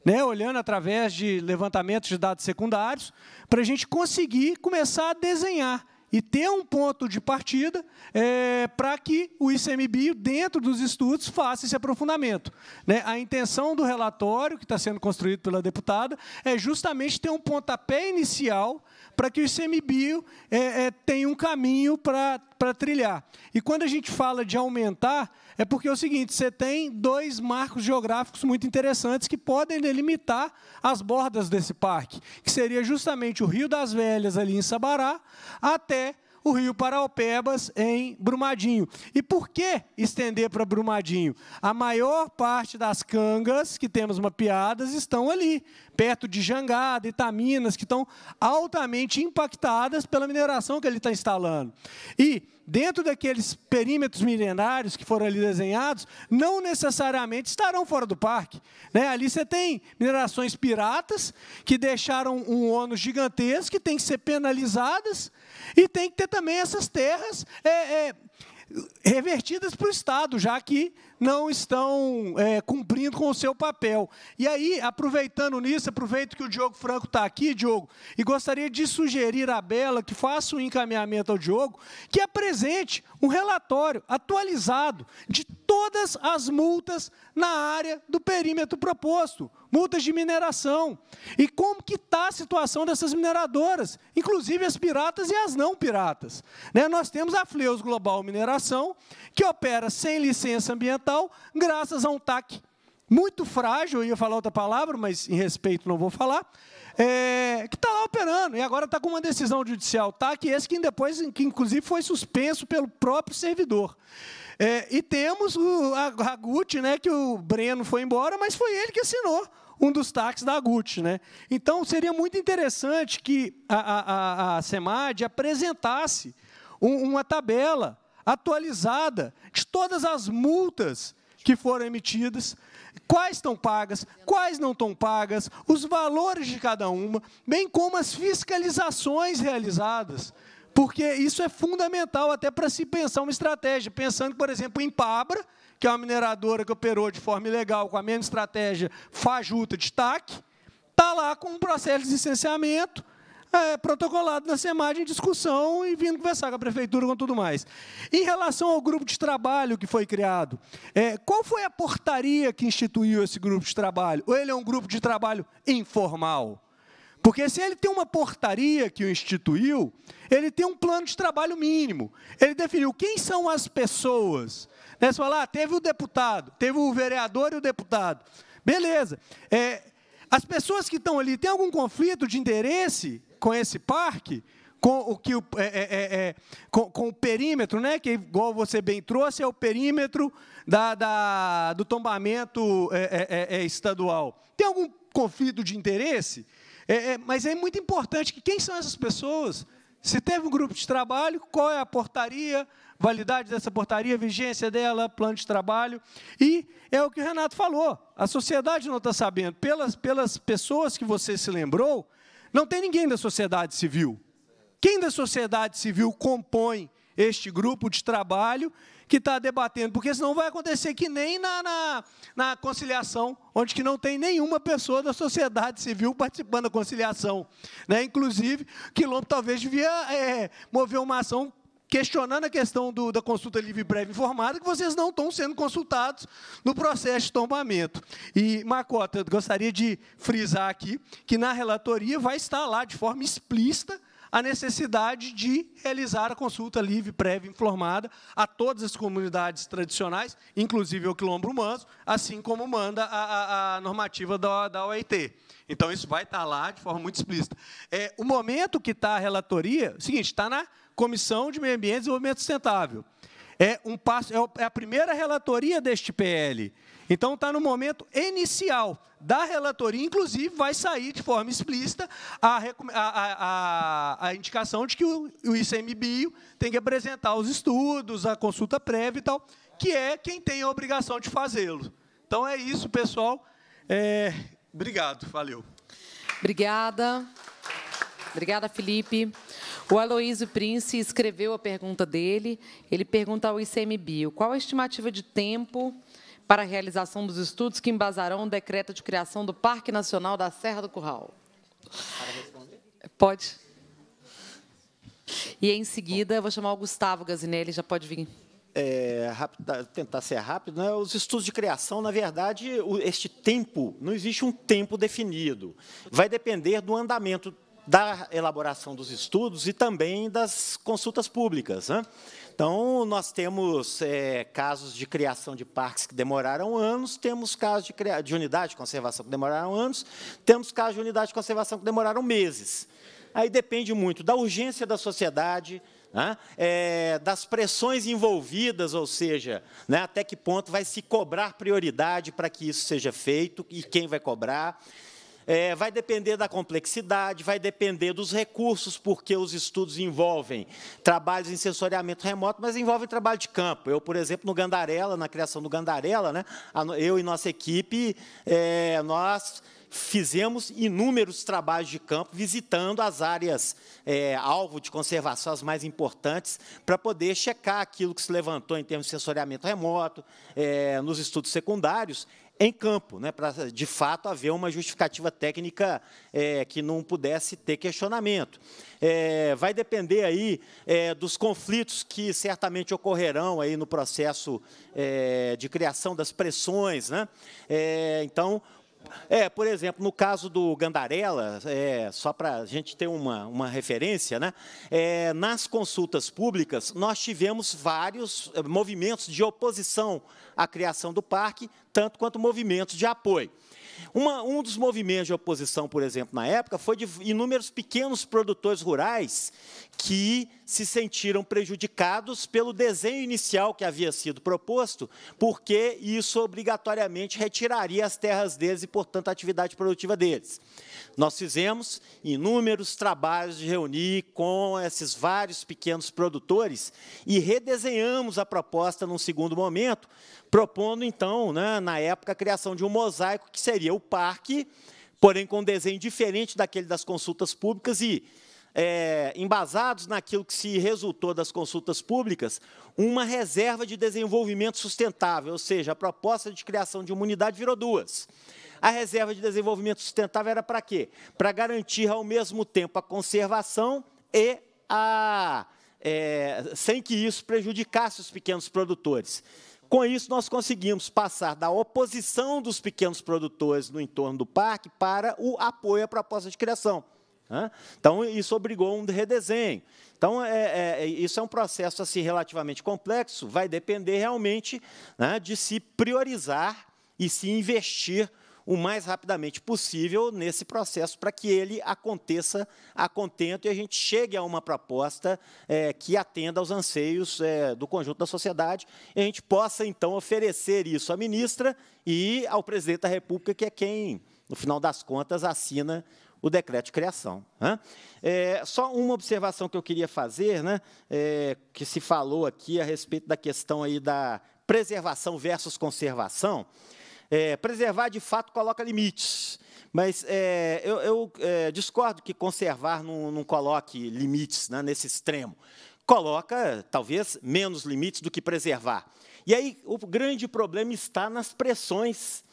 né, olhando através de levantamentos de dados secundários, para a gente conseguir começar a desenhar e ter um ponto de partida é, para que o ICMBio, dentro dos estudos, faça esse aprofundamento. Né? A intenção do relatório, que está sendo construído pela deputada, é justamente ter um pontapé inicial para que o ICMBio é, é, tenha um caminho para, para trilhar. E quando a gente fala de aumentar, é porque é o seguinte, você tem dois marcos geográficos muito interessantes que podem delimitar as bordas desse parque, que seria justamente o Rio das Velhas, ali em Sabará, até o Rio Paraupebas em Brumadinho. E por que estender para Brumadinho? A maior parte das cangas que temos mapeadas estão ali, perto de Jangada, Itaminas, que estão altamente impactadas pela mineração que ele está instalando. E dentro daqueles perímetros milenários que foram ali desenhados, não necessariamente estarão fora do parque. Né? Ali você tem minerações piratas, que deixaram um ônus gigantesco, que tem que ser penalizadas, e tem que ter também essas terras é, é, revertidas para o Estado, já que não estão é, cumprindo com o seu papel. E aí, aproveitando nisso, aproveito que o Diogo Franco está aqui, Diogo, e gostaria de sugerir à Bela que faça um encaminhamento ao Diogo que apresente um relatório atualizado de todas as multas na área do perímetro proposto, multas de mineração. E como que está a situação dessas mineradoras, inclusive as piratas e as não piratas. Né? Nós temos a Fleus Global Mineração, que opera sem licença ambiental, graças a um TAC muito frágil, eu ia falar outra palavra, mas em respeito não vou falar, é, que está lá operando, e agora está com uma decisão judicial, tac é esse que depois, que inclusive foi suspenso pelo próprio servidor. É, e temos o, a, a Gucci, né, que o Breno foi embora, mas foi ele que assinou um dos táxis da Gucci. Né? Então, seria muito interessante que a, a, a SEMAD apresentasse um, uma tabela atualizada de todas as multas que foram emitidas, quais estão pagas, quais não estão pagas, os valores de cada uma, bem como as fiscalizações realizadas. Porque isso é fundamental até para se pensar uma estratégia. Pensando, por exemplo, em Pabra, que é uma mineradora que operou de forma ilegal com a mesma estratégia fajuta de TAC, está lá com um processo de licenciamento é, protocolado na SEMAD em discussão e vindo conversar com a prefeitura com tudo mais. Em relação ao grupo de trabalho que foi criado, é, qual foi a portaria que instituiu esse grupo de trabalho? Ou ele é um grupo de trabalho informal? Porque se ele tem uma portaria que o instituiu, ele tem um plano de trabalho mínimo. Ele definiu quem são as pessoas. Né? Você fala, ah, teve o deputado, teve o vereador e o deputado. Beleza. É, as pessoas que estão ali têm algum conflito de interesse com esse parque? Com o, que, é é, é, é, com, com o perímetro, né? que, igual você bem trouxe, é o perímetro da, da do tombamento é, estadual. Tem algum conflito de interesse? É, é, mas é muito importante que quem são essas pessoas? Se teve um grupo de trabalho, qual é a portaria, validade dessa portaria, vigência dela, plano de trabalho. E é o que o Renato falou: a sociedade não está sabendo. Pelas, pelas pessoas que você se lembrou, não tem ninguém da sociedade civil. Quem da sociedade civil compõe este grupo de trabalho que está debatendo, porque senão vai acontecer que nem na, na, na, conciliação, onde que não tem nenhuma pessoa da sociedade civil participando da conciliação. Né? Inclusive, Quilombo talvez devia é, mover uma ação questionando a questão do, da consulta livre, breve informada, que vocês não estão sendo consultados no processo de tombamento. E, Macota, eu gostaria de frisar aqui que na relatoria vai estar lá de forma explícita a necessidade de realizar a consulta livre, prévia informada a todas as comunidades tradicionais, inclusive ao quilombo manso, assim como manda a, a, a normativa da, da OIT. Então, isso vai estar lá de forma muito explícita. É, o momento que está a relatoria, é o seguinte, está na Comissão de Meio Ambiente e Desenvolvimento Sustentável. É, um passo, é, é a primeira relatoria deste PL. Então está no momento inicial da relatoria, inclusive vai sair de forma explícita a, a, a, a indicação de que o, o ICMBio tem que apresentar os estudos, a consulta prévia e tal, que é quem tem a obrigação de fazê-lo. Então é isso, pessoal. É, obrigado, valeu. Obrigada. Obrigada, Felipe. O Aloísio Prince escreveu a pergunta dele. Ele pergunta ao ICMBio qual a estimativa de tempo para a realização dos estudos que embasarão o decreto de criação do Parque Nacional da Serra do Curral. Para responder? Pode. E em seguida, eu vou chamar o Gustavo Gazinelli, já pode vir. É, rápido, tentar ser rápido, né? os estudos de criação, na verdade, o, este tempo, não existe um tempo definido. Vai depender do andamento da elaboração dos estudos e também das consultas públicas. Né? Então, nós temos é, casos de criação de parques que demoraram anos, temos casos de, de unidade de conservação que demoraram anos, temos casos de unidade de conservação que demoraram meses. Aí depende muito da urgência da sociedade, né, é, das pressões envolvidas, ou seja, né, até que ponto vai se cobrar prioridade para que isso seja feito e quem vai cobrar. É, vai depender da complexidade, vai depender dos recursos, porque os estudos envolvem trabalhos em sensoriamento remoto, mas envolvem trabalho de campo. Eu, por exemplo, no Gandarela, na criação do Gandarela, né, eu e nossa equipe, é, nós fizemos inúmeros trabalhos de campo, visitando as áreas é, alvo de conservação, as mais importantes, para poder checar aquilo que se levantou em termos de sensoriamento remoto, é, nos estudos secundários, em campo, né, para de fato haver uma justificativa técnica é, que não pudesse ter questionamento. É, vai depender aí é, dos conflitos que certamente ocorrerão aí no processo é, de criação das pressões, né? É, então é, por exemplo, no caso do Gandarela, é, só para a gente ter uma, uma referência, né? É, nas consultas públicas, nós tivemos vários eh, movimentos de oposição à criação do parque, tanto quanto movimentos de apoio. Uma, um dos movimentos de oposição, por exemplo, na época, foi de inúmeros pequenos produtores rurais que se sentiram prejudicados pelo desenho inicial que havia sido proposto, porque isso obrigatoriamente retiraria as terras deles e, portanto, a atividade produtiva deles. Nós fizemos inúmeros trabalhos de reunir com esses vários pequenos produtores e redesenhamos a proposta num segundo momento, propondo, então, né, na época, a criação de um mosaico que seria o parque, porém com um desenho diferente daquele das consultas públicas e é, embasados naquilo que se resultou das consultas públicas, uma reserva de desenvolvimento sustentável, ou seja, a proposta de criação de uma unidade virou duas. A reserva de desenvolvimento sustentável era para quê? Para garantir ao mesmo tempo a conservação e a. É, sem que isso prejudicasse os pequenos produtores. Com isso, nós conseguimos passar da oposição dos pequenos produtores no entorno do parque para o apoio à proposta de criação. Então, isso obrigou um redesenho. Então, é, é, é, isso é um processo assim, relativamente complexo, vai depender realmente né, de se priorizar e se investir o mais rapidamente possível nesse processo para que ele aconteça a contento e a gente chegue a uma proposta é, que atenda aos anseios é, do conjunto da sociedade e a gente possa, então, oferecer isso à ministra e ao presidente da República, que é quem, no final das contas, assina o decreto de criação. Né? É, só uma observação que eu queria fazer, né, é, que se falou aqui a respeito da questão aí da preservação versus conservação. É, preservar, de fato, coloca limites. Mas é, eu, eu é, discordo que conservar não, não coloque limites né, nesse extremo. Coloca, talvez, menos limites do que preservar. E aí o grande problema está nas pressões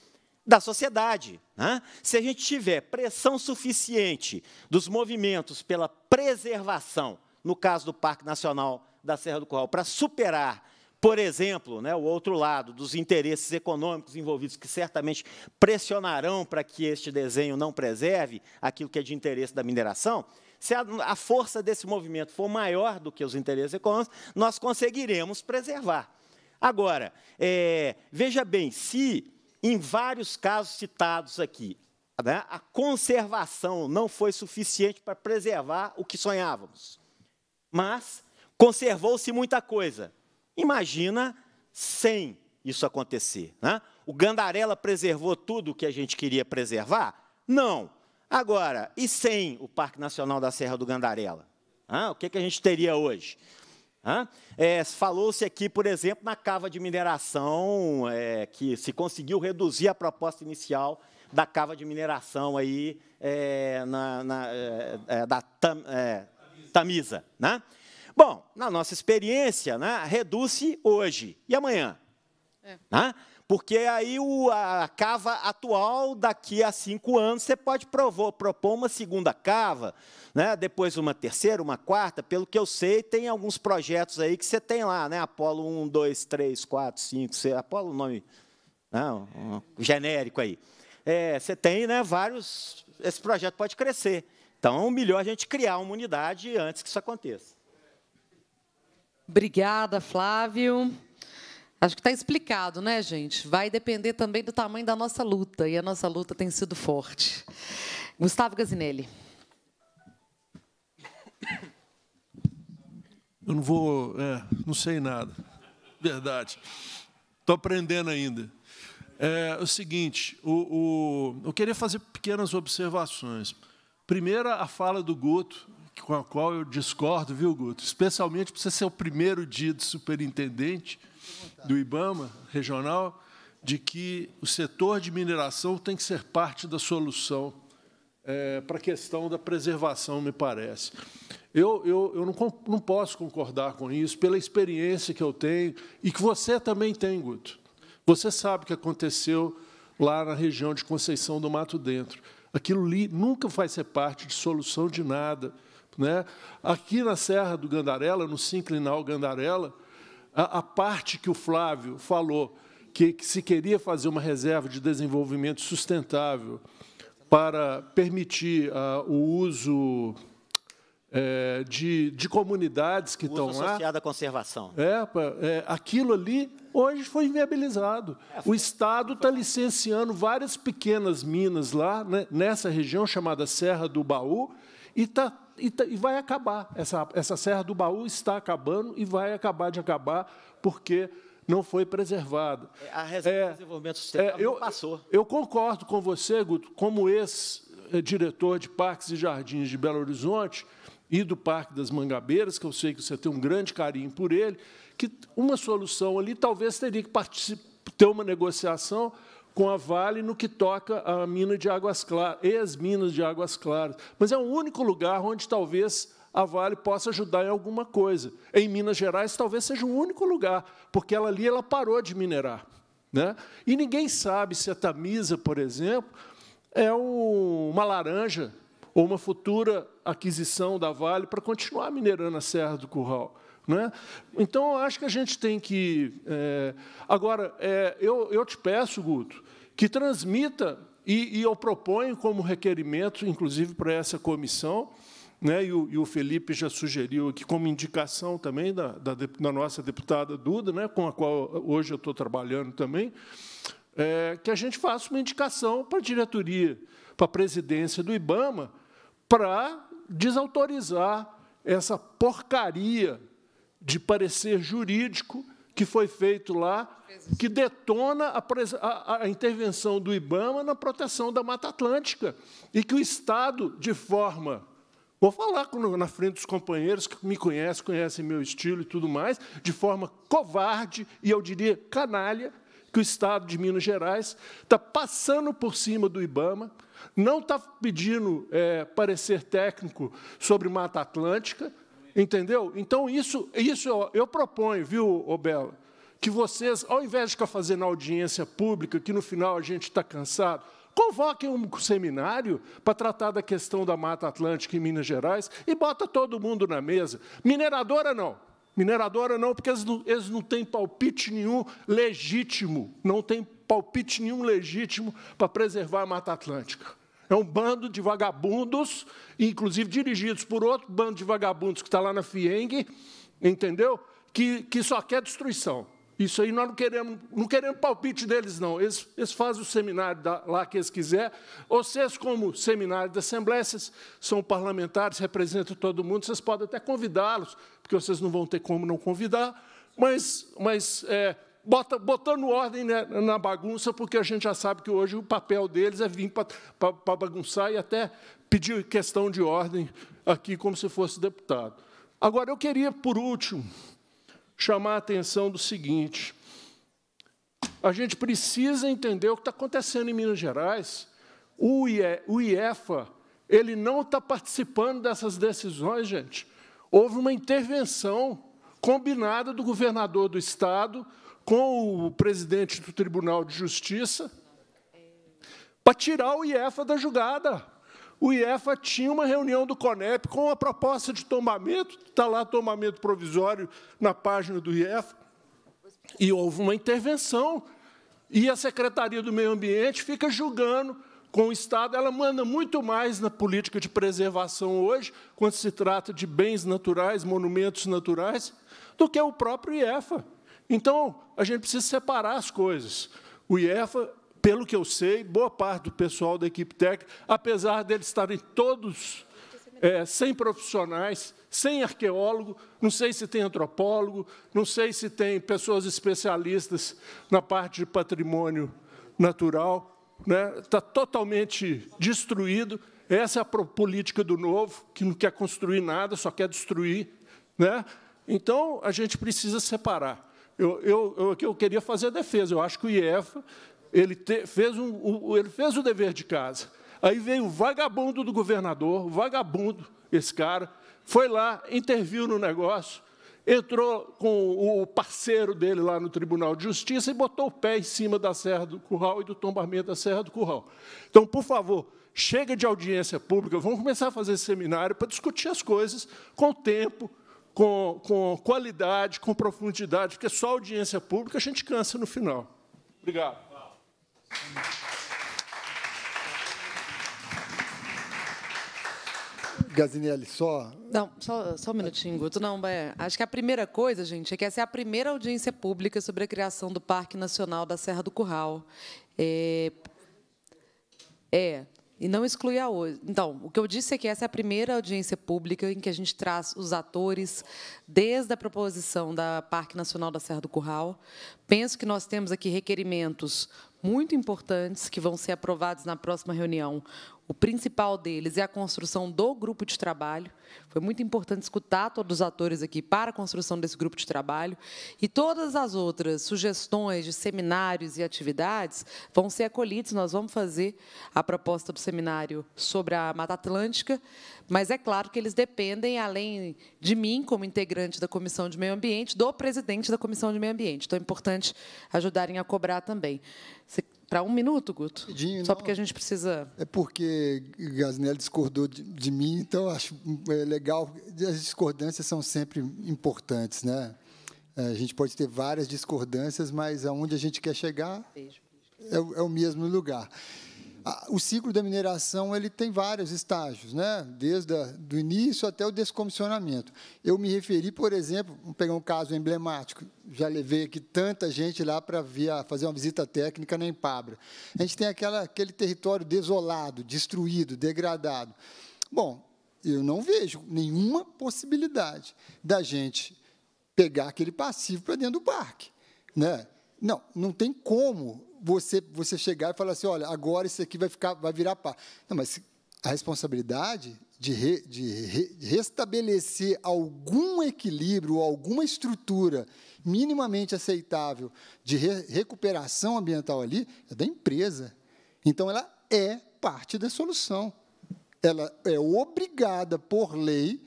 da sociedade. Né? Se a gente tiver pressão suficiente dos movimentos pela preservação, no caso do Parque Nacional da Serra do Coral, para superar por exemplo, né, o outro lado dos interesses econômicos envolvidos, que certamente pressionarão para que este desenho não preserve aquilo que é de interesse da mineração, se a, a força desse movimento for maior do que os interesses econômicos, nós conseguiremos preservar. Agora, é, veja bem, se em vários casos citados aqui, né, a conservação não foi suficiente para preservar o que sonhávamos, mas conservou-se muita coisa Imagina sem isso acontecer. Né? O Gandarela preservou tudo o que a gente queria preservar? Não. Agora, e sem o Parque Nacional da Serra do Gandarela? O que, que a gente teria hoje? É, Falou-se aqui, por exemplo, na cava de mineração, é, que se conseguiu reduzir a proposta inicial da cava de mineração aí, é, na, na, é, é, da tam, é, Tamisa. Né? Bom, na nossa experiência, né, reduz-se hoje e amanhã. É. Né? Porque aí o, a cava atual, daqui a cinco anos, você pode provou, propor uma segunda cava, né? depois uma terceira, uma quarta. Pelo que eu sei, tem alguns projetos aí que você tem lá, né? Apolo 1, 2, 3, 4, 5, 6. Apolo, nome né, um genérico aí. É, você tem né, vários. Esse projeto pode crescer. Então, melhor a gente criar uma unidade antes que isso aconteça. Obrigada, Flávio. Acho que está explicado, né, gente? Vai depender também do tamanho da nossa luta, e a nossa luta tem sido forte. Gustavo Gazinelli. Eu não vou. É, não sei nada. Verdade. Estou aprendendo ainda. É, é o seguinte: o, o, eu queria fazer pequenas observações. Primeira, a fala do Guto com a qual eu discordo, viu, Guto? Especialmente para você ser o primeiro dia de superintendente do IBAMA regional, de que o setor de mineração tem que ser parte da solução é, para a questão da preservação, me parece. Eu, eu, eu não, não posso concordar com isso, pela experiência que eu tenho e que você também tem, Guto. Você sabe o que aconteceu lá na região de Conceição do Mato Dentro. Aquilo ali nunca vai ser parte de solução de nada né? Aqui na Serra do Gandarela, no sinclinal Gandarela, a, a parte que o Flávio falou, que, que se queria fazer uma reserva de desenvolvimento sustentável para permitir ah, o uso é, de, de, comunidades que estão lá. associado à conservação. É, é, aquilo ali hoje foi inviabilizado. É, foi, o Estado está licenciando várias pequenas minas lá, né, nessa região chamada Serra do Baú, e está e, e vai acabar. Essa, essa Serra do Baú está acabando e vai acabar de acabar, porque não foi preservada. É, a reserva é, de desenvolvimento sustentável é, eu, passou. Eu concordo com você, Guto, como ex-diretor de Parques e Jardins de Belo Horizonte e do Parque das Mangabeiras, que eu sei que você tem um grande carinho por ele, que uma solução ali talvez teria que ter uma negociação com a Vale no que toca a mina de Águas Claras, ex-minas de Águas Claras. Mas é o único lugar onde talvez a Vale possa ajudar em alguma coisa. Em Minas Gerais, talvez seja o único lugar, porque ela ali ela parou de minerar. Né? E ninguém sabe se a Tamisa, por exemplo, é uma laranja ou uma futura aquisição da Vale para continuar minerando a Serra do Curral. Né? Então, eu acho que a gente tem que. É... Agora, é, eu, eu te peço, Guto, que transmita, e, e eu proponho como requerimento, inclusive para essa comissão, né, e, o, e, o, Felipe já sugeriu aqui como indicação também da, da, da nossa deputada Duda, né, com a qual hoje eu estou trabalhando também, é, que a gente faça uma indicação para a diretoria, para a presidência do IBAMA, para desautorizar essa porcaria de parecer jurídico que foi feito lá, que detona a, a, a, intervenção do IBAMA na proteção da Mata Atlântica. E que o Estado, de forma. Vou falar na frente dos companheiros que me conhecem, conhecem meu estilo e tudo mais, de forma covarde e, eu diria, canalha, que o Estado de Minas Gerais está passando por cima do IBAMA, não está pedindo é, parecer técnico sobre Mata Atlântica, Entendeu? Então, isso, isso eu, eu proponho, viu, Obela? Que vocês, ao invés de ficar fazendo audiência pública, que no final a gente está cansado, convoquem um seminário para tratar da questão da Mata Atlântica em Minas Gerais e bota todo mundo na mesa. Mineradora não. Mineradora não, porque eles não, eles não têm palpite nenhum legítimo, não tem palpite nenhum legítimo para preservar a Mata Atlântica. É um bando de vagabundos, inclusive dirigidos por outro bando de vagabundos que está lá na FIENG, entendeu? Que, que só quer destruição. Isso aí nós não queremos, não queremos palpite deles, não. Eles, eles fazem o seminário da, lá que eles quiserem. Vocês, como seminário da Assembleia, vocês são parlamentares, representam todo mundo, vocês podem até convidá-los, porque vocês não vão ter como não convidar, mas, mas é, bota, botando ordem na, né, na, bagunça, porque a gente já sabe que hoje o papel deles é vir para bagunçar e até pedir questão de ordem aqui, como se fosse deputado. Agora, eu queria, por último, chamar a atenção do seguinte: a gente precisa entender o que está acontecendo em Minas Gerais. O, IE, o IEFA ele não está participando dessas decisões, gente. Houve uma intervenção combinada do governador do Estado com o presidente do Tribunal de Justiça para tirar o IEFA da julgada. O IEFA tinha uma reunião do CONEP com a proposta de tombamento, está lá tombamento provisório na página do IEFA, e houve uma intervenção. E a Secretaria do Meio Ambiente fica julgando com o Estado, ela manda muito mais na política de preservação hoje, quando se trata de bens naturais, monumentos naturais, do que o próprio IEFA. Então, a gente precisa separar as coisas. O IEFA, pelo que eu sei, boa parte do pessoal da equipe técnica, apesar deles estarem todos é, sem profissionais, sem arqueólogo, não sei se tem antropólogo, não sei se tem pessoas especialistas na parte de patrimônio natural, está né? totalmente destruído. Essa é a política do novo, que não quer construir nada, só quer destruir. Né? Então, a gente precisa separar. Eu, eu, eu, eu queria fazer é defesa. Eu acho que o IEFA ele te, fez, um, ele fez o dever de casa. Aí veio o vagabundo do governador, vagabundo, esse cara, foi lá, interviu no negócio, entrou com o parceiro dele lá no Tribunal de Justiça e botou o pé em cima da Serra do Curral e do tombamento da Serra do Curral. Então, por favor, chega de audiência pública, vamos começar a fazer esse seminário para discutir as coisas com tempo, com, com qualidade, com profundidade, porque só audiência pública a gente cansa no final. Obrigado. Gazinelli, só. Não, só, só um minutinho, Guto. Não, acho que a primeira coisa, gente, é que essa é a primeira audiência pública sobre a criação do Parque Nacional da Serra do Curral. É, é e não exclui a hoje. Então, o que eu disse é que essa é a primeira audiência pública em que a gente traz os atores desde a proposição da Parque Nacional da Serra do Curral. Penso que nós temos aqui requerimentos muito importantes que vão ser aprovados na próxima reunião. O principal deles é a construção do grupo de trabalho. Foi muito importante escutar todos os atores aqui para a construção desse grupo de trabalho. E todas as outras sugestões de seminários e atividades vão ser acolhidas. Nós vamos fazer a proposta do seminário sobre a Mata Atlântica, mas é claro que eles dependem, além de mim, como integrante da Comissão de Meio Ambiente, do presidente da Comissão de Meio Ambiente. Então, é importante ajudarem a cobrar também. Você para um minuto, Guto? Rapidinho, Só não, porque a gente precisa. É porque Gasnelli discordou de, de mim, então acho é, legal. As discordâncias são sempre importantes, né? É, a gente pode ter várias discordâncias, mas aonde a gente quer chegar é, é o mesmo lugar o ciclo da mineração ele tem vários estágios, né? desde o início até o descomissionamento. Eu me referi, por exemplo, vamos pegar um caso emblemático, já levei aqui tanta gente lá para fazer uma visita técnica na Empabra. A gente tem aquela, aquele território desolado, destruído, degradado. Bom, eu não vejo nenhuma possibilidade da gente pegar aquele passivo para dentro do parque. Né? Não, não tem como você, você chegar e falar assim, olha, agora isso aqui vai ficar, vai virar pá. Não, mas a responsabilidade de, re, de, re, de restabelecer algum equilíbrio, alguma estrutura minimamente aceitável de re, recuperação ambiental ali é da empresa. Então ela é parte da solução. Ela é obrigada por lei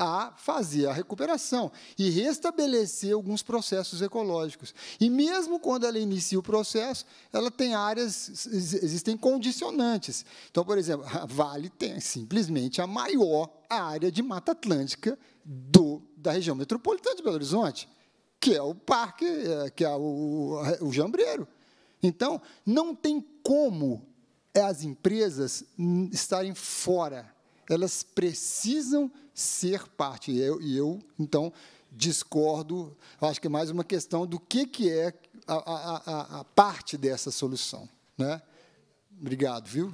a fazer a recuperação e restabelecer alguns processos ecológicos. E mesmo quando ela inicia o processo, ela tem áreas, existem condicionantes. Então, por exemplo, a Vale tem simplesmente a maior área de Mata Atlântica do, da região metropolitana de Belo Horizonte, que é o parque, é, que é o, o Jambreiro. Então, não tem como é, as empresas hum, estarem fora. Elas precisam ser parte. E eu, eu, então, discordo, acho que é mais uma questão do que, que é a, a, a parte dessa solução. Né? Obrigado, viu?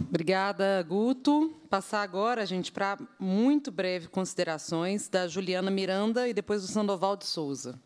Obrigada, Guto. Passar agora, gente, para muito breve considerações da Juliana Miranda e depois do Sandoval de Souza.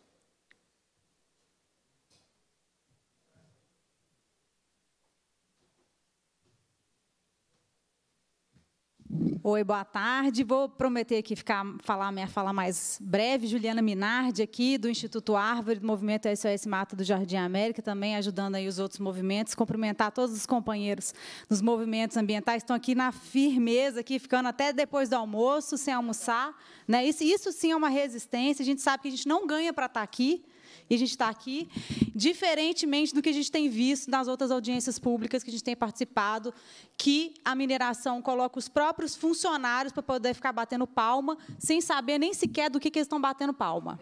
Oi, boa tarde. Vou prometer aqui ficar, falar minha fala mais breve. Juliana Minardi, aqui do Instituto Árvore, do Movimento SOS Mata do Jardim América, também ajudando aí os outros movimentos. Cumprimentar todos os companheiros dos movimentos ambientais. Estão aqui na firmeza, aqui, ficando até depois do almoço, sem almoçar. Né? Isso, isso sim é uma resistência. A gente sabe que a gente não ganha para estar tá aqui. E a gente está aqui, diferentemente do que a gente tem visto nas outras audiências públicas que a gente tem participado, que a mineração coloca os próprios funcionários para poder ficar batendo palma, sem saber nem sequer do que, que eles estão batendo palma.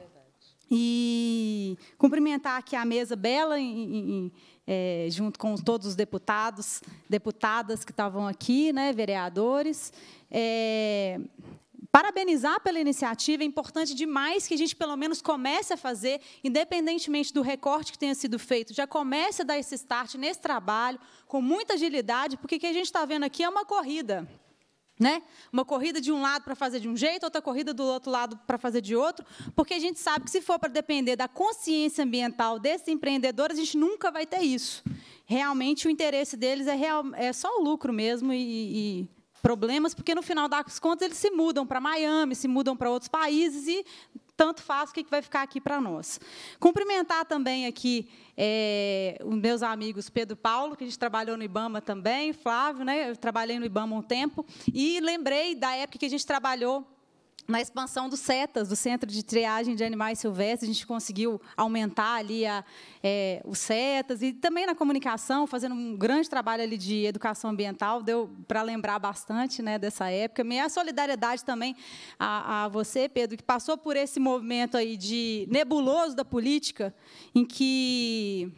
E cumprimentar aqui a mesa bela, em, em, é, junto com todos os deputados, deputadas que estavam aqui, né, vereadores. É, Parabenizar pela iniciativa é importante demais que a gente, pelo menos, comece a fazer, independentemente do recorte que tenha sido feito, já comece a dar esse start nesse trabalho, com muita agilidade, porque o que a gente está vendo aqui é uma corrida. Né? Uma corrida de um lado para fazer de um jeito, outra corrida do outro lado para fazer de outro, porque a gente sabe que se for para depender da consciência ambiental desses empreendedores, a gente nunca vai ter isso. Realmente o interesse deles é, real, é só o lucro mesmo e, e problemas, porque no final das contas eles se mudam para Miami, se mudam para outros países e tanto faz o que vai ficar aqui para nós. Cumprimentar também aqui é, os meus amigos Pedro Paulo, que a gente trabalhou no Ibama também, Flávio, né? Eu trabalhei no Ibama um tempo, e lembrei da época que a gente trabalhou na expansão do CETAS, do Centro de Triagem de Animais Silvestres, a gente conseguiu aumentar ali a, é, CETAS e também na comunicação, fazendo um grande trabalho ali de educação ambiental, deu para lembrar bastante né, dessa época. Minha solidariedade também a, a, você, Pedro, que passou por esse movimento aí de nebuloso da política, em que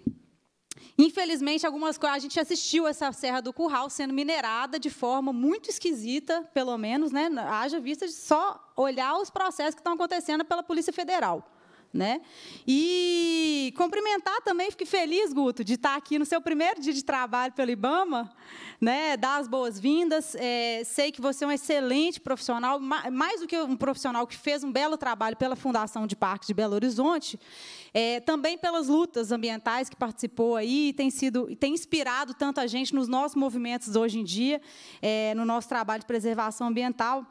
Infelizmente, algumas coisas a gente assistiu essa Serra do Curral sendo minerada de forma muito esquisita, pelo menos, né? Haja vista de só olhar os processos que estão acontecendo pela Polícia Federal. Né? E cumprimentar também, fiquei feliz, Guto, de estar aqui no seu primeiro dia de trabalho pelo IBAMA, né? dar as boas-vindas. É, sei que você é um excelente profissional, mais do que um profissional que fez um belo trabalho pela Fundação de Parques de Belo Horizonte, é, também pelas lutas ambientais que participou aí, tem sido, tem inspirado tanto a gente nos nossos movimentos hoje em dia, é, no nosso trabalho de preservação ambiental.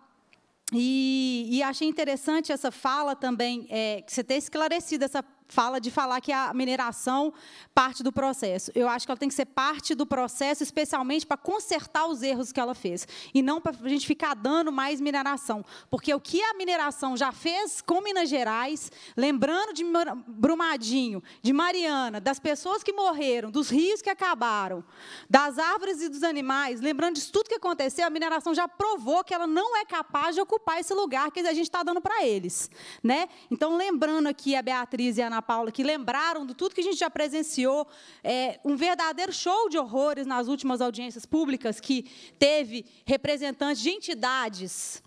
E, e achei interessante essa fala também, é, que você ter esclarecido essa fala de falar que a mineração parte do processo. Eu acho que ela tem que ser parte do processo, especialmente para consertar os erros que ela fez, e não para a gente ficar dando mais mineração. Porque o que a mineração já fez com Minas Gerais, lembrando de Brumadinho, de Mariana, das pessoas que morreram, dos rios que acabaram, das árvores e dos animais, lembrando de tudo que aconteceu, a mineração já provou que ela não é capaz de ocupar esse lugar que a gente está dando para eles. Né? Então, lembrando aqui a Beatriz e a Ana Paula, que lembraram de tudo que a gente já presenciou, é, um verdadeiro show de horrores nas últimas audiências públicas que teve representantes de entidades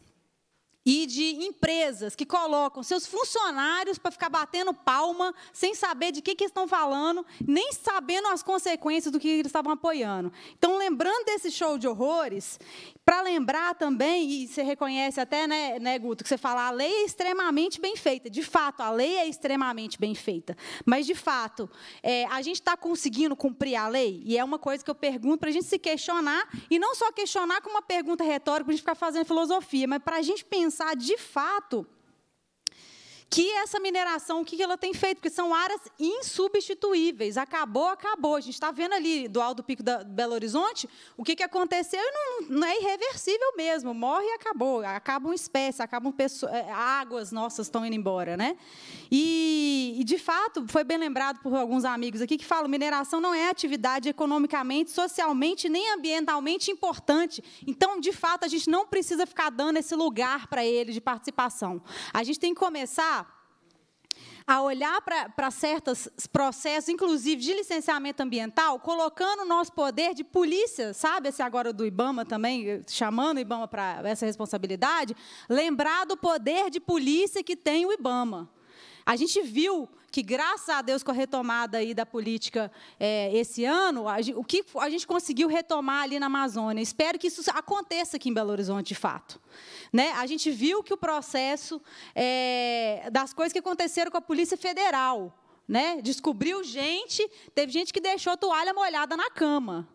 e de empresas que colocam seus funcionários para ficar batendo palma sem saber de que, que estão falando, nem sabendo as consequências do que eles estavam apoiando. Então, lembrando desse show de horrores, para lembrar também, e você reconhece até, né, né, Guto, que você fala, a lei é extremamente bem feita. De fato, a lei é extremamente bem feita. Mas, de fato, é, a gente está conseguindo cumprir a lei? E é uma coisa que eu pergunto para a gente se questionar, e não só questionar com uma pergunta retórica, para a gente ficar fazendo filosofia, mas para a gente pensar de fato que essa mineração, o que ela tem feito? Porque são áreas insubstituíveis. Acabou, acabou. A gente está vendo ali do alto pico da Belo Horizonte o que, que aconteceu e não, não, é irreversível mesmo. Morre e acabou. Acabam espécies, acabam pessoas, é, águas nossas estão indo embora. Né? E, e, de fato, foi bem lembrado por alguns amigos aqui que falam mineração não é atividade economicamente, socialmente nem ambientalmente importante. Então, de fato, a gente não precisa ficar dando esse lugar para ele de participação. A gente tem que começar a olhar para certos processos, inclusive de licenciamento ambiental, colocando o nosso poder de polícia, sabe, esse agora do Ibama também, chamando o Ibama para essa responsabilidade, lembrar do poder de polícia que tem o Ibama. A gente viu que graças a Deus com a retomada aí da política é, esse ano, a, o que a gente conseguiu retomar ali na Amazônia. Espero que isso aconteça aqui em Belo Horizonte, de fato. Né? A gente viu que o processo é, das coisas que aconteceram com a Polícia Federal, né? descobriu gente, teve gente que deixou a toalha molhada na cama.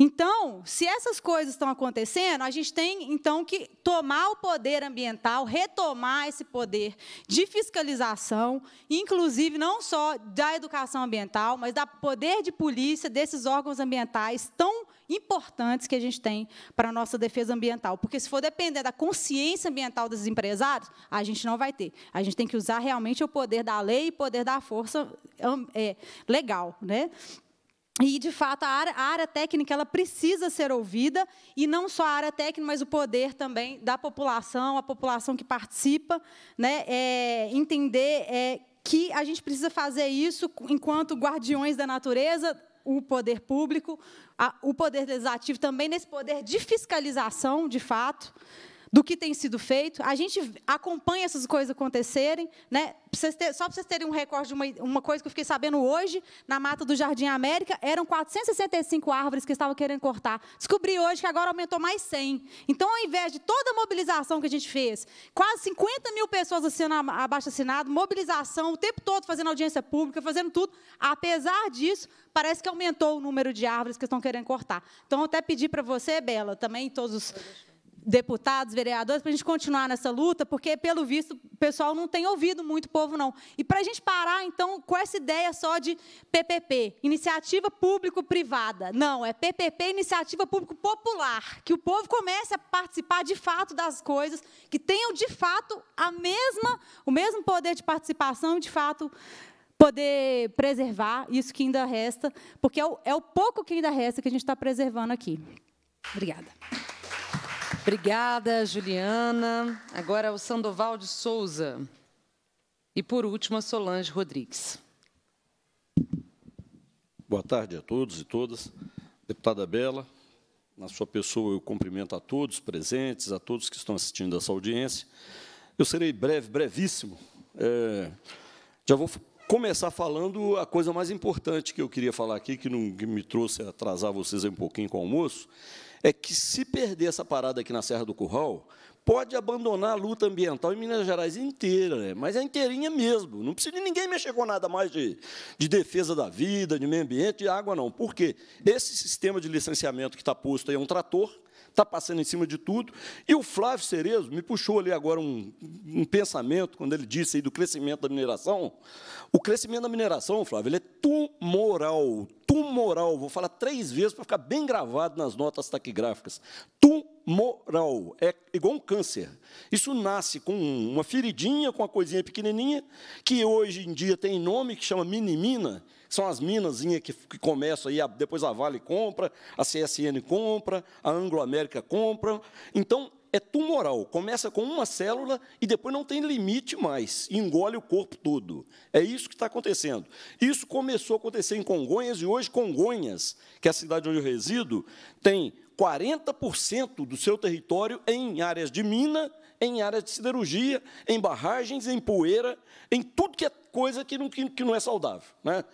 Então, se essas coisas estão acontecendo, a gente tem então que tomar o poder ambiental, retomar esse poder de fiscalização, inclusive não só da educação ambiental, mas da poder de polícia desses órgãos ambientais tão importantes que a gente tem para a nossa defesa ambiental. Porque se for depender da consciência ambiental desses empresários, a gente não vai ter. A gente tem que usar realmente o poder da lei e o poder da força é, legal, né? E, de fato, a área, a área, técnica ela precisa ser ouvida, e não só a área técnica, mas o poder também da população, a população que participa, né, é, entender é, que a gente precisa fazer isso enquanto guardiões da natureza, o poder público, a, o poder legislativo também, nesse poder de fiscalização, de fato, do que tem sido feito. A gente acompanha essas coisas acontecerem. Né? só para vocês terem um recorde de uma, uma coisa que eu fiquei sabendo hoje, na mata do Jardim América, eram 465 árvores que estavam querendo cortar. Descobri hoje que agora aumentou mais 100. Então, ao invés de toda a mobilização que a gente fez, quase 50 mil pessoas assinando abaixo assinado, mobilização o tempo todo, fazendo audiência pública, fazendo tudo. Apesar disso, parece que aumentou o número de árvores que estão querendo cortar. Então, eu até pedi para você, Bela, também todos os deputados, vereadores, para a gente continuar nessa luta, porque, pelo visto, o pessoal não tem ouvido muito o povo, não. E para a gente parar, então, com essa ideia só de PPP, Iniciativa Público-Privada. Não, é PPP, Iniciativa Público-Popular, que o povo comece a participar de fato das coisas, que tenham, de fato, a mesma, o mesmo poder de participação e, de fato, poder preservar isso que ainda resta, porque é o, é o pouco que ainda resta que a gente está preservando aqui. Obrigada. Obrigada, Juliana. Agora o Sandoval de Souza. E por último, a Solange Rodrigues. Boa tarde a todos e todas. Deputada Bela, na sua pessoa eu cumprimento a todos presentes, a todos que estão assistindo essa audiência. Eu serei breve, brevíssimo. É, já vou começar falando a coisa mais importante que eu queria falar aqui, que, não, me trouxe a atrasar vocês um pouquinho com o almoço, é que se perder essa parada aqui na Serra do Curral, pode abandonar a luta ambiental em Minas Gerais inteira, né? mas é inteirinha mesmo. Não precisa de ninguém mexer com nada mais de, de defesa da vida, de meio ambiente, de água, não. Por quê? Esse sistema de licenciamento que está posto aí é um trator, está passando em cima de tudo. E o Flávio Cerezo me puxou ali agora um, um pensamento, quando ele disse aí do crescimento da mineração. O crescimento da mineração, Flávio, ele é tumoral. Tumoral. Vou falar três vezes para ficar bem gravado nas notas taquigráficas. Tumoral. É igual um câncer. Isso nasce com uma feridinha, com uma coisinha pequenininha, que hoje em dia tem nome, que chama minimina. São as minazinhas que, que começam aí, depois a Vale compra, a CSN compra, a Anglo América compra. Então, é tumoral, começa com uma célula e depois não tem limite mais, engole o corpo todo. É isso que está acontecendo. Isso começou a acontecer em Congonhas e hoje Congonhas, que é a cidade onde eu resido, tem 40% do seu território em áreas de mina, em áreas de siderurgia, em barragens, em poeira, em tudo que é coisa que não, que, que não é saudável. Né?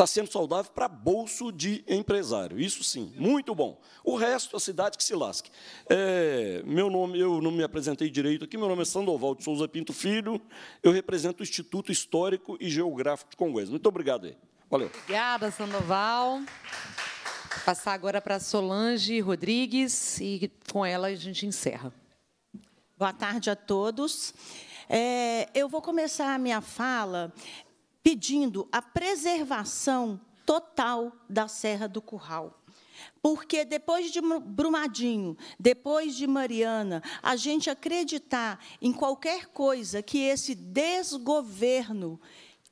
Está sendo saudável para bolso de empresário. Isso sim, muito bom. O resto, a cidade que se lasque. É, meu nome, eu não me apresentei direito aqui, meu nome é Sandoval de Souza Pinto Filho, eu represento o Instituto Histórico e Geográfico de Congonhas. Muito obrigado aí. Valeu. Obrigada, Sandoval. Vou passar agora para Solange Rodrigues e com ela a gente encerra. Boa tarde a todos. É, eu vou começar a minha fala pedindo a preservação total da Serra do Curral. Porque depois de Brumadinho, depois de Mariana, a gente acreditar em qualquer coisa que esse desgoverno,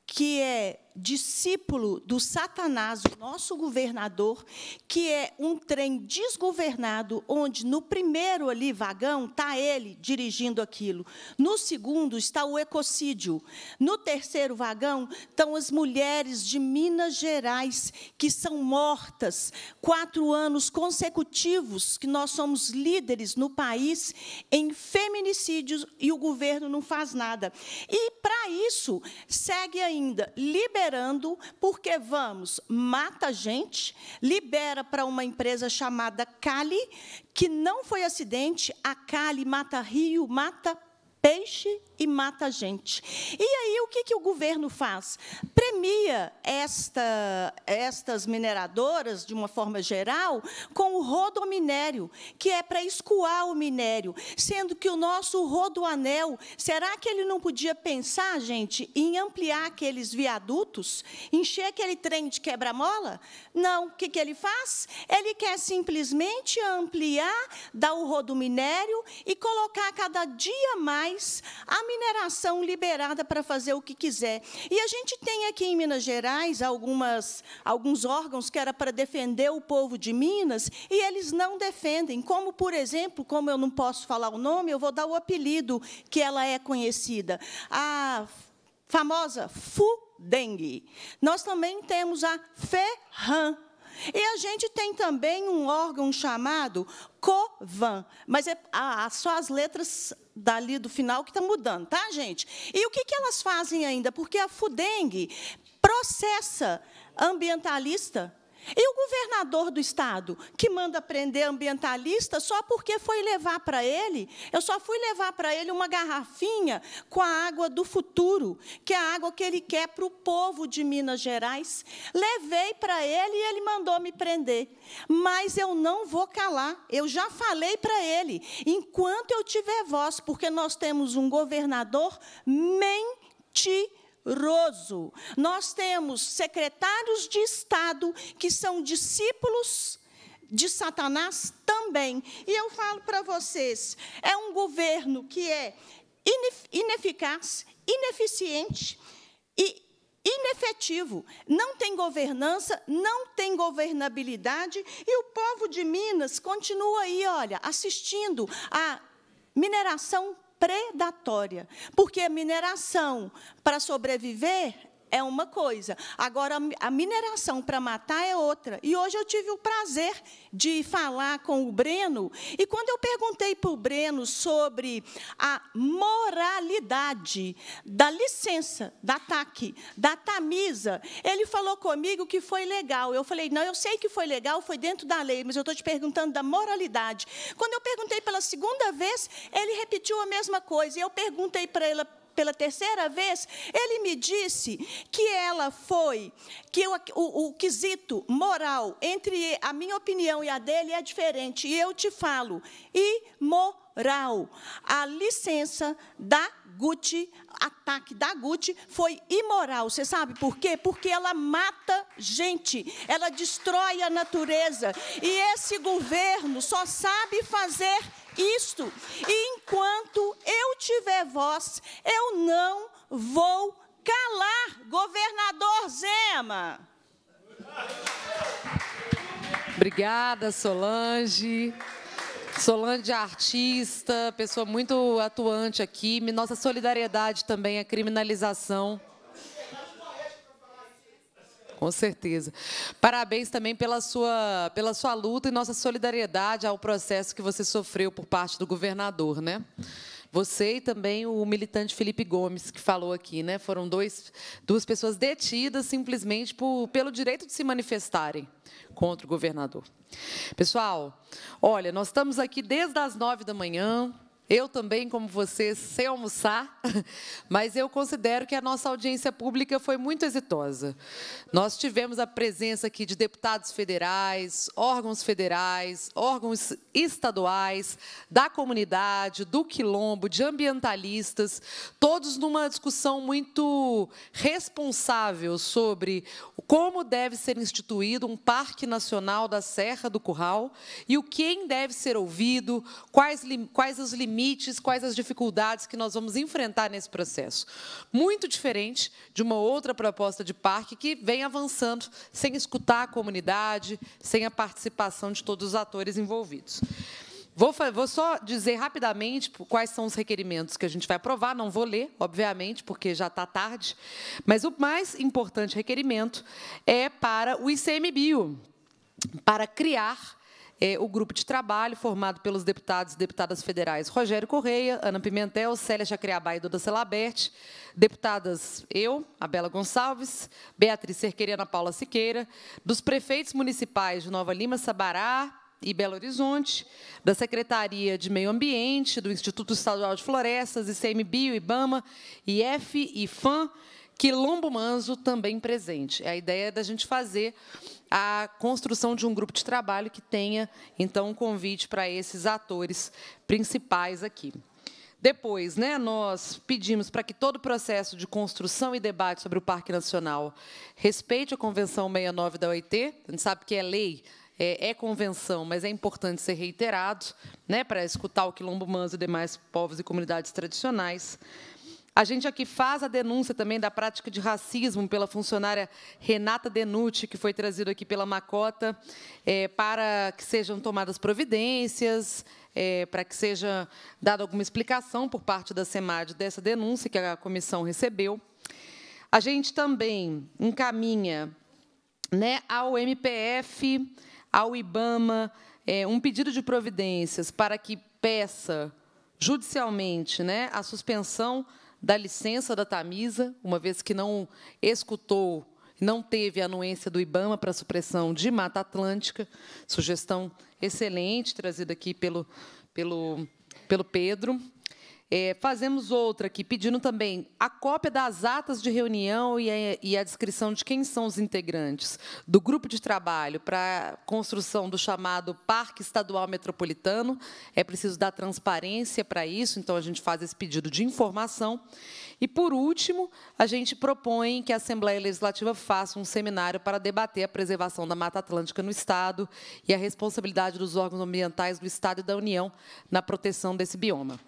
que é discípulo do Satanás, o nosso governador, que é um trem desgovernado, onde no primeiro ali vagão está ele dirigindo aquilo, no segundo está o ecocídio, no terceiro vagão estão as mulheres de Minas Gerais que são mortas, quatro anos consecutivos que nós somos líderes no país em feminicídios e o governo não faz nada. E para isso segue ainda liberando, porque vamos, mata a gente, libera para uma empresa chamada Cali, que não foi acidente, a Cali mata rio, mata peixe e mata a gente. E aí o que, que o governo faz? Premia esta, estas mineradoras, de uma forma geral, com o rodominério, que é para escoar o minério, sendo que o nosso rodoanel, será que ele não podia pensar, gente, em ampliar aqueles viadutos, encher aquele trem de quebra-mola? Não, o que, que ele faz? Ele quer simplesmente ampliar, dar o rodominério e colocar cada dia mais mais a mineração liberada para fazer o que quiser. E a gente tem aqui em Minas Gerais algumas, alguns órgãos que era para defender o povo de Minas e eles não defendem. Como, por exemplo, como eu não posso falar o nome, eu vou dar o apelido que ela é conhecida. A famosa FUDENG. Nós também temos a FERRAN, e a gente tem também um órgão chamado Covan. Mas é ah, ah, só as letras dali do final que estão tá mudando, tá, gente? E o que, que elas fazem ainda? Porque a FUDENG processa ambientalista e o governador do estado, que manda prender ambientalista só porque foi levar para ele, eu só fui levar para ele uma garrafinha com a água do futuro, que é a água que ele quer para o povo de Minas Gerais. Levei para ele e ele mandou me prender. Mas eu não vou calar, eu já falei para ele, enquanto eu tiver voz, porque nós temos um governador mentiroso rigoroso. Nós temos secretários de Estado que são discípulos de Satanás também. E eu falo para vocês, é um governo que é ineficaz, ineficiente e inefetivo, não tem governança, não tem governabilidade e o povo de Minas continua aí, olha, assistindo à mineração predatória, porque a é mineração, para sobreviver, é uma coisa. Agora, a mineração para matar é outra. E hoje eu tive o prazer de falar com o Breno, e quando eu perguntei para o Breno sobre a moralidade da licença, da TAC, da Tamisa, ele falou comigo que foi legal. Eu falei, não, eu sei que foi legal, foi dentro da lei, mas eu estou te perguntando da moralidade. Quando eu perguntei pela segunda vez, ele repetiu a mesma coisa. E eu perguntei para ele, pela terceira vez, ele me disse que ela foi, que o, o, o quesito moral entre a minha opinião e a dele é diferente. E eu te falo, imoral. A licença da Gucci, ataque da Gucci, foi imoral. Você sabe por quê? Porque ela mata gente, ela destrói a natureza. E esse governo só sabe fazer isto. E enquanto eu tiver voz, eu não vou calar, governador Zema. Obrigada, Solange. Solange é artista, pessoa muito atuante aqui. Nossa solidariedade também à criminalização com certeza. Parabéns também pela sua, pela sua luta e nossa solidariedade ao processo que você sofreu por parte do governador, né? Você e também o militante Felipe Gomes, que falou aqui, né? Foram dois, duas pessoas detidas simplesmente por, pelo direito de se manifestarem contra o governador. Pessoal, olha, nós estamos aqui desde as nove da manhã. Eu também, como você, sem almoçar, mas eu considero que a nossa audiência pública foi muito exitosa. Nós tivemos a presença aqui de deputados federais, órgãos federais, órgãos estaduais, da comunidade, do quilombo, de ambientalistas, todos numa discussão muito responsável sobre como deve ser instituído um Parque Nacional da Serra do Curral e o quem deve ser ouvido, quais, quais os limites limites, quais as dificuldades que nós vamos enfrentar nesse processo. Muito diferente de uma outra proposta de parque que vem avançando sem escutar a comunidade, sem a participação de todos os atores envolvidos. Vou, vou, só dizer rapidamente quais são os requerimentos que a gente vai aprovar. Não vou ler, obviamente, porque já está tarde. Mas o mais importante requerimento é para o ICMBio, para criar é, o grupo de trabalho formado pelos deputados e deputadas federais Rogério Correia, Ana Pimentel, Célia Jacriabá e Duda Celabert, deputadas eu, Abela Gonçalves, Beatriz Cerqueira e Ana Paula Siqueira, dos prefeitos municipais de Nova Lima, Sabará, e Belo Horizonte, da Secretaria de Meio Ambiente, do Instituto Estadual de Florestas, ICMBio, IBAMA, IF, e FAM, Quilombo Manso também presente. É a ideia é da gente fazer a construção de um grupo de trabalho que tenha, então, um convite para esses atores principais aqui. Depois, né, nós pedimos para que todo o processo de construção e debate sobre o Parque Nacional respeite a Convenção 69 da OIT. A gente sabe que é lei, é, é convenção, mas é importante ser reiterado né, para escutar o quilombo manso e demais povos e comunidades tradicionais a gente aqui faz a denúncia também da prática de racismo pela funcionária Renata Denuti, que foi trazida aqui pela Macota, é, para que sejam tomadas providências, é, para que seja dada alguma explicação por parte da SEMAD dessa denúncia que a comissão recebeu. A gente também encaminha né, ao MPF, ao IBAMA, é, um pedido de providências para que peça judicialmente né, a suspensão da licença da Tamisa, uma vez que não escutou, não teve anuência do IBAMA para a supressão de Mata Atlântica, sugestão excelente trazida aqui pelo, pelo, pelo Pedro. É, fazemos outra aqui, pedindo também a cópia das atas de reunião e a, e a descrição de quem são os integrantes do grupo de trabalho para a construção do chamado Parque Estadual Metropolitano. É preciso dar transparência para isso, então a gente faz esse pedido de informação. E, por último, a gente propõe que a Assembleia Legislativa faça um seminário para debater a preservação da Mata Atlântica no Estado e a responsabilidade dos órgãos ambientais do Estado e da União na proteção desse bioma.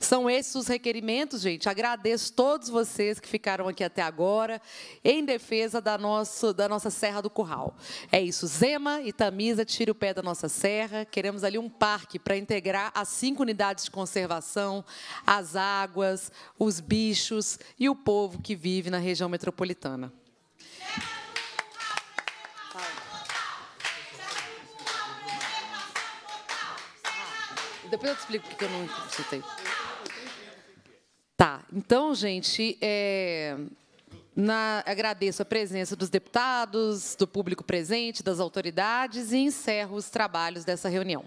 São esses os requerimentos, gente. Agradeço todos vocês que ficaram aqui até agora em defesa da nossa, da nossa Serra do Curral. É isso. Zema e Tamisa, tire o pé da nossa serra. Queremos ali um parque para integrar as cinco unidades de conservação, as águas, os bichos, bichos e o povo que vive na região metropolitana. Depois eu te explico porque eu não citei. Tá, então, gente, é, na, agradeço a presença dos deputados, do público presente, das autoridades e encerro os trabalhos dessa reunião.